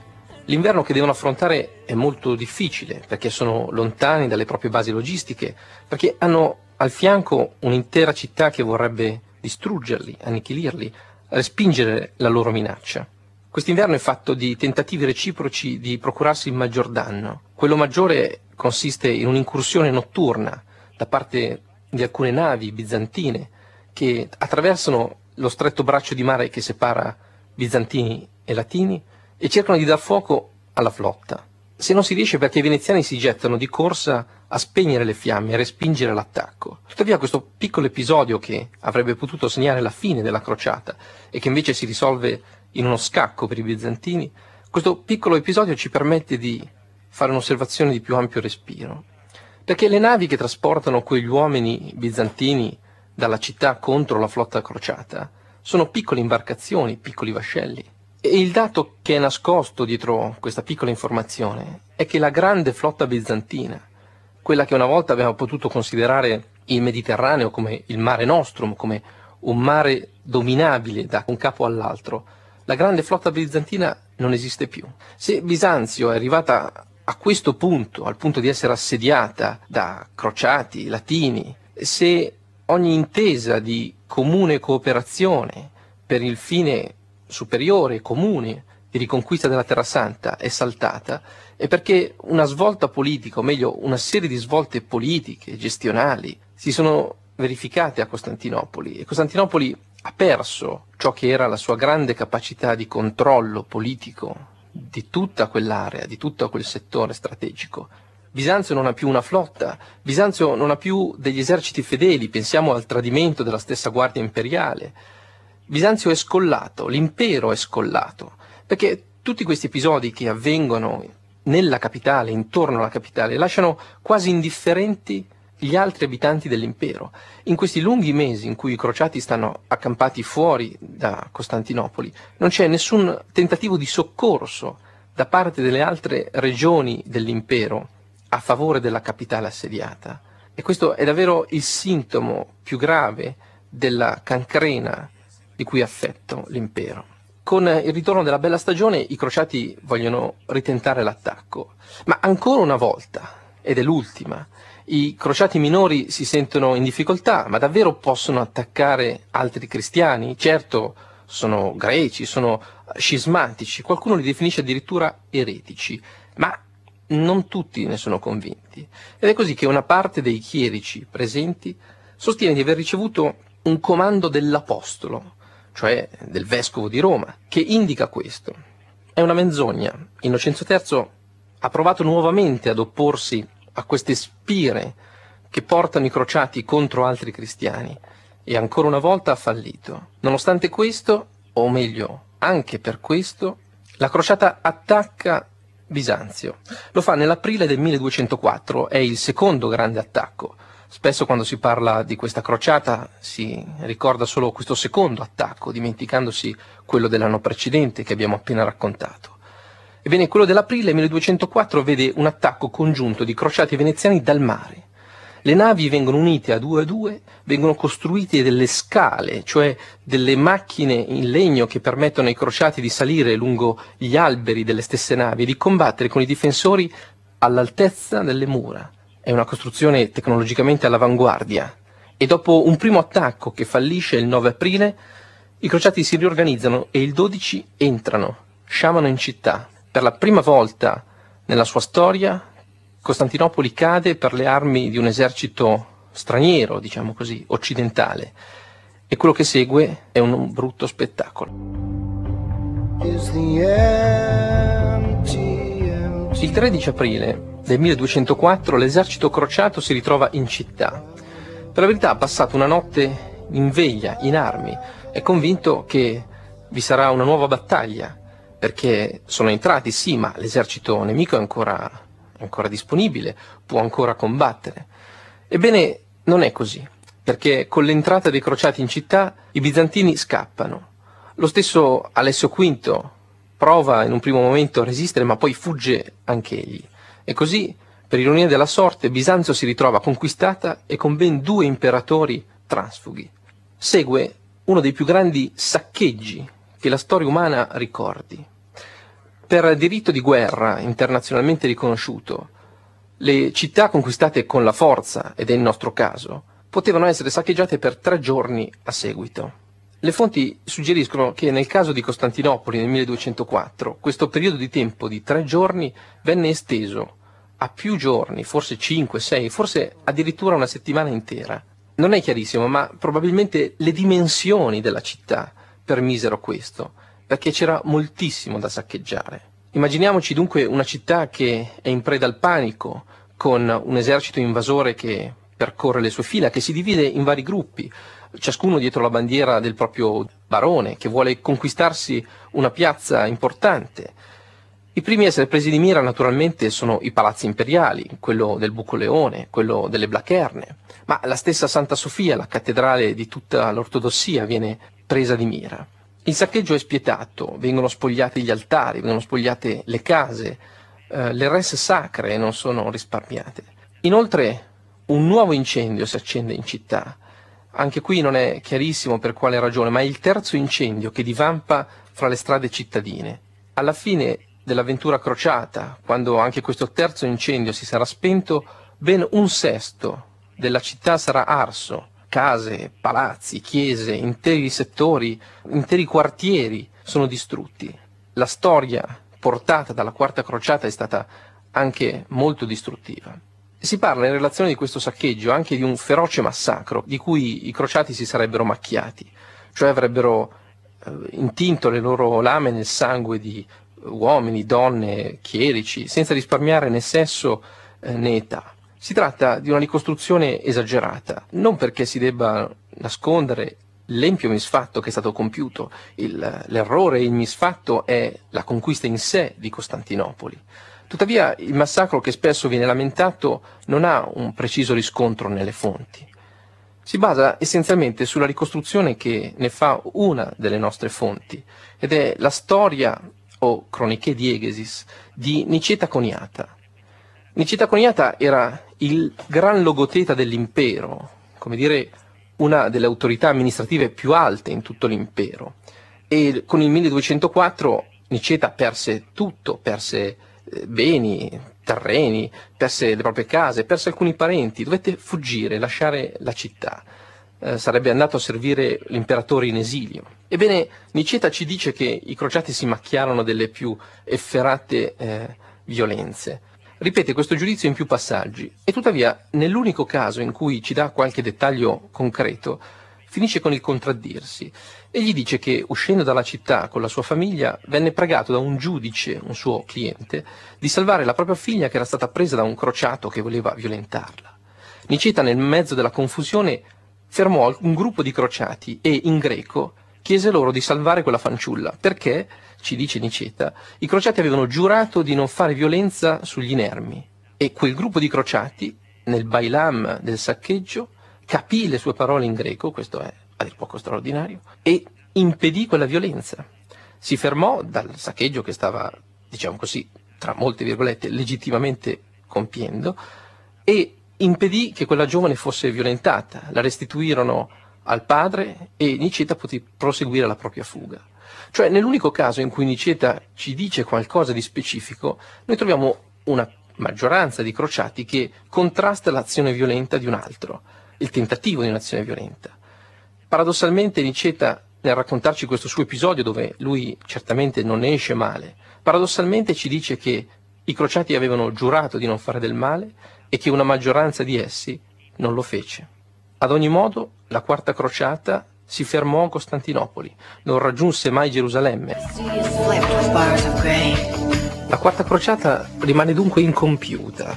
L'inverno che devono affrontare è molto difficile perché sono lontani dalle proprie basi logistiche, perché hanno al fianco un'intera città che vorrebbe distruggerli, annichilirli, respingere la loro minaccia. Quest'inverno è fatto di tentativi reciproci di procurarsi il maggior danno. Quello maggiore consiste in un'incursione notturna da parte di alcune navi bizantine che attraversano lo stretto braccio di mare che separa bizantini e latini e cercano di dar fuoco alla flotta. Se non si riesce perché i veneziani si gettano di corsa a spegnere le fiamme a respingere l'attacco. Tuttavia questo piccolo episodio che avrebbe potuto segnare la fine della crociata e che invece si risolve in uno scacco per i bizantini, questo piccolo episodio ci permette di fare un'osservazione di più ampio respiro. Perché le navi che trasportano quegli uomini bizantini dalla città contro la flotta crociata sono piccole imbarcazioni, piccoli vascelli. E il dato che è nascosto dietro questa piccola informazione è che la grande flotta bizantina, quella che una volta abbiamo potuto considerare il Mediterraneo come il mare nostrum, come un mare dominabile da un capo all'altro, la grande flotta bizantina non esiste più. Se Bisanzio è arrivata a questo punto, al punto di essere assediata da crociati, latini, se ogni intesa di comune cooperazione per il fine superiore, comune, di riconquista della Terra Santa è saltata, è perché una svolta politica, o meglio una serie di svolte politiche, gestionali, si sono verificate a Costantinopoli e Costantinopoli ha perso ciò che era la sua grande capacità di controllo politico di tutta quell'area, di tutto quel settore strategico. Bisanzio non ha più una flotta, Bisanzio non ha più degli eserciti fedeli, pensiamo al tradimento della stessa guardia imperiale. Bisanzio è scollato, l'impero è scollato, perché tutti questi episodi che avvengono nella capitale, intorno alla capitale, lasciano quasi indifferenti gli altri abitanti dell'impero. In questi lunghi mesi in cui i crociati stanno accampati fuori da Costantinopoli, non c'è nessun tentativo di soccorso da parte delle altre regioni dell'impero a favore della capitale assediata. E questo è davvero il sintomo più grave della cancrena di cui è affetto l'impero. Con il ritorno della bella stagione i crociati vogliono ritentare l'attacco, ma ancora una volta, ed è l'ultima, i crociati minori si sentono in difficoltà, ma davvero possono attaccare altri cristiani? Certo, sono greci, sono scismatici, qualcuno li definisce addirittura eretici, ma non tutti ne sono convinti. Ed è così che una parte dei chierici presenti sostiene di aver ricevuto un comando dell'Apostolo, cioè del vescovo di Roma, che indica questo. È una menzogna. Innocenzo III ha provato nuovamente ad opporsi a queste spire che portano i crociati contro altri cristiani e ancora una volta ha fallito. Nonostante questo, o meglio, anche per questo, la crociata attacca Bisanzio. Lo fa nell'aprile del 1204, è il secondo grande attacco Spesso quando si parla di questa crociata si ricorda solo questo secondo attacco, dimenticandosi quello dell'anno precedente che abbiamo appena raccontato. Ebbene, quello dell'aprile 1204 vede un attacco congiunto di crociati veneziani dal mare. Le navi vengono unite a due a due, vengono costruite delle scale, cioè delle macchine in legno che permettono ai crociati di salire lungo gli alberi delle stesse navi e di combattere con i difensori all'altezza delle mura è una costruzione tecnologicamente all'avanguardia e dopo un primo attacco che fallisce il 9 aprile, i crociati si riorganizzano e il 12 entrano, sciamano in città. Per la prima volta nella sua storia Costantinopoli cade per le armi di un esercito straniero, diciamo così, occidentale. E quello che segue è un brutto spettacolo. Il 13 aprile nel 1204 l'esercito crociato si ritrova in città. Per la verità ha passato una notte in veglia, in armi, è convinto che vi sarà una nuova battaglia, perché sono entrati sì, ma l'esercito nemico è ancora, ancora disponibile, può ancora combattere. Ebbene, non è così, perché con l'entrata dei crociati in città i bizantini scappano. Lo stesso Alessio V prova in un primo momento a resistere, ma poi fugge anche egli. E così, per ironia della sorte, Bisanzio si ritrova conquistata e con ben due imperatori transfughi. Segue uno dei più grandi saccheggi che la storia umana ricordi. Per diritto di guerra internazionalmente riconosciuto, le città conquistate con la forza, ed è il nostro caso, potevano essere saccheggiate per tre giorni a seguito. Le fonti suggeriscono che nel caso di Costantinopoli nel 1204 questo periodo di tempo di tre giorni venne esteso a più giorni, forse 5, 6, forse addirittura una settimana intera. Non è chiarissimo, ma probabilmente le dimensioni della città permisero questo, perché c'era moltissimo da saccheggiare. Immaginiamoci dunque una città che è in preda al panico, con un esercito invasore che percorre le sue fila, che si divide in vari gruppi, ciascuno dietro la bandiera del proprio barone, che vuole conquistarsi una piazza importante i primi a essere presi di mira naturalmente sono i palazzi imperiali, quello del Buco Leone, quello delle Blacherne, ma la stessa Santa Sofia, la cattedrale di tutta l'ortodossia, viene presa di mira. Il saccheggio è spietato, vengono spogliati gli altari, vengono spogliate le case, eh, le res sacre non sono risparmiate. Inoltre un nuovo incendio si accende in città. Anche qui non è chiarissimo per quale ragione, ma è il terzo incendio che divampa fra le strade cittadine. Alla fine dell'avventura crociata, quando anche questo terzo incendio si sarà spento, ben un sesto della città sarà arso, case, palazzi, chiese, interi settori, interi quartieri sono distrutti. La storia portata dalla quarta crociata è stata anche molto distruttiva. Si parla in relazione di questo saccheggio anche di un feroce massacro di cui i crociati si sarebbero macchiati, cioè avrebbero eh, intinto le loro lame nel sangue di uomini, donne, chierici, senza risparmiare né sesso eh, né età. Si tratta di una ricostruzione esagerata, non perché si debba nascondere l'empio misfatto che è stato compiuto, il, l'errore e il misfatto è la conquista in sé di Costantinopoli. Tuttavia il massacro che spesso viene lamentato non ha un preciso riscontro nelle fonti. Si basa essenzialmente sulla ricostruzione che ne fa una delle nostre fonti ed è la storia o Croniche di Egesis, di Niceta Coniata. Niceta Coniata era il gran logoteta dell'impero, come dire una delle autorità amministrative più alte in tutto l'impero. E con il 1204 Niceta perse tutto, perse eh, beni, terreni, perse le proprie case, perse alcuni parenti, dovette fuggire, lasciare la città eh, sarebbe andato a servire l'imperatore in esilio. Ebbene, Niceta ci dice che i crociati si macchiarono delle più efferate eh, violenze. Ripete questo giudizio in più passaggi e tuttavia nell'unico caso in cui ci dà qualche dettaglio concreto finisce con il contraddirsi. Egli dice che uscendo dalla città con la sua famiglia venne pregato da un giudice, un suo cliente, di salvare la propria figlia che era stata presa da un crociato che voleva violentarla. Niceta nel mezzo della confusione fermò un gruppo di crociati e, in greco, chiese loro di salvare quella fanciulla, perché, ci dice Niceta, i crociati avevano giurato di non fare violenza sugli inermi e quel gruppo di crociati, nel bailam del saccheggio, capì le sue parole in greco, questo è a dir poco straordinario, e impedì quella violenza. Si fermò dal saccheggio che stava, diciamo così, tra molte virgolette, legittimamente compiendo e impedì che quella giovane fosse violentata, la restituirono al padre e Niceta poté proseguire la propria fuga. Cioè, nell'unico caso in cui Niceta ci dice qualcosa di specifico, noi troviamo una maggioranza di crociati che contrasta l'azione violenta di un altro, il tentativo di un'azione violenta. Paradossalmente Niceta, nel raccontarci questo suo episodio, dove lui certamente non ne esce male, paradossalmente ci dice che i crociati avevano giurato di non fare del male e che una maggioranza di essi non lo fece. Ad ogni modo, la Quarta Crociata si fermò a Costantinopoli, non raggiunse mai Gerusalemme. La Quarta Crociata rimane dunque incompiuta.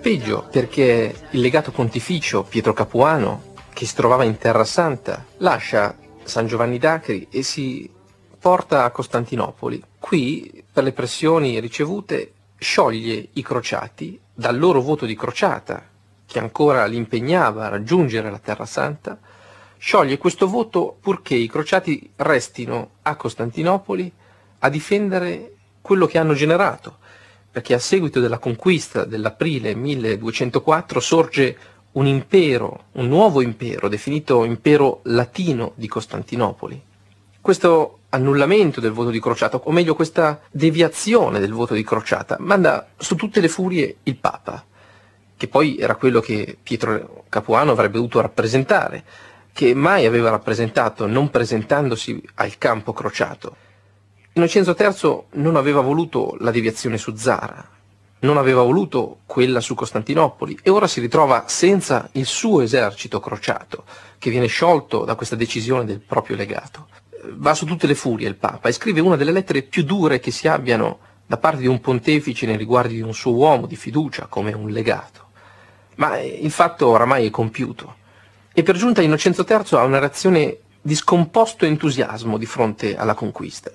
Peggio perché il legato pontificio Pietro Capuano, che si trovava in Terra Santa, lascia San Giovanni d'Acri e si porta a Costantinopoli. Qui, per le pressioni ricevute, scioglie i crociati dal loro voto di crociata, che ancora li impegnava a raggiungere la Terra Santa, scioglie questo voto purché i crociati restino a Costantinopoli a difendere quello che hanno generato, perché a seguito della conquista dell'aprile 1204 sorge un impero, un nuovo impero, definito impero latino di Costantinopoli. Questo annullamento del voto di crociata, o meglio questa deviazione del voto di crociata, manda su tutte le furie il Papa, che poi era quello che Pietro Capuano avrebbe dovuto rappresentare, che mai aveva rappresentato non presentandosi al campo crociato. Innocenzo III non aveva voluto la deviazione su Zara, non aveva voluto quella su Costantinopoli e ora si ritrova senza il suo esercito crociato, che viene sciolto da questa decisione del proprio legato va su tutte le furie il Papa e scrive una delle lettere più dure che si abbiano da parte di un pontefice nei riguardi di un suo uomo di fiducia come un legato. Ma eh, il fatto oramai è compiuto. E per giunta Innocenzo III ha una reazione di scomposto entusiasmo di fronte alla conquista.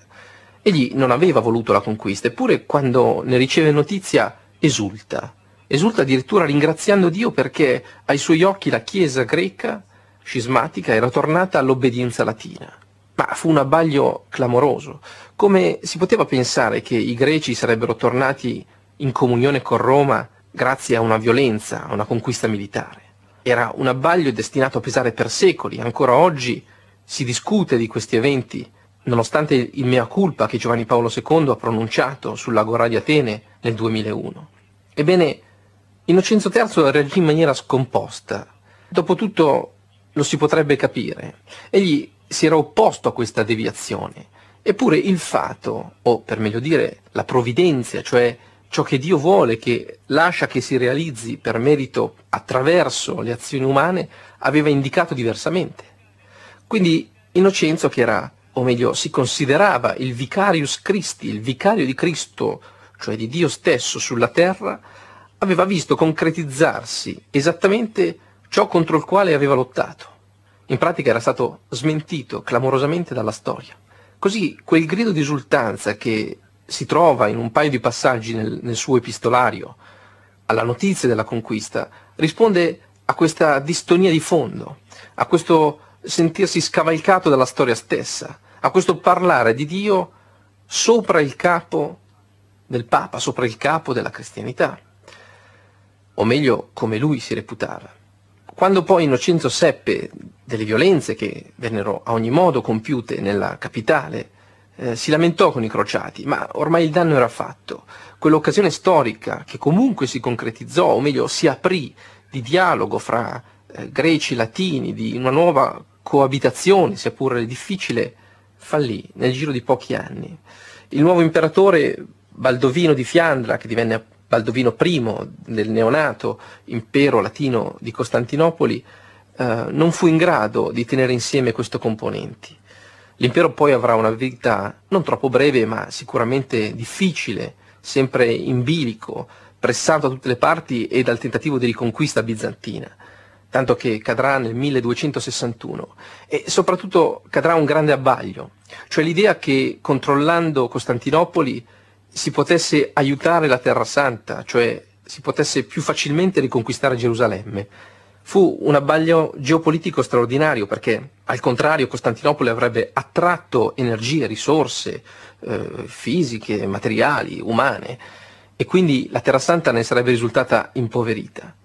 Egli non aveva voluto la conquista, eppure quando ne riceve notizia esulta. Esulta addirittura ringraziando Dio perché ai suoi occhi la Chiesa greca scismatica era tornata all'obbedienza latina. Ma fu un abbaglio clamoroso. Come si poteva pensare che i greci sarebbero tornati in comunione con Roma grazie a una violenza, a una conquista militare? Era un abbaglio destinato a pesare per secoli, ancora oggi si discute di questi eventi, nonostante il mea culpa che Giovanni Paolo II ha pronunciato sull'Agora di Atene nel 2001. Ebbene, Innocenzo III reagì in maniera scomposta. Dopotutto lo si potrebbe capire. Egli si era opposto a questa deviazione. Eppure il fato, o per meglio dire la provvidenza, cioè ciò che Dio vuole, che lascia che si realizzi per merito attraverso le azioni umane, aveva indicato diversamente. Quindi Innocenzo, che era, o meglio, si considerava il vicarius Christi, il vicario di Cristo, cioè di Dio stesso sulla terra, aveva visto concretizzarsi esattamente ciò contro il quale aveva lottato in pratica era stato smentito clamorosamente dalla storia. Così quel grido di esultanza che si trova in un paio di passaggi nel, nel suo epistolario alla notizia della conquista risponde a questa distonia di fondo, a questo sentirsi scavalcato dalla storia stessa, a questo parlare di Dio sopra il capo del Papa, sopra il capo della cristianità, o meglio come lui si reputava. Quando poi Innocenzo seppe delle violenze che vennero a ogni modo compiute nella capitale, eh, si lamentò con i crociati, ma ormai il danno era fatto. Quell'occasione storica che comunque si concretizzò, o meglio si aprì, di dialogo fra eh, greci e latini, di una nuova coabitazione, sia pure difficile, fallì nel giro di pochi anni. Il nuovo imperatore Baldovino di Fiandra, che divenne Baldovino I del neonato impero latino di Costantinopoli eh, non fu in grado di tenere insieme queste componenti. L'impero poi avrà una vita non troppo breve ma sicuramente difficile, sempre in bilico, pressato da tutte le parti e dal tentativo di riconquista bizantina, tanto che cadrà nel 1261 e soprattutto cadrà un grande abbaglio, cioè l'idea che controllando Costantinopoli si potesse aiutare la Terra Santa, cioè si potesse più facilmente riconquistare Gerusalemme. Fu un abbaglio geopolitico straordinario perché al contrario Costantinopoli avrebbe attratto energie, risorse eh, fisiche, materiali, umane e quindi la Terra Santa ne sarebbe risultata impoverita.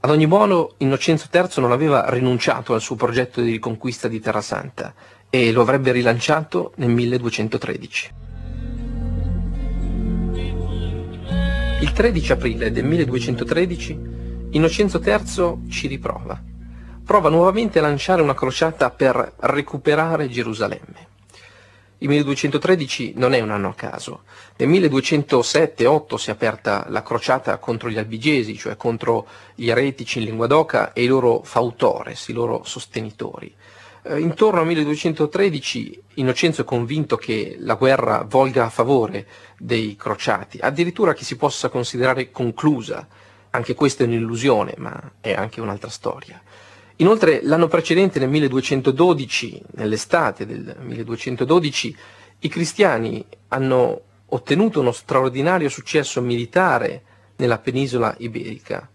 Ad ogni modo Innocenzo III non aveva rinunciato al suo progetto di riconquista di Terra Santa e lo avrebbe rilanciato nel 1213. Il 13 aprile del 1213 Innocenzo III ci riprova. Prova nuovamente a lanciare una crociata per recuperare Gerusalemme. Il 1213 non è un anno a caso. Nel 1207-8 si è aperta la crociata contro gli albigesi, cioè contro gli eretici in lingua d'oca e i loro fautores, i loro sostenitori eh, intorno al 1213 Innocenzo è convinto che la guerra volga a favore dei crociati, addirittura che si possa considerare conclusa. Anche questa è un'illusione, ma è anche un'altra storia. Inoltre l'anno precedente, nel 1212, nell'estate del 1212, i cristiani hanno ottenuto uno straordinario successo militare nella penisola iberica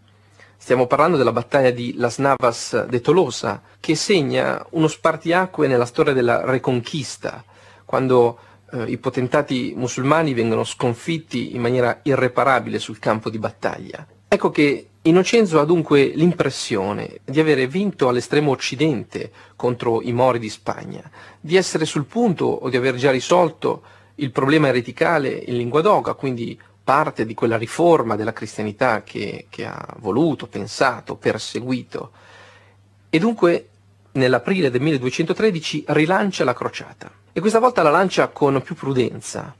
Stiamo parlando della battaglia di Las Navas de Tolosa, che segna uno spartiacque nella storia della Reconquista, quando eh, i potentati musulmani vengono sconfitti in maniera irreparabile sul campo di battaglia. Ecco che Innocenzo ha dunque l'impressione di avere vinto all'estremo occidente contro i mori di Spagna, di essere sul punto o di aver già risolto il problema ereticale in lingua doga, quindi parte di quella riforma della cristianità che, che ha voluto, pensato, perseguito e dunque nell'aprile del 1213 rilancia la crociata e questa volta la lancia con più prudenza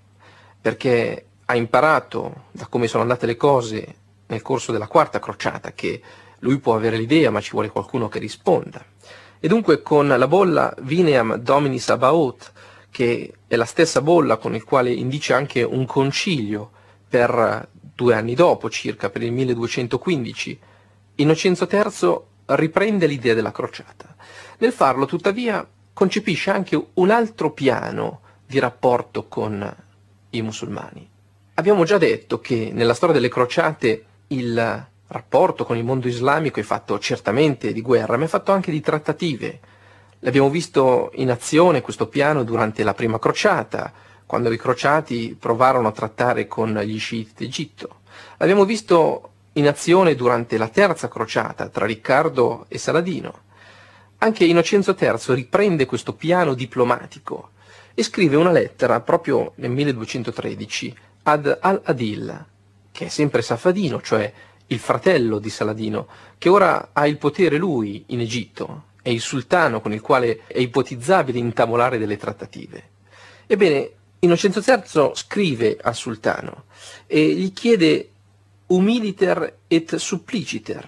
perché ha imparato da come sono andate le cose nel corso della quarta crociata che lui può avere l'idea ma ci vuole qualcuno che risponda e dunque con la bolla Vineam Domini Sabaoth che è la stessa bolla con il quale indice anche un concilio per due anni dopo circa, per il 1215, Innocenzo III riprende l'idea della crociata. Nel farlo, tuttavia, concepisce anche un altro piano di rapporto con i musulmani. Abbiamo già detto che nella storia delle crociate il rapporto con il mondo islamico è fatto certamente di guerra, ma è fatto anche di trattative. L'abbiamo visto in azione questo piano durante la prima crociata, quando i crociati provarono a trattare con gli sciiti d'Egitto. L'abbiamo visto in azione durante la terza crociata tra Riccardo e Saladino. Anche Innocenzo III riprende questo piano diplomatico e scrive una lettera proprio nel 1213 ad Al-Adil, che è sempre Safadino, cioè il fratello di Saladino, che ora ha il potere lui in Egitto, è il sultano con il quale è ipotizzabile intavolare delle trattative. Ebbene, Innocenzo III scrive al sultano e gli chiede umiliter et suppliciter,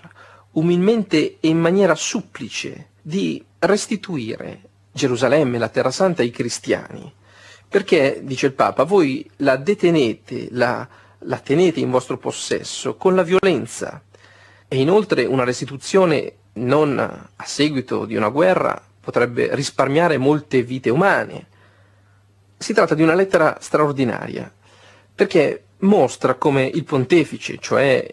umilmente e in maniera supplice, di restituire Gerusalemme, la Terra Santa, ai cristiani. Perché, dice il Papa, voi la detenete, la, la tenete in vostro possesso con la violenza. E inoltre una restituzione non a seguito di una guerra potrebbe risparmiare molte vite umane si tratta di una lettera straordinaria, perché mostra come il pontefice, cioè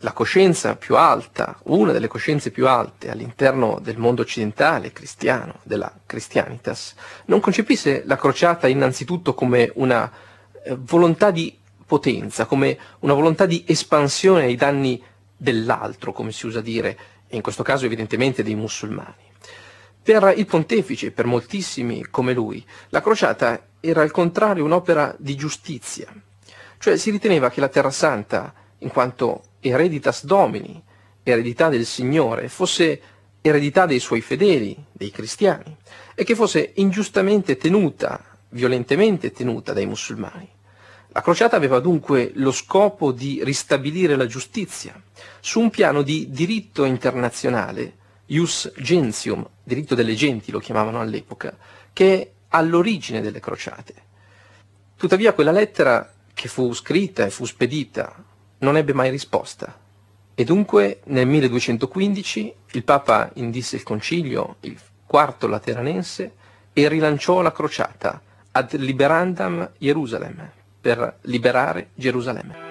la coscienza più alta, una delle coscienze più alte all'interno del mondo occidentale cristiano, della Christianitas, non concepisse la crociata innanzitutto come una eh, volontà di potenza, come una volontà di espansione ai danni dell'altro, come si usa dire, e in questo caso evidentemente dei musulmani. Per il pontefice, per moltissimi come lui, la crociata era al contrario un'opera di giustizia, cioè si riteneva che la Terra Santa, in quanto ereditas domini, eredità del Signore, fosse eredità dei suoi fedeli, dei cristiani, e che fosse ingiustamente tenuta, violentemente tenuta dai musulmani. La crociata aveva dunque lo scopo di ristabilire la giustizia su un piano di diritto internazionale, ius gentium, diritto delle genti lo chiamavano all'epoca, che all'origine delle crociate. Tuttavia quella lettera che fu scritta e fu spedita non ebbe mai risposta. E dunque nel 1215 il Papa indisse il concilio, il quarto lateranense, e rilanciò la crociata ad liberandam Jerusalem, per liberare Gerusalemme.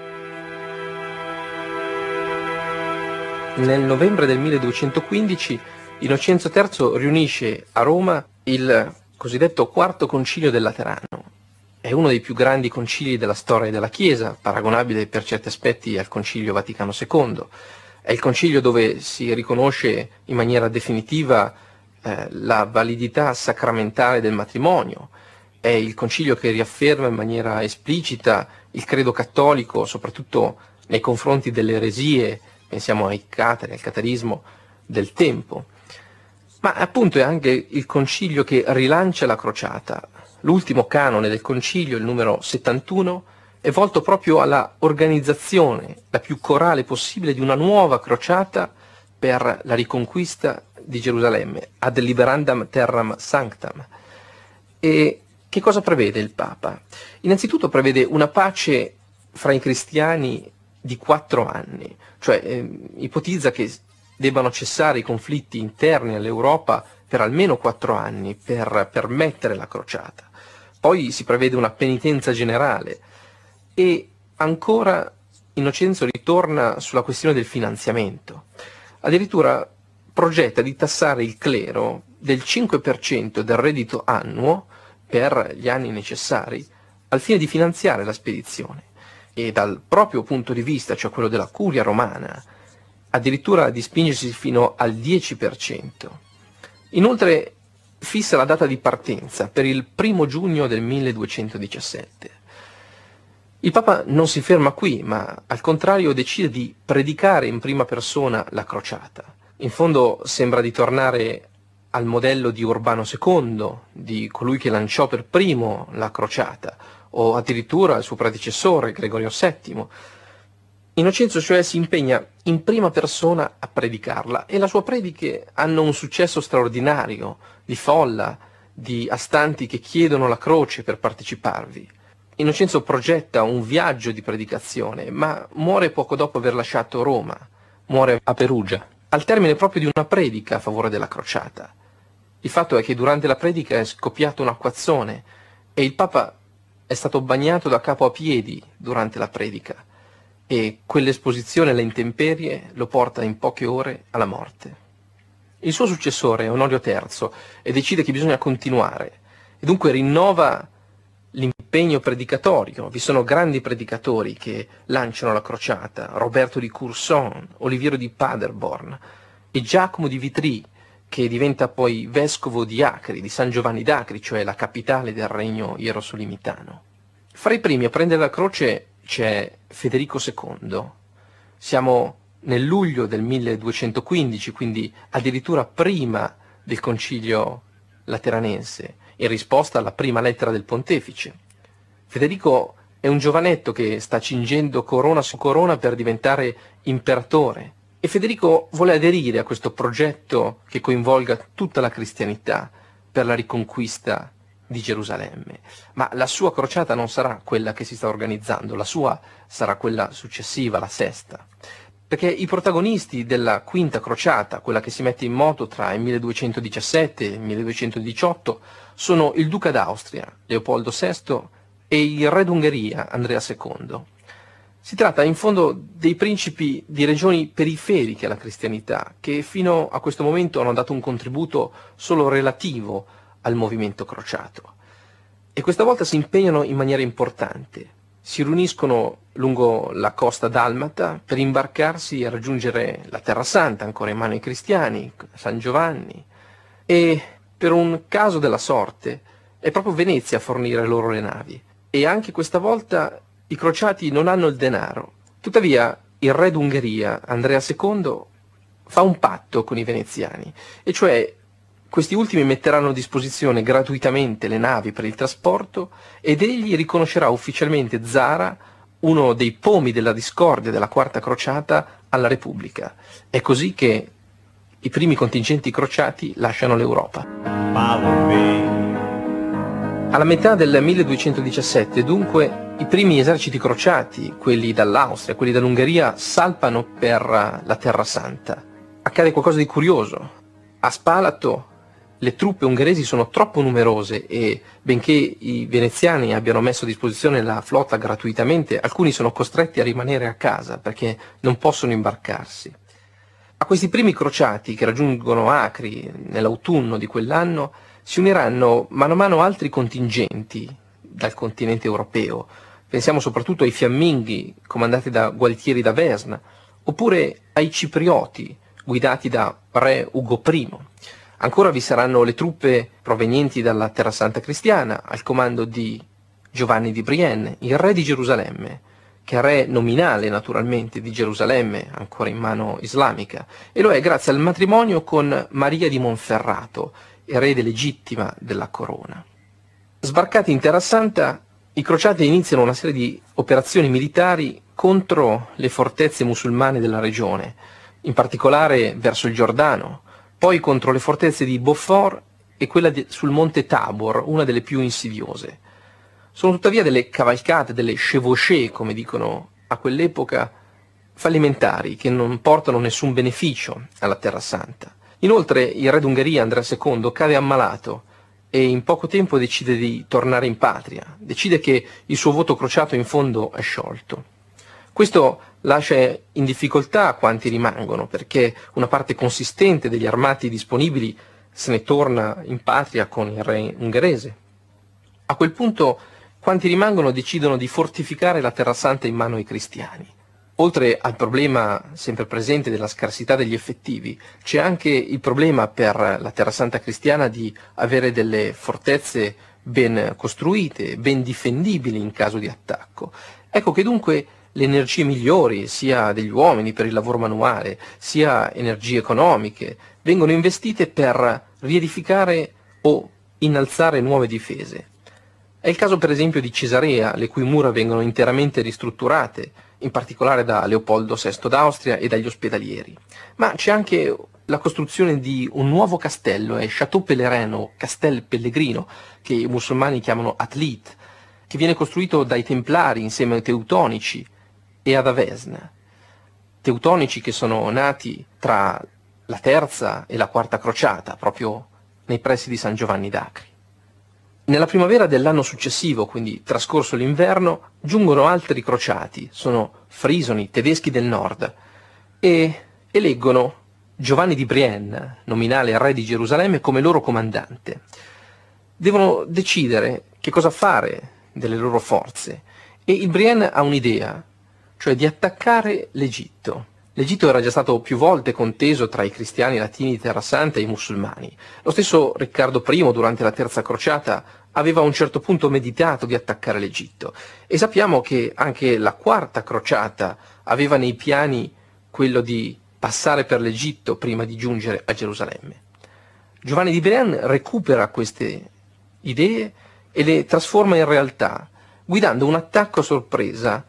Nel novembre del 1215 Innocenzo III riunisce a Roma il cosiddetto quarto concilio del Laterano. È uno dei più grandi concili della storia della Chiesa, paragonabile per certi aspetti al concilio Vaticano II. È il concilio dove si riconosce in maniera definitiva eh, la validità sacramentale del matrimonio. È il concilio che riafferma in maniera esplicita il credo cattolico, soprattutto nei confronti delle eresie, pensiamo ai catari, al catarismo del tempo ma appunto è anche il concilio che rilancia la crociata. L'ultimo canone del concilio, il numero 71, è volto proprio alla organizzazione la più corale possibile di una nuova crociata per la riconquista di Gerusalemme, ad liberandam terram sanctam. E che cosa prevede il Papa? Innanzitutto prevede una pace fra i cristiani di quattro anni, cioè eh, ipotizza che debbano cessare i conflitti interni all'Europa per almeno quattro anni per permettere la crociata. Poi si prevede una penitenza generale e ancora Innocenzo ritorna sulla questione del finanziamento. Addirittura progetta di tassare il clero del 5% del reddito annuo per gli anni necessari al fine di finanziare la spedizione. E dal proprio punto di vista, cioè quello della curia romana, addirittura di spingersi fino al 10%. Inoltre fissa la data di partenza per il primo giugno del 1217. Il Papa non si ferma qui, ma al contrario decide di predicare in prima persona la crociata. In fondo sembra di tornare al modello di Urbano II, di colui che lanciò per primo la crociata, o addirittura al suo predecessore Gregorio VII, Innocenzo cioè si impegna in prima persona a predicarla e la sua prediche hanno un successo straordinario di folla, di astanti che chiedono la croce per parteciparvi. Innocenzo progetta un viaggio di predicazione, ma muore poco dopo aver lasciato Roma, muore a Perugia, al termine proprio di una predica a favore della crociata. Il fatto è che durante la predica è scoppiato un acquazzone e il Papa è stato bagnato da capo a piedi durante la predica e quell'esposizione alle intemperie lo porta in poche ore alla morte. Il suo successore, è Onorio III, e decide che bisogna continuare e dunque rinnova l'impegno predicatorio. Vi sono grandi predicatori che lanciano la crociata, Roberto di Courson, Oliviero di Paderborn e Giacomo di Vitry, che diventa poi vescovo di Acri, di San Giovanni d'Acri, cioè la capitale del regno ierosolimitano. Fra i primi a prendere la croce c'è Federico II, siamo nel luglio del 1215, quindi addirittura prima del concilio lateranense, in risposta alla prima lettera del pontefice. Federico è un giovanetto che sta cingendo corona su corona per diventare imperatore e Federico vuole aderire a questo progetto che coinvolga tutta la cristianità per la riconquista di Gerusalemme, ma la sua crociata non sarà quella che si sta organizzando, la sua sarà quella successiva, la sesta, perché i protagonisti della quinta crociata, quella che si mette in moto tra il 1217 e il 1218, sono il duca d'Austria, Leopoldo VI, e il re d'Ungheria, Andrea II. Si tratta in fondo dei principi di regioni periferiche alla cristianità, che fino a questo momento hanno dato un contributo solo relativo al movimento crociato. E questa volta si impegnano in maniera importante. Si riuniscono lungo la costa dalmata per imbarcarsi e raggiungere la Terra Santa, ancora in mano ai cristiani, San Giovanni. E per un caso della sorte è proprio Venezia a fornire loro le navi. E anche questa volta i crociati non hanno il denaro. Tuttavia il re d'Ungheria, Andrea II, fa un patto con i veneziani, e cioè questi ultimi metteranno a disposizione gratuitamente le navi per il trasporto ed egli riconoscerà ufficialmente Zara uno dei pomi della discordia della Quarta Crociata alla Repubblica. È così che i primi contingenti crociati lasciano l'Europa. Alla metà del 1217, dunque, i primi eserciti crociati, quelli dall'Austria, quelli dall'Ungheria, salpano per la Terra Santa. Accade qualcosa di curioso. A Spalato le truppe ungheresi sono troppo numerose e benché i veneziani abbiano messo a disposizione la flotta gratuitamente, alcuni sono costretti a rimanere a casa perché non possono imbarcarsi. A questi primi crociati che raggiungono Acri nell'autunno di quell'anno si uniranno mano a mano altri contingenti dal continente europeo. Pensiamo soprattutto ai fiamminghi comandati da Gualtieri da Vesna, oppure ai ciprioti guidati da re Ugo I Ancora vi saranno le truppe provenienti dalla Terra Santa Cristiana, al comando di Giovanni di Brienne, il re di Gerusalemme, che è re nominale naturalmente di Gerusalemme, ancora in mano islamica, e lo è grazie al matrimonio con Maria di Monferrato, erede legittima della corona. Sbarcati in Terra Santa, i crociati iniziano una serie di operazioni militari contro le fortezze musulmane della regione, in particolare verso il Giordano, poi contro le fortezze di Beaufort e quella di, sul monte Tabor, una delle più insidiose. Sono tuttavia delle cavalcate, delle chevauchées, come dicono a quell'epoca, fallimentari, che non portano nessun beneficio alla Terra Santa. Inoltre il re d'Ungheria Andrea II cade ammalato e in poco tempo decide di tornare in patria, decide che il suo voto crociato in fondo è sciolto. Questo lascia in difficoltà quanti rimangono, perché una parte consistente degli armati disponibili se ne torna in patria con il re ungherese. A quel punto quanti rimangono decidono di fortificare la Terra Santa in mano ai cristiani. Oltre al problema sempre presente della scarsità degli effettivi, c'è anche il problema per la Terra Santa cristiana di avere delle fortezze ben costruite, ben difendibili in caso di attacco. Ecco che dunque le energie migliori, sia degli uomini per il lavoro manuale, sia energie economiche, vengono investite per riedificare o innalzare nuove difese. È il caso per esempio di Cesarea, le cui mura vengono interamente ristrutturate, in particolare da Leopoldo VI d'Austria e dagli ospedalieri. Ma c'è anche la costruzione di un nuovo castello, è Chateau Pellereno, Castel Pellegrino, che i musulmani chiamano Atlit, che viene costruito dai Templari insieme ai Teutonici, e ad Avesna, teutonici che sono nati tra la terza e la quarta crociata, proprio nei pressi di San Giovanni d'Acri. Nella primavera dell'anno successivo, quindi trascorso l'inverno, giungono altri crociati, sono frisoni, tedeschi del nord, e eleggono Giovanni di Brienne, nominale re di Gerusalemme, come loro comandante. Devono decidere che cosa fare delle loro forze e il Brienne ha un'idea, cioè di attaccare l'Egitto. L'Egitto era già stato più volte conteso tra i cristiani latini di Terra Santa e i musulmani. Lo stesso Riccardo I, durante la Terza Crociata, aveva a un certo punto meditato di attaccare l'Egitto e sappiamo che anche la Quarta Crociata aveva nei piani quello di passare per l'Egitto prima di giungere a Gerusalemme. Giovanni di Belen recupera queste idee e le trasforma in realtà, guidando un attacco a sorpresa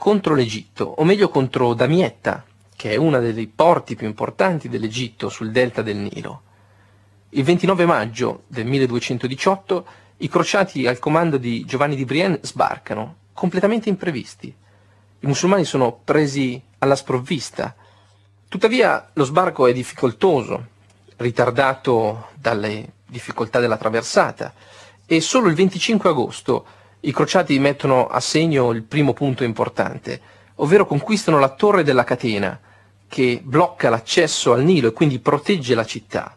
contro l'Egitto, o meglio contro Damietta, che è uno dei porti più importanti dell'Egitto sul delta del Nilo. Il 29 maggio del 1218 i crociati al comando di Giovanni di Brienne sbarcano, completamente imprevisti. I musulmani sono presi alla sprovvista. Tuttavia lo sbarco è difficoltoso, ritardato dalle difficoltà della traversata, e solo il 25 agosto i crociati mettono a segno il primo punto importante, ovvero conquistano la torre della catena, che blocca l'accesso al Nilo e quindi protegge la città.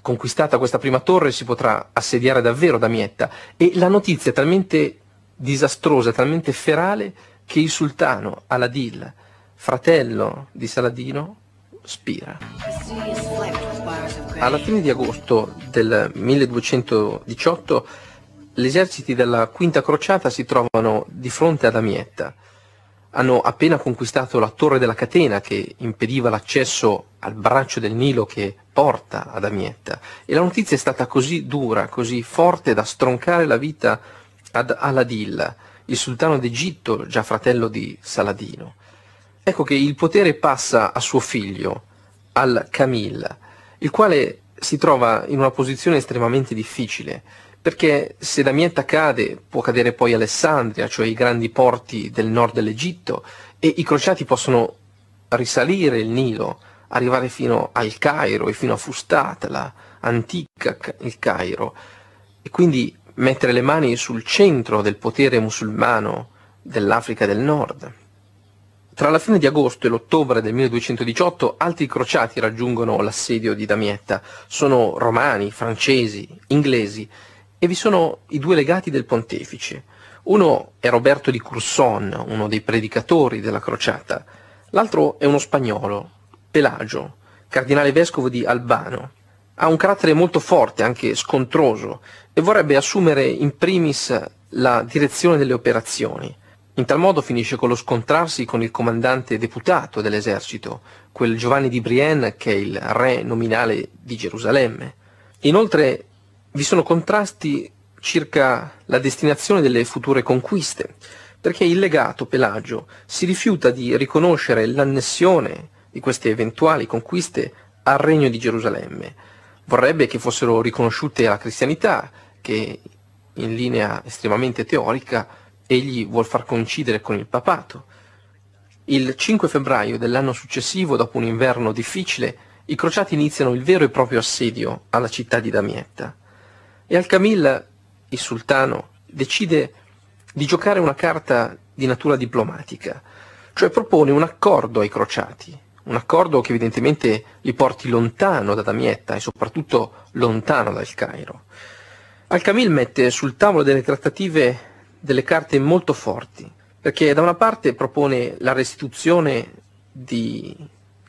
Conquistata questa prima torre si potrà assediare davvero Damietta e la notizia è talmente disastrosa, talmente ferale, che il sultano Aladil, fratello di Saladino, spira. Alla fine di agosto del 1218 gli eserciti della Quinta Crociata si trovano di fronte ad Amietta. Hanno appena conquistato la torre della catena che impediva l'accesso al braccio del Nilo che porta ad Amietta e la notizia è stata così dura, così forte da stroncare la vita ad Aladilla, il sultano d'Egitto, già fratello di Saladino. Ecco che il potere passa a suo figlio, al Camil, il quale si trova in una posizione estremamente difficile perché se Damietta cade può cadere poi Alessandria, cioè i grandi porti del nord dell'Egitto, e i crociati possono risalire il Nilo, arrivare fino al Cairo e fino a Fustata, la antica il Cairo, e quindi mettere le mani sul centro del potere musulmano dell'Africa del Nord. Tra la fine di agosto e l'ottobre del 1218 altri crociati raggiungono l'assedio di Damietta. Sono romani, francesi, inglesi e vi sono i due legati del pontefice. Uno è Roberto di Curson, uno dei predicatori della crociata, l'altro è uno spagnolo, Pelagio, cardinale vescovo di Albano. Ha un carattere molto forte, anche scontroso, e vorrebbe assumere in primis la direzione delle operazioni. In tal modo finisce con lo scontrarsi con il comandante deputato dell'esercito, quel Giovanni di Brienne che è il re nominale di Gerusalemme. Inoltre vi sono contrasti circa la destinazione delle future conquiste, perché il legato Pelagio si rifiuta di riconoscere l'annessione di queste eventuali conquiste al regno di Gerusalemme. Vorrebbe che fossero riconosciute alla cristianità, che in linea estremamente teorica egli vuol far coincidere con il papato. Il 5 febbraio dell'anno successivo, dopo un inverno difficile, i crociati iniziano il vero e proprio assedio alla città di Damietta. E al Camilla, il sultano, decide di giocare una carta di natura diplomatica, cioè propone un accordo ai crociati, un accordo che evidentemente li porti lontano da Damietta e soprattutto lontano dal Cairo. Al-Kamil mette sul tavolo delle trattative delle carte molto forti, perché da una parte propone la restituzione di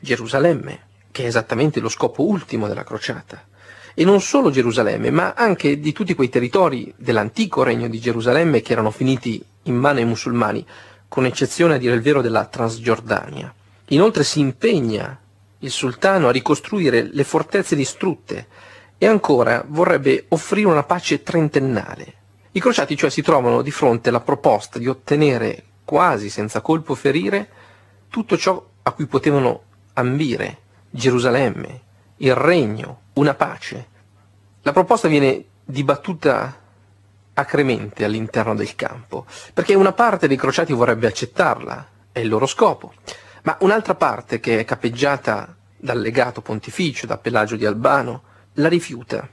Gerusalemme, che è esattamente lo scopo ultimo della crociata, e non solo Gerusalemme, ma anche di tutti quei territori dell'antico regno di Gerusalemme che erano finiti in mano ai musulmani, con eccezione a dire il vero della Transgiordania. Inoltre si impegna il sultano a ricostruire le fortezze distrutte e ancora vorrebbe offrire una pace trentennale. I crociati cioè si trovano di fronte alla proposta di ottenere quasi senza colpo ferire tutto ciò a cui potevano ambire Gerusalemme, il regno, una pace. La proposta viene dibattuta acremente all'interno del campo, perché una parte dei crociati vorrebbe accettarla, è il loro scopo, ma un'altra parte che è capeggiata dal legato pontificio, da Pelagio di Albano, la rifiuta.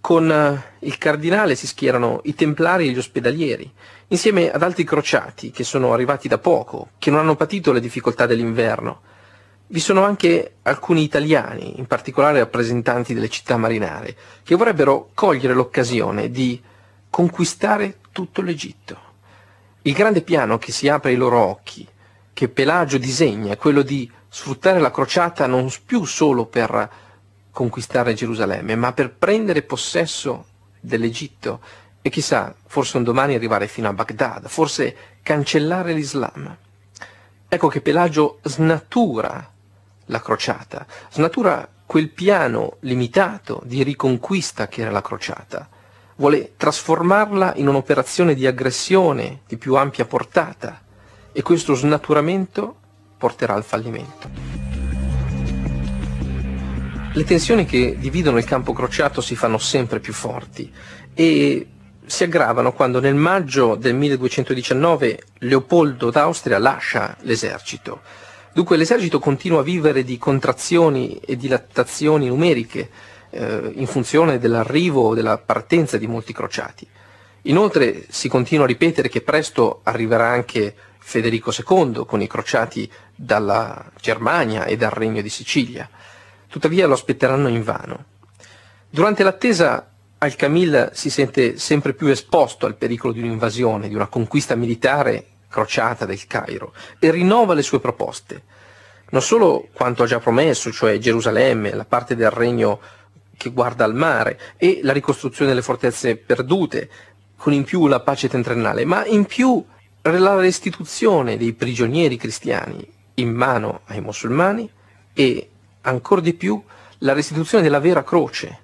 Con eh, il cardinale si schierano i templari e gli ospedalieri, insieme ad altri crociati che sono arrivati da poco, che non hanno patito le difficoltà dell'inverno, vi sono anche alcuni italiani, in particolare rappresentanti delle città marinare, che vorrebbero cogliere l'occasione di conquistare tutto l'Egitto. Il grande piano che si apre ai loro occhi, che Pelagio disegna, è quello di sfruttare la crociata non più solo per conquistare Gerusalemme, ma per prendere possesso dell'Egitto e chissà, forse un domani arrivare fino a Baghdad, forse cancellare l'Islam. Ecco che Pelagio snatura la crociata, snatura quel piano limitato di riconquista che era la crociata, vuole trasformarla in un'operazione di aggressione di più ampia portata e questo snaturamento porterà al fallimento. Le tensioni che dividono il campo crociato si fanno sempre più forti e si aggravano quando nel maggio del 1219 Leopoldo d'Austria lascia l'esercito Dunque l'esercito continua a vivere di contrazioni e dilattazioni numeriche eh, in funzione dell'arrivo o della partenza di molti crociati. Inoltre si continua a ripetere che presto arriverà anche Federico II con i crociati dalla Germania e dal Regno di Sicilia. Tuttavia lo aspetteranno invano. Durante l'attesa al Camilla si sente sempre più esposto al pericolo di un'invasione, di una conquista militare crociata del Cairo e rinnova le sue proposte, non solo quanto ha già promesso, cioè Gerusalemme, la parte del regno che guarda al mare e la ricostruzione delle fortezze perdute, con in più la pace tentrennale, ma in più la restituzione dei prigionieri cristiani in mano ai musulmani e, ancora di più, la restituzione della vera croce,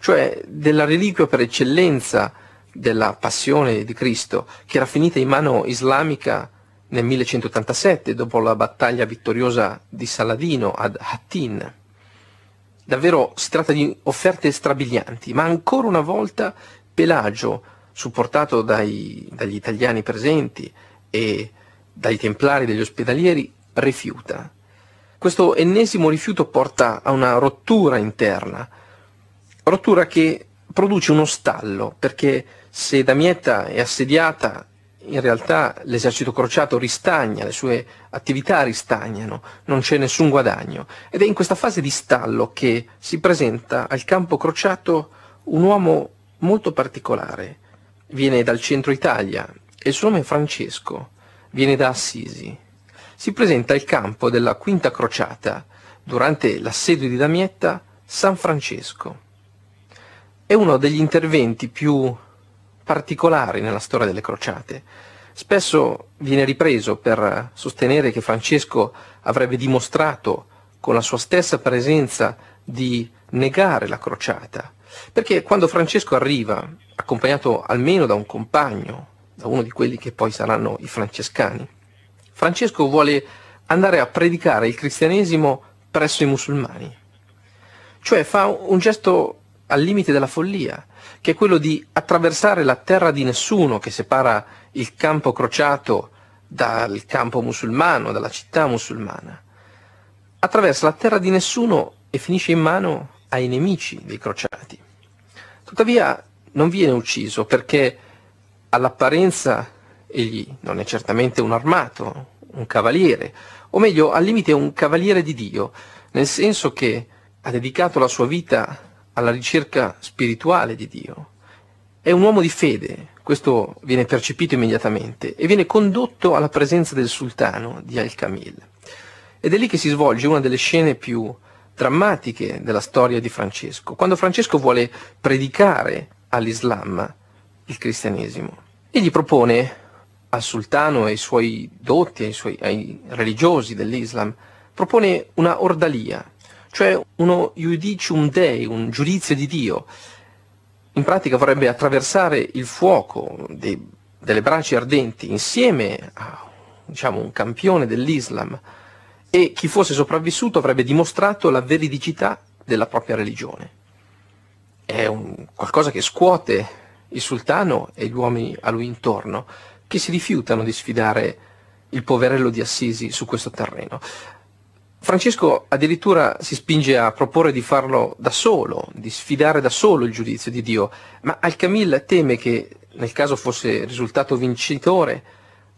cioè della reliquia per eccellenza della passione di Cristo, che era finita in mano islamica nel 1187, dopo la battaglia vittoriosa di Saladino ad Hattin. Davvero si tratta di offerte strabilianti, ma ancora una volta Pelagio, supportato dai, dagli italiani presenti e dai templari degli ospedalieri, rifiuta. Questo ennesimo rifiuto porta a una rottura interna, rottura che produce uno stallo, perché se Damietta è assediata, in realtà l'esercito crociato ristagna, le sue attività ristagnano, non c'è nessun guadagno. Ed è in questa fase di stallo che si presenta al campo crociato un uomo molto particolare. Viene dal centro Italia e il suo nome è Francesco, viene da Assisi. Si presenta al campo della Quinta Crociata, durante l'assedio di Damietta, San Francesco. È uno degli interventi più particolari nella storia delle crociate. Spesso viene ripreso per sostenere che Francesco avrebbe dimostrato con la sua stessa presenza di negare la crociata, perché quando Francesco arriva, accompagnato almeno da un compagno, da uno di quelli che poi saranno i francescani, Francesco vuole andare a predicare il cristianesimo presso i musulmani. Cioè fa un gesto al limite della follia, che è quello di attraversare la terra di nessuno che separa il campo crociato dal campo musulmano, dalla città musulmana. Attraversa la terra di nessuno e finisce in mano ai nemici dei crociati. Tuttavia non viene ucciso perché all'apparenza egli non è certamente un armato, un cavaliere, o meglio al limite un cavaliere di Dio, nel senso che ha dedicato la sua vita alla ricerca spirituale di Dio. È un uomo di fede, questo viene percepito immediatamente e viene condotto alla presenza del sultano di Al-Kamil. Ed è lì che si svolge una delle scene più drammatiche della storia di Francesco, quando Francesco vuole predicare all'Islam il cristianesimo. Egli propone al sultano e ai suoi dotti, ai, suoi, ai religiosi dell'Islam, propone una ordalia cioè uno judicium dei, un giudizio di Dio. In pratica vorrebbe attraversare il fuoco dei, delle braccia ardenti insieme a diciamo, un campione dell'Islam e chi fosse sopravvissuto avrebbe dimostrato la veridicità della propria religione. È un, qualcosa che scuote il sultano e gli uomini a lui intorno, che si rifiutano di sfidare il poverello di Assisi su questo terreno. Francesco addirittura si spinge a proporre di farlo da solo, di sfidare da solo il giudizio di Dio, ma al teme che, nel caso fosse risultato vincitore,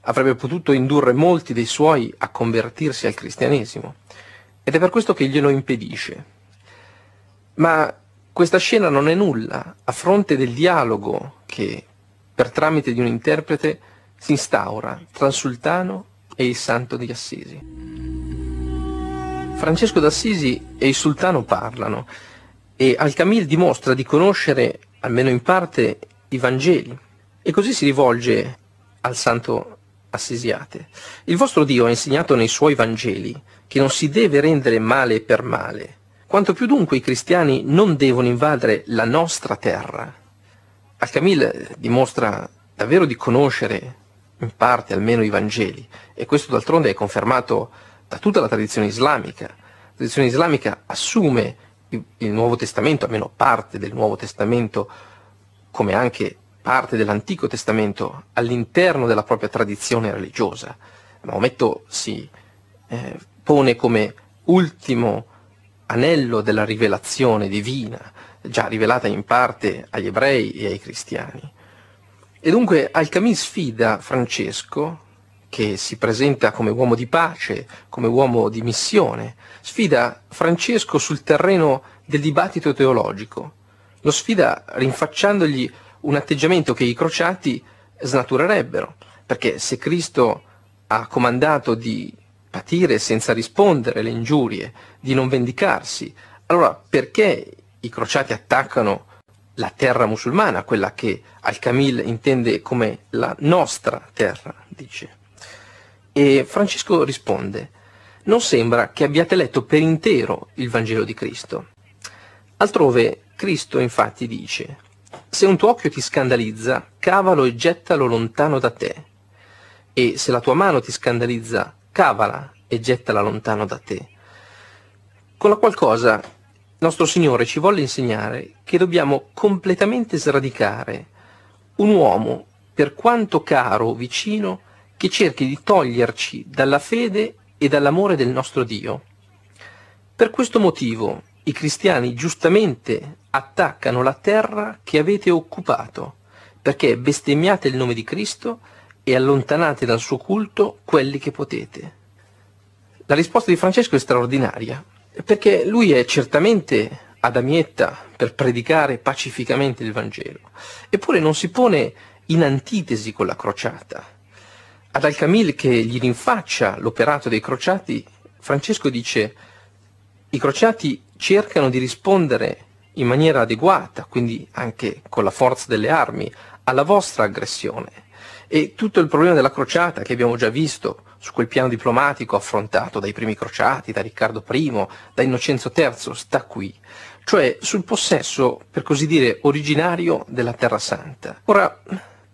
avrebbe potuto indurre molti dei suoi a convertirsi al cristianesimo. Ed è per questo che glielo impedisce. Ma questa scena non è nulla a fronte del dialogo che, per tramite di un interprete, si instaura tra il sultano e il santo di Assisi. Francesco d'Assisi e il sultano parlano e Al-Kamil dimostra di conoscere, almeno in parte, i Vangeli e così si rivolge al santo assisiate. Il vostro Dio ha insegnato nei suoi Vangeli che non si deve rendere male per male, quanto più dunque i cristiani non devono invadere la nostra terra. Al-Kamil dimostra davvero di conoscere in parte almeno i Vangeli e questo d'altronde è confermato da tutta la tradizione islamica. La tradizione islamica assume il Nuovo Testamento, almeno parte del Nuovo Testamento, come anche parte dell'Antico Testamento, all'interno della propria tradizione religiosa. Maometto si eh, pone come ultimo anello della rivelazione divina, già rivelata in parte agli ebrei e ai cristiani. E dunque al sfida Francesco che si presenta come uomo di pace, come uomo di missione, sfida Francesco sul terreno del dibattito teologico, lo sfida rinfacciandogli un atteggiamento che i crociati snaturerebbero, perché se Cristo ha comandato di patire senza rispondere le ingiurie, di non vendicarsi, allora perché i crociati attaccano la terra musulmana, quella che Al-Kamil intende come la nostra terra, dice. E Francesco risponde, non sembra che abbiate letto per intero il Vangelo di Cristo. Altrove Cristo infatti dice, se un tuo occhio ti scandalizza, cavalo e gettalo lontano da te. E se la tua mano ti scandalizza, cavala e gettala lontano da te. Con la qualcosa nostro Signore ci volle insegnare che dobbiamo completamente sradicare un uomo, per quanto caro, vicino, che cerchi di toglierci dalla fede e dall'amore del nostro Dio. Per questo motivo i cristiani giustamente attaccano la terra che avete occupato, perché bestemmiate il nome di Cristo e allontanate dal suo culto quelli che potete. La risposta di Francesco è straordinaria, perché lui è certamente ad Amietta per predicare pacificamente il Vangelo, eppure non si pone in antitesi con la crociata, ad Al-Kamil che gli rinfaccia l'operato dei crociati, Francesco dice i crociati cercano di rispondere in maniera adeguata, quindi anche con la forza delle armi, alla vostra aggressione. E tutto il problema della crociata che abbiamo già visto su quel piano diplomatico affrontato dai primi crociati, da Riccardo I, da Innocenzo III, sta qui, cioè sul possesso, per così dire, originario della Terra Santa. Ora,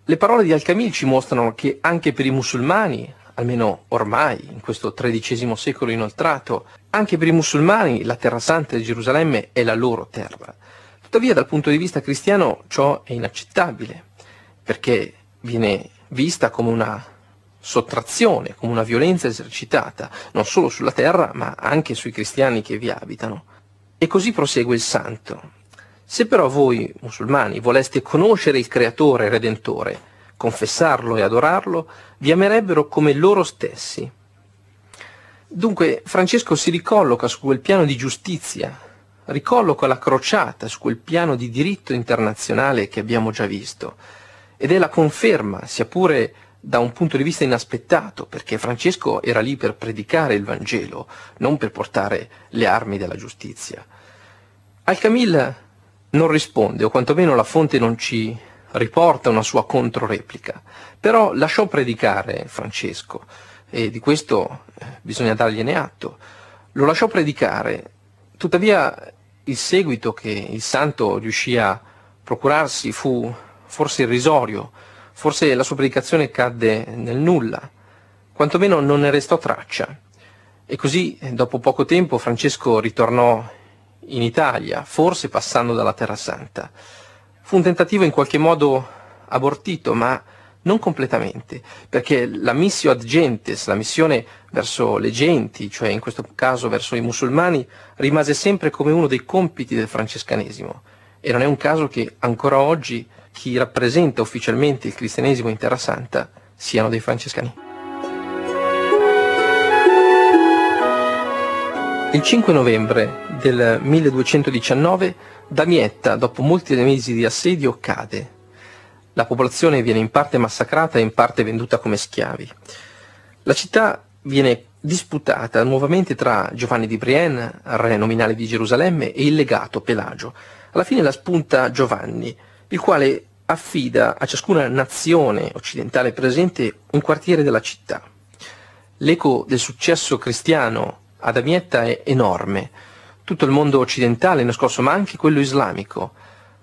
le parole di Al-Kamil ci mostrano che anche per i musulmani, almeno ormai, in questo XIII secolo inoltrato, anche per i musulmani la terra santa di Gerusalemme è la loro terra. Tuttavia dal punto di vista cristiano ciò è inaccettabile, perché viene vista come una sottrazione, come una violenza esercitata, non solo sulla terra, ma anche sui cristiani che vi abitano. E così prosegue il santo. Se però voi, musulmani, voleste conoscere il Creatore e Redentore, confessarlo e adorarlo, vi amerebbero come loro stessi. Dunque Francesco si ricolloca su quel piano di giustizia, ricolloca la crociata su quel piano di diritto internazionale che abbiamo già visto, ed è la conferma, sia pure da un punto di vista inaspettato, perché Francesco era lì per predicare il Vangelo, non per portare le armi della giustizia. al Camilla non risponde, o quantomeno la fonte non ci riporta una sua controreplica. Però lasciò predicare Francesco, e di questo eh, bisogna dargliene atto. Lo lasciò predicare, tuttavia il seguito che il santo riuscì a procurarsi fu forse irrisorio, forse la sua predicazione cadde nel nulla, quantomeno non ne restò traccia. E così, dopo poco tempo, Francesco ritornò in Italia, forse passando dalla Terra Santa. Fu un tentativo in qualche modo abortito, ma non completamente, perché la missio ad gentes, la missione verso le genti, cioè in questo caso verso i musulmani, rimase sempre come uno dei compiti del francescanesimo. E non è un caso che ancora oggi chi rappresenta ufficialmente il cristianesimo in Terra Santa siano dei francescani. Il 5 novembre del 1219 Damietta, dopo molti mesi di assedio, cade. La popolazione viene in parte massacrata e in parte venduta come schiavi. La città viene disputata nuovamente tra Giovanni di Brienne, re nominale di Gerusalemme, e il legato Pelagio. Alla fine la spunta Giovanni, il quale affida a ciascuna nazione occidentale presente un quartiere della città. L'eco del successo cristiano ad Amietta è enorme. Tutto il mondo occidentale è nascosto, ma anche quello islamico.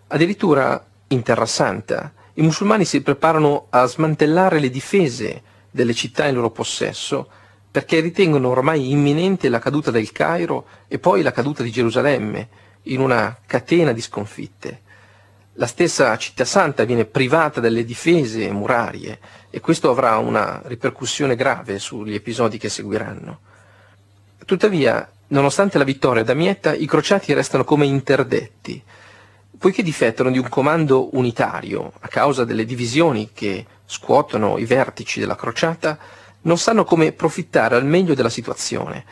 Addirittura in Terra Santa i musulmani si preparano a smantellare le difese delle città in loro possesso perché ritengono ormai imminente la caduta del Cairo e poi la caduta di Gerusalemme in una catena di sconfitte. La stessa città santa viene privata delle difese murarie e questo avrà una ripercussione grave sugli episodi che seguiranno. Tuttavia, nonostante la vittoria da Mietta, i crociati restano come interdetti, poiché difettano di un comando unitario a causa delle divisioni che scuotono i vertici della crociata, non sanno come profittare al meglio della situazione.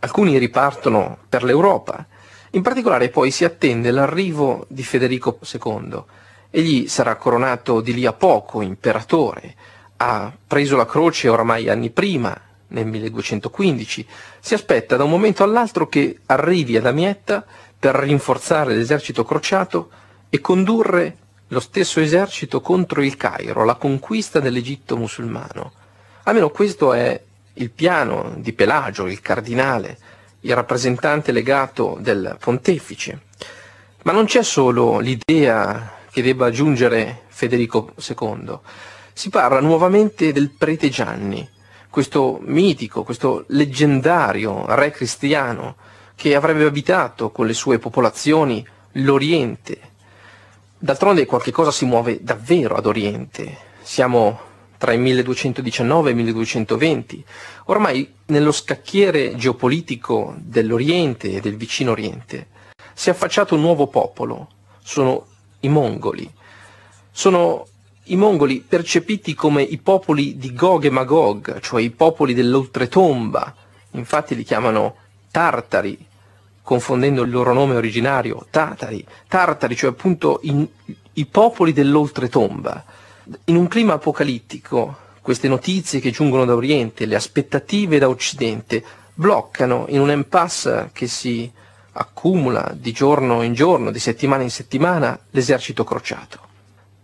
Alcuni ripartono per l'Europa, in particolare poi si attende l'arrivo di Federico II. Egli sarà coronato di lì a poco imperatore, ha preso la croce oramai anni prima, nel 1215. Si aspetta da un momento all'altro che arrivi ad Amietta per rinforzare l'esercito crociato e condurre lo stesso esercito contro il Cairo, la conquista dell'Egitto musulmano. Almeno questo è il piano di Pelagio, il cardinale, il rappresentante legato del pontefice. Ma non c'è solo l'idea che debba giungere Federico II. Si parla nuovamente del prete Gianni, questo mitico, questo leggendario re cristiano che avrebbe abitato con le sue popolazioni l'Oriente. D'altronde qualche cosa si muove davvero ad Oriente. Siamo tra il 1219 e il 1220. Ormai nello scacchiere geopolitico dell'Oriente e del vicino Oriente si è affacciato un nuovo popolo. Sono i Mongoli. Sono i mongoli percepiti come i popoli di Gog e Magog, cioè i popoli dell'oltretomba, infatti li chiamano tartari, confondendo il loro nome originario, tatari, tartari, cioè appunto in, i popoli dell'oltretomba. In un clima apocalittico, queste notizie che giungono da Oriente, le aspettative da Occidente, bloccano in un impasse che si accumula di giorno in giorno, di settimana in settimana, l'esercito crociato.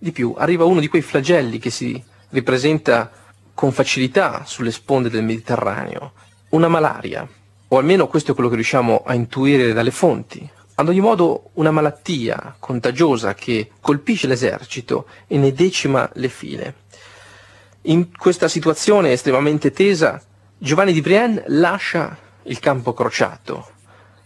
Di più, arriva uno di quei flagelli che si ripresenta con facilità sulle sponde del Mediterraneo, una malaria, o almeno questo è quello che riusciamo a intuire dalle fonti. Ad ogni modo una malattia contagiosa che colpisce l'esercito e ne decima le file. In questa situazione estremamente tesa, Giovanni di Brienne lascia il campo crociato,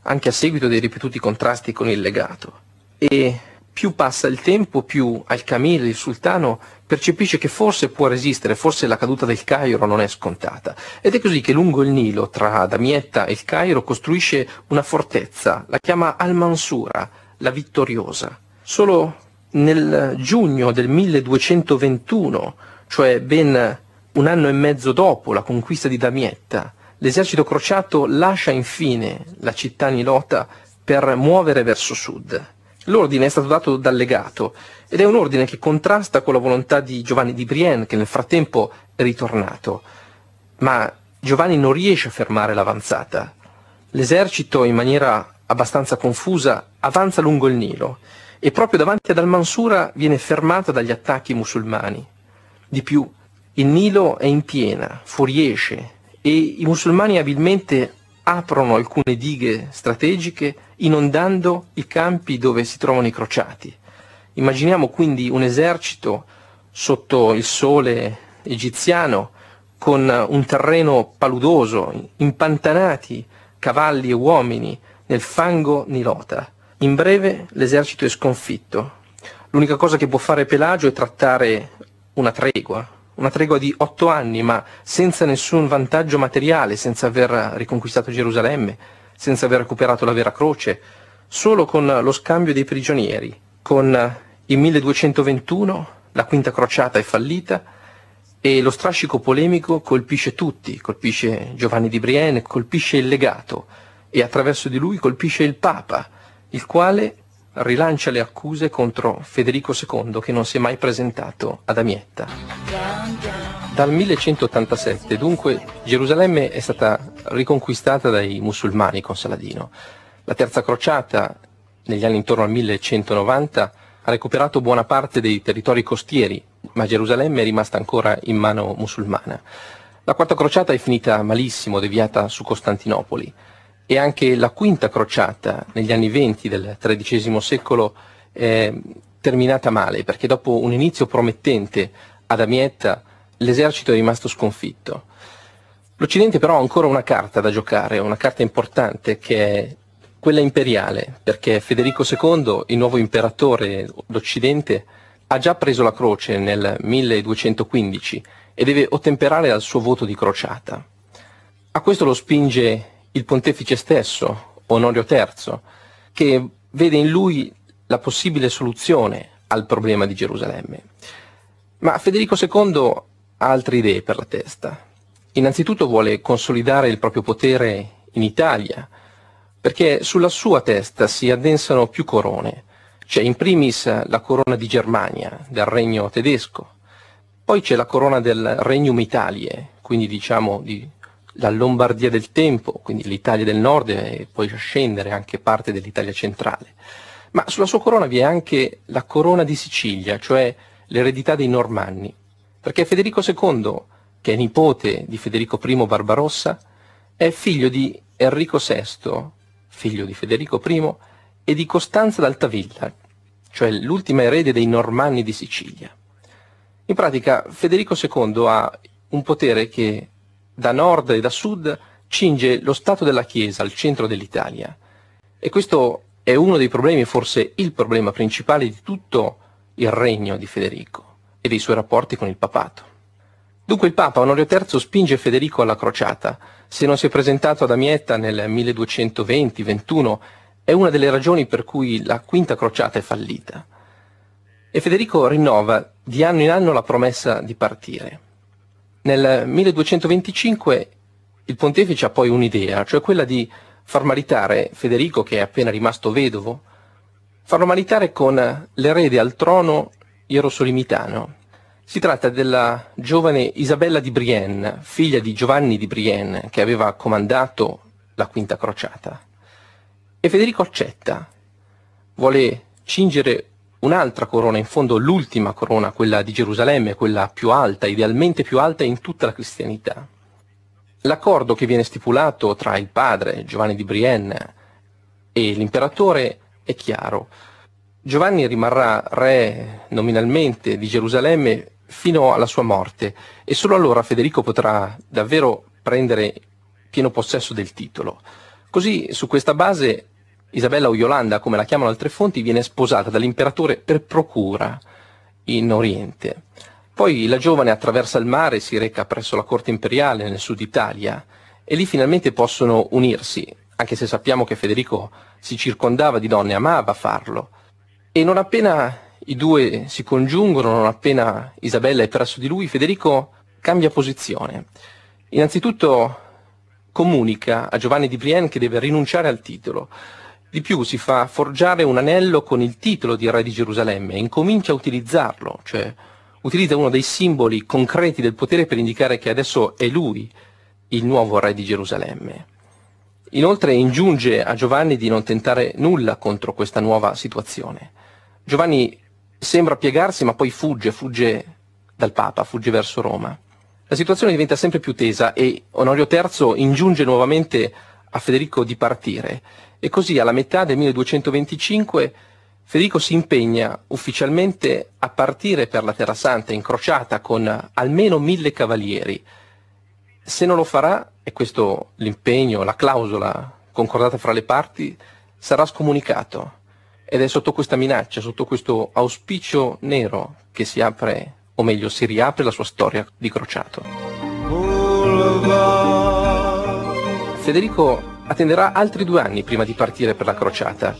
anche a seguito dei ripetuti contrasti con il legato, e più passa il tempo, più Al-Kamil, il sultano, percepisce che forse può resistere, forse la caduta del Cairo non è scontata. Ed è così che lungo il Nilo, tra Damietta e il Cairo, costruisce una fortezza, la chiama Al-Mansura, la vittoriosa. Solo nel giugno del 1221, cioè ben un anno e mezzo dopo la conquista di Damietta, l'esercito crociato lascia infine la città nilota per muovere verso sud. L'ordine è stato dato dal legato ed è un ordine che contrasta con la volontà di Giovanni di Brienne che nel frattempo è ritornato. Ma Giovanni non riesce a fermare l'avanzata. L'esercito, in maniera abbastanza confusa, avanza lungo il Nilo e proprio davanti ad Al-Mansura viene fermata dagli attacchi musulmani. Di più, il Nilo è in piena, fuoriesce e i musulmani abilmente aprono alcune dighe strategiche inondando i campi dove si trovano i crociati. Immaginiamo quindi un esercito sotto il sole egiziano con un terreno paludoso, impantanati cavalli e uomini nel fango nilota. In breve l'esercito è sconfitto. L'unica cosa che può fare Pelagio è trattare una tregua, una tregua di otto anni, ma senza nessun vantaggio materiale, senza aver riconquistato Gerusalemme, senza aver recuperato la vera croce, solo con lo scambio dei prigionieri, con il 1221 la quinta crociata è fallita e lo strascico polemico colpisce tutti, colpisce Giovanni di Brienne, colpisce il legato e attraverso di lui colpisce il Papa, il quale rilancia le accuse contro Federico II che non si è mai presentato ad Amietta. Dal 1187 dunque Gerusalemme è stata riconquistata dai musulmani con Saladino. La terza crociata, negli anni intorno al 1190, ha recuperato buona parte dei territori costieri, ma Gerusalemme è rimasta ancora in mano musulmana. La quarta crociata è finita malissimo, deviata su Costantinopoli e anche la quinta crociata negli anni venti del XIII secolo è terminata male, perché dopo un inizio promettente ad Amietta l'esercito è rimasto sconfitto. L'Occidente però ha ancora una carta da giocare, una carta importante che è quella imperiale, perché Federico II, il nuovo imperatore d'Occidente, ha già preso la croce nel 1215 e deve ottemperare al suo voto di crociata. A questo lo spinge il pontefice stesso, Onorio III, che vede in lui la possibile soluzione al problema di Gerusalemme. Ma Federico II ha altre idee per la testa. Innanzitutto vuole consolidare il proprio potere in Italia, perché sulla sua testa si addensano più corone. C'è in primis la corona di Germania, del regno tedesco, poi c'è la corona del Regnum Italie, quindi diciamo di la Lombardia del tempo, quindi l'Italia del nord e poi scendere anche parte dell'Italia centrale. Ma sulla sua corona vi è anche la corona di Sicilia, cioè l'eredità dei Normanni, perché Federico II, che è nipote di Federico I Barbarossa, è figlio di Enrico VI, figlio di Federico I, e di Costanza d'Altavilla, cioè l'ultima erede dei Normanni di Sicilia. In pratica Federico II ha un potere che da nord e da sud cinge lo Stato della Chiesa al centro dell'Italia. E questo è uno dei problemi, forse il problema principale di tutto il regno di Federico e dei suoi rapporti con il papato. Dunque il Papa Onorio III spinge Federico alla crociata. Se non si è presentato ad Amietta nel 1220-21 è una delle ragioni per cui la quinta crociata è fallita. E Federico rinnova di anno in anno la promessa di partire. Nel 1225 il pontefice ha poi un'idea, cioè quella di far maritare Federico, che è appena rimasto vedovo, farlo maritare con l'erede al trono ierosolimitano. Si tratta della giovane Isabella di Brienne, figlia di Giovanni di Brienne, che aveva comandato la Quinta Crociata. E Federico accetta, vuole cingere un'altra corona, in fondo l'ultima corona, quella di Gerusalemme, quella più alta, idealmente più alta in tutta la cristianità. L'accordo che viene stipulato tra il padre Giovanni di Brienne e l'imperatore è chiaro. Giovanni rimarrà re nominalmente di Gerusalemme fino alla sua morte e solo allora Federico potrà davvero prendere pieno possesso del titolo. Così su questa base Isabella o Yolanda, come la chiamano altre fonti, viene sposata dall'imperatore per procura in Oriente. Poi la giovane attraversa il mare e si reca presso la corte imperiale nel sud Italia e lì finalmente possono unirsi, anche se sappiamo che Federico si circondava di donne, amava farlo. E non appena i due si congiungono, non appena Isabella è presso di lui, Federico cambia posizione. Innanzitutto comunica a Giovanni di Brienne che deve rinunciare al titolo di più si fa forgiare un anello con il titolo di re di Gerusalemme e incomincia a utilizzarlo, cioè utilizza uno dei simboli concreti del potere per indicare che adesso è lui il nuovo re di Gerusalemme. Inoltre ingiunge a Giovanni di non tentare nulla contro questa nuova situazione. Giovanni sembra piegarsi ma poi fugge, fugge dal Papa, fugge verso Roma. La situazione diventa sempre più tesa e Onorio III ingiunge nuovamente a Federico di partire e così alla metà del 1225 Federico si impegna ufficialmente a partire per la Terra Santa incrociata con almeno mille cavalieri. Se non lo farà, e questo l'impegno, la clausola concordata fra le parti, sarà scomunicato. Ed è sotto questa minaccia, sotto questo auspicio nero che si apre, o meglio si riapre la sua storia di crociato. Federico attenderà altri due anni prima di partire per la crociata.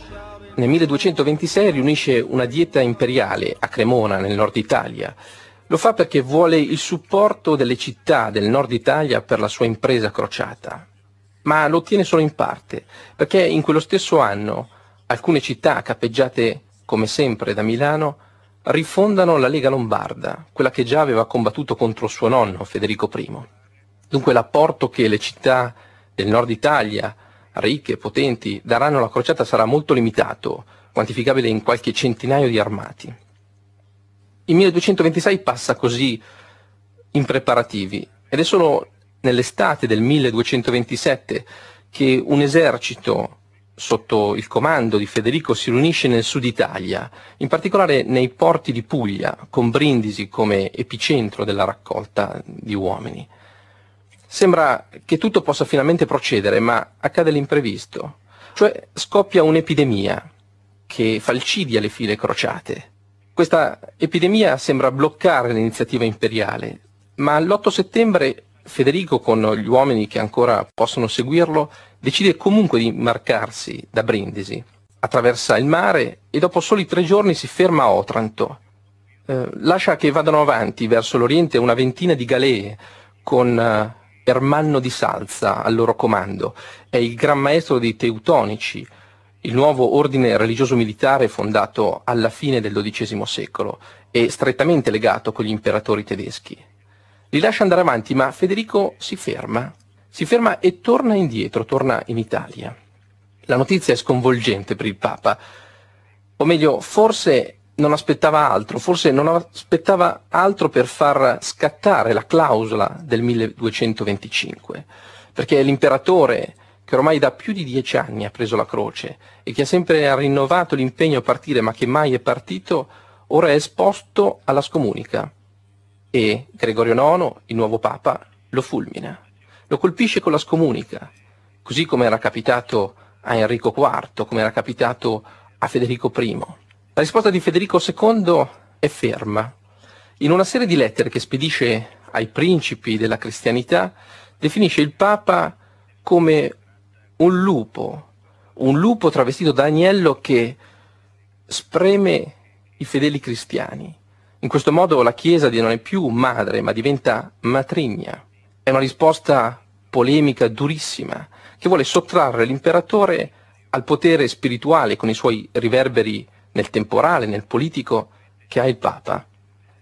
Nel 1226 riunisce una dieta imperiale a Cremona, nel nord Italia. Lo fa perché vuole il supporto delle città del nord Italia per la sua impresa crociata. Ma lo ottiene solo in parte, perché in quello stesso anno alcune città capeggiate come sempre da Milano rifondano la Lega Lombarda, quella che già aveva combattuto contro suo nonno Federico I. Dunque l'apporto che le città del nord Italia ricche, potenti, daranno la crociata sarà molto limitato, quantificabile in qualche centinaio di armati. Il 1226 passa così in preparativi ed è solo nell'estate del 1227 che un esercito sotto il comando di Federico si riunisce nel sud Italia, in particolare nei porti di Puglia, con Brindisi come epicentro della raccolta di uomini. Sembra che tutto possa finalmente procedere, ma accade l'imprevisto, cioè scoppia un'epidemia che falcidia le file crociate. Questa epidemia sembra bloccare l'iniziativa imperiale, ma l'8 settembre Federico, con gli uomini che ancora possono seguirlo, decide comunque di marcarsi da Brindisi. Attraversa il mare e dopo soli tre giorni si ferma a Otranto. Eh, lascia che vadano avanti verso l'Oriente una ventina di galee con eh, Ermanno di Salza al loro comando, è il Gran Maestro dei Teutonici, il nuovo ordine religioso militare fondato alla fine del XII secolo e strettamente legato con gli imperatori tedeschi. Li lascia andare avanti, ma Federico si ferma, si ferma e torna indietro, torna in Italia. La notizia è sconvolgente per il Papa, o meglio, forse non aspettava altro, forse non aspettava altro per far scattare la clausola del 1225, perché l'imperatore che ormai da più di dieci anni ha preso la croce e che ha sempre rinnovato l'impegno a partire ma che mai è partito, ora è esposto alla scomunica e Gregorio IX, il nuovo Papa, lo fulmina, lo colpisce con la scomunica, così come era capitato a Enrico IV, come era capitato a Federico I. La risposta di Federico II è ferma. In una serie di lettere che spedisce ai principi della cristianità, definisce il Papa come un lupo, un lupo travestito da agnello che spreme i fedeli cristiani. In questo modo la Chiesa non è più madre, ma diventa matrigna. È una risposta polemica durissima, che vuole sottrarre l'imperatore al potere spirituale con i suoi riverberi nel temporale, nel politico che ha il Papa.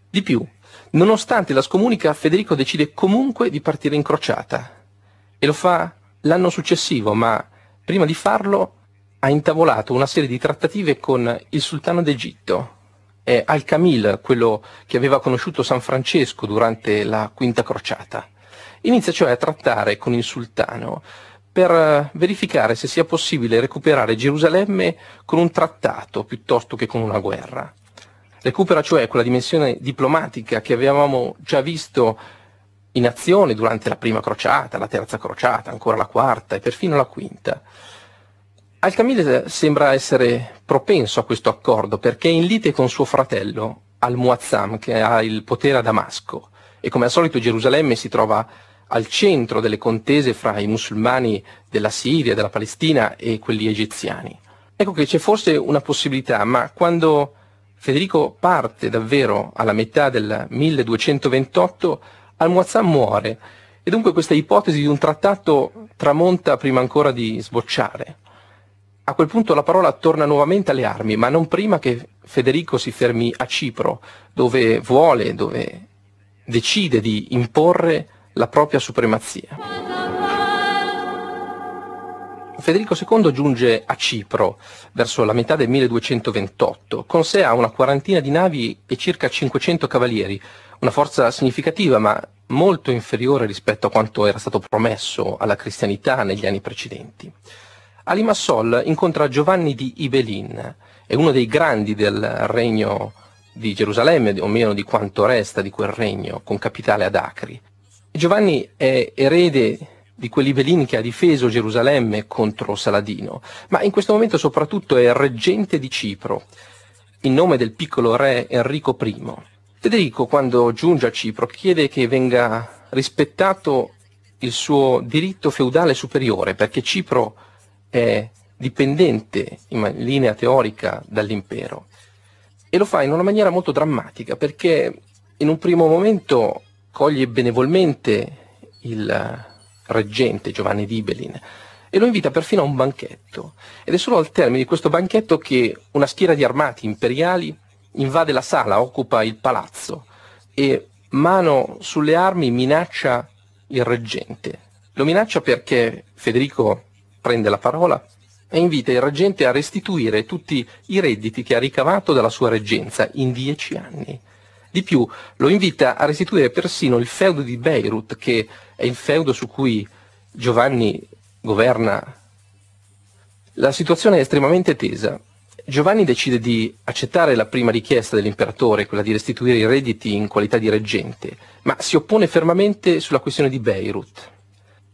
Di più, nonostante la scomunica, Federico decide comunque di partire in crociata e lo fa l'anno successivo, ma prima di farlo ha intavolato una serie di trattative con il sultano d'Egitto. È Al-Kamil, quello che aveva conosciuto San Francesco durante la Quinta Crociata. Inizia cioè a trattare con il sultano per eh, verificare se sia possibile recuperare Gerusalemme con un trattato piuttosto che con una guerra. Recupera cioè quella dimensione diplomatica che avevamo già visto in azione durante la prima crociata, la terza crociata, ancora la quarta e perfino la quinta. Al-Kamil sembra essere propenso a questo accordo perché è in lite con suo fratello Al-Muazzam che ha il potere a Damasco e come al solito Gerusalemme si trova al centro delle contese fra i musulmani della Siria, della Palestina e quelli egiziani. Ecco che c'è forse una possibilità, ma quando Federico parte davvero alla metà del 1228, Al-Muazzam muore e dunque questa ipotesi di un trattato tramonta prima ancora di sbocciare. A quel punto la parola torna nuovamente alle armi, ma non prima che Federico si fermi a Cipro, dove vuole, dove decide di imporre la propria supremazia. Federico II giunge a Cipro verso la metà del 1228. Con sé ha una quarantina di navi e circa 500 cavalieri, una forza significativa ma molto inferiore rispetto a quanto era stato promesso alla cristianità negli anni precedenti. A Limassol incontra Giovanni di Ibelin, è uno dei grandi del regno di Gerusalemme, o meno di quanto resta di quel regno, con capitale ad Acri. Giovanni è erede di quell'Ibelin che ha difeso Gerusalemme contro Saladino, ma in questo momento soprattutto è reggente di Cipro, in nome del piccolo re Enrico I. Federico, quando giunge a Cipro, chiede che venga rispettato il suo diritto feudale superiore, perché Cipro è dipendente in linea teorica dall'impero. E lo fa in una maniera molto drammatica, perché in un primo momento accoglie benevolmente il reggente Giovanni Dibelin e lo invita perfino a un banchetto. Ed è solo al termine di questo banchetto che una schiera di armati imperiali invade la sala, occupa il palazzo e mano sulle armi minaccia il reggente. Lo minaccia perché Federico prende la parola e invita il reggente a restituire tutti i redditi che ha ricavato dalla sua reggenza in dieci anni. Di più, lo invita a restituire persino il feudo di Beirut, che è il feudo su cui Giovanni governa. La situazione è estremamente tesa. Giovanni decide di accettare la prima richiesta dell'imperatore, quella di restituire i redditi in qualità di reggente, ma si oppone fermamente sulla questione di Beirut.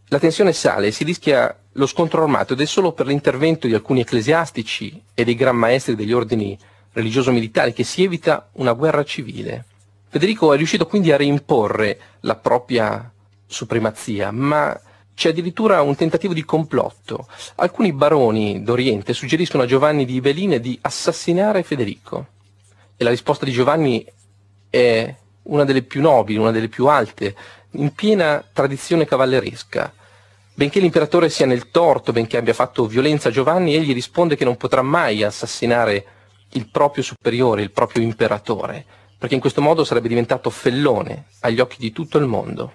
La tensione sale e si rischia lo scontro armato ed è solo per l'intervento di alcuni ecclesiastici e dei gran maestri degli ordini religioso-militari che si evita una guerra civile. Federico è riuscito quindi a reimporre la propria supremazia, ma c'è addirittura un tentativo di complotto. Alcuni baroni d'Oriente suggeriscono a Giovanni di Ibeline di assassinare Federico. E la risposta di Giovanni è una delle più nobili, una delle più alte, in piena tradizione cavalleresca. Benché l'imperatore sia nel torto, benché abbia fatto violenza a Giovanni, egli risponde che non potrà mai assassinare il proprio superiore, il proprio imperatore perché in questo modo sarebbe diventato fellone agli occhi di tutto il mondo.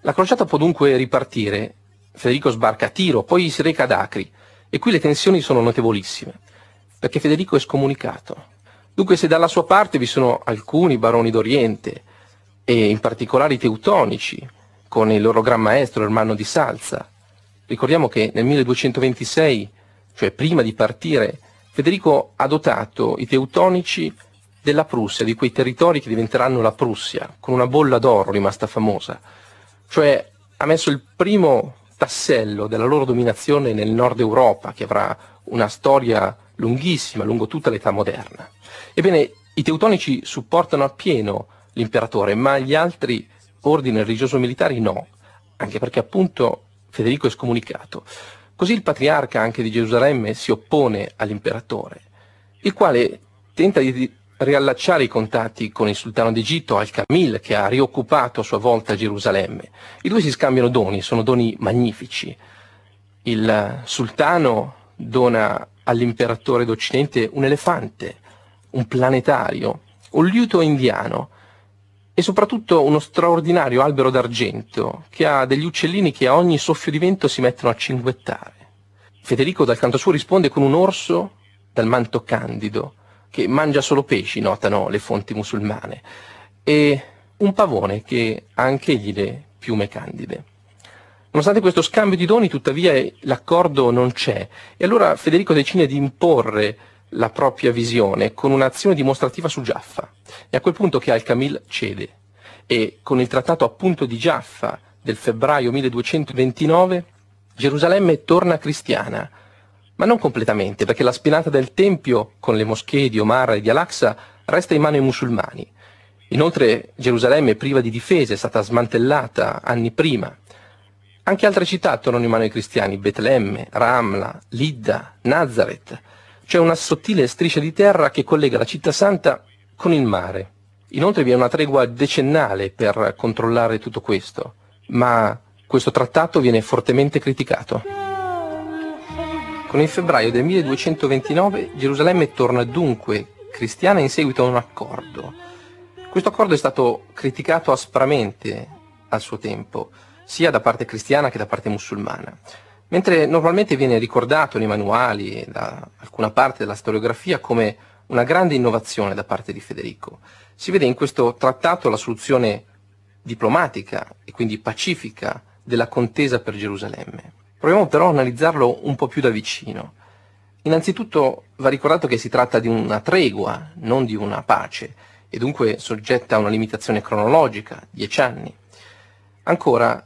La crociata può dunque ripartire. Federico sbarca a Tiro, poi si reca ad Acri, e qui le tensioni sono notevolissime, perché Federico è scomunicato. Dunque se dalla sua parte vi sono alcuni baroni d'Oriente, e in particolare i teutonici, con il loro gran maestro Ermanno di Salza, ricordiamo che nel 1226, cioè prima di partire, Federico ha dotato i teutonici della Prussia, di quei territori che diventeranno la Prussia, con una bolla d'oro rimasta famosa. Cioè ha messo il primo tassello della loro dominazione nel nord Europa, che avrà una storia lunghissima, lungo tutta l'età moderna. Ebbene, i teutonici supportano appieno l'imperatore, ma gli altri ordini religioso-militari no, anche perché appunto Federico è scomunicato. Così il patriarca anche di Gerusalemme si oppone all'imperatore, il quale tenta di riallacciare i contatti con il sultano d'Egitto Al-Kamil che ha rioccupato a sua volta Gerusalemme. I due si scambiano doni, sono doni magnifici. Il sultano dona all'imperatore d'Occidente un elefante, un planetario, un liuto indiano e soprattutto uno straordinario albero d'argento che ha degli uccellini che a ogni soffio di vento si mettono a cinguettare. Federico dal canto suo risponde con un orso dal manto candido che mangia solo pesci, notano le fonti musulmane, e un pavone che ha gli le piume candide. Nonostante questo scambio di doni, tuttavia, eh, l'accordo non c'è e allora Federico decide di imporre la propria visione con un'azione dimostrativa su Jaffa. E a quel punto che Al-Kamil cede e con il trattato appunto di Jaffa del febbraio 1229 Gerusalemme torna cristiana ma non completamente, perché la spinata del Tempio con le moschee di Omar e di Al-Aqsa resta in mano ai musulmani. Inoltre Gerusalemme priva di difese, è stata smantellata anni prima. Anche altre città tornano in mano ai cristiani, Betlemme, Ramla, Lidda, Nazareth. C'è una sottile striscia di terra che collega la città santa con il mare. Inoltre vi è una tregua decennale per controllare tutto questo, ma questo trattato viene fortemente criticato. Con ecco, il febbraio del 1229 Gerusalemme torna dunque cristiana in seguito a un accordo. Questo accordo è stato criticato aspramente al suo tempo, sia da parte cristiana che da parte musulmana. Mentre normalmente viene ricordato nei manuali e da alcuna parte della storiografia come una grande innovazione da parte di Federico, si vede in questo trattato la soluzione diplomatica e quindi pacifica della contesa per Gerusalemme. Proviamo però a analizzarlo un po' più da vicino. Innanzitutto va ricordato che si tratta di una tregua, non di una pace, e dunque soggetta a una limitazione cronologica, dieci anni. Ancora,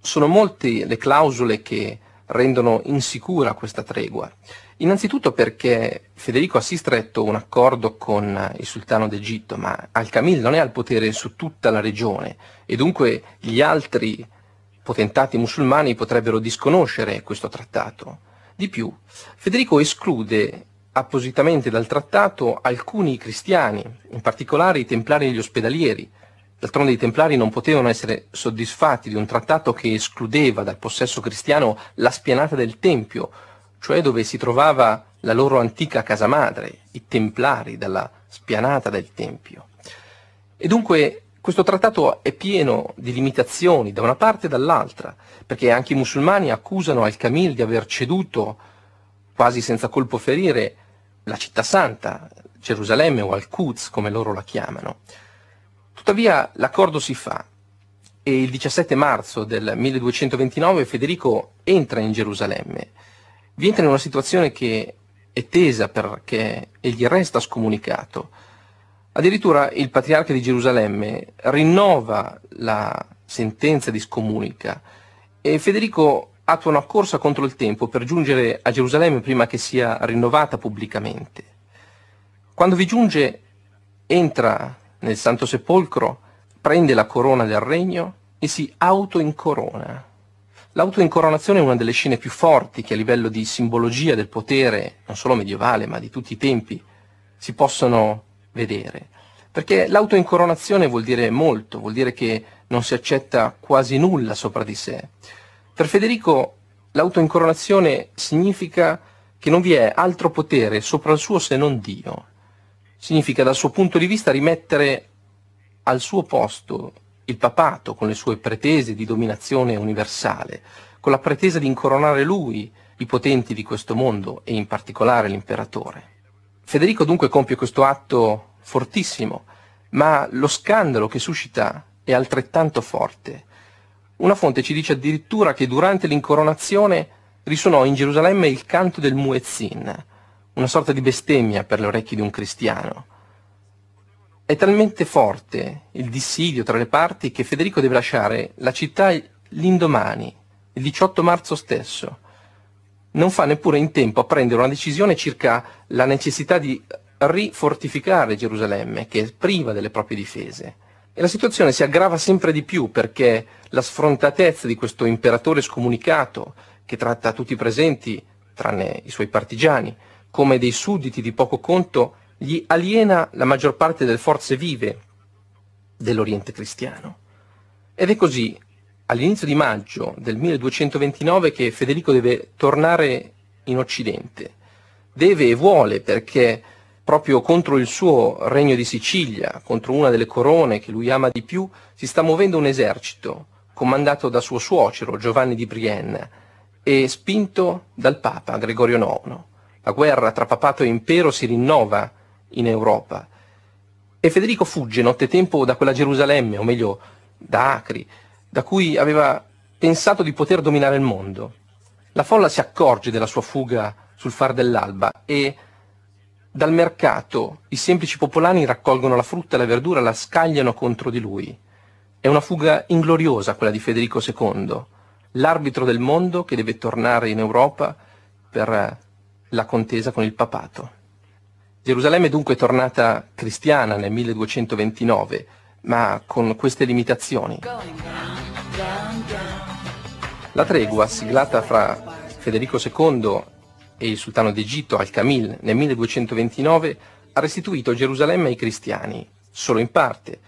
sono molte le clausole che rendono insicura questa tregua. Innanzitutto perché Federico ha sì stretto un accordo con il sultano d'Egitto, ma Al-Kamil non è al potere su tutta la regione e dunque gli altri potentati musulmani potrebbero disconoscere questo trattato. Di più, Federico esclude appositamente dal trattato alcuni cristiani, in particolare i templari e gli ospedalieri. D'altronde i templari non potevano essere soddisfatti di un trattato che escludeva dal possesso cristiano la spianata del Tempio, cioè dove si trovava la loro antica casa madre, i templari dalla spianata del Tempio. E dunque questo trattato è pieno di limitazioni da una parte e dall'altra, perché anche i musulmani accusano al-Kamil di aver ceduto, quasi senza colpo ferire, la città santa, Gerusalemme o Al-Quds, come loro la chiamano. Tuttavia l'accordo si fa e il 17 marzo del 1229 Federico entra in Gerusalemme. Vi entra in una situazione che è tesa perché egli resta scomunicato Addirittura il patriarca di Gerusalemme rinnova la sentenza di scomunica e Federico attua una corsa contro il tempo per giungere a Gerusalemme prima che sia rinnovata pubblicamente. Quando vi giunge, entra nel Santo Sepolcro, prende la corona del regno e si autoincorona. L'autoincoronazione è una delle scene più forti che a livello di simbologia del potere, non solo medievale, ma di tutti i tempi, si possono vedere. Perché l'autoincoronazione vuol dire molto, vuol dire che non si accetta quasi nulla sopra di sé. Per Federico l'autoincoronazione significa che non vi è altro potere sopra il suo se non Dio. Significa dal suo punto di vista rimettere al suo posto il papato con le sue pretese di dominazione universale, con la pretesa di incoronare lui i potenti di questo mondo e in particolare l'imperatore. Federico dunque compie questo atto fortissimo, ma lo scandalo che suscita è altrettanto forte. Una fonte ci dice addirittura che durante l'incoronazione risuonò in Gerusalemme il canto del muezzin, una sorta di bestemmia per le orecchie di un cristiano. È talmente forte il dissidio tra le parti che Federico deve lasciare la città l'indomani, il 18 marzo stesso, non fa neppure in tempo a prendere una decisione circa la necessità di rifortificare Gerusalemme, che è priva delle proprie difese. E la situazione si aggrava sempre di più perché la sfrontatezza di questo imperatore scomunicato, che tratta tutti i presenti, tranne i suoi partigiani, come dei sudditi di poco conto, gli aliena la maggior parte delle forze vive dell'Oriente cristiano. Ed è così all'inizio di maggio del 1229 che Federico deve tornare in Occidente. Deve e vuole perché proprio contro il suo regno di Sicilia, contro una delle corone che lui ama di più, si sta muovendo un esercito comandato da suo suocero Giovanni di Brienne e spinto dal Papa Gregorio IX. La guerra tra papato e impero si rinnova in Europa e Federico fugge nottetempo da quella Gerusalemme, o meglio da Acri, da cui aveva pensato di poter dominare il mondo. La folla si accorge della sua fuga sul far dell'alba e dal mercato i semplici popolani raccolgono la frutta e la verdura e la scagliano contro di lui. È una fuga ingloriosa quella di Federico II, l'arbitro del mondo che deve tornare in Europa per eh, la contesa con il papato. Gerusalemme è dunque tornata cristiana nel 1229, ma con queste limitazioni. La tregua, siglata fra Federico II e il sultano d'Egitto Al-Kamil nel 1229, ha restituito Gerusalemme ai cristiani, solo in parte,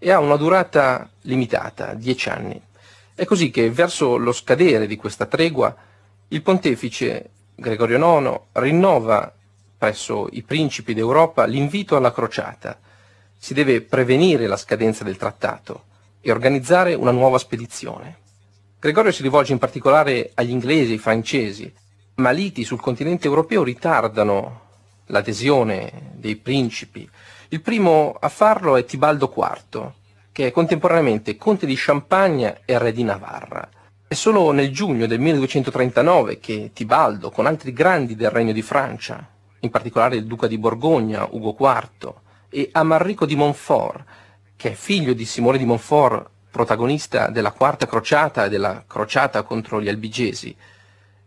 e ha una durata limitata, dieci anni. È così che verso lo scadere di questa tregua il pontefice Gregorio IX rinnova presso i principi d'Europa l'invito alla crociata. Si deve prevenire la scadenza del trattato e organizzare una nuova spedizione. Gregorio si rivolge in particolare agli inglesi e ai francesi, ma liti sul continente europeo ritardano l'adesione dei principi. Il primo a farlo è Tibaldo IV, che è contemporaneamente conte di Champagne e re di Navarra. È solo nel giugno del 1239 che Tibaldo, con altri grandi del Regno di Francia, in particolare il duca di Borgogna, Ugo IV, e Amarrico di Montfort, che è figlio di Simone di Montfort, protagonista della quarta crociata e della crociata contro gli albigesi,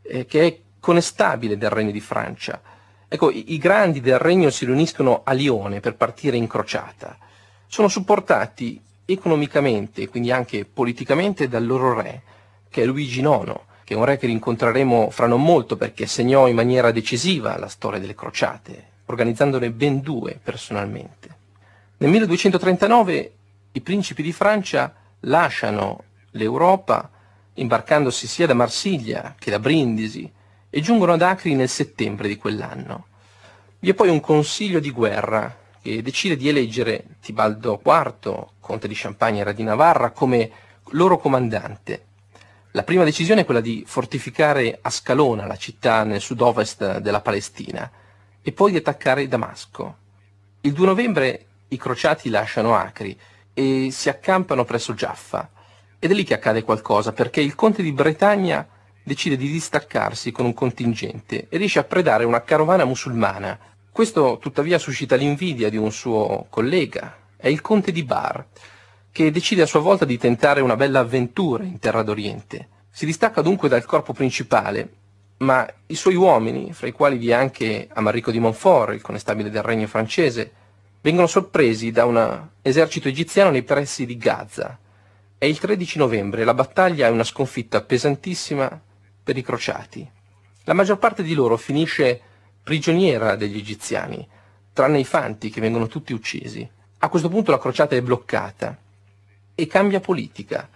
eh, che è conestabile del Regno di Francia. Ecco, i, i grandi del Regno si riuniscono a Lione per partire in crociata. Sono supportati economicamente, e quindi anche politicamente, dal loro re, che è Luigi IX, che è un re che rincontreremo fra non molto perché segnò in maniera decisiva la storia delle crociate, organizzandone ben due personalmente. Nel 1239 i principi di Francia lasciano l'Europa imbarcandosi sia da Marsiglia che da Brindisi e giungono ad Acri nel settembre di quell'anno. Vi è poi un consiglio di guerra che decide di eleggere Tibaldo IV, conte di Champagne e re di Navarra, come loro comandante. La prima decisione è quella di fortificare Ascalona, la città nel sud-ovest della Palestina, e poi di attaccare Damasco. Il 2 novembre i crociati lasciano Acri e si accampano presso Jaffa. Ed è lì che accade qualcosa, perché il conte di Bretagna decide di distaccarsi con un contingente e riesce a predare una carovana musulmana. Questo tuttavia suscita l'invidia di un suo collega, è il conte di Bar, che decide a sua volta di tentare una bella avventura in terra d'Oriente. Si distacca dunque dal corpo principale, ma i suoi uomini, fra i quali vi è anche Amarico di Montfort, il conestabile del regno francese, vengono sorpresi da un esercito egiziano nei pressi di Gaza. È il 13 novembre, la battaglia è una sconfitta pesantissima per i crociati. La maggior parte di loro finisce prigioniera degli egiziani, tranne i fanti che vengono tutti uccisi. A questo punto la crociata è bloccata e cambia politica.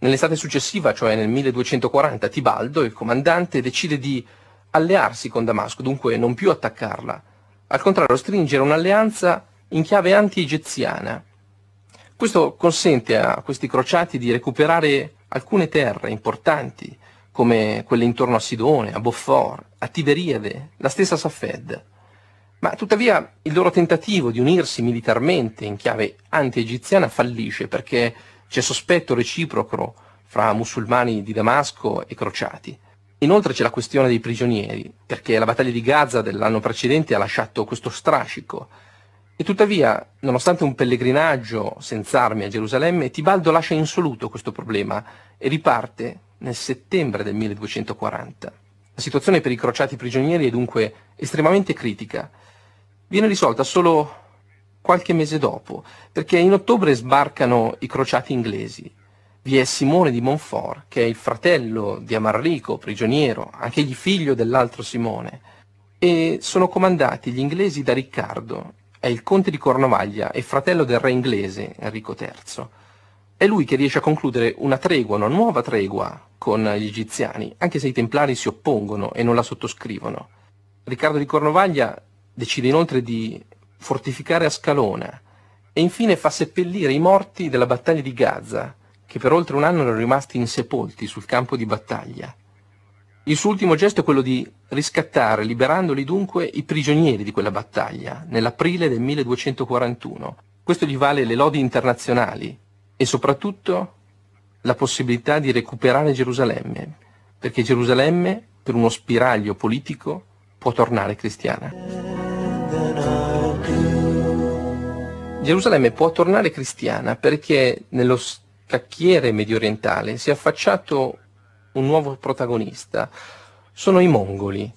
Nell'estate successiva, cioè nel 1240, Tibaldo, il comandante, decide di allearsi con Damasco, dunque non più attaccarla, al contrario stringere un'alleanza in chiave anti-egiziana. Questo consente a questi crociati di recuperare alcune terre importanti, come quelle intorno a Sidone, a Beaufort, a Tiberiade, la stessa Safed. Ma tuttavia il loro tentativo di unirsi militarmente in chiave anti-egiziana fallisce perché c'è sospetto reciproco fra musulmani di Damasco e crociati. Inoltre c'è la questione dei prigionieri, perché la battaglia di Gaza dell'anno precedente ha lasciato questo strascico e tuttavia, nonostante un pellegrinaggio senza armi a Gerusalemme, Tibaldo lascia insoluto questo problema e riparte nel settembre del 1240. La situazione per i crociati prigionieri è dunque estremamente critica. Viene risolta solo qualche mese dopo, perché in ottobre sbarcano i crociati inglesi. Vi è Simone di Montfort, che è il fratello di Amarrico, prigioniero, anche anch'egli figlio dell'altro Simone, e sono comandati gli inglesi da Riccardo, è il conte di Cornovaglia e fratello del re inglese Enrico III. È lui che riesce a concludere una tregua, una nuova tregua con gli egiziani, anche se i templari si oppongono e non la sottoscrivono. Riccardo di Cornovaglia decide inoltre di fortificare Ascalona e infine fa seppellire i morti della battaglia di Gaza, che per oltre un anno erano rimasti insepolti sul campo di battaglia. Il suo ultimo gesto è quello di riscattare, liberandoli dunque, i prigionieri di quella battaglia, nell'aprile del 1241. Questo gli vale le lodi internazionali e soprattutto la possibilità di recuperare Gerusalemme, perché Gerusalemme, per uno spiraglio politico, può tornare cristiana. Gerusalemme può tornare cristiana perché nello scacchiere medio orientale si è affacciato un nuovo protagonista. Sono i mongoli,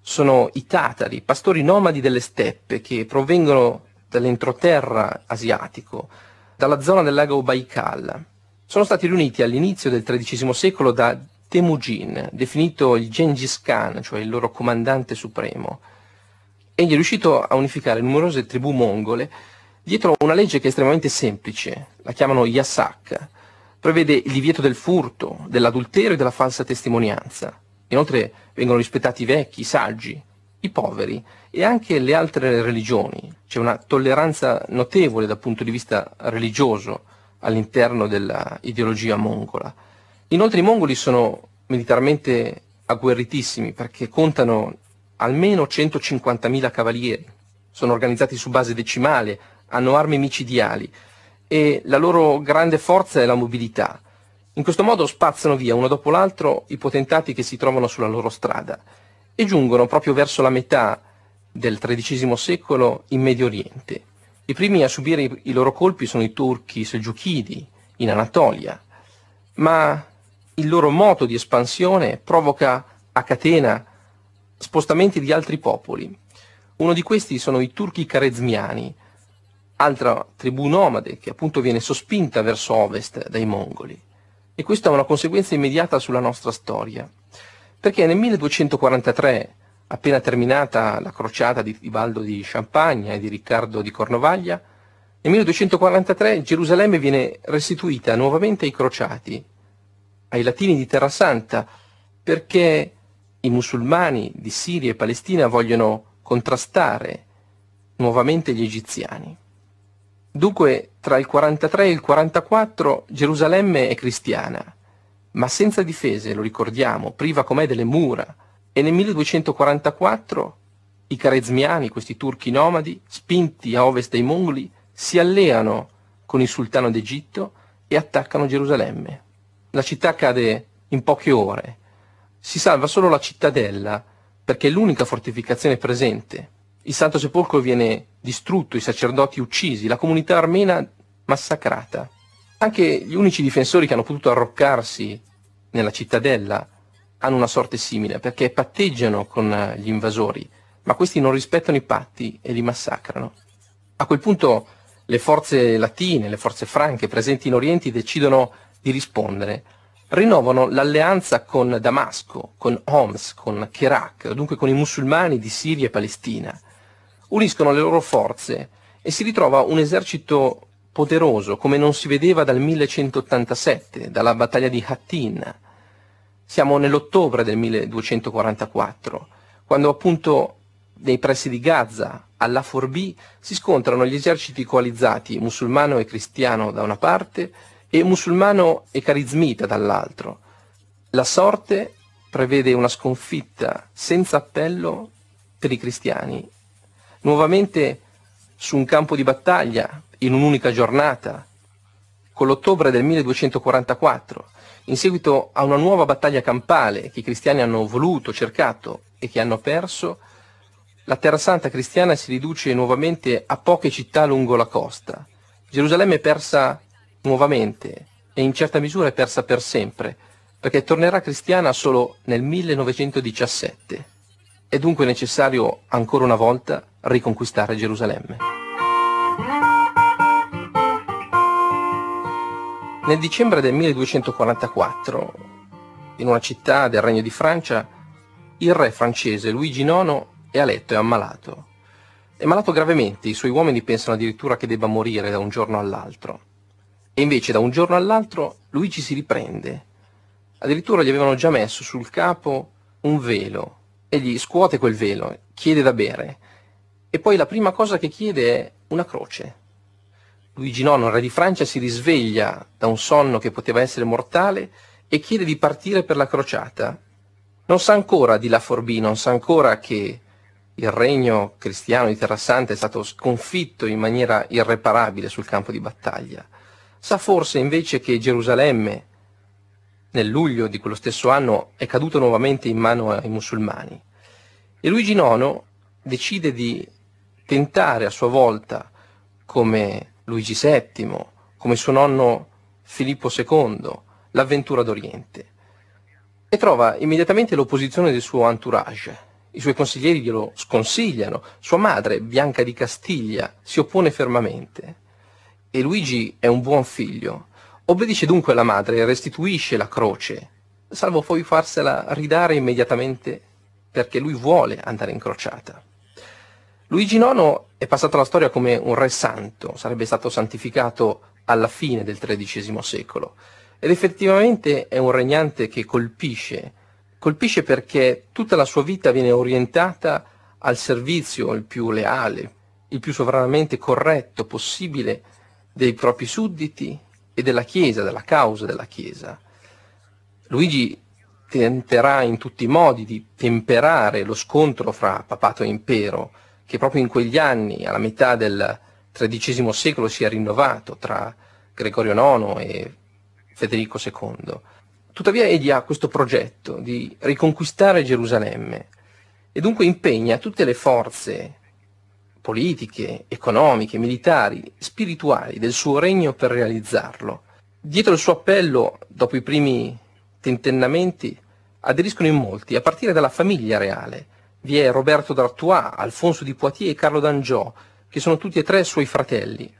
sono i tatari, pastori nomadi delle steppe che provengono dall'entroterra asiatico, dalla zona del lago Baikal. Sono stati riuniti all'inizio del XIII secolo da Temujin, definito il Genghis Khan, cioè il loro comandante supremo. Egli è riuscito a unificare numerose tribù mongole dietro una legge che è estremamente semplice, la chiamano Yasak, prevede il divieto del furto, dell'adulterio e della falsa testimonianza. Inoltre vengono rispettati i vecchi, i saggi, i poveri e anche le altre religioni. C'è una tolleranza notevole dal punto di vista religioso all'interno dell'ideologia mongola. Inoltre i mongoli sono militarmente agguerritissimi perché contano almeno 150.000 cavalieri, sono organizzati su base decimale, hanno armi micidiali, e la loro grande forza è la mobilità. In questo modo spazzano via uno dopo l'altro i potentati che si trovano sulla loro strada e giungono proprio verso la metà del XIII secolo in Medio Oriente. I primi a subire i loro colpi sono i turchi selgiuchidi in Anatolia, ma il loro moto di espansione provoca a catena spostamenti di altri popoli. Uno di questi sono i turchi carezmiani, altra tribù nomade che appunto viene sospinta verso ovest dai mongoli. E questo ha una conseguenza immediata sulla nostra storia, perché nel 1243, appena terminata la crociata di Ibaldo di Champagna e di Riccardo di Cornovaglia, nel 1243 Gerusalemme viene restituita nuovamente ai crociati, ai latini di Terra Santa, perché i musulmani di Siria e Palestina vogliono contrastare nuovamente gli egiziani. Dunque, tra il 43 e il 44 Gerusalemme è cristiana, ma senza difese, lo ricordiamo, priva com'è delle mura, e nel 1244 i carezmiani, questi turchi nomadi, spinti a ovest dai mongoli, si alleano con il sultano d'Egitto e attaccano Gerusalemme. La città cade in poche ore, si salva solo la cittadella, perché è l'unica fortificazione presente il Santo Sepolcro viene distrutto, i sacerdoti uccisi, la comunità armena massacrata. Anche gli unici difensori che hanno potuto arroccarsi nella cittadella hanno una sorte simile, perché patteggiano con eh, gli invasori, ma questi non rispettano i patti e li massacrano. A quel punto le forze latine, le forze franche presenti in Oriente decidono di rispondere. Rinnovano l'alleanza con Damasco, con Homs, con Kerak, dunque con i musulmani di Siria e Palestina uniscono le loro forze e si ritrova un esercito poderoso come non si vedeva dal 1187, dalla battaglia di Hattin. Siamo nell'ottobre del 1244, quando appunto nei pressi di Gaza, alla Forbì, si scontrano gli eserciti coalizzati, musulmano e cristiano da una parte e musulmano e carizmita dall'altro. La sorte prevede una sconfitta senza appello per i cristiani nuovamente su un campo di battaglia in un'unica giornata, con l'ottobre del 1244, in seguito a una nuova battaglia campale che i cristiani hanno voluto, cercato e che hanno perso, la Terra Santa cristiana si riduce nuovamente a poche città lungo la costa. Gerusalemme è persa nuovamente e in certa misura è persa per sempre, perché tornerà cristiana solo nel 1917. È dunque necessario ancora una volta riconquistare Gerusalemme. Nel dicembre del 1244, in una città del Regno di Francia, il re francese Luigi IX è a letto e ammalato. È malato gravemente, i suoi uomini pensano addirittura che debba morire da un giorno all'altro. E invece da un giorno all'altro Luigi si riprende. Addirittura gli avevano già messo sul capo un velo Egli scuote quel velo, chiede da bere e poi la prima cosa che chiede è una croce. Luigi IX, re di Francia, si risveglia da un sonno che poteva essere mortale e chiede di partire per la crociata. Non sa ancora di La Forbì, non sa ancora che il regno cristiano di Terrassante è stato sconfitto in maniera irreparabile sul campo di battaglia. Sa forse invece che Gerusalemme, nel luglio di quello stesso anno è caduto nuovamente in mano ai musulmani. E Luigi IX decide di tentare a sua volta, come Luigi VII, come suo nonno Filippo II, l'avventura d'Oriente. E trova immediatamente l'opposizione del suo entourage. I suoi consiglieri glielo sconsigliano, sua madre, Bianca di Castiglia, si oppone fermamente. E Luigi è un buon figlio Obbedisce dunque alla madre e restituisce la croce, salvo poi farsela ridare immediatamente perché lui vuole andare in crociata. Luigi IX è passato alla storia come un re santo, sarebbe stato santificato alla fine del XIII secolo ed effettivamente è un regnante che colpisce, colpisce perché tutta la sua vita viene orientata al servizio il più leale, il più sovranamente corretto possibile dei propri sudditi, e della Chiesa, della causa della Chiesa. Luigi tenterà in tutti i modi di temperare lo scontro fra papato e impero, che proprio in quegli anni, alla metà del XIII secolo, si è rinnovato tra Gregorio IX e Federico II. Tuttavia egli ha questo progetto di riconquistare Gerusalemme e dunque impegna tutte le forze politiche, economiche, militari, spirituali del suo regno per realizzarlo. Dietro il suo appello, dopo i primi tentennamenti, aderiscono in molti, a partire dalla famiglia reale. Vi è Roberto d'Artois, Alfonso di Poitiers e Carlo d'Angiò, che sono tutti e tre suoi fratelli.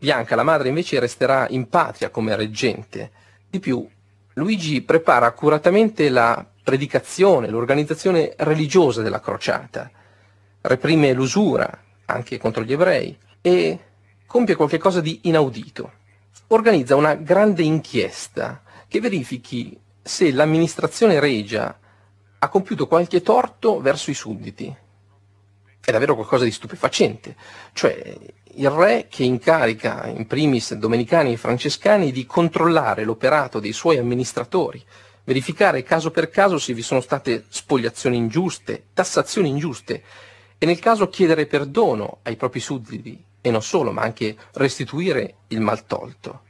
Bianca, la madre, invece resterà in patria come reggente. Di più, Luigi prepara accuratamente la predicazione, l'organizzazione religiosa della crociata reprime l'usura anche contro gli ebrei e compie qualcosa di inaudito. Organizza una grande inchiesta che verifichi se l'amministrazione regia ha compiuto qualche torto verso i sudditi. È davvero qualcosa di stupefacente, cioè il re che incarica in primis domenicani e francescani di controllare l'operato dei suoi amministratori, verificare caso per caso se vi sono state spogliazioni ingiuste, tassazioni ingiuste e nel caso chiedere perdono ai propri sudditi e non solo, ma anche restituire il mal tolto.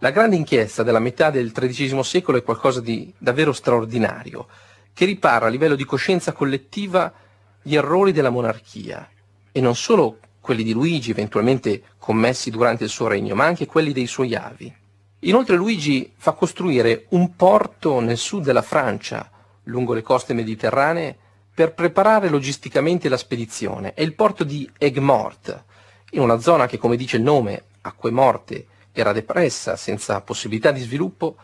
La grande inchiesta della metà del XIII secolo è qualcosa di davvero straordinario, che ripara a livello di coscienza collettiva gli errori della monarchia, e non solo quelli di Luigi eventualmente commessi durante il suo regno, ma anche quelli dei suoi avi. Inoltre Luigi fa costruire un porto nel sud della Francia, lungo le coste mediterranee, per preparare logisticamente la spedizione è il porto di Aigues-Mortes, in una zona che, come dice il nome, acque morte, era depressa, senza possibilità di sviluppo,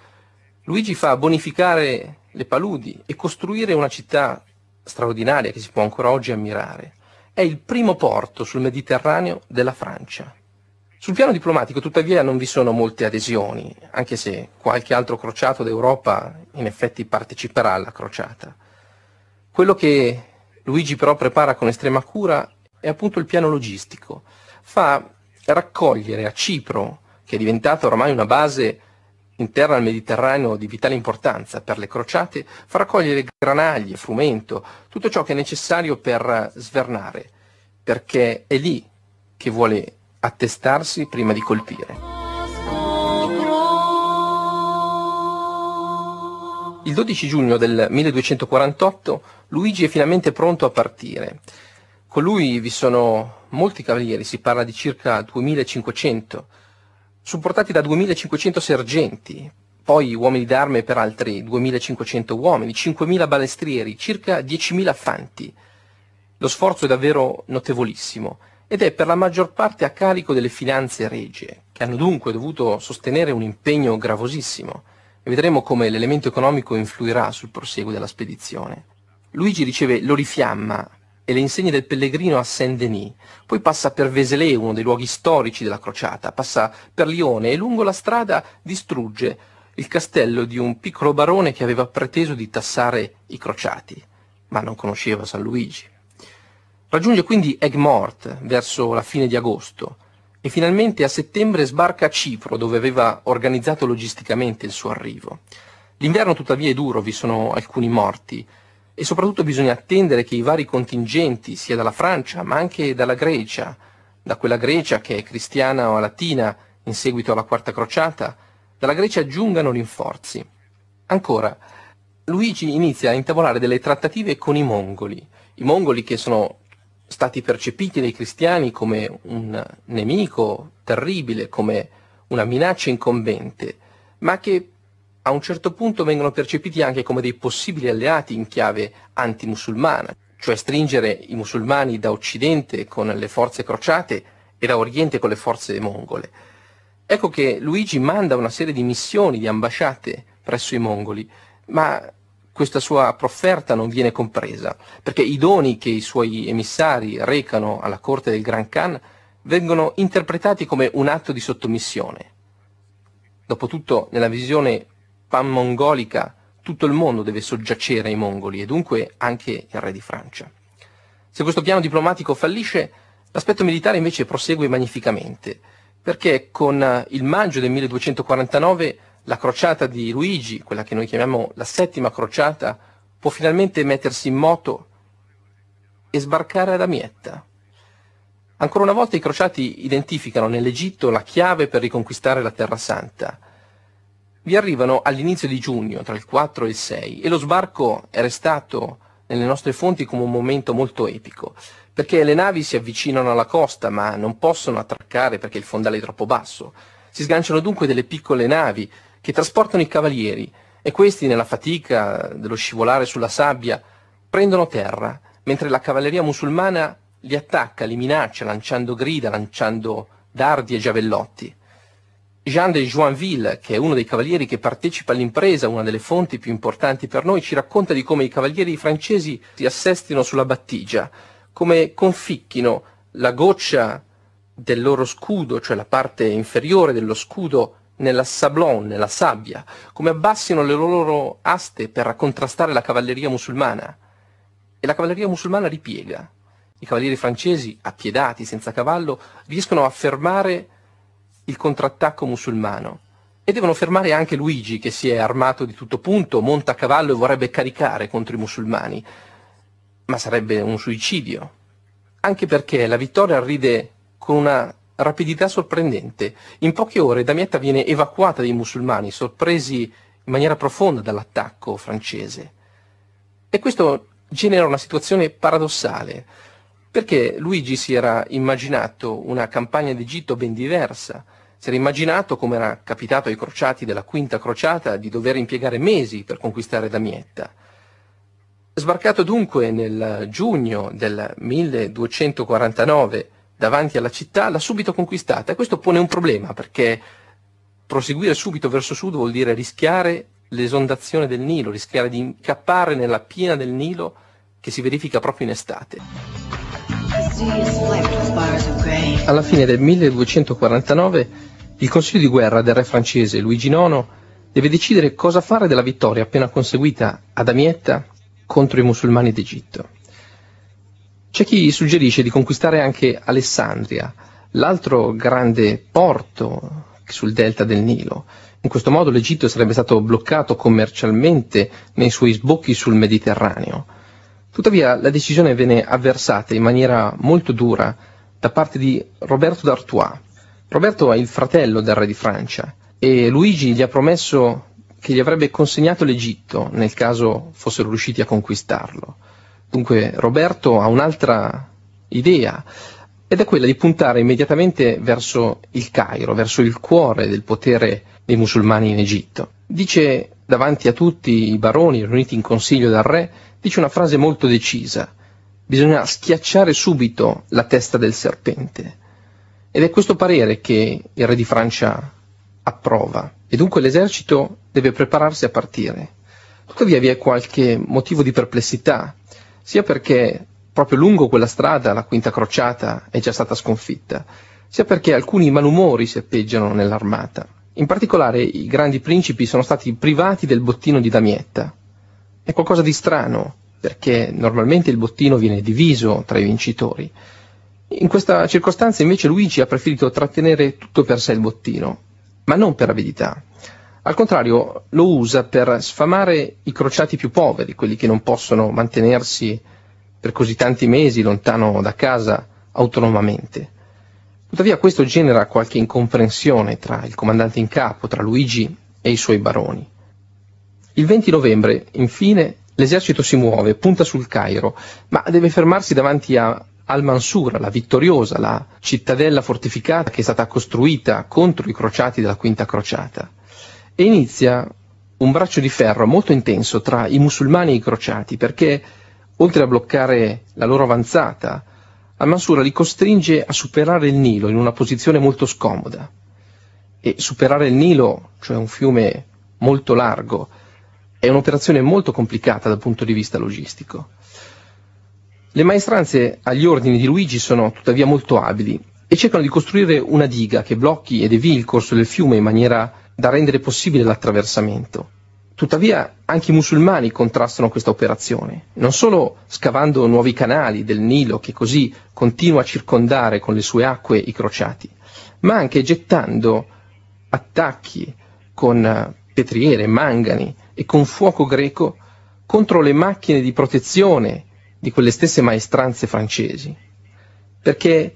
Luigi fa bonificare le paludi e costruire una città straordinaria che si può ancora oggi ammirare. È il primo porto sul Mediterraneo della Francia. Sul piano diplomatico tuttavia non vi sono molte adesioni, anche se qualche altro crociato d'Europa in effetti parteciperà alla crociata. Quello che Luigi però prepara con estrema cura è appunto il piano logistico. Fa raccogliere a Cipro, che è diventata ormai una base interna al Mediterraneo di vitale importanza per le crociate, fa raccogliere granaglie, frumento, tutto ciò che è necessario per svernare, perché è lì che vuole attestarsi prima di colpire. Il 12 giugno del 1248 Luigi è finalmente pronto a partire. Con lui vi sono molti cavalieri, si parla di circa 2500, supportati da 2500 sergenti, poi uomini d'arme per altri 2500 uomini, 5000 balestrieri, circa 10.000 fanti. Lo sforzo è davvero notevolissimo ed è per la maggior parte a carico delle finanze regie, che hanno dunque dovuto sostenere un impegno gravosissimo e vedremo come l'elemento economico influirà sul prosieguo della spedizione. Luigi riceve l'Orifiamma e le insegne del pellegrino a Saint-Denis, poi passa per Veselé, uno dei luoghi storici della crociata, passa per Lione e lungo la strada distrugge il castello di un piccolo barone che aveva preteso di tassare i crociati, ma non conosceva San Luigi. Raggiunge quindi Aigues-Mortes verso la fine di agosto e finalmente a settembre sbarca a Cipro dove aveva organizzato logisticamente il suo arrivo. L'inverno tuttavia è duro, vi sono alcuni morti, e soprattutto bisogna attendere che i vari contingenti, sia dalla Francia ma anche dalla Grecia, da quella Grecia che è cristiana o latina in seguito alla Quarta Crociata, dalla Grecia giungano rinforzi. Ancora, Luigi inizia a intavolare delle trattative con i mongoli, i mongoli che sono stati percepiti dai cristiani come un nemico terribile, come una minaccia incombente, ma che a un certo punto vengono percepiti anche come dei possibili alleati in chiave antimusulmana, cioè stringere i musulmani da Occidente con le forze crociate e da Oriente con le forze mongole. Ecco che Luigi manda una serie di missioni, di ambasciate presso i mongoli, ma questa sua profferta non viene compresa, perché i doni che i suoi emissari recano alla corte del Gran Khan vengono interpretati come un atto di sottomissione. Dopotutto, nella visione pan-mongolica tutto il mondo deve soggiacere ai mongoli e dunque anche il re di Francia. Se questo piano diplomatico fallisce, l'aspetto militare invece prosegue magnificamente, perché con il maggio del 1249 la crociata di Luigi, quella che noi chiamiamo la settima crociata, può finalmente mettersi in moto e sbarcare ad Amietta. Ancora una volta i crociati identificano nell'Egitto la chiave per riconquistare la Terra Santa, vi arrivano all'inizio di giugno, tra il 4 e il 6, e lo sbarco è restato nelle nostre fonti come un momento molto epico, perché le navi si avvicinano alla costa ma non possono attraccare perché il fondale è troppo basso. Si sganciano dunque delle piccole navi che trasportano i cavalieri e questi nella fatica dello scivolare sulla sabbia prendono terra, mentre la cavalleria musulmana li attacca, li minaccia lanciando grida, lanciando dardi e giavellotti. Jean de Joinville, che è uno dei cavalieri che partecipa all'impresa, una delle fonti più importanti per noi, ci racconta di come i cavalieri francesi si assestino sulla battigia, come conficchino la goccia del loro scudo, cioè la parte inferiore dello scudo, nella sablon, nella sabbia, come abbassino le loro aste per contrastare la cavalleria musulmana. E la cavalleria musulmana ripiega. I cavalieri francesi, appiedati, senza cavallo, riescono a fermare il contrattacco musulmano e devono fermare anche Luigi che si è armato di tutto punto, monta a cavallo e vorrebbe caricare contro i musulmani. Ma sarebbe un suicidio, anche perché la vittoria arride con una rapidità sorprendente. In poche ore Damietta viene evacuata dai musulmani, sorpresi in maniera profonda dall'attacco francese. E questo genera una situazione paradossale, perché Luigi si era immaginato una campagna d'Egitto ben diversa, si era immaginato, come era capitato ai crociati della Quinta Crociata, di dover impiegare mesi per conquistare Damietta. Sbarcato dunque nel giugno del 1249 davanti alla città, l'ha subito conquistata e questo pone un problema perché proseguire subito verso sud vuol dire rischiare l'esondazione del Nilo, rischiare di incappare nella piena del Nilo che si verifica proprio in estate. Alla fine del 1249 il consiglio di guerra del re francese Luigi IX deve decidere cosa fare della vittoria appena conseguita ad Amietta contro i musulmani d'Egitto. C'è chi suggerisce di conquistare anche Alessandria, l'altro grande porto sul delta del Nilo. In questo modo l'Egitto sarebbe stato bloccato commercialmente nei suoi sbocchi sul Mediterraneo. Tuttavia la decisione venne avversata in maniera molto dura da parte di Roberto d'Artois. Roberto è il fratello del re di Francia e Luigi gli ha promesso che gli avrebbe consegnato l'Egitto nel caso fossero riusciti a conquistarlo. Dunque Roberto ha un'altra idea ed è quella di puntare immediatamente verso il Cairo, verso il cuore del potere dei musulmani in Egitto. Dice davanti a tutti i baroni riuniti in consiglio dal re dice una frase molto decisa, bisogna schiacciare subito la testa del serpente. Ed è questo parere che il re di Francia approva e dunque l'esercito deve prepararsi a partire. Tuttavia vi è qualche motivo di perplessità, sia perché proprio lungo quella strada la quinta crociata è già stata sconfitta, sia perché alcuni malumori si serpeggiano nell'armata. In particolare i grandi principi sono stati privati del bottino di Damietta, è qualcosa di strano, perché normalmente il bottino viene diviso tra i vincitori. In questa circostanza invece Luigi ha preferito trattenere tutto per sé il bottino, ma non per avidità. Al contrario, lo usa per sfamare i crociati più poveri, quelli che non possono mantenersi per così tanti mesi lontano da casa autonomamente. Tuttavia questo genera qualche incomprensione tra il comandante in capo, tra Luigi e i suoi baroni. Il 20 novembre, infine, l'esercito si muove, punta sul Cairo, ma deve fermarsi davanti a al-Mansura, la vittoriosa, la cittadella fortificata che è stata costruita contro i crociati della Quinta Crociata. E inizia un braccio di ferro molto intenso tra i musulmani e i crociati, perché oltre a bloccare la loro avanzata, al-Mansura li costringe a superare il Nilo in una posizione molto scomoda. E superare il Nilo, cioè un fiume molto largo, è un'operazione molto complicata dal punto di vista logistico. Le maestranze agli ordini di Luigi sono tuttavia molto abili e cercano di costruire una diga che blocchi ed evii il corso del fiume in maniera da rendere possibile l'attraversamento. Tuttavia anche i musulmani contrastano questa operazione, non solo scavando nuovi canali del Nilo che così continua a circondare con le sue acque i crociati, ma anche gettando attacchi con eh, petriere, mangani, e con fuoco greco contro le macchine di protezione di quelle stesse maestranze francesi. Perché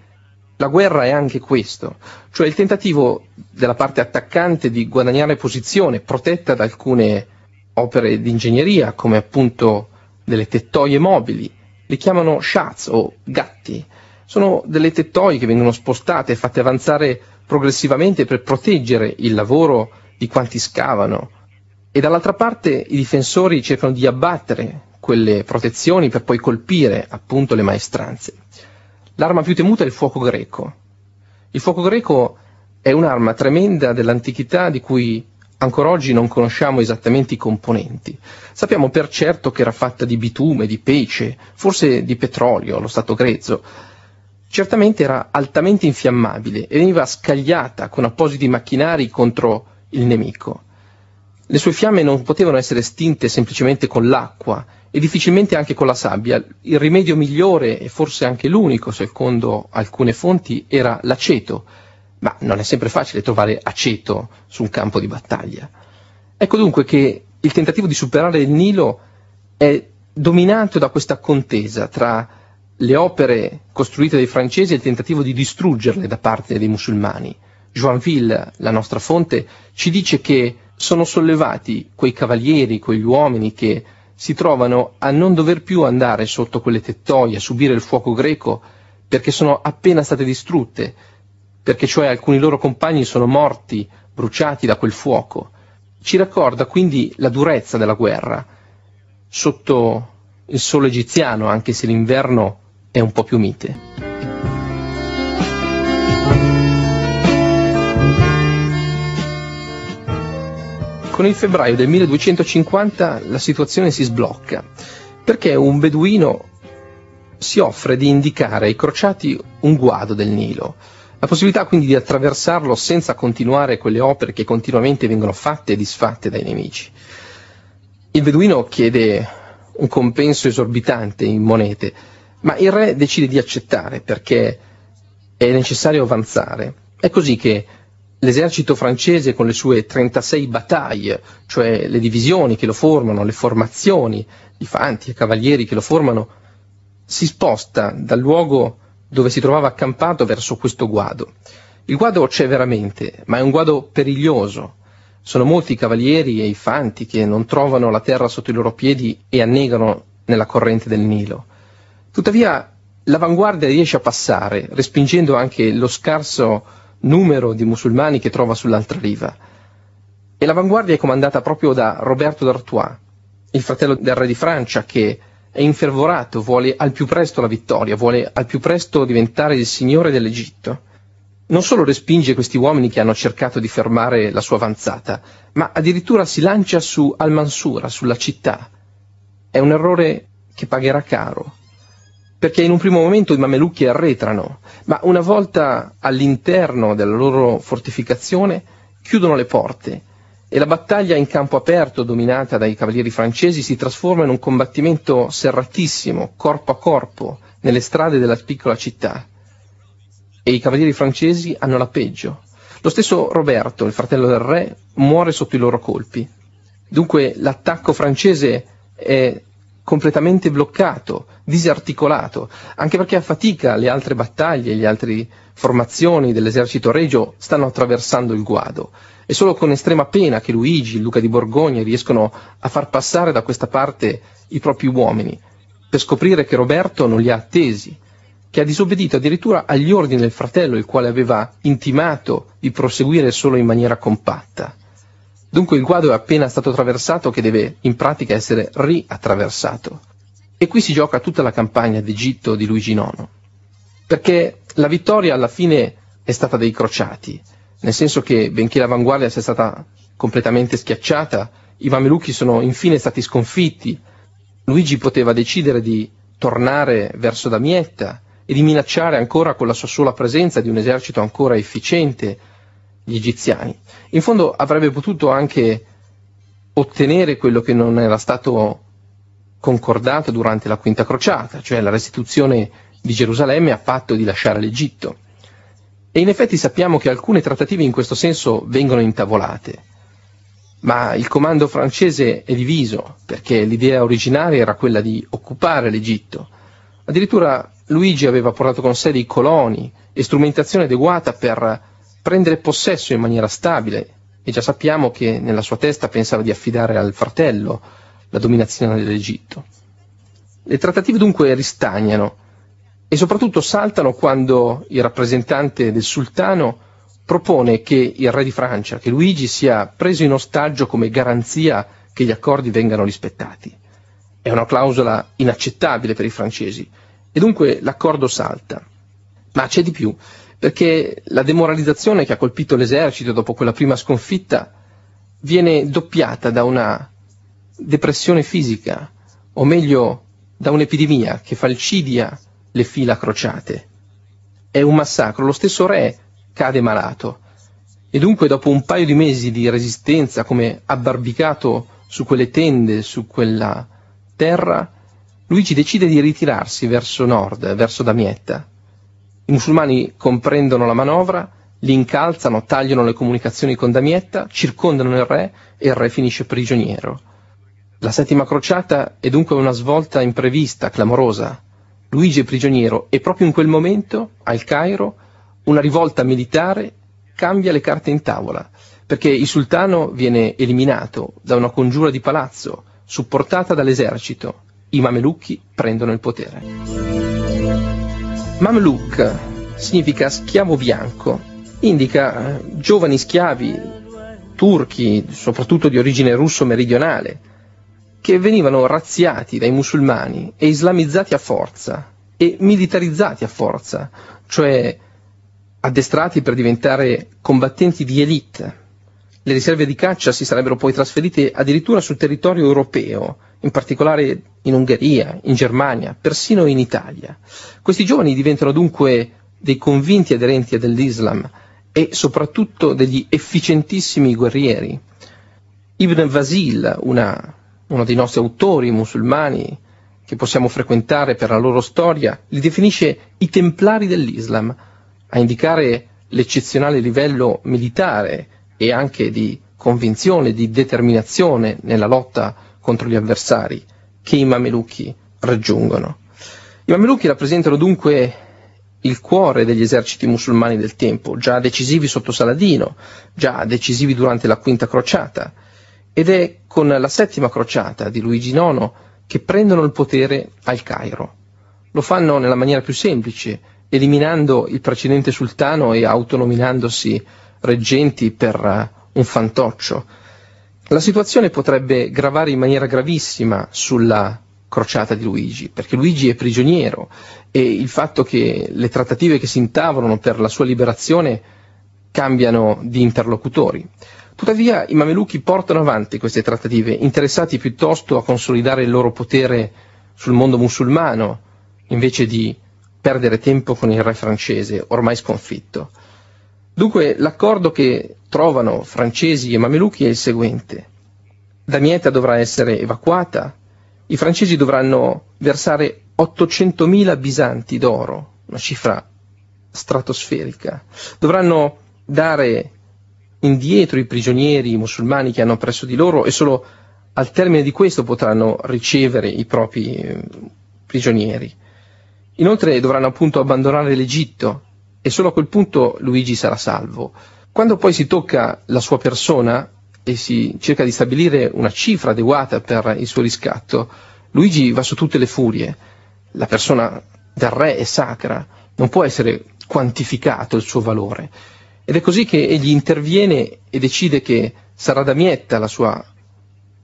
la guerra è anche questo, cioè il tentativo della parte attaccante di guadagnare posizione protetta da alcune opere di ingegneria, come appunto delle tettoie mobili, le chiamano shats o gatti. Sono delle tettoie che vengono spostate e fatte avanzare progressivamente per proteggere il lavoro di quanti scavano e dall'altra parte i difensori cercano di abbattere quelle protezioni per poi colpire appunto le maestranze. L'arma più temuta è il fuoco greco. Il fuoco greco è un'arma tremenda dell'antichità di cui ancora oggi non conosciamo esattamente i componenti. Sappiamo per certo che era fatta di bitume, di pece, forse di petrolio, lo stato grezzo. Certamente era altamente infiammabile e veniva scagliata con appositi macchinari contro il nemico. Le sue fiamme non potevano essere estinte semplicemente con l'acqua e difficilmente anche con la sabbia. Il rimedio migliore, e forse anche l'unico, secondo alcune fonti, era l'aceto, ma non è sempre facile trovare aceto su un campo di battaglia. Ecco dunque che il tentativo di superare il Nilo è dominato da questa contesa tra le opere costruite dai francesi e il tentativo di distruggerle da parte dei musulmani. Joinville, la nostra fonte, ci dice che sono sollevati quei cavalieri, quegli uomini che si trovano a non dover più andare sotto quelle tettoie, a subire il fuoco greco, perché sono appena state distrutte, perché cioè alcuni loro compagni sono morti, bruciati da quel fuoco. Ci raccorda quindi la durezza della guerra, sotto il sole egiziano, anche se l'inverno è un po' più mite. con il febbraio del 1250 la situazione si sblocca, perché un beduino si offre di indicare ai crociati un guado del Nilo, la possibilità quindi di attraversarlo senza continuare quelle opere che continuamente vengono fatte e disfatte dai nemici. Il beduino chiede un compenso esorbitante in monete, ma il re decide di accettare perché è necessario avanzare. È così che l'esercito francese con le sue 36 battaglie, cioè le divisioni che lo formano, le formazioni di fanti e cavalieri che lo formano, si sposta dal luogo dove si trovava accampato verso questo guado. Il guado c'è veramente, ma è un guado periglioso. Sono molti i cavalieri e i fanti che non trovano la terra sotto i loro piedi e annegano nella corrente del Nilo. Tuttavia l'avanguardia riesce a passare, respingendo anche lo scarso numero di musulmani che trova sull'altra riva. E l'avanguardia è comandata proprio da Roberto d'Artois, il fratello del re di Francia, che è infervorato, vuole al più presto la vittoria, vuole al più presto diventare il signore dell'Egitto. Non solo respinge questi uomini che hanno cercato di fermare la sua avanzata, ma addirittura si lancia su Al-Mansura, sulla città. È un errore che pagherà caro perché in un primo momento i mamelucchi arretrano, ma una volta all'interno della loro fortificazione chiudono le porte e la battaglia in campo aperto dominata dai cavalieri francesi si trasforma in un combattimento serratissimo, corpo a corpo, nelle strade della piccola città. E i cavalieri francesi hanno la peggio. Lo stesso Roberto, il fratello del re, muore sotto i loro colpi. Dunque l'attacco francese è completamente bloccato, disarticolato, anche perché a fatica le altre battaglie, le altre formazioni dell'esercito regio stanno attraversando il guado. È solo con estrema pena che Luigi, Luca di Borgogna riescono a far passare da questa parte i propri uomini, per scoprire che Roberto non li ha attesi, che ha disobbedito addirittura agli ordini del fratello, il quale aveva intimato di proseguire solo in maniera compatta. Dunque il guado è appena stato attraversato che deve in pratica essere riattraversato. E qui si gioca tutta la campagna d'Egitto di Luigi IX. Perché la vittoria alla fine è stata dei crociati, nel senso che benché l'avanguardia sia stata completamente schiacciata, i mamelucchi sono infine stati sconfitti. Luigi poteva decidere di tornare verso Damietta e di minacciare ancora con la sua sola presenza di un esercito ancora efficiente gli egiziani. In fondo avrebbe potuto anche ottenere quello che non era stato concordato durante la Quinta Crociata, cioè la restituzione di Gerusalemme a patto di lasciare l'Egitto. E in effetti sappiamo che alcune trattative in questo senso vengono intavolate, ma il comando francese è diviso perché l'idea originaria era quella di occupare l'Egitto. Addirittura Luigi aveva portato con sé dei coloni e strumentazione adeguata per prendere possesso in maniera stabile, e già sappiamo che nella sua testa pensava di affidare al fratello la dominazione dell'Egitto. Le trattative dunque ristagnano e soprattutto saltano quando il rappresentante del sultano propone che il re di Francia, che Luigi, sia preso in ostaggio come garanzia che gli accordi vengano rispettati. È una clausola inaccettabile per i francesi e dunque l'accordo salta. Ma c'è di più perché la demoralizzazione che ha colpito l'esercito dopo quella prima sconfitta viene doppiata da una depressione fisica, o meglio da un'epidemia che falcidia le fila crociate. È un massacro, lo stesso re cade malato e dunque dopo un paio di mesi di resistenza come abbarbicato su quelle tende, su quella terra, Luigi decide di ritirarsi verso nord, verso Damietta, i musulmani comprendono la manovra, li incalzano, tagliano le comunicazioni con Damietta, circondano il re e il re finisce prigioniero. La settima crociata è dunque una svolta imprevista, clamorosa. Luigi è prigioniero e proprio in quel momento, al Cairo, una rivolta militare cambia le carte in tavola, perché il sultano viene eliminato da una congiura di palazzo, supportata dall'esercito. I mamelucchi prendono il potere. Mamluk significa schiavo bianco, indica eh, giovani schiavi turchi, soprattutto di origine russo meridionale, che venivano razziati dai musulmani e islamizzati a forza e militarizzati a forza, cioè addestrati per diventare combattenti di elite le riserve di caccia si sarebbero poi trasferite addirittura sul territorio europeo, in particolare in Ungheria, in Germania, persino in Italia. Questi giovani diventano dunque dei convinti aderenti dell'Islam e soprattutto degli efficientissimi guerrieri. Ibn Vasil, una, uno dei nostri autori musulmani che possiamo frequentare per la loro storia, li definisce i templari dell'Islam, a indicare l'eccezionale livello militare e anche di convinzione, di determinazione nella lotta contro gli avversari che i mamelucchi raggiungono. I mamelucchi rappresentano dunque il cuore degli eserciti musulmani del tempo, già decisivi sotto Saladino, già decisivi durante la quinta crociata, ed è con la settima crociata di Luigi IX che prendono il potere al Cairo. Lo fanno nella maniera più semplice, eliminando il precedente sultano e autonominandosi reggenti per eh, un fantoccio. La situazione potrebbe gravare in maniera gravissima sulla crociata di Luigi, perché Luigi è prigioniero e il fatto che le trattative che si intavolano per la sua liberazione cambiano di interlocutori. Tuttavia i mamelucchi portano avanti queste trattative, interessati piuttosto a consolidare il loro potere sul mondo musulmano, invece di perdere tempo con il re francese, ormai sconfitto. Dunque l'accordo che trovano francesi e mamelucchi è il seguente. Damietta dovrà essere evacuata, i francesi dovranno versare 800.000 bisanti d'oro, una cifra stratosferica, dovranno dare indietro i prigionieri musulmani che hanno presso di loro e solo al termine di questo potranno ricevere i propri eh, prigionieri. Inoltre dovranno appunto abbandonare l'Egitto e solo a quel punto Luigi sarà salvo. Quando poi si tocca la sua persona e si cerca di stabilire una cifra adeguata per il suo riscatto, Luigi va su tutte le furie. La persona del re è sacra, non può essere quantificato il suo valore. Ed è così che egli interviene e decide che sarà Damietta la sua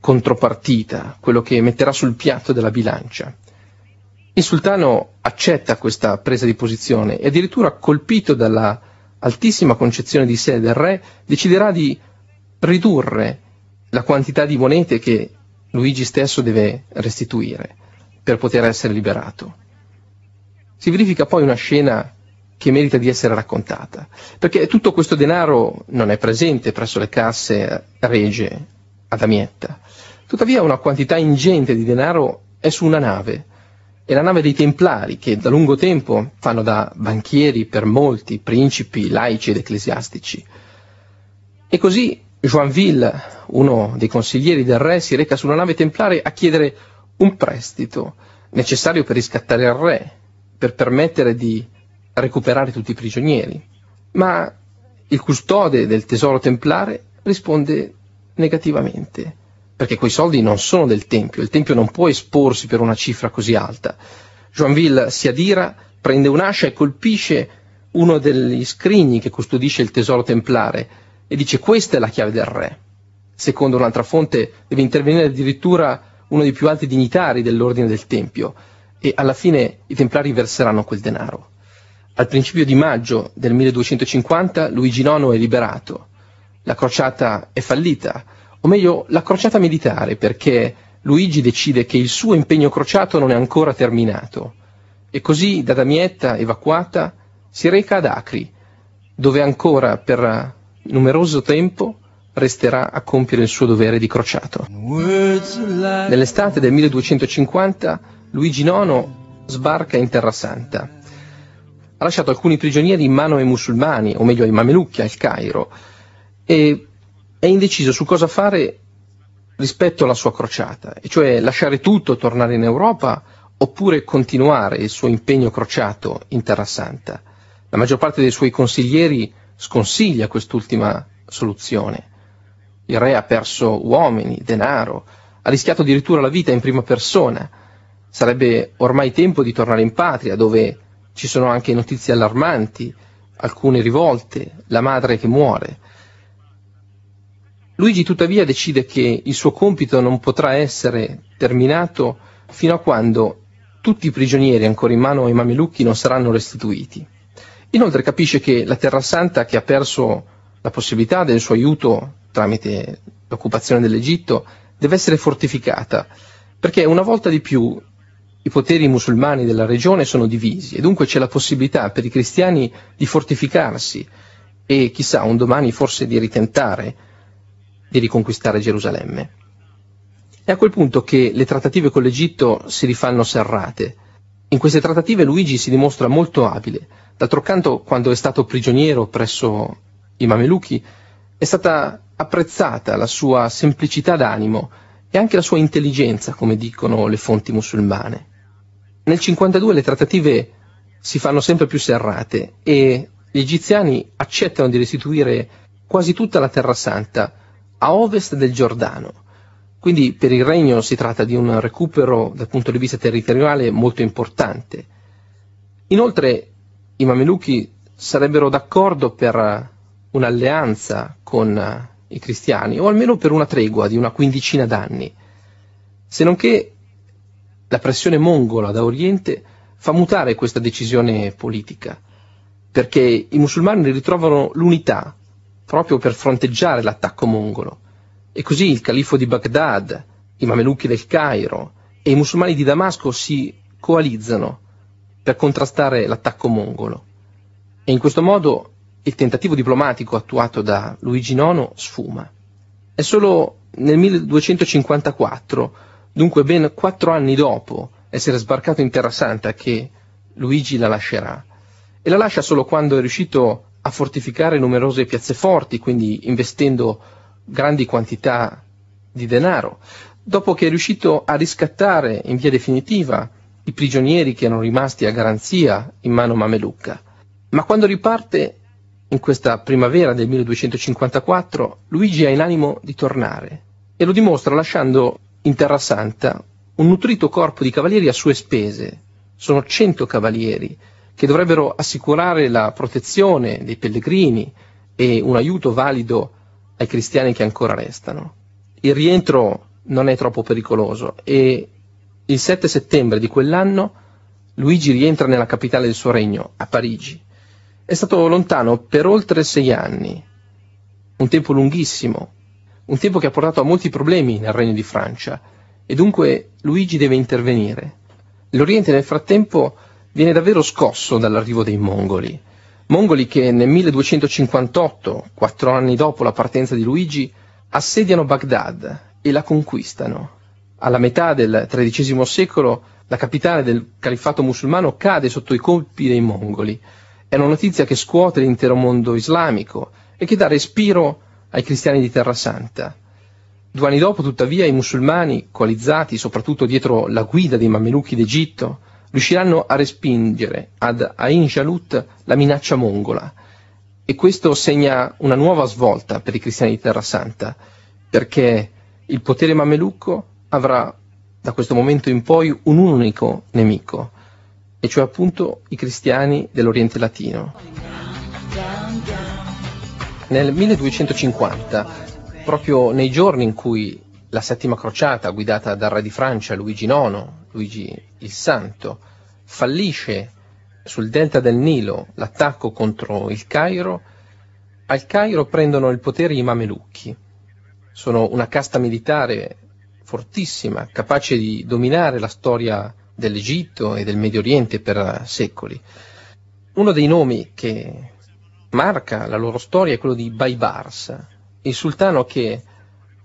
contropartita, quello che metterà sul piatto della bilancia. Il sultano accetta questa presa di posizione e addirittura colpito dalla altissima concezione di sé del re, deciderà di ridurre la quantità di monete che Luigi stesso deve restituire per poter essere liberato. Si verifica poi una scena che merita di essere raccontata, perché tutto questo denaro non è presente presso le casse regie ad Amietta. Tuttavia una quantità ingente di denaro è su una nave è la nave dei Templari che da lungo tempo fanno da banchieri per molti principi, laici ed ecclesiastici. E così Joinville, uno dei consiglieri del re, si reca sulla nave templare a chiedere un prestito necessario per riscattare il re, per permettere di recuperare tutti i prigionieri. Ma il custode del tesoro templare risponde negativamente perché quei soldi non sono del Tempio, il Tempio non può esporsi per una cifra così alta. Joinville si adira, prende un'ascia e colpisce uno degli scrigni che custodisce il tesoro templare e dice questa è la chiave del re. Secondo un'altra fonte deve intervenire addirittura uno dei più alti dignitari dell'ordine del Tempio e alla fine i templari verseranno quel denaro. Al principio di maggio del 1250 Luigi IX è liberato, la crociata è fallita, o meglio la crociata militare, perché Luigi decide che il suo impegno crociato non è ancora terminato e così da Damietta evacuata si reca ad Acri, dove ancora per numeroso tempo resterà a compiere il suo dovere di crociato. Nell'estate del 1250 Luigi IX sbarca in Terra Santa. Ha lasciato alcuni prigionieri in mano ai musulmani, o meglio ai mamelucchi al Cairo, e è indeciso su cosa fare rispetto alla sua crociata, e cioè lasciare tutto e tornare in Europa oppure continuare il suo impegno crociato in Terra Santa. La maggior parte dei suoi consiglieri sconsiglia quest'ultima soluzione. Il re ha perso uomini, denaro, ha rischiato addirittura la vita in prima persona. Sarebbe ormai tempo di tornare in patria, dove ci sono anche notizie allarmanti, alcune rivolte, la madre che muore. Luigi tuttavia decide che il suo compito non potrà essere terminato fino a quando tutti i prigionieri ancora in mano ai mamelucchi non saranno restituiti. Inoltre capisce che la Terra Santa, che ha perso la possibilità del suo aiuto tramite l'occupazione dell'Egitto, deve essere fortificata, perché una volta di più i poteri musulmani della regione sono divisi e dunque c'è la possibilità per i cristiani di fortificarsi e chissà un domani forse di ritentare di riconquistare Gerusalemme. È a quel punto che le trattative con l'Egitto si rifanno serrate. In queste trattative Luigi si dimostra molto abile. D'altro canto, quando è stato prigioniero presso i Mameluchi, è stata apprezzata la sua semplicità d'animo e anche la sua intelligenza, come dicono le fonti musulmane. Nel 52 le trattative si fanno sempre più serrate e gli egiziani accettano di restituire quasi tutta la Terra Santa a ovest del Giordano. Quindi per il regno si tratta di un recupero dal punto di vista territoriale molto importante. Inoltre i mameluchi sarebbero d'accordo per un'alleanza con i cristiani, o almeno per una tregua di una quindicina d'anni, se non che la pressione mongola da Oriente fa mutare questa decisione politica, perché i musulmani ritrovano l'unità proprio per fronteggiare l'attacco mongolo. E così il califo di Baghdad, i mamelucchi del Cairo e i musulmani di Damasco si coalizzano per contrastare l'attacco mongolo. E in questo modo il tentativo diplomatico attuato da Luigi IX sfuma. È solo nel 1254, dunque ben quattro anni dopo essere sbarcato in Terra Santa, che Luigi la lascerà. E la lascia solo quando è riuscito a fortificare numerose piazzeforti, quindi investendo grandi quantità di denaro, dopo che è riuscito a riscattare in via definitiva i prigionieri che erano rimasti a garanzia in mano mamelucca. Ma quando riparte in questa primavera del 1254, Luigi ha in animo di tornare e lo dimostra lasciando in Terra Santa un nutrito corpo di cavalieri a sue spese. Sono 100 cavalieri che dovrebbero assicurare la protezione dei pellegrini e un aiuto valido ai cristiani che ancora restano. Il rientro non è troppo pericoloso e il 7 settembre di quell'anno Luigi rientra nella capitale del suo regno, a Parigi. È stato lontano per oltre sei anni, un tempo lunghissimo, un tempo che ha portato a molti problemi nel Regno di Francia e dunque Luigi deve intervenire. L'Oriente nel frattempo viene davvero scosso dall'arrivo dei mongoli. Mongoli che nel 1258, quattro anni dopo la partenza di Luigi, assediano Baghdad e la conquistano. Alla metà del XIII secolo la capitale del califfato musulmano cade sotto i colpi dei mongoli. È una notizia che scuote l'intero mondo islamico e che dà respiro ai cristiani di Terra Santa. Due anni dopo, tuttavia, i musulmani, coalizzati soprattutto dietro la guida dei mamelucchi d'Egitto, riusciranno a respingere ad Ain Jalut la minaccia mongola e questo segna una nuova svolta per i cristiani di Terra Santa, perché il potere mamelucco avrà da questo momento in poi un unico nemico, e cioè appunto i cristiani dell'Oriente Latino. Nel 1250, proprio nei giorni in cui la settima crociata guidata dal re di Francia Luigi IX, Luigi il santo fallisce sul delta del Nilo l'attacco contro il Cairo, al Cairo prendono il potere i mamelucchi. Sono una casta militare fortissima, capace di dominare la storia dell'Egitto e del Medio Oriente per secoli. Uno dei nomi che marca la loro storia è quello di Baibars, il sultano che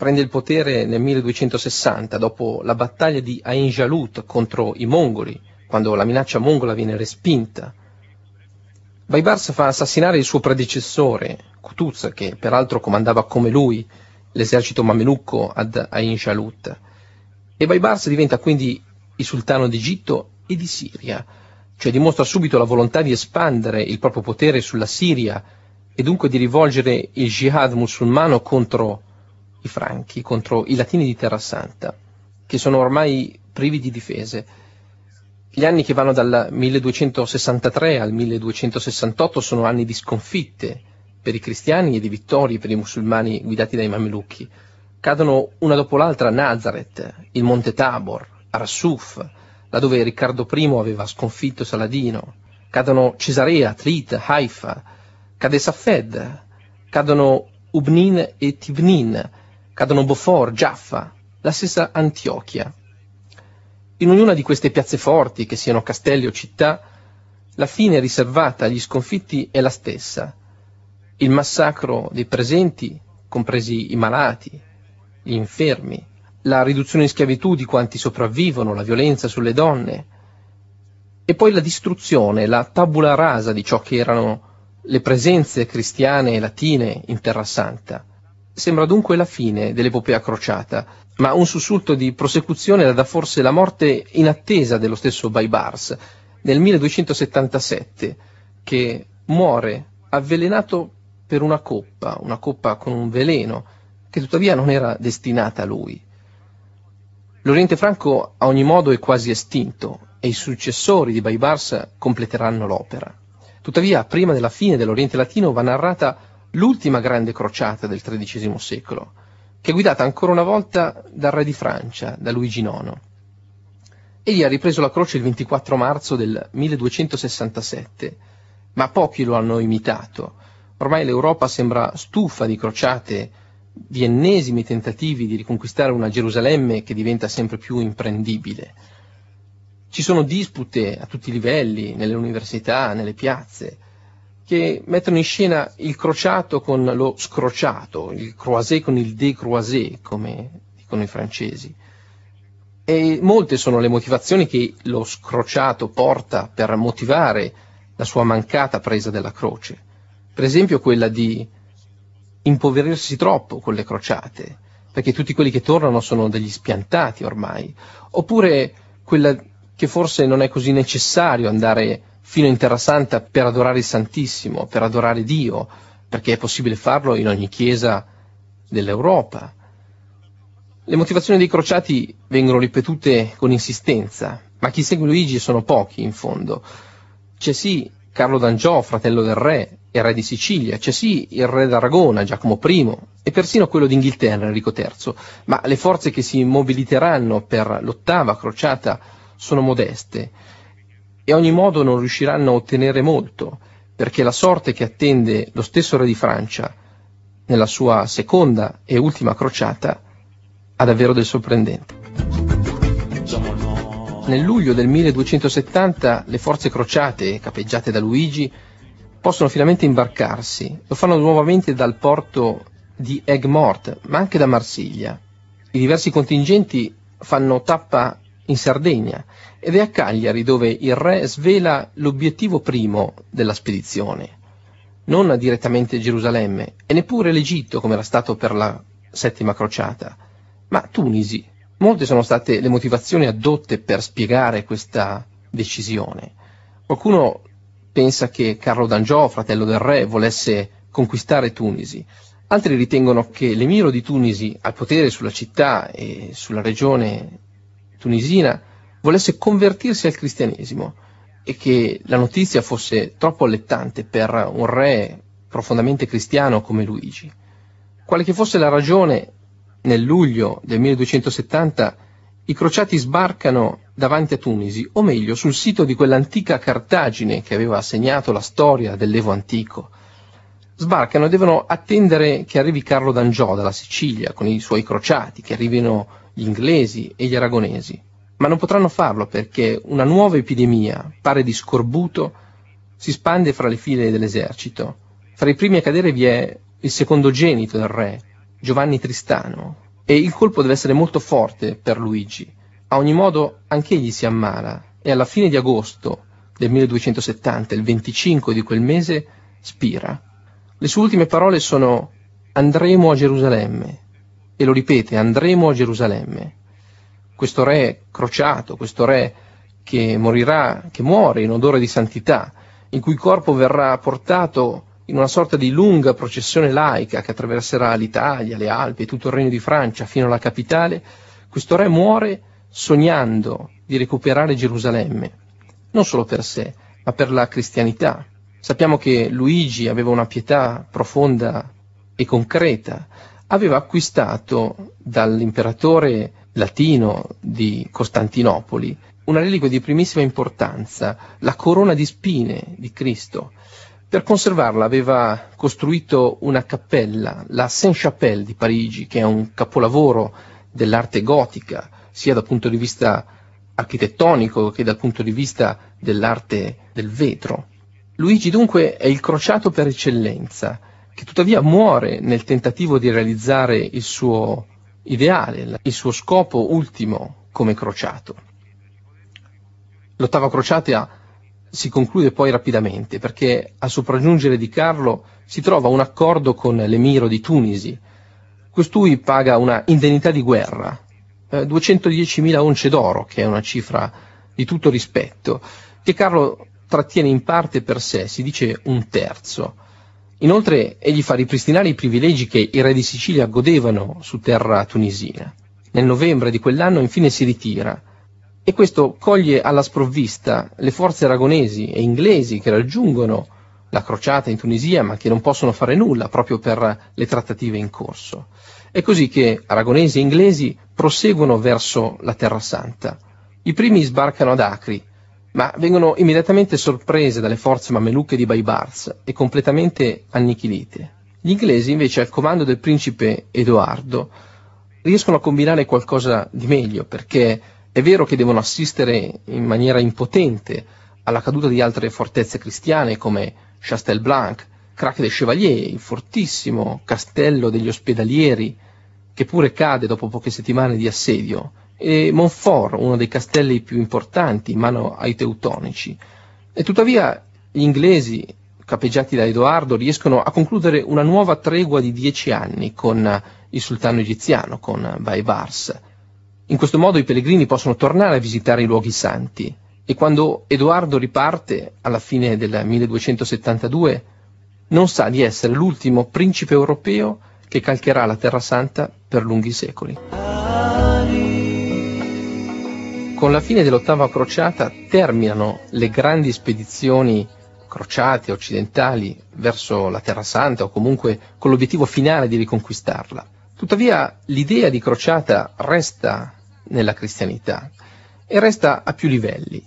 prende il potere nel 1260 dopo la battaglia di Ain Jalut contro i mongoli, quando la minaccia mongola viene respinta. Baibars fa assassinare il suo predecessore, Qutuz, che peraltro comandava come lui l'esercito mamelucco ad Ain Jalut, e Baibars diventa quindi il sultano d'Egitto e di Siria, cioè dimostra subito la volontà di espandere il proprio potere sulla Siria e dunque di rivolgere il jihad musulmano contro i Franchi contro i Latini di Terra Santa, che sono ormai privi di difese. Gli anni che vanno dal 1263 al 1268 sono anni di sconfitte per i cristiani e di vittorie per i musulmani guidati dai mamelucchi. Cadono una dopo l'altra Nazareth, il Monte Tabor, Arsuf, laddove Riccardo I aveva sconfitto Saladino. Cadono Cesarea, Trit, Haifa, cade Safed, cadono Ubnin e Tibnin, cadono Bofor, Giaffa, la stessa Antiochia. In ognuna di queste piazze forti, che siano castelli o città, la fine riservata agli sconfitti è la stessa. Il massacro dei presenti, compresi i malati, gli infermi, la riduzione in schiavitù di quanti sopravvivono, la violenza sulle donne, e poi la distruzione, la tabula rasa di ciò che erano le presenze cristiane e latine in Terra Santa sembra dunque la fine dell'epopea crociata, ma un sussulto di prosecuzione la dà forse la morte inattesa dello stesso Baibars nel 1277, che muore avvelenato per una coppa, una coppa con un veleno, che tuttavia non era destinata a lui. L'Oriente Franco a ogni modo è quasi estinto e i successori di Baibars completeranno l'opera. Tuttavia, prima della fine dell'Oriente Latino va narrata l'ultima grande crociata del XIII secolo, che è guidata ancora una volta dal re di Francia, da Luigi IX. Egli ha ripreso la croce il 24 marzo del 1267, ma pochi lo hanno imitato. Ormai l'Europa sembra stufa di crociate, di ennesimi tentativi di riconquistare una Gerusalemme che diventa sempre più imprendibile. Ci sono dispute a tutti i livelli, nelle università, nelle piazze, che mettono in scena il crociato con lo scrociato, il croisé con il décroisé, come dicono i francesi. E molte sono le motivazioni che lo scrociato porta per motivare la sua mancata presa della croce. Per esempio quella di impoverirsi troppo con le crociate, perché tutti quelli che tornano sono degli spiantati ormai, oppure quella che forse non è così necessario andare a fino in Terra Santa per adorare il Santissimo, per adorare Dio, perché è possibile farlo in ogni chiesa dell'Europa. Le motivazioni dei crociati vengono ripetute con insistenza, ma chi segue Luigi sono pochi in fondo. C'è sì Carlo d'Angiò, fratello del re e re di Sicilia, c'è sì il re d'Aragona, Giacomo I, e persino quello d'Inghilterra, Enrico III, ma le forze che si mobiliteranno per l'ottava crociata sono modeste e a ogni modo non riusciranno a ottenere molto, perché la sorte che attende lo stesso re di Francia nella sua seconda e ultima crociata ha davvero del sorprendente. Nel luglio del 1270 le forze crociate, capeggiate da Luigi, possono finalmente imbarcarsi. Lo fanno nuovamente dal porto di Aigues-Mortes, ma anche da Marsiglia. I diversi contingenti fanno tappa in Sardegna ed è a Cagliari dove il re svela l'obiettivo primo della spedizione, non direttamente Gerusalemme e neppure l'Egitto come era stato per la settima crociata, ma Tunisi. Molte sono state le motivazioni adotte per spiegare questa decisione. Qualcuno pensa che Carlo d'Angiò, fratello del re, volesse conquistare Tunisi. Altri ritengono che l'emiro di Tunisi, al potere sulla città e sulla regione tunisina volesse convertirsi al cristianesimo e che la notizia fosse troppo allettante per un re profondamente cristiano come Luigi. Quale che fosse la ragione, nel luglio del 1270 i crociati sbarcano davanti a Tunisi, o meglio sul sito di quell'antica Cartagine che aveva segnato la storia dell'Evo antico. Sbarcano e devono attendere che arrivi Carlo d'Angio dalla Sicilia con i suoi crociati, che arrivino gli inglesi e gli aragonesi, ma non potranno farlo perché una nuova epidemia, pare di scorbuto, si spande fra le file dell'esercito. Fra i primi a cadere vi è il secondogenito del re, Giovanni Tristano, e il colpo deve essere molto forte per Luigi. A ogni modo, anch'egli si ammala e alla fine di agosto del 1270, il 25 di quel mese, spira. Le sue ultime parole sono andremo a Gerusalemme, e lo ripete, andremo a Gerusalemme. Questo re crociato, questo re che morirà, che muore in odore di santità, in cui il corpo verrà portato in una sorta di lunga processione laica che attraverserà l'Italia, le Alpi e tutto il Regno di Francia fino alla capitale, questo re muore sognando di recuperare Gerusalemme, non solo per sé, ma per la cristianità. Sappiamo che Luigi aveva una pietà profonda e concreta, aveva acquistato dall'imperatore latino di Costantinopoli una reliquia di primissima importanza, la corona di spine di Cristo. Per conservarla aveva costruito una cappella, la Saint-Chapelle di Parigi, che è un capolavoro dell'arte gotica, sia dal punto di vista architettonico che dal punto di vista dell'arte del vetro. Luigi dunque è il crociato per eccellenza, che tuttavia muore nel tentativo di realizzare il suo ideale, il suo scopo ultimo come crociato. L'ottava crociata si conclude poi rapidamente perché a sopraggiungere di Carlo si trova un accordo con l'emiro di Tunisi. Costui paga una indennità di guerra, eh, 210.000 once d'oro, che è una cifra di tutto rispetto, che Carlo trattiene in parte per sé, si dice un terzo. Inoltre egli fa ripristinare i privilegi che i re di Sicilia godevano su terra tunisina. Nel novembre di quell'anno infine si ritira e questo coglie alla sprovvista le forze aragonesi e inglesi che raggiungono la crociata in Tunisia ma che non possono fare nulla proprio per le trattative in corso. È così che aragonesi e inglesi proseguono verso la Terra Santa. I primi sbarcano ad Acri ma vengono immediatamente sorprese dalle forze mamelucche di Baibars e completamente annichilite. Gli inglesi invece al comando del principe Edoardo riescono a combinare qualcosa di meglio perché è vero che devono assistere in maniera impotente alla caduta di altre fortezze cristiane come Chastelblanc, Crac des Chevaliers, il fortissimo castello degli ospedalieri che pure cade dopo poche settimane di assedio, e Montfort, uno dei castelli più importanti in mano ai teutonici. E tuttavia gli inglesi, capeggiati da Edoardo, riescono a concludere una nuova tregua di dieci anni con il sultano egiziano, con Baibars. In questo modo i pellegrini possono tornare a visitare i luoghi santi e quando Edoardo riparte alla fine del 1272 non sa di essere l'ultimo principe europeo che calcherà la Terra Santa per lunghi secoli con la fine dell'ottava crociata terminano le grandi spedizioni crociate occidentali verso la Terra Santa o comunque con l'obiettivo finale di riconquistarla. Tuttavia l'idea di crociata resta nella cristianità e resta a più livelli.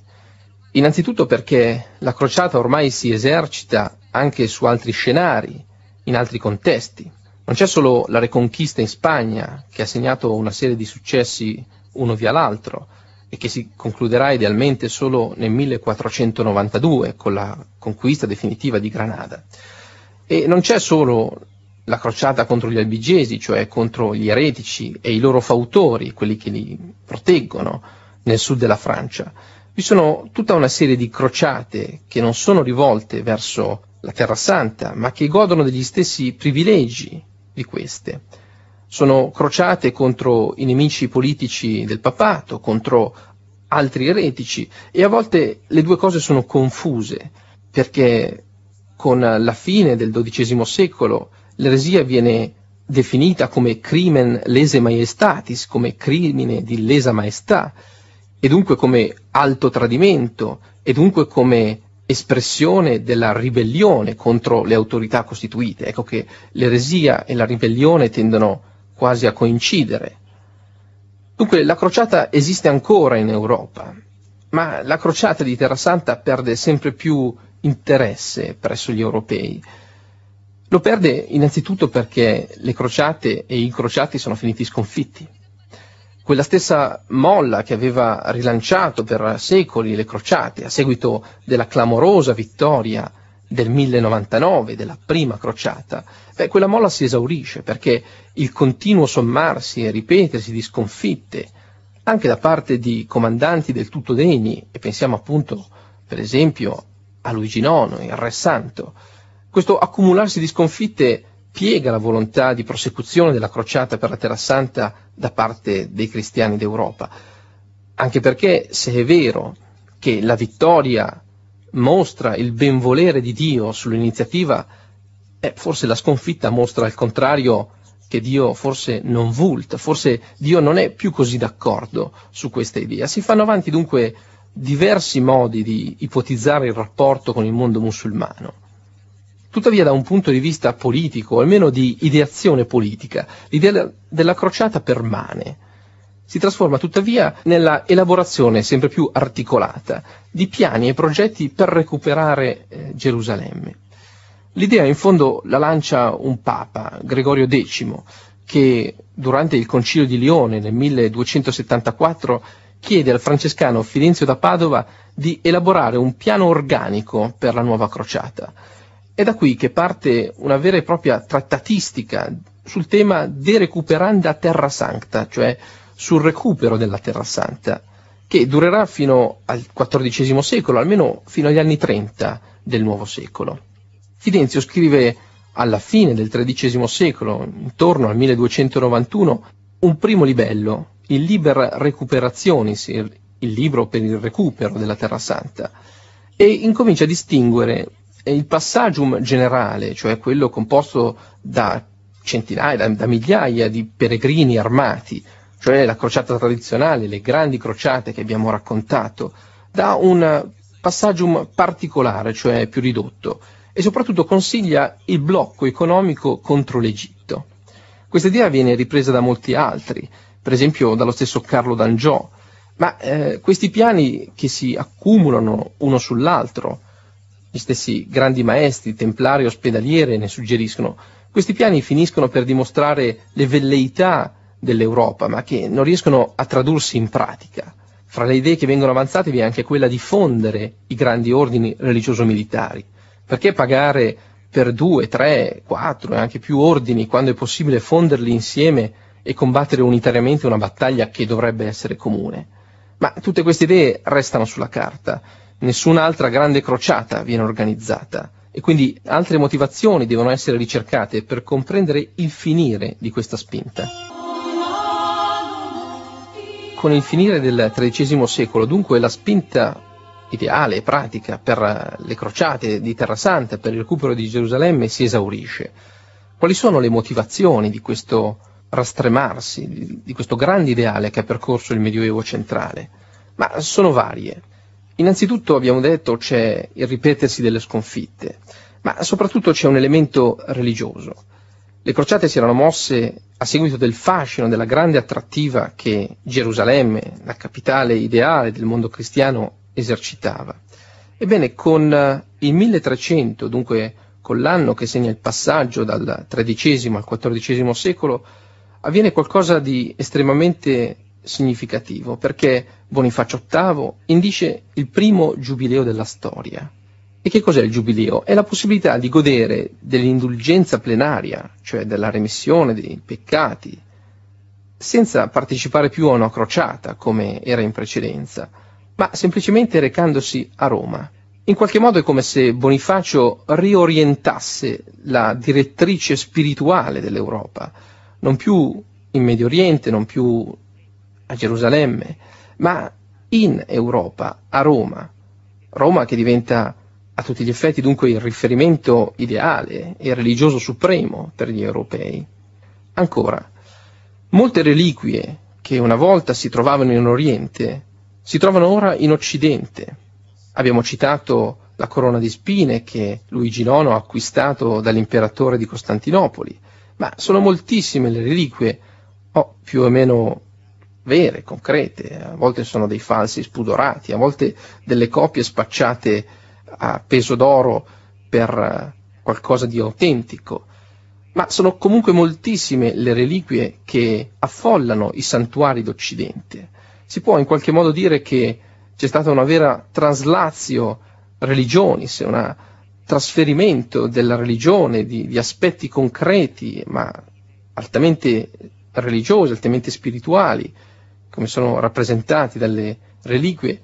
Innanzitutto perché la crociata ormai si esercita anche su altri scenari, in altri contesti. Non c'è solo la Reconquista in Spagna, che ha segnato una serie di successi uno via l'altro, e che si concluderà idealmente solo nel 1492 con la conquista definitiva di Granada. E non c'è solo la crociata contro gli albigesi, cioè contro gli eretici e i loro fautori, quelli che li proteggono nel sud della Francia. Vi sono tutta una serie di crociate che non sono rivolte verso la Terra Santa, ma che godono degli stessi privilegi di queste sono crociate contro i nemici politici del papato, contro altri eretici e a volte le due cose sono confuse perché con la fine del XII secolo l'eresia viene definita come crimen lese maestatis, come crimine di lesa maestà e dunque come alto tradimento e dunque come espressione della ribellione contro le autorità costituite. Ecco che l'eresia e la ribellione tendono quasi a coincidere. Dunque la crociata esiste ancora in Europa, ma la crociata di Terra Santa perde sempre più interesse presso gli europei. Lo perde innanzitutto perché le crociate e i crociati sono finiti sconfitti. Quella stessa molla che aveva rilanciato per secoli le crociate a seguito della clamorosa vittoria del 1099, della prima crociata, beh, quella molla si esaurisce perché il continuo sommarsi e ripetersi di sconfitte, anche da parte di comandanti del tutto degni, e pensiamo appunto per esempio a Luigi IX, il Re Santo, questo accumularsi di sconfitte piega la volontà di prosecuzione della crociata per la Terra Santa da parte dei cristiani d'Europa, anche perché se è vero che la vittoria mostra il benvolere di Dio sull'iniziativa eh, forse la sconfitta mostra al contrario che Dio forse non vulta, forse Dio non è più così d'accordo su questa idea. Si fanno avanti dunque diversi modi di ipotizzare il rapporto con il mondo musulmano. Tuttavia da un punto di vista politico, almeno di ideazione politica, l'idea della crociata permane. Si trasforma tuttavia nella elaborazione sempre più articolata di piani e progetti per recuperare eh, Gerusalemme. L'idea in fondo la lancia un papa, Gregorio X, che durante il concilio di Lione nel 1274 chiede al francescano Fidenzio da Padova di elaborare un piano organico per la nuova crociata. È da qui che parte una vera e propria trattatistica sul tema de recuperanda terra sancta, cioè sul recupero della terra santa, che durerà fino al XIV secolo, almeno fino agli anni 30 del nuovo secolo. Fidenzio scrive alla fine del XIII secolo, intorno al 1291, un primo libello, il Liber Recuperationis, il libro per il recupero della Terra Santa, e incomincia a distinguere il passagium generale, cioè quello composto da centinaia, da, da migliaia di peregrini armati, cioè la crociata tradizionale, le grandi crociate che abbiamo raccontato, da un passaggium particolare, cioè più ridotto, e soprattutto consiglia il blocco economico contro l'Egitto. Questa idea viene ripresa da molti altri, per esempio dallo stesso Carlo D'Angiò, ma eh, questi piani che si accumulano uno sull'altro, gli stessi grandi maestri, templari, ospedaliere ne suggeriscono, questi piani finiscono per dimostrare le velleità dell'Europa, ma che non riescono a tradursi in pratica. Fra le idee che vengono avanzate vi è anche quella di fondere i grandi ordini religioso-militari. Perché pagare per due, tre, quattro e anche più ordini quando è possibile fonderli insieme e combattere unitariamente una battaglia che dovrebbe essere comune? Ma tutte queste idee restano sulla carta. Nessun'altra grande crociata viene organizzata e quindi altre motivazioni devono essere ricercate per comprendere il finire di questa spinta. Con il finire del XIII secolo, dunque, la spinta ideale e pratica per eh, le crociate di Terra Santa, per il recupero di Gerusalemme, si esaurisce. Quali sono le motivazioni di questo rastremarsi, di questo grande ideale che ha percorso il Medioevo centrale? Ma sono varie. Innanzitutto, abbiamo detto, c'è il ripetersi delle sconfitte, ma soprattutto c'è un elemento religioso. Le crociate si erano mosse a seguito del fascino, della grande attrattiva che Gerusalemme, la capitale ideale del mondo cristiano, esercitava. Ebbene, con eh, il 1300, dunque con l'anno che segna il passaggio dal XIII al XIV secolo, avviene qualcosa di estremamente significativo, perché Bonifacio VIII indice il primo giubileo della storia. E che cos'è il giubileo? È la possibilità di godere dell'indulgenza plenaria, cioè della remissione dei peccati, senza partecipare più a una crociata come era in precedenza ma semplicemente recandosi a Roma. In qualche modo è come se Bonifacio riorientasse la direttrice spirituale dell'Europa, non più in Medio Oriente, non più a Gerusalemme, ma in Europa, a Roma. Roma che diventa a tutti gli effetti dunque il riferimento ideale e religioso supremo per gli europei. Ancora, molte reliquie che una volta si trovavano in Oriente si trovano ora in Occidente. Abbiamo citato la corona di spine che Luigi IX ha acquistato dall'imperatore di Costantinopoli, ma sono moltissime le reliquie, oh, più o meno vere, concrete, a volte sono dei falsi spudorati, a volte delle copie spacciate a peso d'oro per eh, qualcosa di autentico, ma sono comunque moltissime le reliquie che affollano i santuari d'Occidente si può in qualche modo dire che c'è stata una vera traslazio religionis, un trasferimento della religione di, di aspetti concreti ma altamente religiosi, altamente spirituali, come sono rappresentati dalle reliquie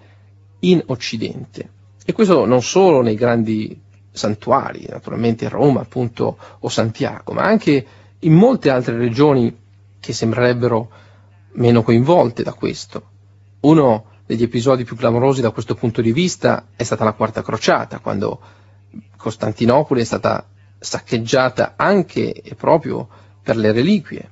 in Occidente. E questo non solo nei grandi santuari, naturalmente Roma appunto o Santiago, ma anche in molte altre regioni che sembrerebbero meno coinvolte da questo. Uno degli episodi più clamorosi da questo punto di vista è stata la Quarta Crociata, quando Costantinopoli è stata saccheggiata anche e proprio per le reliquie,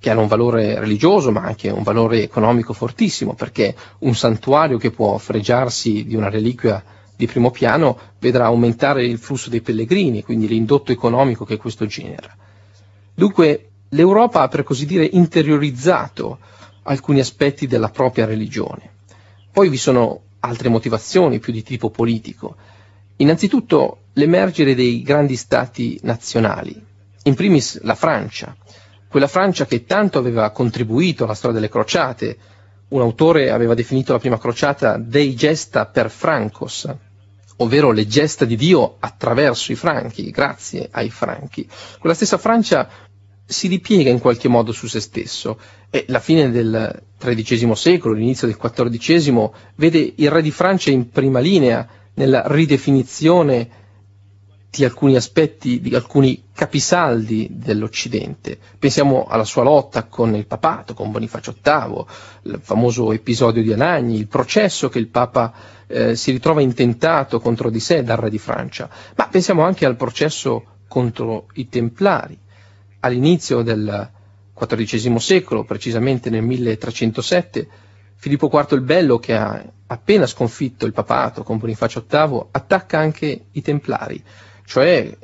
che hanno un valore religioso ma anche un valore economico fortissimo, perché un santuario che può fregiarsi di una reliquia di primo piano vedrà aumentare il flusso dei pellegrini, quindi l'indotto economico che questo genera. Dunque l'Europa ha per così dire interiorizzato alcuni aspetti della propria religione. Poi vi sono altre motivazioni più di tipo politico. Innanzitutto l'emergere dei grandi stati nazionali, in primis la Francia, quella Francia che tanto aveva contribuito alla storia delle crociate. Un autore aveva definito la prima crociata dei gesta per francos, ovvero le gesta di Dio attraverso i franchi, grazie ai franchi. Quella stessa Francia si ripiega in qualche modo su se stesso e la fine del XIII secolo, l'inizio del XIV, vede il re di Francia in prima linea nella ridefinizione di alcuni aspetti, di alcuni capisaldi dell'Occidente. Pensiamo alla sua lotta con il papato, con Bonifacio VIII, il famoso episodio di Anagni, il processo che il Papa eh, si ritrova intentato contro di sé dal re di Francia, ma pensiamo anche al processo contro i Templari, All'inizio del XIV secolo, precisamente nel 1307, Filippo IV il Bello, che ha appena sconfitto il papato con Bonifacio VIII, attacca anche i Templari, cioè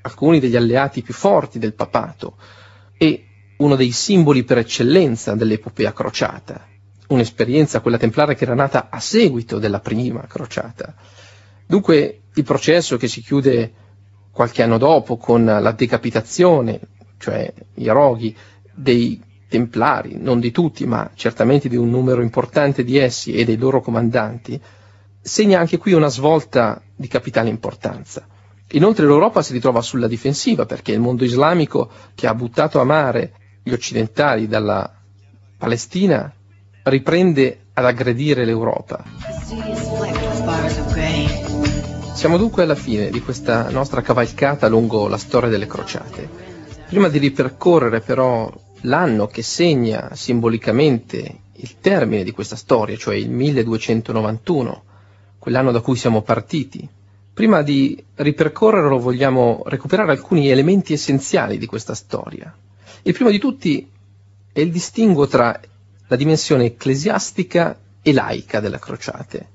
alcuni degli alleati più forti del papato e uno dei simboli per eccellenza dell'epopea crociata, un'esperienza quella templare che era nata a seguito della prima crociata. Dunque il processo che si chiude qualche anno dopo con la decapitazione cioè i roghi, dei Templari, non di tutti, ma certamente di un numero importante di essi e dei loro comandanti, segna anche qui una svolta di capitale importanza. Inoltre l'Europa si ritrova sulla difensiva perché il mondo islamico che ha buttato a mare gli occidentali dalla Palestina riprende ad aggredire l'Europa. Siamo dunque alla fine di questa nostra cavalcata lungo la storia delle crociate. Prima di ripercorrere però l'anno che segna simbolicamente il termine di questa storia, cioè il 1291, quell'anno da cui siamo partiti, prima di ripercorrerlo vogliamo recuperare alcuni elementi essenziali di questa storia. Il primo di tutti è il distinguo tra la dimensione ecclesiastica e laica delle crociate.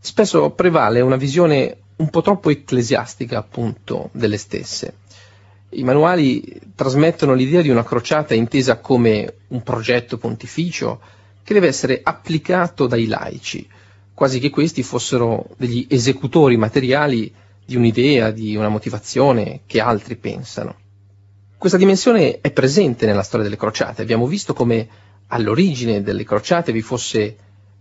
Spesso prevale una visione un po' troppo ecclesiastica appunto delle stesse i manuali trasmettono l'idea di una crociata intesa come un progetto pontificio che deve essere applicato dai laici, quasi che questi fossero degli esecutori materiali di un'idea, di una motivazione che altri pensano. Questa dimensione è presente nella storia delle crociate. Abbiamo visto come all'origine delle crociate vi fosse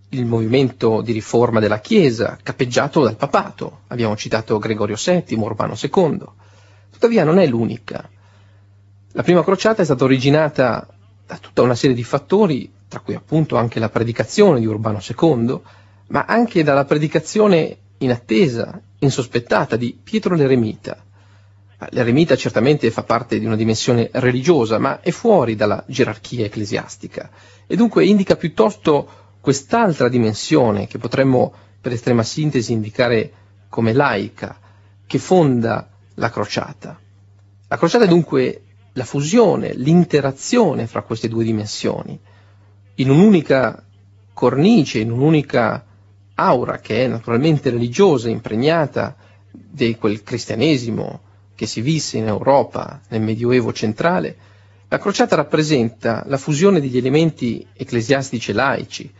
il movimento di riforma della Chiesa, capeggiato dal papato. Abbiamo citato Gregorio VII, Urbano II tuttavia non è l'unica. La prima crociata è stata originata da tutta una serie di fattori, tra cui appunto anche la predicazione di Urbano II, ma anche dalla predicazione inattesa, insospettata di Pietro l'Eremita. L'eremita certamente fa parte di una dimensione religiosa, ma è fuori dalla gerarchia ecclesiastica e dunque indica piuttosto quest'altra dimensione che potremmo per estrema sintesi indicare come laica, che fonda la crociata. La crociata è dunque la fusione, l'interazione fra queste due dimensioni, in un'unica cornice, in un'unica aura che è naturalmente religiosa, impregnata di quel cristianesimo che si visse in Europa nel Medioevo centrale, la crociata rappresenta la fusione degli elementi ecclesiastici e laici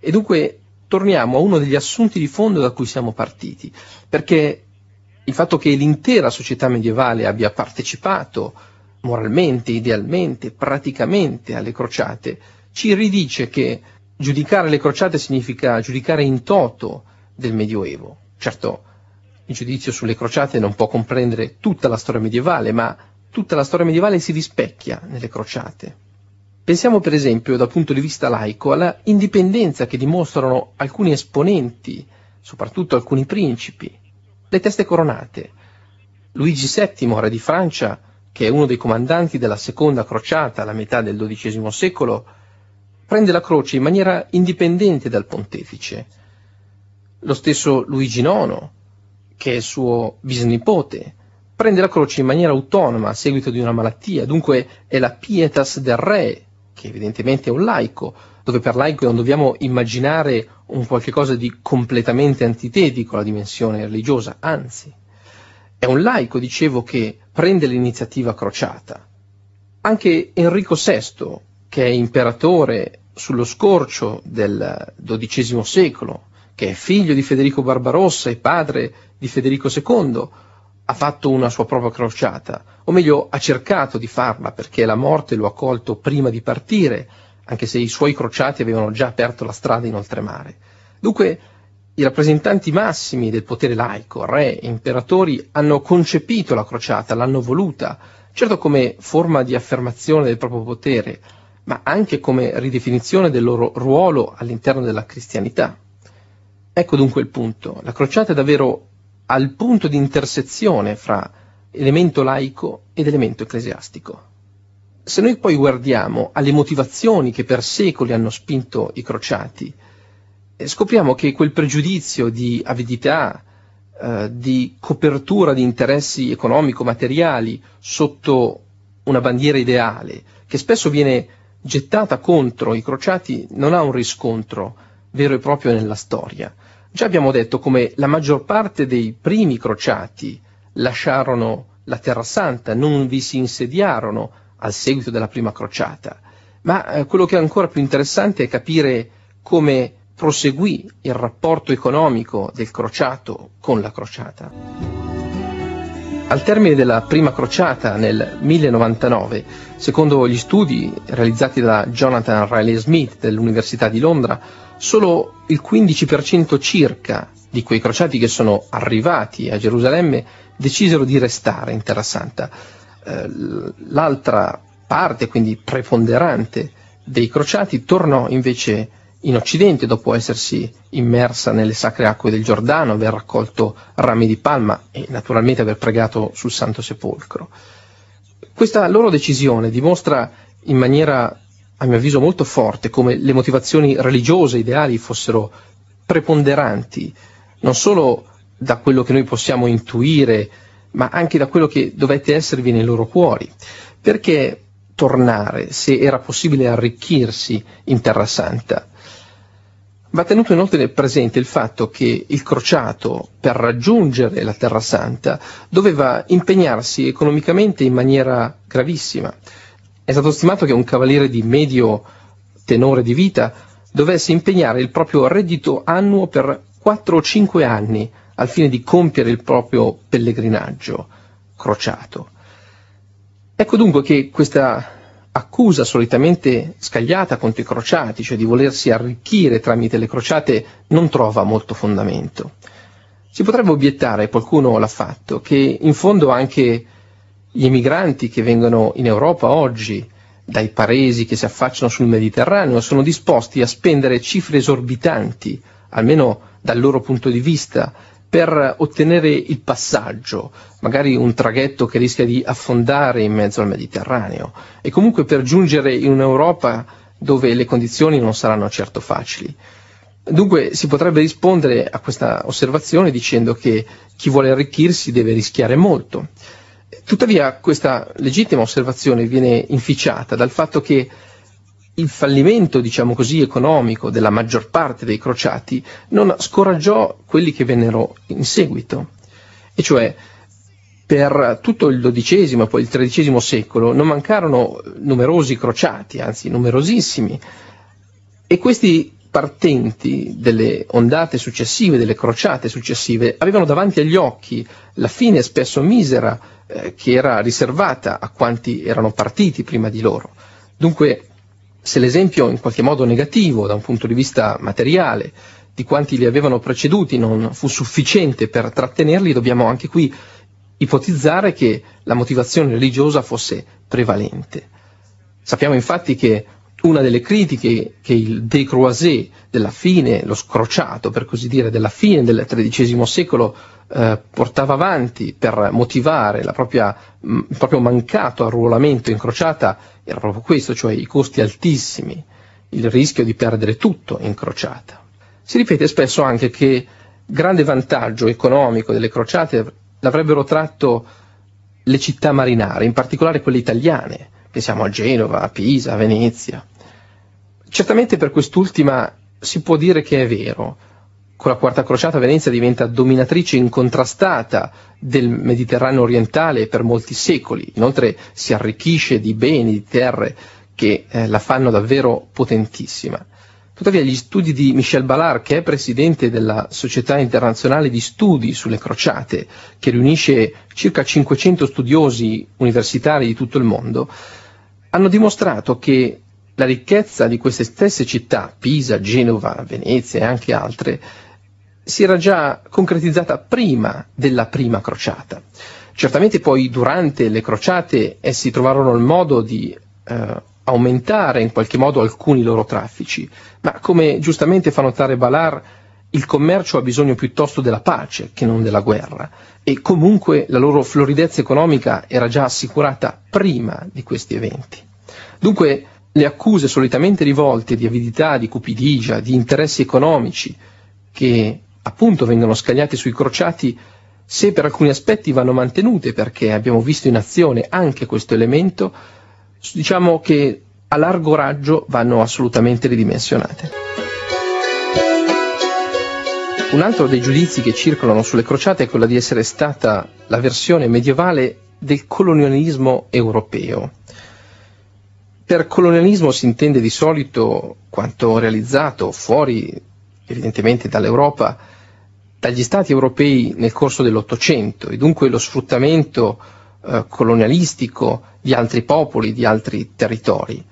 e dunque torniamo a uno degli assunti di fondo da cui siamo partiti, perché il fatto che l'intera società medievale abbia partecipato moralmente, idealmente, praticamente alle crociate, ci ridice che giudicare le crociate significa giudicare in toto del Medioevo. Certo, il giudizio sulle crociate non può comprendere tutta la storia medievale, ma tutta la storia medievale si rispecchia nelle crociate. Pensiamo per esempio dal punto di vista laico alla indipendenza che dimostrano alcuni esponenti, soprattutto alcuni principi, le teste coronate. Luigi VII, re di Francia, che è uno dei comandanti della seconda crociata alla metà del XII secolo, prende la croce in maniera indipendente dal pontefice. Lo stesso Luigi IX, che è suo bisnipote, prende la croce in maniera autonoma a seguito di una malattia, dunque è la pietas del re, che evidentemente è un laico, dove per laico non dobbiamo immaginare un qualche cosa di completamente antitetico alla dimensione religiosa, anzi, è un laico, dicevo, che prende l'iniziativa crociata. Anche Enrico VI, che è imperatore sullo scorcio del XII secolo, che è figlio di Federico Barbarossa e padre di Federico II, ha fatto una sua propria crociata, o meglio ha cercato di farla perché la morte lo ha colto prima di partire, anche se i suoi crociati avevano già aperto la strada in oltremare. Dunque, i rappresentanti massimi del potere laico, re, e imperatori, hanno concepito la crociata, l'hanno voluta, certo come forma di affermazione del proprio potere, ma anche come ridefinizione del loro ruolo all'interno della cristianità. Ecco dunque il punto, la crociata è davvero al punto di intersezione fra elemento laico ed elemento ecclesiastico. Se noi poi guardiamo alle motivazioni che per secoli hanno spinto i crociati, eh, scopriamo che quel pregiudizio di avidità, eh, di copertura di interessi economico-materiali sotto una bandiera ideale, che spesso viene gettata contro i crociati, non ha un riscontro vero e proprio nella storia. Già abbiamo detto come la maggior parte dei primi crociati lasciarono la Terra Santa, non vi si insediarono, al seguito della prima crociata, ma eh, quello che è ancora più interessante è capire come proseguì il rapporto economico del crociato con la crociata. Al termine della prima crociata nel 1099, secondo gli studi realizzati da Jonathan Riley Smith dell'Università di Londra, solo il 15% circa di quei crociati che sono arrivati a Gerusalemme decisero di restare in Terra Santa eh, l'altra parte, quindi preponderante, dei crociati tornò invece in Occidente dopo essersi immersa nelle sacre acque del Giordano, aver raccolto rami di palma e naturalmente aver pregato sul Santo Sepolcro. Questa loro decisione dimostra in maniera, a mio avviso, molto forte come le motivazioni religiose, ideali fossero preponderanti, non solo da quello che noi possiamo intuire ma anche da quello che dovette esservi nei loro cuori. Perché tornare se era possibile arricchirsi in Terra Santa? Va tenuto inoltre presente il fatto che il crociato, per raggiungere la Terra Santa, doveva impegnarsi economicamente in maniera gravissima. È stato stimato che un cavaliere di medio tenore di vita dovesse impegnare il proprio reddito annuo per 4 o 5 anni al fine di compiere il proprio pellegrinaggio crociato. Ecco dunque che questa accusa solitamente scagliata contro i crociati, cioè di volersi arricchire tramite le crociate, non trova molto fondamento. Si potrebbe obiettare, qualcuno l'ha fatto, che in fondo anche gli emigranti che vengono in Europa oggi dai paesi che si affacciano sul Mediterraneo sono disposti a spendere cifre esorbitanti, almeno dal loro punto di vista, per ottenere il passaggio, magari un traghetto che rischia di affondare in mezzo al Mediterraneo, e comunque per giungere in un'Europa dove le condizioni non saranno certo facili. Dunque si potrebbe rispondere a questa osservazione dicendo che chi vuole arricchirsi deve rischiare molto. Tuttavia questa legittima osservazione viene inficiata dal fatto che il fallimento, diciamo così, economico della maggior parte dei crociati non scoraggiò quelli che vennero in seguito. E cioè, per tutto il XII e poi il XIII secolo non mancarono numerosi crociati, anzi numerosissimi, e questi partenti delle ondate successive, delle crociate successive, avevano davanti agli occhi la fine spesso misera eh, che era riservata a quanti erano partiti prima di loro. Dunque se l'esempio in qualche modo negativo da un punto di vista materiale di quanti li avevano preceduti non fu sufficiente per trattenerli, dobbiamo anche qui ipotizzare che la motivazione religiosa fosse prevalente. Sappiamo infatti che una delle critiche che il décroisé della fine, lo scrociato per così dire, della fine del XIII secolo eh, portava avanti per motivare propria, mm, il proprio mancato arruolamento in crociata era proprio questo, cioè i costi altissimi, il rischio di perdere tutto in crociata. Si ripete spesso anche che grande vantaggio economico delle crociate l'avrebbero tratto le città marinare, in particolare quelle italiane, pensiamo a Genova, a Pisa, a Venezia. Certamente per quest'ultima si può dire che è vero, con la Quarta Crociata Venezia diventa dominatrice incontrastata del Mediterraneo orientale per molti secoli, inoltre si arricchisce di beni, di terre che eh, la fanno davvero potentissima. Tuttavia gli studi di Michel Ballard, che è presidente della Società Internazionale di Studi sulle Crociate, che riunisce circa 500 studiosi universitari di tutto il mondo, hanno dimostrato che la ricchezza di queste stesse città, Pisa, Genova, Venezia e anche altre, si era già concretizzata prima della prima crociata. Certamente poi durante le crociate essi trovarono il modo di eh, aumentare in qualche modo alcuni loro traffici, ma come giustamente fa notare Balar, il commercio ha bisogno piuttosto della pace che non della guerra e comunque la loro floridezza economica era già assicurata prima di questi eventi. Dunque le accuse solitamente rivolte di avidità, di cupidigia, di interessi economici che appunto vengono scagliate sui crociati se per alcuni aspetti vanno mantenute perché abbiamo visto in azione anche questo elemento, diciamo che a largo raggio vanno assolutamente ridimensionate. Un altro dei giudizi che circolano sulle crociate è quello di essere stata la versione medievale del colonialismo europeo. Per colonialismo si intende di solito quanto realizzato fuori evidentemente dall'Europa dagli Stati europei nel corso dell'Ottocento e dunque lo sfruttamento eh, colonialistico di altri popoli, di altri territori.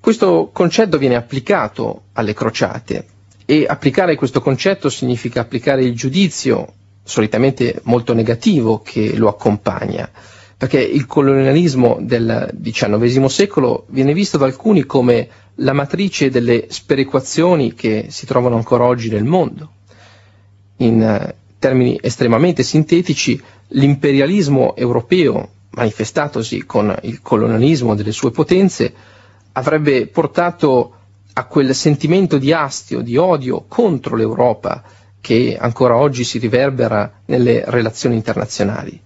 Questo concetto viene applicato alle crociate e applicare questo concetto significa applicare il giudizio, solitamente molto negativo, che lo accompagna, perché il colonialismo del XIX secolo viene visto da alcuni come la matrice delle sperequazioni che si trovano ancora oggi nel mondo in eh, termini estremamente sintetici, l'imperialismo europeo, manifestatosi con il colonialismo delle sue potenze, avrebbe portato a quel sentimento di astio, di odio contro l'Europa che ancora oggi si riverbera nelle relazioni internazionali.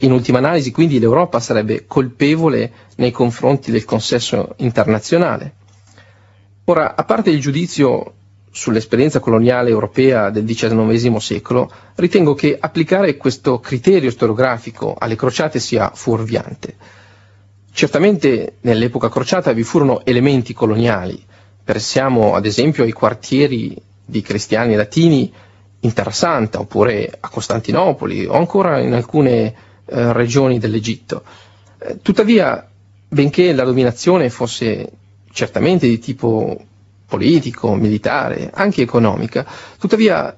In ultima analisi, quindi, l'Europa sarebbe colpevole nei confronti del consesso internazionale. Ora, a parte il giudizio sull'esperienza coloniale europea del XIX secolo, ritengo che applicare questo criterio storiografico alle crociate sia fuorviante. Certamente nell'epoca crociata vi furono elementi coloniali, pensiamo ad esempio ai quartieri di cristiani latini in Terra Santa oppure a Costantinopoli o ancora in alcune eh, regioni dell'Egitto. Eh, tuttavia, benché la dominazione fosse certamente di tipo politico, militare, anche economica. Tuttavia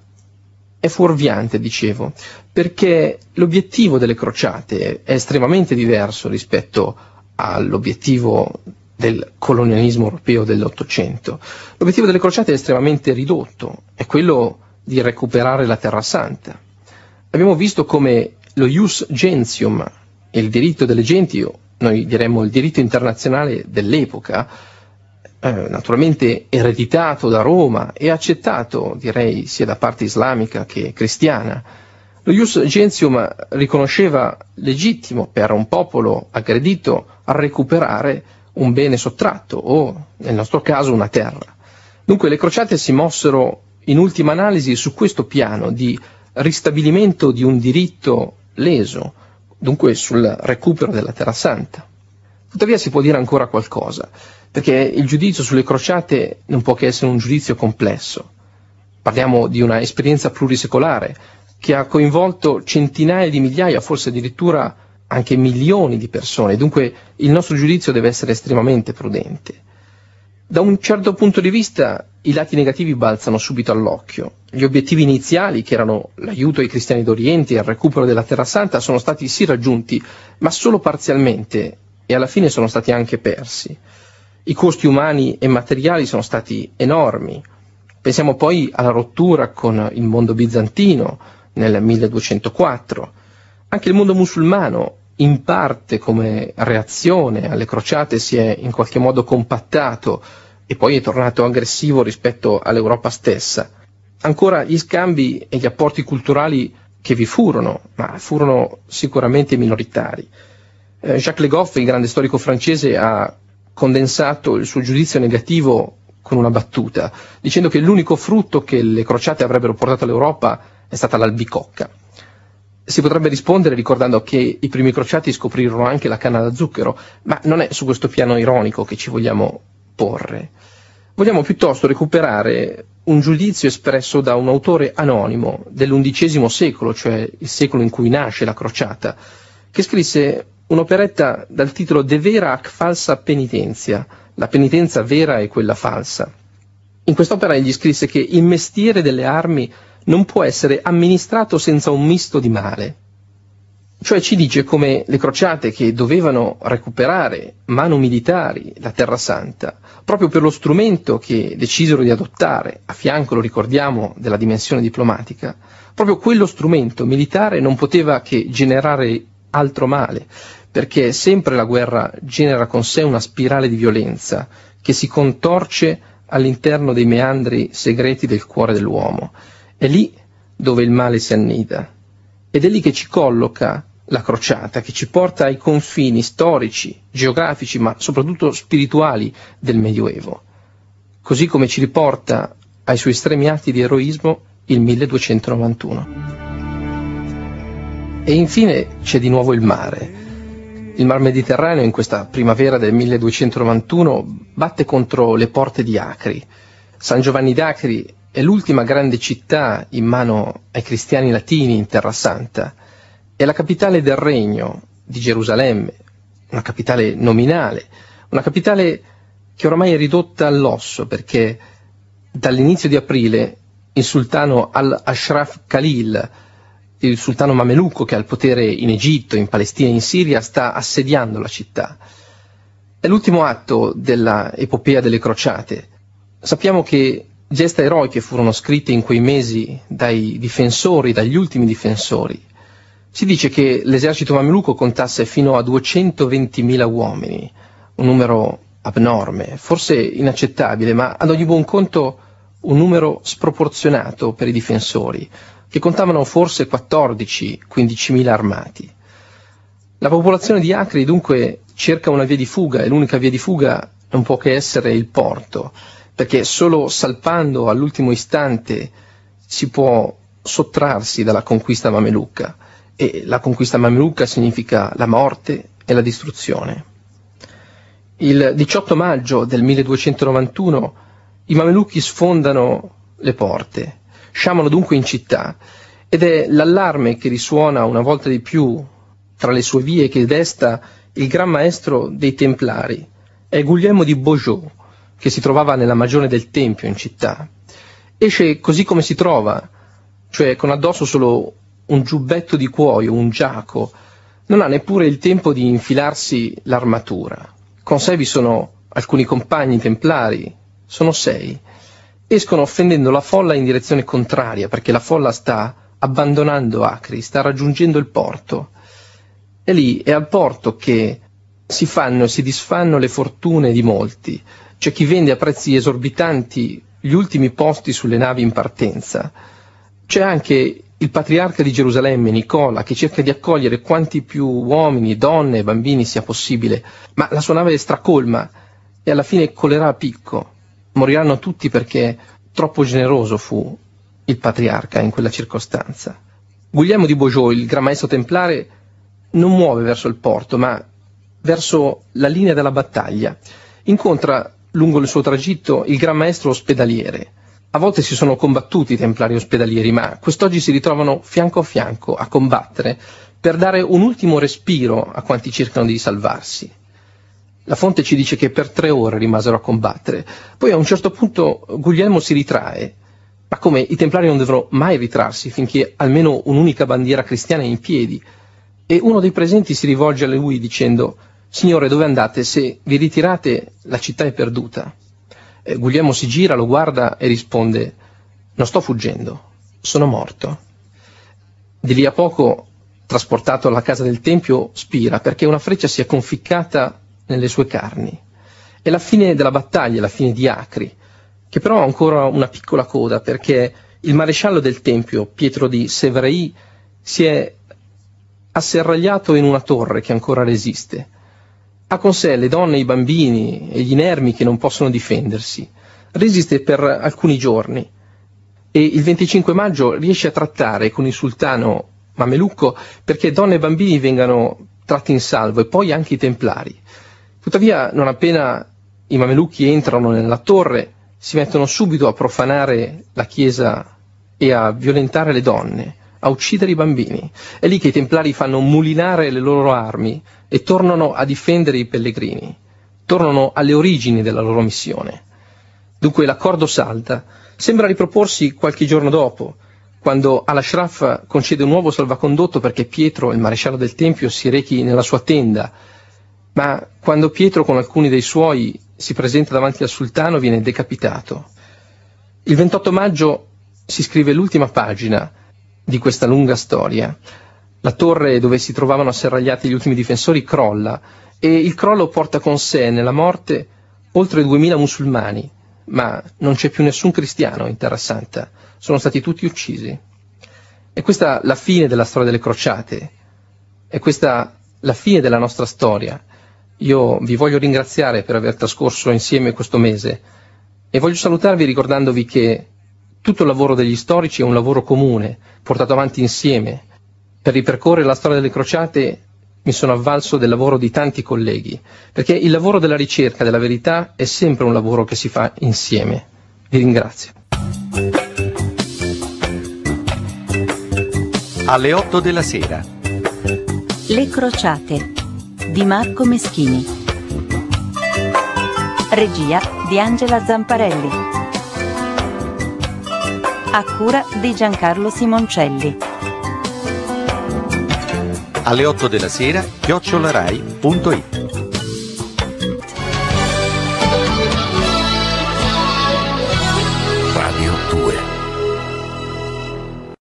è fuorviante, dicevo, perché l'obiettivo delle crociate è estremamente diverso rispetto all'obiettivo del colonialismo europeo dell'Ottocento. L'obiettivo delle crociate è estremamente ridotto, è quello di recuperare la Terra Santa. Abbiamo visto come lo ius gentium, il diritto delle genti, noi diremmo il diritto internazionale dell'epoca, eh, naturalmente ereditato da Roma e accettato, direi, sia da parte islamica che cristiana. Lo Ius Gentium riconosceva legittimo per un popolo aggredito a recuperare un bene sottratto o, nel nostro caso, una terra. Dunque le crociate si mossero in ultima analisi su questo piano di ristabilimento di un diritto leso, dunque sul recupero della Terra Santa. Tuttavia si può dire ancora qualcosa perché il giudizio sulle crociate non può che essere un giudizio complesso. Parliamo di una esperienza plurisecolare che ha coinvolto centinaia di migliaia, forse addirittura anche milioni di persone, dunque il nostro giudizio deve essere estremamente prudente. Da un certo punto di vista i lati negativi balzano subito all'occhio. Gli obiettivi iniziali, che erano l'aiuto ai cristiani d'Oriente e il recupero della Terra Santa, sono stati sì raggiunti, ma solo parzialmente e alla fine sono stati anche persi i costi umani e materiali sono stati enormi. Pensiamo poi alla rottura con il mondo bizantino nel 1204. Anche il mondo musulmano, in parte come reazione alle crociate, si è in qualche modo compattato e poi è tornato aggressivo rispetto all'Europa stessa. Ancora gli scambi e gli apporti culturali che vi furono, ma furono sicuramente minoritari. Eh, Jacques Le Goff, il grande storico francese, ha condensato il suo giudizio negativo con una battuta, dicendo che l'unico frutto che le crociate avrebbero portato all'Europa è stata l'albicocca. Si potrebbe rispondere ricordando che i primi crociati scoprirono anche la canna da zucchero, ma non è su questo piano ironico che ci vogliamo porre. Vogliamo piuttosto recuperare un giudizio espresso da un autore anonimo dell'undicesimo secolo, cioè il secolo in cui nasce la crociata, che scrisse un'operetta dal titolo De vera ac falsa penitenzia, la penitenza vera e quella falsa. In quest'opera egli scrisse che il mestiere delle armi non può essere amministrato senza un misto di male. Cioè ci dice come le crociate che dovevano recuperare mano militari la Terra Santa, proprio per lo strumento che decisero di adottare, a fianco, lo ricordiamo, della dimensione diplomatica, proprio quello strumento militare non poteva che generare altro male, perché sempre la guerra genera con sé una spirale di violenza che si contorce all'interno dei meandri segreti del cuore dell'uomo. È lì dove il male si annida ed è lì che ci colloca la crociata, che ci porta ai confini storici, geografici, ma soprattutto spirituali del Medioevo, così come ci riporta ai suoi estremi atti di eroismo il 1291. E infine c'è di nuovo il mare, il Mar Mediterraneo in questa primavera del 1291 batte contro le porte di Acri. San Giovanni d'Acri è l'ultima grande città in mano ai cristiani latini in Terra Santa. È la capitale del regno di Gerusalemme, una capitale nominale, una capitale che ormai è ridotta all'osso perché dall'inizio di aprile il sultano al-Ashraf Khalil il sultano mameluco che ha il potere in Egitto, in Palestina e in Siria sta assediando la città. È l'ultimo atto dell'epopea delle crociate. Sappiamo che gesta eroiche furono scritte in quei mesi dai difensori, dagli ultimi difensori. Si dice che l'esercito mameluco contasse fino a 220.000 uomini, un numero abnorme, forse inaccettabile, ma ad ogni buon conto un numero sproporzionato per i difensori, che contavano forse 14-15 mila armati. La popolazione di Acri dunque cerca una via di fuga e l'unica via di fuga non può che essere il porto, perché solo salpando all'ultimo istante si può sottrarsi dalla conquista mamelucca e la conquista mamelucca significa la morte e la distruzione. Il 18 maggio del 1291 i mamelucchi sfondano le porte Sciamano dunque in città ed è l'allarme che risuona una volta di più tra le sue vie che desta il gran maestro dei Templari. È Guglielmo di Beaujeu, che si trovava nella magione del Tempio in città. Esce così come si trova, cioè con addosso solo un giubbetto di cuoio, un giaco. Non ha neppure il tempo di infilarsi l'armatura. Con sé vi sono alcuni compagni templari, sono sei, escono offendendo la folla in direzione contraria, perché la folla sta abbandonando Acri, sta raggiungendo il porto. E lì è al porto che si fanno e si disfanno le fortune di molti. C'è chi vende a prezzi esorbitanti gli ultimi posti sulle navi in partenza. C'è anche il patriarca di Gerusalemme, Nicola, che cerca di accogliere quanti più uomini, donne e bambini sia possibile, ma la sua nave è stracolma e alla fine collerà a picco moriranno tutti perché troppo generoso fu il patriarca in quella circostanza. Guglielmo di Beaujeu, il Gran Maestro Templare, non muove verso il porto, ma verso la linea della battaglia. Incontra lungo il suo tragitto il Gran Maestro ospedaliere. A volte si sono combattuti i templari ospedalieri, ma quest'oggi si ritrovano fianco a fianco a combattere per dare un ultimo respiro a quanti cercano di salvarsi. La fonte ci dice che per tre ore rimasero a combattere. Poi a un certo punto Guglielmo si ritrae. Ma come i templari non dovranno mai ritrarsi finché almeno un'unica bandiera cristiana è in piedi? E uno dei presenti si rivolge a lui dicendo Signore, dove andate? Se vi ritirate la città è perduta. E Guglielmo si gira, lo guarda e risponde Non sto fuggendo, sono morto. Di lì a poco trasportato alla casa del Tempio, spira perché una freccia si è conficcata nelle sue carni. È la fine della battaglia, la fine di Acri, che però ha ancora una piccola coda perché il maresciallo del Tempio, Pietro di Sevrei, si è asserragliato in una torre che ancora resiste. Ha con sé le donne, i bambini e gli inermi che non possono difendersi. Resiste per alcuni giorni e il 25 maggio riesce a trattare con il sultano mamelucco perché donne e bambini vengano tratti in salvo e poi anche i templari. Tuttavia, non appena i mamelucchi entrano nella torre, si mettono subito a profanare la chiesa e a violentare le donne, a uccidere i bambini. È lì che i templari fanno mulinare le loro armi e tornano a difendere i pellegrini, tornano alle origini della loro missione. Dunque l'accordo salta, sembra riproporsi qualche giorno dopo, quando al-Ashraf concede un nuovo salvacondotto perché Pietro, il maresciallo del Tempio, si rechi nella sua tenda ma quando Pietro con alcuni dei suoi si presenta davanti al sultano viene decapitato. Il 28 maggio si scrive l'ultima pagina di questa lunga storia. La torre dove si trovavano asserragliati gli ultimi difensori crolla e il crollo porta con sé nella morte oltre 2000 musulmani, ma non c'è più nessun cristiano in Terra Santa, sono stati tutti uccisi. E questa la fine della storia delle crociate, E questa la fine della nostra storia, io vi voglio ringraziare per aver trascorso insieme questo mese e voglio salutarvi ricordandovi che tutto il lavoro degli storici è un lavoro comune, portato avanti insieme. Per ripercorrere la storia delle crociate mi sono avvalso del lavoro di tanti colleghi, perché il lavoro della ricerca della verità è sempre un lavoro che si fa insieme. Vi ringrazio. Alle 8 della sera. Le crociate di Marco Meschini. Regia di Angela Zamparelli. A cura di Giancarlo Simoncelli. Alle 8 della sera, chiocciolarai.it